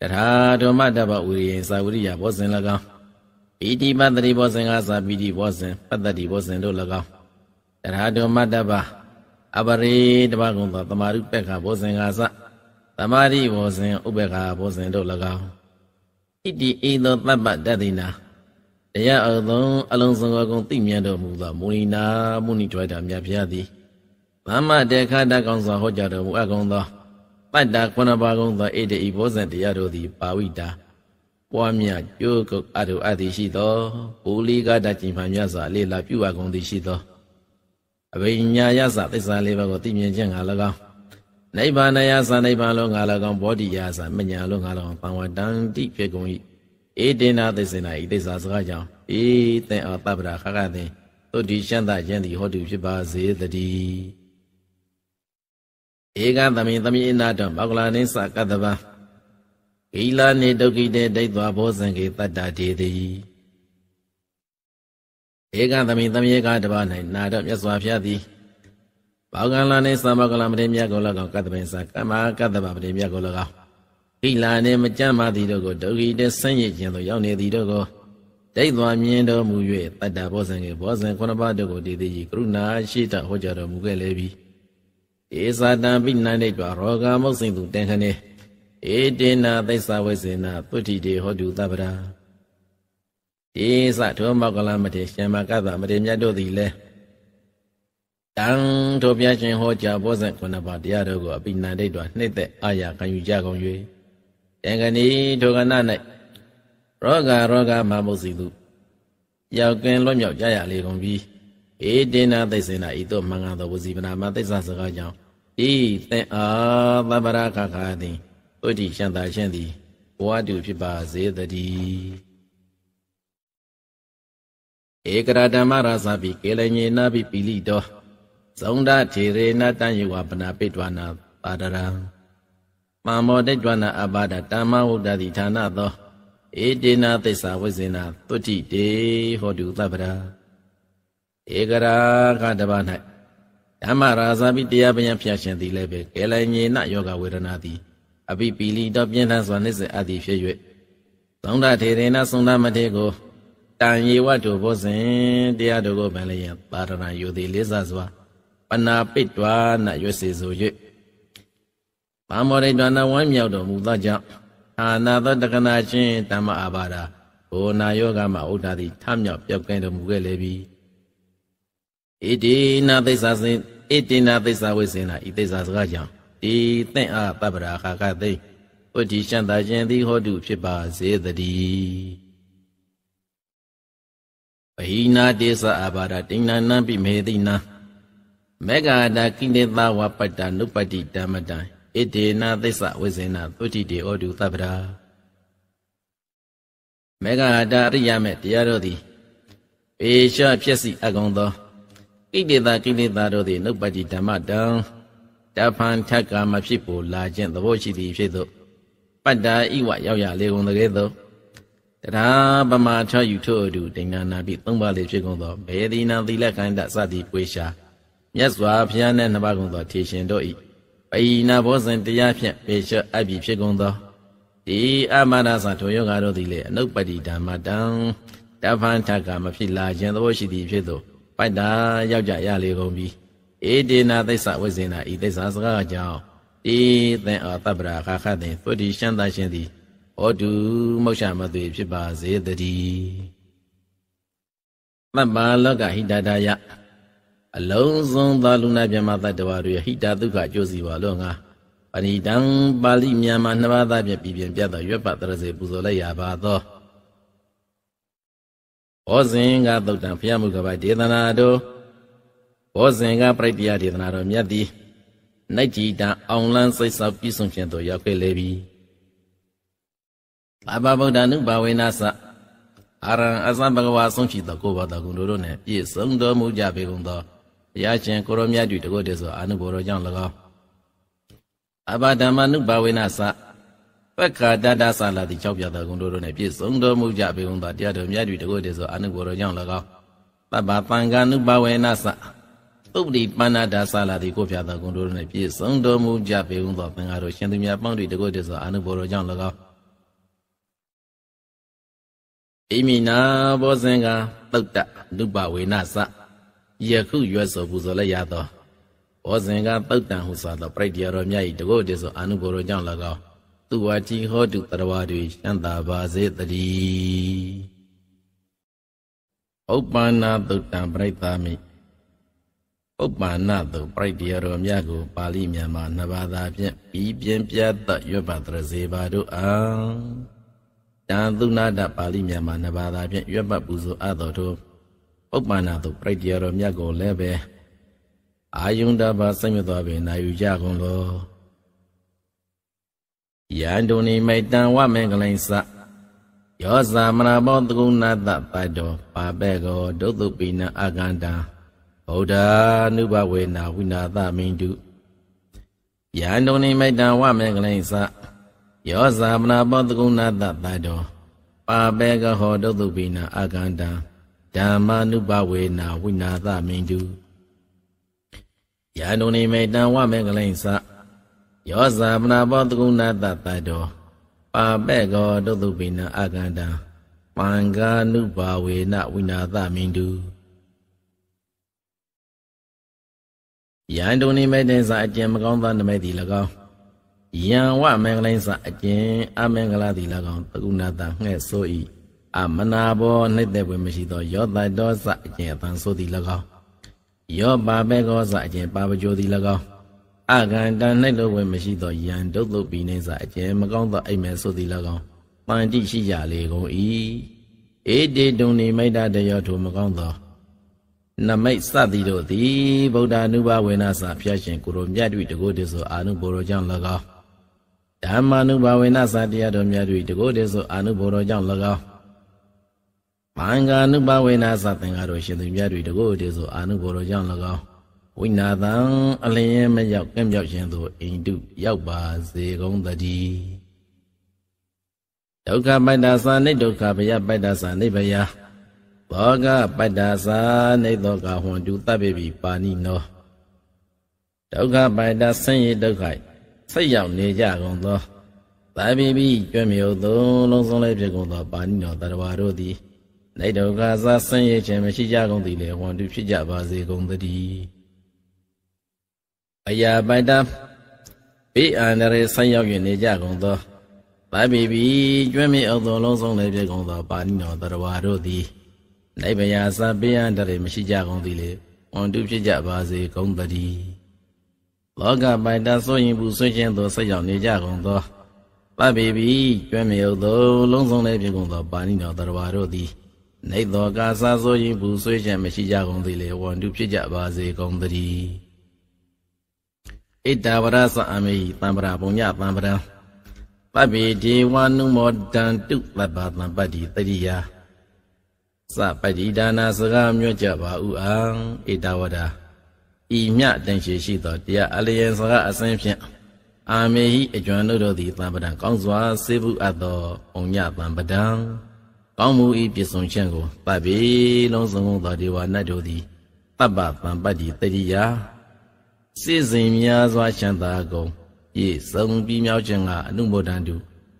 တထာဓမ္မတဘဝိရိယသာဝိရိယဘောဇင်၎င်းပီတိပတ္တိဘောဇင်္ဂသာပီတိဘောဇင်ပတ္တိဘောဇင်တို့၎င်းတထာဓမ္မတဘအပရိတဘကုံသောတမာရုပက္ခဘောဇင်္ဂသာသမာဓိဘောဇဉ်ဥပ္ပခာဘောဇဉ်တို့၎င်းဣတိအေသောတပ္ပတသိနာတရားအသုံးအလုံးစုံအကုန်သိမြတ်တော်မူသောမုဏိနာမုဏိထွေတာမြတ်ဖျားသည်မမတေခတကောင်စွာဟောကြားတော်မူအကုန်သောပတ္တာခုနပါကုံသောဣတိဤဘောဇဉ်တရားတို့သည်ပါဝိတာပွားမြကျိုးကုအတုအသည်ရှိသောဘူလီကတကြည်မှမြတ်စွာအလေးလာပြုအပ်ကုန်သည်ရှိသောအဘိညာယသသစ္စာလေးပါးကိုသိမြင်ခြင်းက၎င်းနိဗ္ဗာန်ယသနိဗ္ဗာန်လုံးငါ၎င်းဘောဓိယသမညာလုံးငါ၎င်းပံဝတန်တိဖြစ်ကုန်၏ဧတေနသစ္စေနာဤသစ္စာစကားကြောင့်ဧသင်အောင်တပ္ပရာခခသင်သုတိရှန္တယန္တိဟောတုဖြစ်ပါစေတည်းဧကသမိသမိအနာတောမောကလာနိသကတဗံဂိလာနေဒုက္ခိတေဒိဋ္ဌောဘောဇံကေတတ္တတေတိဧကသမိသမိဧကတဗ၌နာတော့မြတ်စွာဘုရားသည်ဘာကလာနဲ့သမကလာမထေမြတ်ကို၎င်းကတ္တပင်စာကမ္မကတ္တဗပထေမြတ်ကို၎င်းဟိလာနဲ့မကြမ်းမသည်တို့ကိုဒုက္ခိတဆန့်ရခြင်းသို့ရောက်နေသည်တို့ကိုဒိဋ္ဌာမြင်တော်မူ၍တတ္တဘောဇံကေဘောဇံခုနပါတို့ကိုတည်တည်ကြီးကရုဏာရှိတဟောကြားတော်မူခဲ့လေပြီဧသာတံပိဏိဋ္ဌောရောဂမုတ်စိန်သူတန်ခနေဧတေနာသိသဝေစေနာပုဋ္ဌိတေဟောတုသဗ္ဗရာဧသထောမောကလမထေရှင်မကတ္တမထေမြတ်တို့သည်လည်းတံထိုပြရှင်ဟောကြားဘောဇတ်ခုနှစ်ပါးတရားတို့ကိုအပိဏ္ဍိတ်တော်နှစ်သက်အာရခံယူကြကုန်၍တေကဏီထိုကဏ၌ရောဂါရောဂါမမုတ်စီသူရောက်ကင်းလွတ်မြောက်ကြရလေကုန်ပြီးဧတေနသိစေနာဤသို့မင်္ဂသောဝစီပနာမသိစစကားကြောင့်ဤသင်အားသဗ္ဗရာခခာတိဥတိရှံတာရှင်းသည်ဘဝတူဖြစ်ပါစေတည်းဧကရာဓမ္မရာဇာပိကေလညေနာပိပိလိတောသုံးဓာထေရေနတံယဝပနာပိဋဝနာပါဒရံမမောတိဋဝနာအဘာဒတမ္မဝုဒ္ဒတိဌာနသောဧတေနသစ္စာဝိဇ္ဇနာတုဋ္ဌိတေဟောတုသဗ္ဗရာဧကရာကတဘာ၌ဓမ္မရာဇာပိတရားပယံဖျာရှင်သည်လည်းပဲကေလဉ္ဇေနယောဂဝေဒနာသည်အပိပီလီတော်ပြင်းထန်စွာနှိစေအပ်သည်ဖြစ်၍သုံးဓာထေရေနသုံးဓာမထေကိုတန်ယေဝတ္တဘောဇင်တရားတို့ကိုပန်လျက်ပါရဏယုသည်လေးစားစွာပနာပိတ်တွာနာရွတ်စေဆို၍ပါမောရိတွာနာဝမ်းမြောက်တော်မူသောကြောင့်အာနာသောတက္ကနာချင်းတမ္မအာဘာဒာဘောနာယောဂမှာဥဒ္ဓသည်ထမြောက်ပြောက်ကင်းတော်မူခဲ့လေပြီဣတိနာသိစ္စာစင်ဣတိနာသိစ္စာဝိစင်နာဤသိစ္စာစကားကြောင့်ဒီသင်အားပပ္ပရာခါကသိဥဒိရှံသာခြင်းသည်ဟောတုဖြစ်ပါစေတည်းဘိနာတေသအာဘာဒတိဏ္ဏံပိမေတိနာမေဃာတာကိနေသဝပတ္တနုပတိဓမ္မတံဣတေနသစ္စဝိဇ္ဇနာသုတိတေဩတုသဗ္ဗရာမေဃာတာအရိယမေတရားတို့သည်ပေရှဖြစ်စီအကုန်သောကိလေသာကိလေသာတို့သည်နုပတိဓမ္မတံတဖန်ထက်ကမဖြစ်ပေါ်လာခြင်းသဘောရှိသည်ဖြစ်သော ပတ္တာဤဝရောက်ရလေကုန်တကယ်သောတရာပမာထယူထို့အတူဒိဏနာပိသုံးပါးလေးဖြစ်ကုန်သောဘေဒီနာသီလကန္တစသည်ပွေရှားမြတ်စွာဘုရားနှင့်နှစ်ပါးကုန်သောထေရှင်တို့ဤပရိနာဘောဇဉ်တရားဖြင့်ပေလျှော့အပ်ပြီးဖြစ်ကုန်သောဒီအမနာသံထိုယောဂါတို့သည်လည်းအနုပတိဓမ္မတံတဖန်ထကမဖြစ်လာခြင်းသဘောရှိသည်ဖြစ်သောပိုက်တာရောက်ကြရလေကုန်ပြီဧတေနာသိစ္စာဝိဇ္ဇနာဤသိစ္စာစကားကြောင့်ဤသင်အောတပ္ပရာခခသင်သုတိရှမ်းသာရှင်သည်ဩတုမောက္ခမသွေဖြစ်ပါစေတည်းသမ္မာလောကဟိတတာယအလုံးစုံသာလူနာပြမသတ္တဝါတွေဟိတာဒုက္ခအကျိုးစီပါလို့ငါပဏိတံပါဠိမြန်မာနှစ်ပါးသားဖြင့်ပြည်ပြင်ပြသောရွတ်ပတ်တရစေပူဇော်လိုက်ရပါသောဘောဇင်ကသုတ်တံဖျားမှုကပါဒေသနာတို့ဘောဇင်ကပြိတ္တိယဒေသနာတို့မြတ်သည်နိုင်ကြည်တံအောင်လန်းစိတ်ဆောက်ပြည့်စုံခြင်းသို့ရောက်ခဲ့လေပြီဘာဘဗုဒ္ဓနုဘာဝေနသအာရံအစံဘဂဝါဆုံးရှိသောကိုယ်ဘာတော်ဂုဏ်တို့နှင့်ပြည့်စုံတော်မူကြပေကုန်သောရားရှင်ကိုရောမြတ်တူတကုတ်တည်းဆိုအာနုဘောတော်ကြောင့်၎င်းအဘဓမ္မနုဘာဝေနသပက္ခတတသလာတိ၆ပြတာဂုဏ်တို့နဲ့ပြည့်စုံတော်မူကြပေဝန်သာတရားတော်မြတ်တူတကုတ်တည်းဆိုအာနုဘောတော်ကြောင့်၎င်းပပပံကနုဘာဝေနသဥပတိပန္နတာသလာတိကိုပြတာဂုဏ်တို့နဲ့ပြည့်စုံတော်မူကြပေဝန်သောသင်္ဃာတော်ရှင်သူများပေါင်းတူတကုတ်တည်းဆိုအာနုဘောတော်ကြောင့်၎င်းဣမိနာဘောဇင်ကသုတ္တနုပဝေနသယခုရွတ်ဆိုပူဇော်လိုက်ရသောဘောဇင်ကတုတ်တန်ဟုဆိုသောပြိတ္တရာတော်မြတ်၏တကုတ်တေဆိုအာနုဘောတော်ကြောင့်၎င်းသူဝါကြီးဟောတုတရဝါတွင်ရှမ်းသာပါစေတည်းဥပ္ပန္နတုတ်တံပြိတ္တာမိဥပ္ပန္နတုပြိတ္တရာတော်မြတ်ကိုပါဠိမြန်မာနှစ်ဘာသာဖြင့်ပြီးပြင်းပြတ်သက်ရွတ်ပါတရစေပါတို့အားတန်သုနာတပါဠိမြန်မာနှစ်ဘာသာဖြင့်ရွတ်ပတ်ပူဇော်အပ်တော်တို့ပုပ္ပန္နာသို့ပြိုက်တရားတော်မြတ်ကိုလည်းပဲအာယုန်တပါစိတ်မသွားပင်နာယူကြကုန်လောယန္တုနိမိတ်တံဝမင်္ဂလိသယောဇာမနာဘောတကုဏတပတ္တောပါပဲ့ကောဒုသုပိနအာကန္တံဗုဒ္ဓ ानु ဘဝေနာဝိနာသမင်တုယန္တုနိမိတ်တံဝမင်္ဂလိသယောဇာမနာဘောတကုဏတပတ္တောပါပဲ့ကောဒုသုပိနအာကန္တံဓမ္မာနုပဝေနာဝိနာသမင်တုယန္တုနိမေတံဝမေကလိန်စယောဇာမနာဘောတကုဏတတတောပါပဲ့ကောတုတုပိနအာကန္တံပံကာနုဘာဝေနဝိနာသမင်တုယန္တုနိမေတေစာအကျင်မကောင်းသောနမိတ်သည်၎င်းယံဝမင်္ဂလိန်စာအကျင်အမင်္ဂလာသည်၎င်းတကုဏတငှဲ့ဆို၏အမနာဘောနှိမ့်သက်ဝင်မရှိသောယောတတောစအကျင့်အပန်းဆိုသည်၎င်းယောပါပဲကောစအကျင့်ပါပကြိုသည်၎င်းအကန္တနှိမ့်လို့ဝင်မရှိသောယံဒုတ်တုပိနေစအကျင့်မကောင်းသောအိမ်မဲဆိုသည်၎င်းပန်တိရှိကြလေကုန်၏ဧတေတုံနိမိတ်တတယောထုမကောင်းသော နမိတ်စသည်တို့သည်ဗုဒ္ဓ ानु ဘဝေနသဖျားရှင်ကိုရောမြတ်၏တကုတေဆိုအာနုဘောရောကြောင့်၎င်းဓမ္မ ानु ဘဝေနသတရားတော်မြတ်၏တကုတေဆိုအာနုဘောရောကြောင့်၎င်းမင်္ဂ ानु ဘဝေနာသသင်္ကာတို့ရှင်သူမြတ်တွေတကုတ်တေဆိုအာနုဘောတော်ကြောင့်၎င်းဝိနာသံအလင်းမရောက်ကင်းပြောက်ခြင်းသို့အိန္ဒုရောက်ပါစေကုန်သတည်းဒုက္ခပိုက်တာသာနိဒုက္ခဘယပိုက်တာသာနိဘယဘောဂပိုက်တာသာနိသောကဟွန်တုတပ္ပိပိပါဏိနောဒုက္ခပိုက်တာဆင်းရဲဒုက္ခဆက်ရောက်နေကြကုန်သောတပ္ပိပိကျွမ်းမြောသောလုံးစုံလေးဖြစ်ကုန်သောပါဏိနောတရဝါတို့သည်နေတုကသာဆင်းရဲခြင်းမရှိကြကုန်သည်လေဝန်သူဖြစ်ကြပါစေကုန်သတည်းအရာပိုက်တာဘေးအန္တရာယ်ဆိုင်ရောက်၍နေကြကုန်သောဗာပိပိကျွမ်းမြေအောင်သောလုံးဆုံးလည်းပြေကုန်သောပါဏိနောတရဝါတို့သည်နိုင်ပယာစဘေးအန္တရာယ်မရှိကြကုန်သည်လေဝန်သူဖြစ်ကြပါစေကုန်သတည်းလောကပိုက်တာဆွရင်ဘူးဆွခြင်းသောဆက်ရောက်နေကြကုန်သောဗာပိပိကျွမ်းမြေအောင်သောလုံးဆုံးလည်းပြေကုန်သောပါဏိနောတရဝါတို့သည်နေတော်ကစားစိုးရင်ဘူးဆွေးချင်မရှိကြကုန်သည်လေဝန္တုဖြစ်ကြပါစေကုန်သတည်းဣတဝရသအမိတံပရာပုံညတံပရံပပိဒေဝနုမောတံတုလဘတံပတ္တိတရိယာစပတိဒါနာစကားမြွတ်ကြပါဥအံဣတဝရဤမြတန်ရှိရှိသောတရားအလျင်စကားအစဉ်ဖြင့်အာမေဟိအကျွမ်းတို့သည်တံပဒံကောင်းစွာစေဘူးအပ်သောပုံညတံပဒံကောင်းမှု၏ပြည့်စုံခြင်းကိုပတ်ပြီးလုံးစုံသောဒေဝနတ်တို့သည်တပ္ပပံပတ္တိတရိယာစိစဉ်များစွာချမ်းသာကုန်ဤဆုံးပြီးမြောက်ခြင်းကအနုမောဒန်တု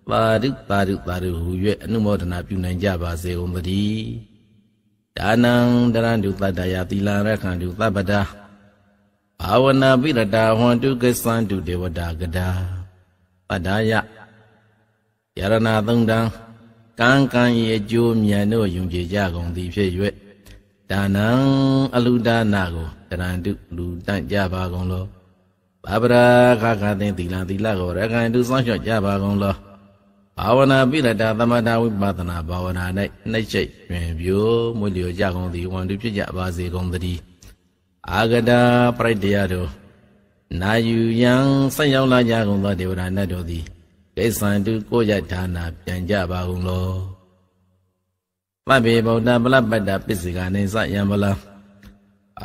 ပါရုပါရုပါရုဟူ၍အနုမောဒနာပြုနိုင်ကြပါစေကုန်သတည်းဒါနံတရန္တုတတ္တယာသီလရခန္တုသဗ္ဗတာဘာဝနာပိရတာဟွန်တုကသန္တုဒေဝတာကတာပတ္တယယရဏသုံးတံကံကံ၏အကျိုးမြန်တို့ယုံကြည်ကြကုန်သည်ဖြစ်၍ဒါနံအလူဒါနာကိုတရံတုလူတန့်ကြပါကုန်လောဘာပရာခခသင်သီလသီလကိုရကံတုစောင့်ရှောက်ကြပါကုန်လောဘာဝနာပိရတာသမထဝိပဿနာဘာဝနာ၌နှိတ်ချိတ်တွင်ပြိုမွေလျောကြကုန်သည်ဝန်တုဖြစ်ကြပါစေကုန်သတည်းအာဂတာပြိတ္တရာတို့နာယူယံဆက်ရောက်လာကြကုန်သောဒေဝရာနတ်တို့သည်ကိစ္ဆန္တုကိုယဌာနာပြန်ကြပါဟုလောပဗေဗုဒ္ဓပလပတ္တပစ္စကနိသယံဗလာ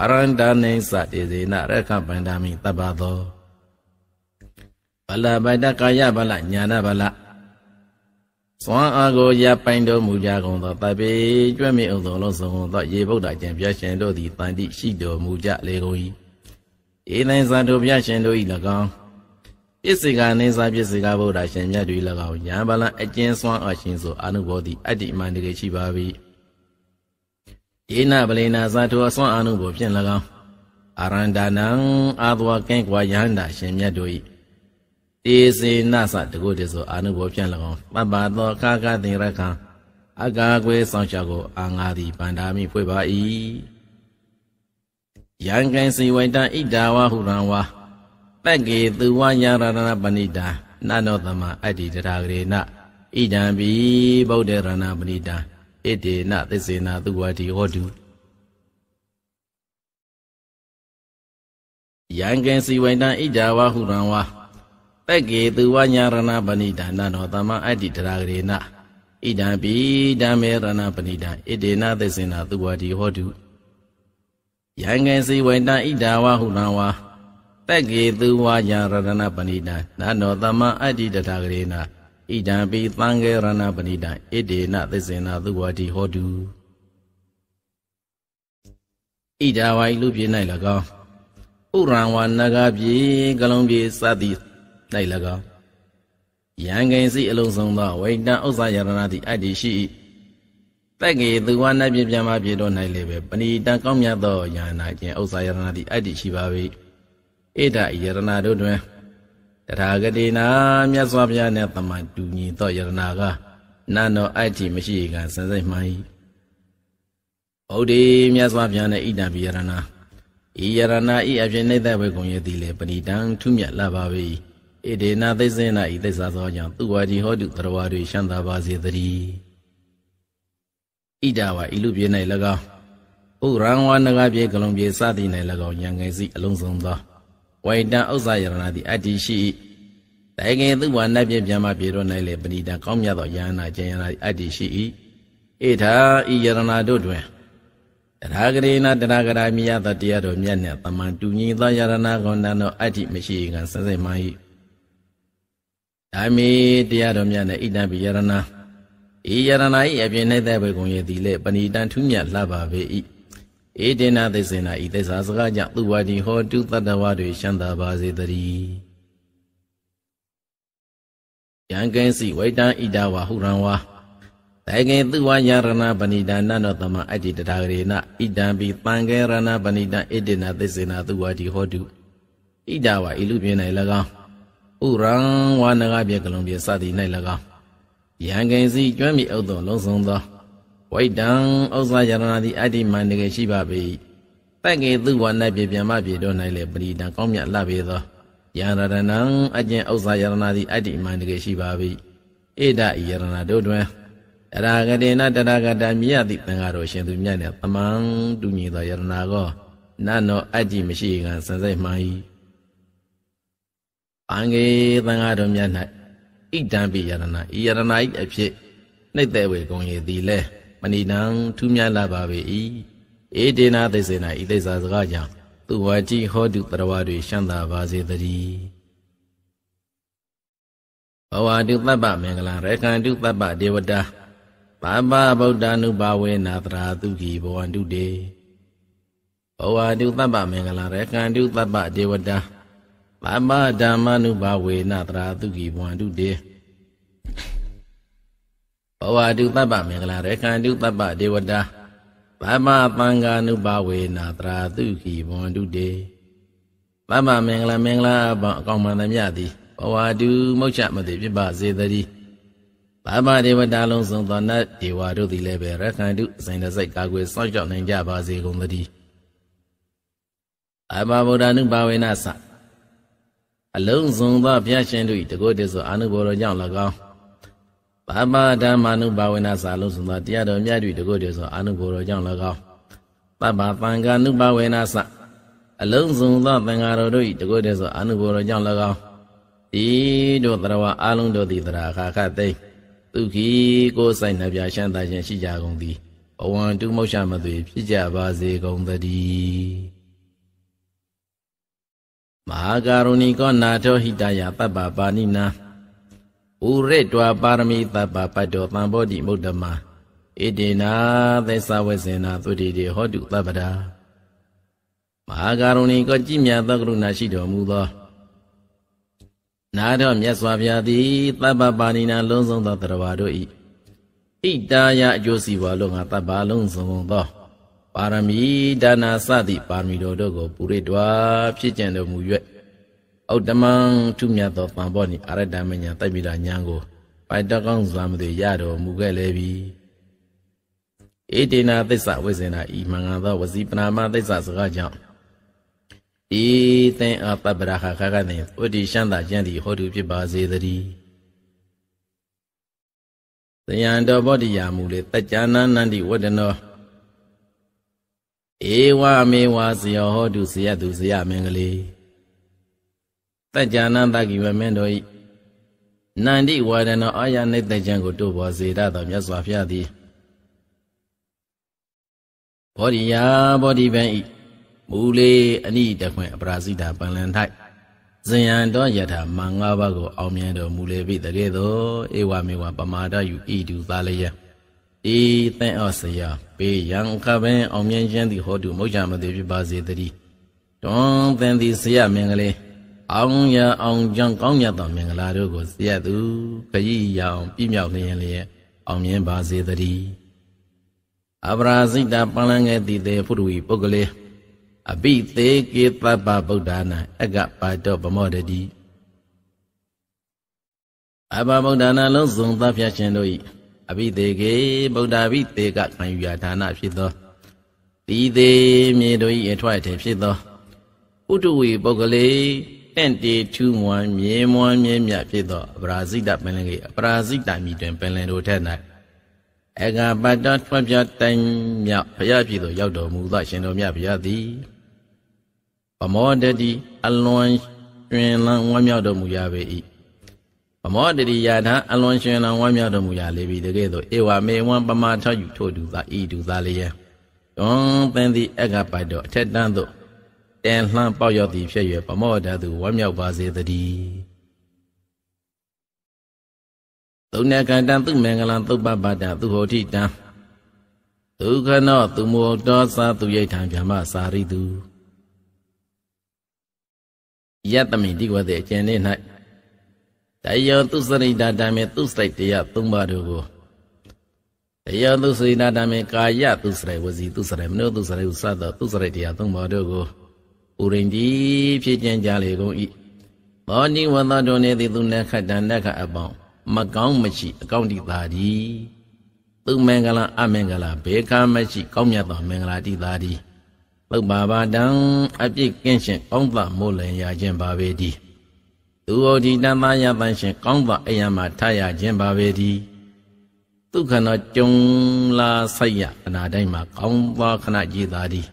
အရန္တနိသတေဇေနရခပန္ဒမိတပ္ပသောဗလဗိုက်တကာယဗလညာနာဗလသွန်အားကိုရပိုင်တော်မူကြကုန်သောတပေကျွဲ့မြေဥသောလုံးစုံ သောရေဗုဒ္ဓကျင်ပြရှင်တို့သည်တန်တိရှိတော်မူကြလေကုန်၏ဧသင်ဇံတို့ပြရှင်တို့၏၎င်းပစ္စည်းကနေစားပစ္စည်းကဗုဒ္ဓရှင်မြတ်တွေ၎င်းညာဘလံအကျဉ်းစွမ်းအရှင်ဆိုအာနုဘောတိအတ္တိအမှန်တကယ်ရှိပါပြီ။ဤနာပလိနာဇာတုအစွမ်းအာနုဘောဖြင့်၎င်းအရန္ဒနံအာသဝကင်းကွာယန္တာရှင်မြတ်တို့၏တေစေနသတကုတ္တဆိုအာနုဘောဖြင့်၎င်းပပ္ပသောကာကသင်ရခံအကာကွယ်ဆောင်ချောက်ကိုအာငါသည်ဗန္ဓာမိဖွဲ့ပါ၏။ယံကံစီဝိတံဣဒ္ဓဝဟုရံဝါပက်ကေသူဝယရဏပဏိတာနနောသမအတ္တိတရာဂရေနဣဒံပိဗုဒ္ဓရဏပဏိတာဣတေနသစ္စေနာသူဝတိဟောတုယံကံစီဝိတံဣကြဝဟုရံဝါပက်ကေသူဝညာရဏပဏိဒါနနောသမအတ္တိတရာဂရေနဣဒံပိဓမ္မေရဏပဏိဒါဣတေနသစ္စေနာသူဝတိဟောတုယံကံစီဝိတံဣကြဝဟုရံဝါတက္ကေသူဝါယံရတနာပဏိတံနာနောသမ္မာအတ္တိတထာဂရေနာဣဒံပိသံဃေရဏပဏိတံဣဒေနသစ္စေနာသူဝတိဟောတုဣဒာဝိလူပြေ၌၎င်းဥရံဝနဂပြေကလုံးပြေစသည်၌၎င်းယံကိဉ္စီအလုံးစုံသောဝိတ္တဥစ္စာယရဏတိအတ္တိရှိတက္ကေသူဝနပြပြမပြေတို့၌လည်းပဲပဏိတံကောင်းမြတ်သောယန္နာခြင်းဥစ္စာယရဏတိအတ္တိရှိပါ၏ဣဒယရဏတို့တွင်တထာဂတိနာမြတ်စွာဘုရားနှင့်တမန်တူညီသောယရဏကနာနောအဋ္ဌိမရှိကစံစိတ်မှန်၏ဗုဒ္ဓေမြတ်စွာဘုရားနှင့်ဣဒံပိယရဏဤယရဏဤအဖြစ်နေသက်ဝေကုံယတိလေပဏိတံထုမြတ်လာပါ၏ဣဒေနာသိစေနာဤသိစာသောကြောင့်သူဝါဒီဟောတုတရဝါတွေရှမ်းသာပါစေတည်းဣဒဝါဤလူပြေ၌၎င်းဥရံဝါနဂပြေကလုံးပြေစသည်၌၎င်းယံငယ်စီအလုံးစုံသောဝိတံဥစ္စာယရဏတိအတ္တိရှိ၏တိုင်ခင်သူဝါနတ်ပြပြန်မပြေတော့နိုင်လေပဏိတံကောင်းမြတ်သောယန္နာကျင်ယရဏတိအတ္တိရှိ၏ဧထာဤယရဏတို့တွင်တရာဂရေနာတရာဂရာမိယသတရားတို့မြတ်နဲ့တမန်တူညီသောယရဏဂုဏတော်အတ္တိမရှိကစစိမ၏ဓမ္မိတရားတော်များနဲ့ဣတံပိယရဏဤယရဏဤအပြင်၌တဲ့ဘေကုံရဲ့ဒီလေပဏိတံထူးမြတ်လှပါပေ၏အေတေနသစ္စေနာဤသစ္စာစကားကြောင့်သူဝါဒီဟောတုတတ္တဝါတွေရှမ်းသာပါစေတည်းယံကင်းစီဝိတံဣဒဝါဟုရံဝါတေကေသူဝါယရဏပဏိဒာနနောတမအတ္တိတထာဂရေနဣဒံပိတံကေရဏပဏိဒံဣတေနသစ္စေနာသူဝါဒီဟောတုဣဒဝါဤလူပြေ၌၎င်းဥရံဝါနဂပြေကလုံးပြေစသည်၌၎င်းယံကင်းစီကျွမ်းမိဥဒ္ဒောလုံးစုံသောဝိတံဥစ္စာယရဏသည်အတ္တိမန်တကယ်ရှိပါပေ။တက်ငယ်သူဝ၌ပြပြန်မပြေတော့၌လည်းပရိဒံကောင်းမြတ်လှပေသောယရဏံအကျင့်ဥစ္စာယရဏသည်အတ္တိမန်တကယ်ရှိပါပေ။ဧဒဤယရဏတို့တွင်တရာဂတေနတရာဂတမြယတိသင်္ဃတော်ရှင်သူမြတ်နှင့်တမန်တူညီသောယရဏကောနတ်တော်အတ္တိမရှိကံစံစိတ်မှန်၏။အင်္ဂေသင်္ဃတော်မြတ်၌ဣဒံပိယရဏဤယရဏဤအဖြစ်နှိမ့်သက်ဝေကုန်ရည်သည်လည်းမဏိနံထူးမြတ်လာပါပေ၏အေဒေနာသိစေနာဤသိစာစကားကြောင့်သူဝါကြည်ဟောတုတရဝတွေရှမ်းသာပါစေတည်းဘဝတုပပ္ပမင်္ဂလံရကံတုပပ္ပဒေဝတာပပ္ပဗုဒ္ဓ ानु ဘာဝေနာတရာတုကီဘဝန္တုတေဘဝတုပပ္ပမင်္ဂလံရကံတုပပ္ပဒေဝတာပပ္ပဓမ္မ ानु ဘာဝေနာတရာတုကီဘဝန္တုတေဘဝတုပပ္ပမင်္ဂလာရခန္တုပပ္ပဒေဝတာဗမ္မာပံဃာနုဘဝေနာတရာတုခိဝန္တုတေဗမ္မာမင်္ဂလာမင်္ဂလာအပေါင်းအကောင်းမှန်သမျှသည်ဘဝတုမုတ်ချမသိဖြစ်ပါစေတည်းဗမ္မာဒေဝတာလုံးစုံသောနတ်ဒေဝတို့သည်လည်းပဲရခန္တုစိန်တစိုက်ကာကွယ်စောင့်ရှောက်နိုင်ကြပါစေကုန်တည်းအမဗုဒ္ဓနုဘဝေနာသအလုံးစုံသောဘုရားရှင်တို့၏တကုတ်တည်းဆိုအာနုဘောတော်ကြောင့်၎င်းဘာမဓမ္မနုဘာဝနာစာလုံးစုံသောတရားတော်မြတ်တို့တကုတ်တည်းဆိုအာနုဘောတော်ကြောင့်၎င်းပပ္ပသံဃာနုဘာဝနာစာအလုံးစုံသောသံဃာတော်တို့၏တကုတ်တည်းဆိုအာနုဘောတော်ကြောင့်၎င်းဤတို့သရဝအာလုံးတို့သည်သရာခါခသိမ့်ဒုက္ခီကိုယ်ဆိုင်နှပြရှမ်းသာခြင်းရှိကြကုန်သည်ဘဝံတုမောရှမသွေဖြစ်ကြပါစေကုန်သတည်းမဟာကာရုဏီကောနာထောဟိတယပပ္ပပါဏိနာဥရိတ္တဝပါရမီတပ္ပပတ္တောတံဘောတိမုဒ္ဓမာဣတေနာသေသဝဇေနာသုတိတေဟောတုသဗ္ဗတာမဟာကရုဏီကိုကြည်မြတ်သောကရုဏာရှိတော်မူသောနာတော်မြတ်စွာဘုရားသည်တပ္ပပါဏိနာလုံးစုံသောတရားတော်ဤဣတာယအကျိုးစီးပွားလုံးကတပ္ပလုံးစုံသော ပါရမီဒါနာစသည့်ပါရမီတော်တို့ကိုပုရိတ္တဝဖြစ်ကြံတော်မူ၍ဩတမံသူမြတ်သောပံဘောနိအရဒမညာတိုက်မိတာညာကို ပိုက်တကောင်းစွာမသိရတော်မူခဲ့လေပြီဧတေနာသစ္စာဝိဇ္ဇနာဤမင်္ဂသောဝစီပနာမသစ္စာစကားကြောင့်ဤသင်အပပရာခခကသည်ဥတီရှန္တာကျန်သည်ဟောတုဖြစ်ပါစေတည်းတယံတော်ဗောဓိယာမူလေတကြနာနန္တိဝတ္တနောဧဝမေဝဇယောဟောတုဇယတုဇယမင်္ဂလေးတัจ jana တကိဝမင်းတို့ဤနန္တိဝါဒနောအာယနိတ္တကြံကိုတို့ဘောစေရတော်မြတ်စွာဘုရားသည်ဘောဓိယာဘောဓိပန်ဤမူလေအနိတခွင်အပရာဇိတာပန်လန်၌ဇင်ယံတော်ယထာမငါးပါးကိုအောင်မြင်တော်မူလေပြီတကယ်သောဧဝမေဝပမာဒယုဤတူသာလျက်ဤသင်ဩစရာပေယံခပင်အောင်မြင်ခြင်းသည်ဟောတုမௌကြမသိဖြစ်ပါစေတည်းတွန်သင်သည်ဆရာမင်္ဂလေးအောင်ရအောင်ကြောင့်ကောင်းမြတ်သောမင်္ဂလာတို့ကိုစရသူခရီးရောင်ပြည့်မြောက်လျင်လျက်အောင်မြင်ပါစေတည်းအပရာဇိတာပလံငယ်တိတေဖုရဝီပုဂ္ဂလေအပိသေးကေပပဗုဒ္ဓနာအကပါတောဗမောတတိအဘဗုဒ္ဓနာလုံးစုံသဖြတ်ရှင်တို့၏အပိသေးကေဗုဒ္ဓဘိသေကခံယူရာဌာနဖြစ်သောတိသေးမြေတို့၏အထွတ်အထည်ဖြစ်သောဥတ္တဝီပုဂ္ဂလေတင့်တေထူးမွန်မြဲမွန်မြဲမြတ်ဖြစ်သောအပရာဇိတပင်လင်ကြီးအပရာဇိတမိတွင်ပင်လင်တို့ထက်၌အကပတ္တထွပြတိုင်မြောက်ဘုရားပြည်သို့ရောက်တော်မူသောရှင်တော်မြတ်ဘုရားသည်ဗမောတတိအလွန်ရှင်လံဝမ်းမြောက်တော်မူရပေ၏ဗမောတတိယာထအလွန်ရှင်လံဝမ်းမြောက်တော်မူရလေပြီတကယ်သို့ဧဝမေဝံပမာထယူထို့တူသာဤတူသာလျေတွန်ပင်သည်အကပတ္တအထက်တန်းသို့တင်လှမ်းပေါက်ရောက်သည်ဖြစ်၍ပမောဓာတုဝမ်းမြောက်ပါစေတည်းသုဏကတံသူမင်္ဂလံသုပ္ပပါဒသူဟောတိတံဒုက္ခနောသူမောတောသာသူယိဋ္ဌံဗြဟ္မစာရိတုယတမိတိဝသေအကျဉ်း၌တယောသူစရိတာတမေသူစိတ်တရားသုံးပါးတို့ကိုတယောသူစရိတာတမေကာယသူစရိဝစီသူစရိမနောသူစရိဥစသောသူစရိတရားသုံးပါးတို့ကိုဥရင်ကြီးဖြစ်ကြံကြလေကုန်ဤသောနိဝသတော်နေသည်သူနခတ္တနခအပေါင်းမကောင်းမရှိအကောင်းတိသာဒီသူမင်္ဂလာအမင်္ဂလာဘေခာမရှိ ကောင်းမြတ်သောမင်္ဂလာတိသာဒီပုပ္ပါဘာတံအပြစ်ကင်းရှင်ကောင်းသမိုးလင်ရခြင်းပါပေသည်သူဟောဒီတမ္မာယပန်ရှင်ကောင်းသောအယံမှာထားရခြင်းပါပေသည်ဒုက္ခနာကြုံလာဆိုင်ရအနာတိုင်းမှာကောင်းသောခဏကြည်သာသည်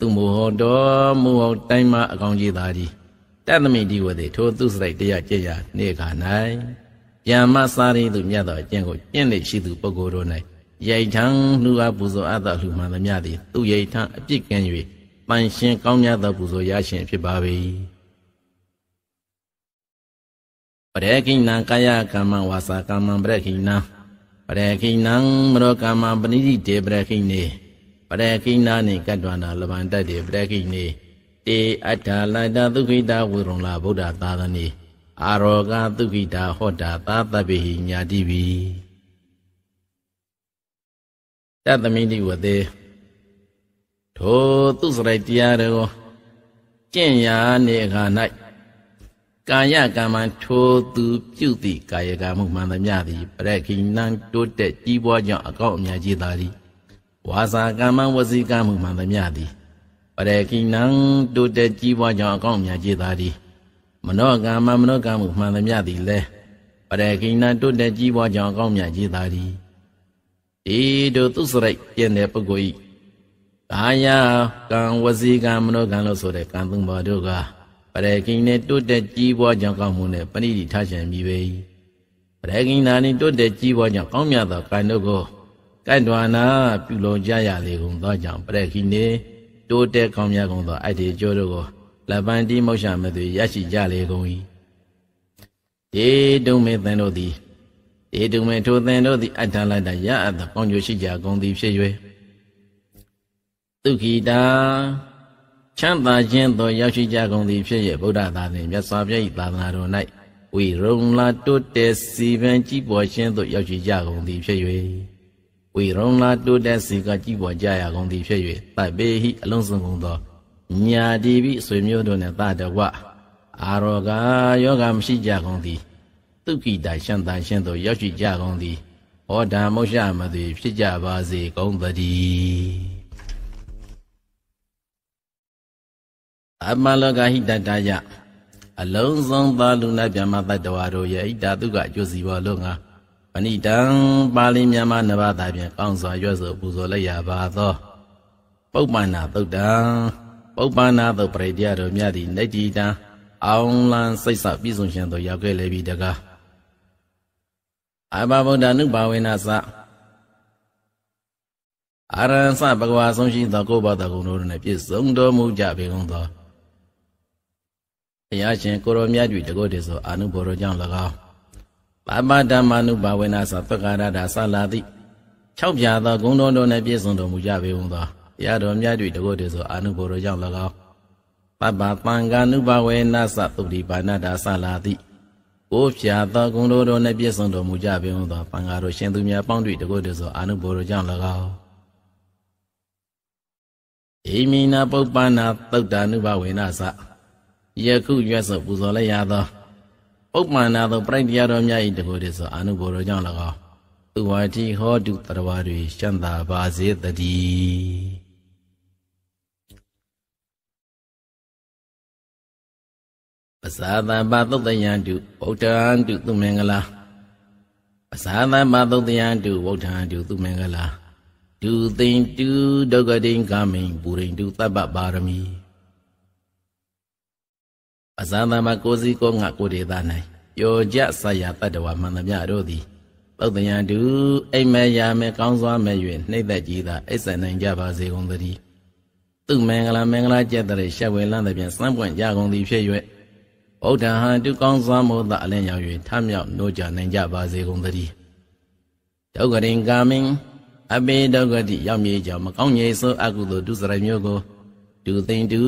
သူမူဟောတော်မူဟောတိုင်းမအကောင်းကြီးသာကြီးတသမိဒီဝတိထိုသူစရိုက်တရားကျင့်ရာနေခါ၌ယမစာရိသူမြတ်သောအကျင့်ကိုကျင့်လေရှိသူပုဂ္ဂိုလ်တို့၌ရိတ်ထံလူအပူဇော်အပ်သောလူမှန်သမျှသည်သူရိတ်ထံအပြစ်ကင်း၍ပန်ရှင်ကောင်းမြတ်သောပူဇော်ရရှင်ဖြစ်ပါ၏ပရေခိဏံကာယကမ္မဝါစာကမ္မပရေခိဏံပရေခိဏံမရောကမ္မပဏိတိတေပရေခိနေပရကိနာနိကတ္တဝနာလဗန္တတေပရကိနေတေအတ္တလတ္တသုခိတာဝေရုံလာဗုဒ္ဓသာသနေအာရောဂသုခိတာဟောတာသာသဗ္ဗဟိညာတိပိတသမိတိဝတေထိုသူစရိုက်တရားတော်ကျင့်ရာနေခါ၌ကာယကမ္မထိုသူပြုသည့်ကာယကမှုမှန်သမျှသည်ပရခိဏံတိုးတက်ကြီးပွားကြောင့်အကောက်အမြတ်ကြီးသာသည်ဝါစာကမ္မဝစီကံမှုမှန်သမျှသည်ပရေကိနံတိုတက်ကြီးပွားကြောင်းအကောင်းမြတ်ကြီးသာသည်မနောကမ္မမနောကမ္မှုမှန်သမျှသည်လဲပရေကိနံတိုတက်ကြီးပွားကြောင်းအကောင်းမြတ်ကြီးသာသည်ဤတို့သူစရိုက်ကျင်တဲ့ပုဂ္ဂိုလ်ဤကာယကံဝစီကံမနောကံလို့ဆိုတဲ့ကံသုံးပါးတို့ကပရေကိနဲ့တိုတက်ကြီးပွားကြောင်းကောင်းမှုနဲ့ပဏိတိထားခြင်းမိပေ၏ပရေကိနာနှင့်တိုတက်ကြီးပွားကြောင်းကောင်းမြတ်သောကံတို့ကိုကဲ့ဒွါနာပြုလုံကြရလေကုန်သောကြောင့်ပရခိနေတိုးတက်ကောင်းမြတ်ကုန်သောအဋ္ဌေကျောတို့ကို လပန်တိမောရှာမသွေရရှိကြလေကုန်၏ဒေတုမေသင်တို့သည်ဒေတုမေထိုသင်တို့သည်အဋ္ဌလတ္တရအပ်သောပေါင်းကျိုးရှိကြကုန်သည်ဖြစ်၍ဒုက္ခိတာချမ်းသာခြင်းသို့ရောက်ရှိကြကုန်သည်ဖြစ်၍ဗုဒ္ဓသာသနာမြတ်စွာဘုရား၏သာသနာတော်၌ဝိရုံလာတိုးတက်စီပံကြည်ပေါ်ခြင်းသို့ရောက်ရှိကြကုန်သည်ဖြစ်၍ဝေရုံလာတိုးတက်စီကကြည်ပေါ်ကြရကုန်သည် ဖြစ်၍တပ်ပေဟိအလုံးစုံကုန်သောညာတိပိဆွေမျိုးတို့နှင့်တတဝအာရောဂါယောဂမရှိကြကုန်သည်ဒုက္ခိတရှန္တရှင်းတို့ရောက်ရှိကြကုန်သည်ဩဓာမောရှမသွေဖြစ်ကြပါစေကုန်သတည်းအမလောကဟိတတယအလုံးစုံသောလူနာပြမတ္တဝါတို့ရဲ့ဣတတုကအကျိုးစီပေါ်လို့ငါပဏိတံပါဠိမြန်မာနဘာသာဖြင့်ကောင်းစွာရွတ်ဆိုပူဇော်လိုက်ရပါသော ပုပ္ပန္နာ သုတ်တံပုပ္ပန္နာသုတ်ပရိတ္တရတော်မြတ်သည့်နေတိတံအောင်လန်းစိတ်ဆောက်ပြည့်စုံရှင်သို့ရောက်ခဲ့လေပြီတကားအဘဗုဒ္ဓနုဘာဝေနသအရဟံသဘဂဝါဆုံးရှိသောကိုယ်ဘာသာကုံတို့နှင့်ပြည့်စုံတော်မူကြပေကုန်သောဘုရားရှင်ကိုရောမြတ်ကြီးတကုတ်တည်းဆိုအာနုဘောတော်ကြောင့်၎င်းပါပဓမ္မနုပါဝေနသသက္ကာရတာဆလာတိ၆ပြာသောဂုဏတော်တို့နှင့်ပြည့်စုံတော်မူကြပေဝန်သောတရားတော်များတွေတကုတ်တည်းဆိုအာနုဘောတော်ကြောင့်၎င်းပပပံကာနုပါဝေနသသုတိပါဏတာဆလာတိကိုဖြာသောဂုဏတော်တို့နှင့်ပြည့်စုံတော်မူကြပေဝန်သောပံကာတို့ရှင်သူများပေါင်းတွေ့တကုတ်တည်းဆိုအာနုဘောတော်ကြောင့်၎င်းဣမိနာပုပ္ပနာသုတ္တာနုဘဝေနသယခုရွတ်ဆိုပူဇော်လိုက်ရသောဥပ္ပန္နာသောပြိုင်တရားတော်များ၏တကူတည်းဆိုအာနုဘောတော်ကြောင့်၎င်းဥဝါတိဟောတုတရဝါတွေရှံသာပါစေတတိပဇာတပါသုတ်တယံတုဗုဒ္ဓံတုသူမင်္ဂလာပဇာတပါသုတ်တယံတုဗုဒ္ဓံတုသူမင်္ဂလာဒုသိင်တုဒုက္ခတိကာမိန်ပူရိန်တုသဗ္ဗပါရမီအစံသမ္မာကိုစီကိုငါကိုဒေသ၌ယောကြဆရာတတ္တဝမန္တမြတို့သည် ပုတ်တယံတုအိမ်မဲရာမဲကောင်းစွာမဲ့၍နှိမ့်သက်ကြီးသာအိစ္ဆန်နိုင်ကြပါစေကုန်သတည်းသူမင်္ဂလာမင်္ဂလာကျက်တဲ့ရှက်ဝဲလန်းတဲ့ပြန်စံပွင့်ကြကုန်သည်ဖြစ်၍ဗုဒ္ဓဟံတုကောင်းစွာမောသအလင်းရောက်၍ထမြောက်နိုးကြနိုင်ကြပါစေကုန်သတည်းဒုက္ခရင်ကာမင်အဘိဒုက္ခတိရောက်မြေကြောင့်မကောင်းငြိမ်သောအကုသိုလ်ဒုစရိုက်မျိုးကိုဒူသိမ့်ဒူ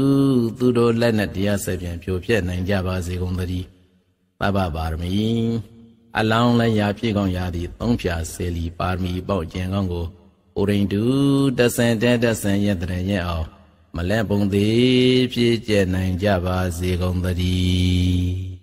သူတို့လက်နဲ့တရားဆက်ပြန်ဖြိုပြက်နိုင်ကြပါစေကုန်သတည်းပပပါရမီအလောင်းလည်းရာပြည့်ကောင်းရာသည့်သုံးဖြာစေလီ ပါရမီပေါ့ကျင်ကောင်းကိုအိုရင်ဒူတဆန်တဲတဆန်ရဲ့တရရဲ့အောင်မလဲပုံသေးပြည့်ကျက်နိုင်ကြပါစေကုန်သတည်း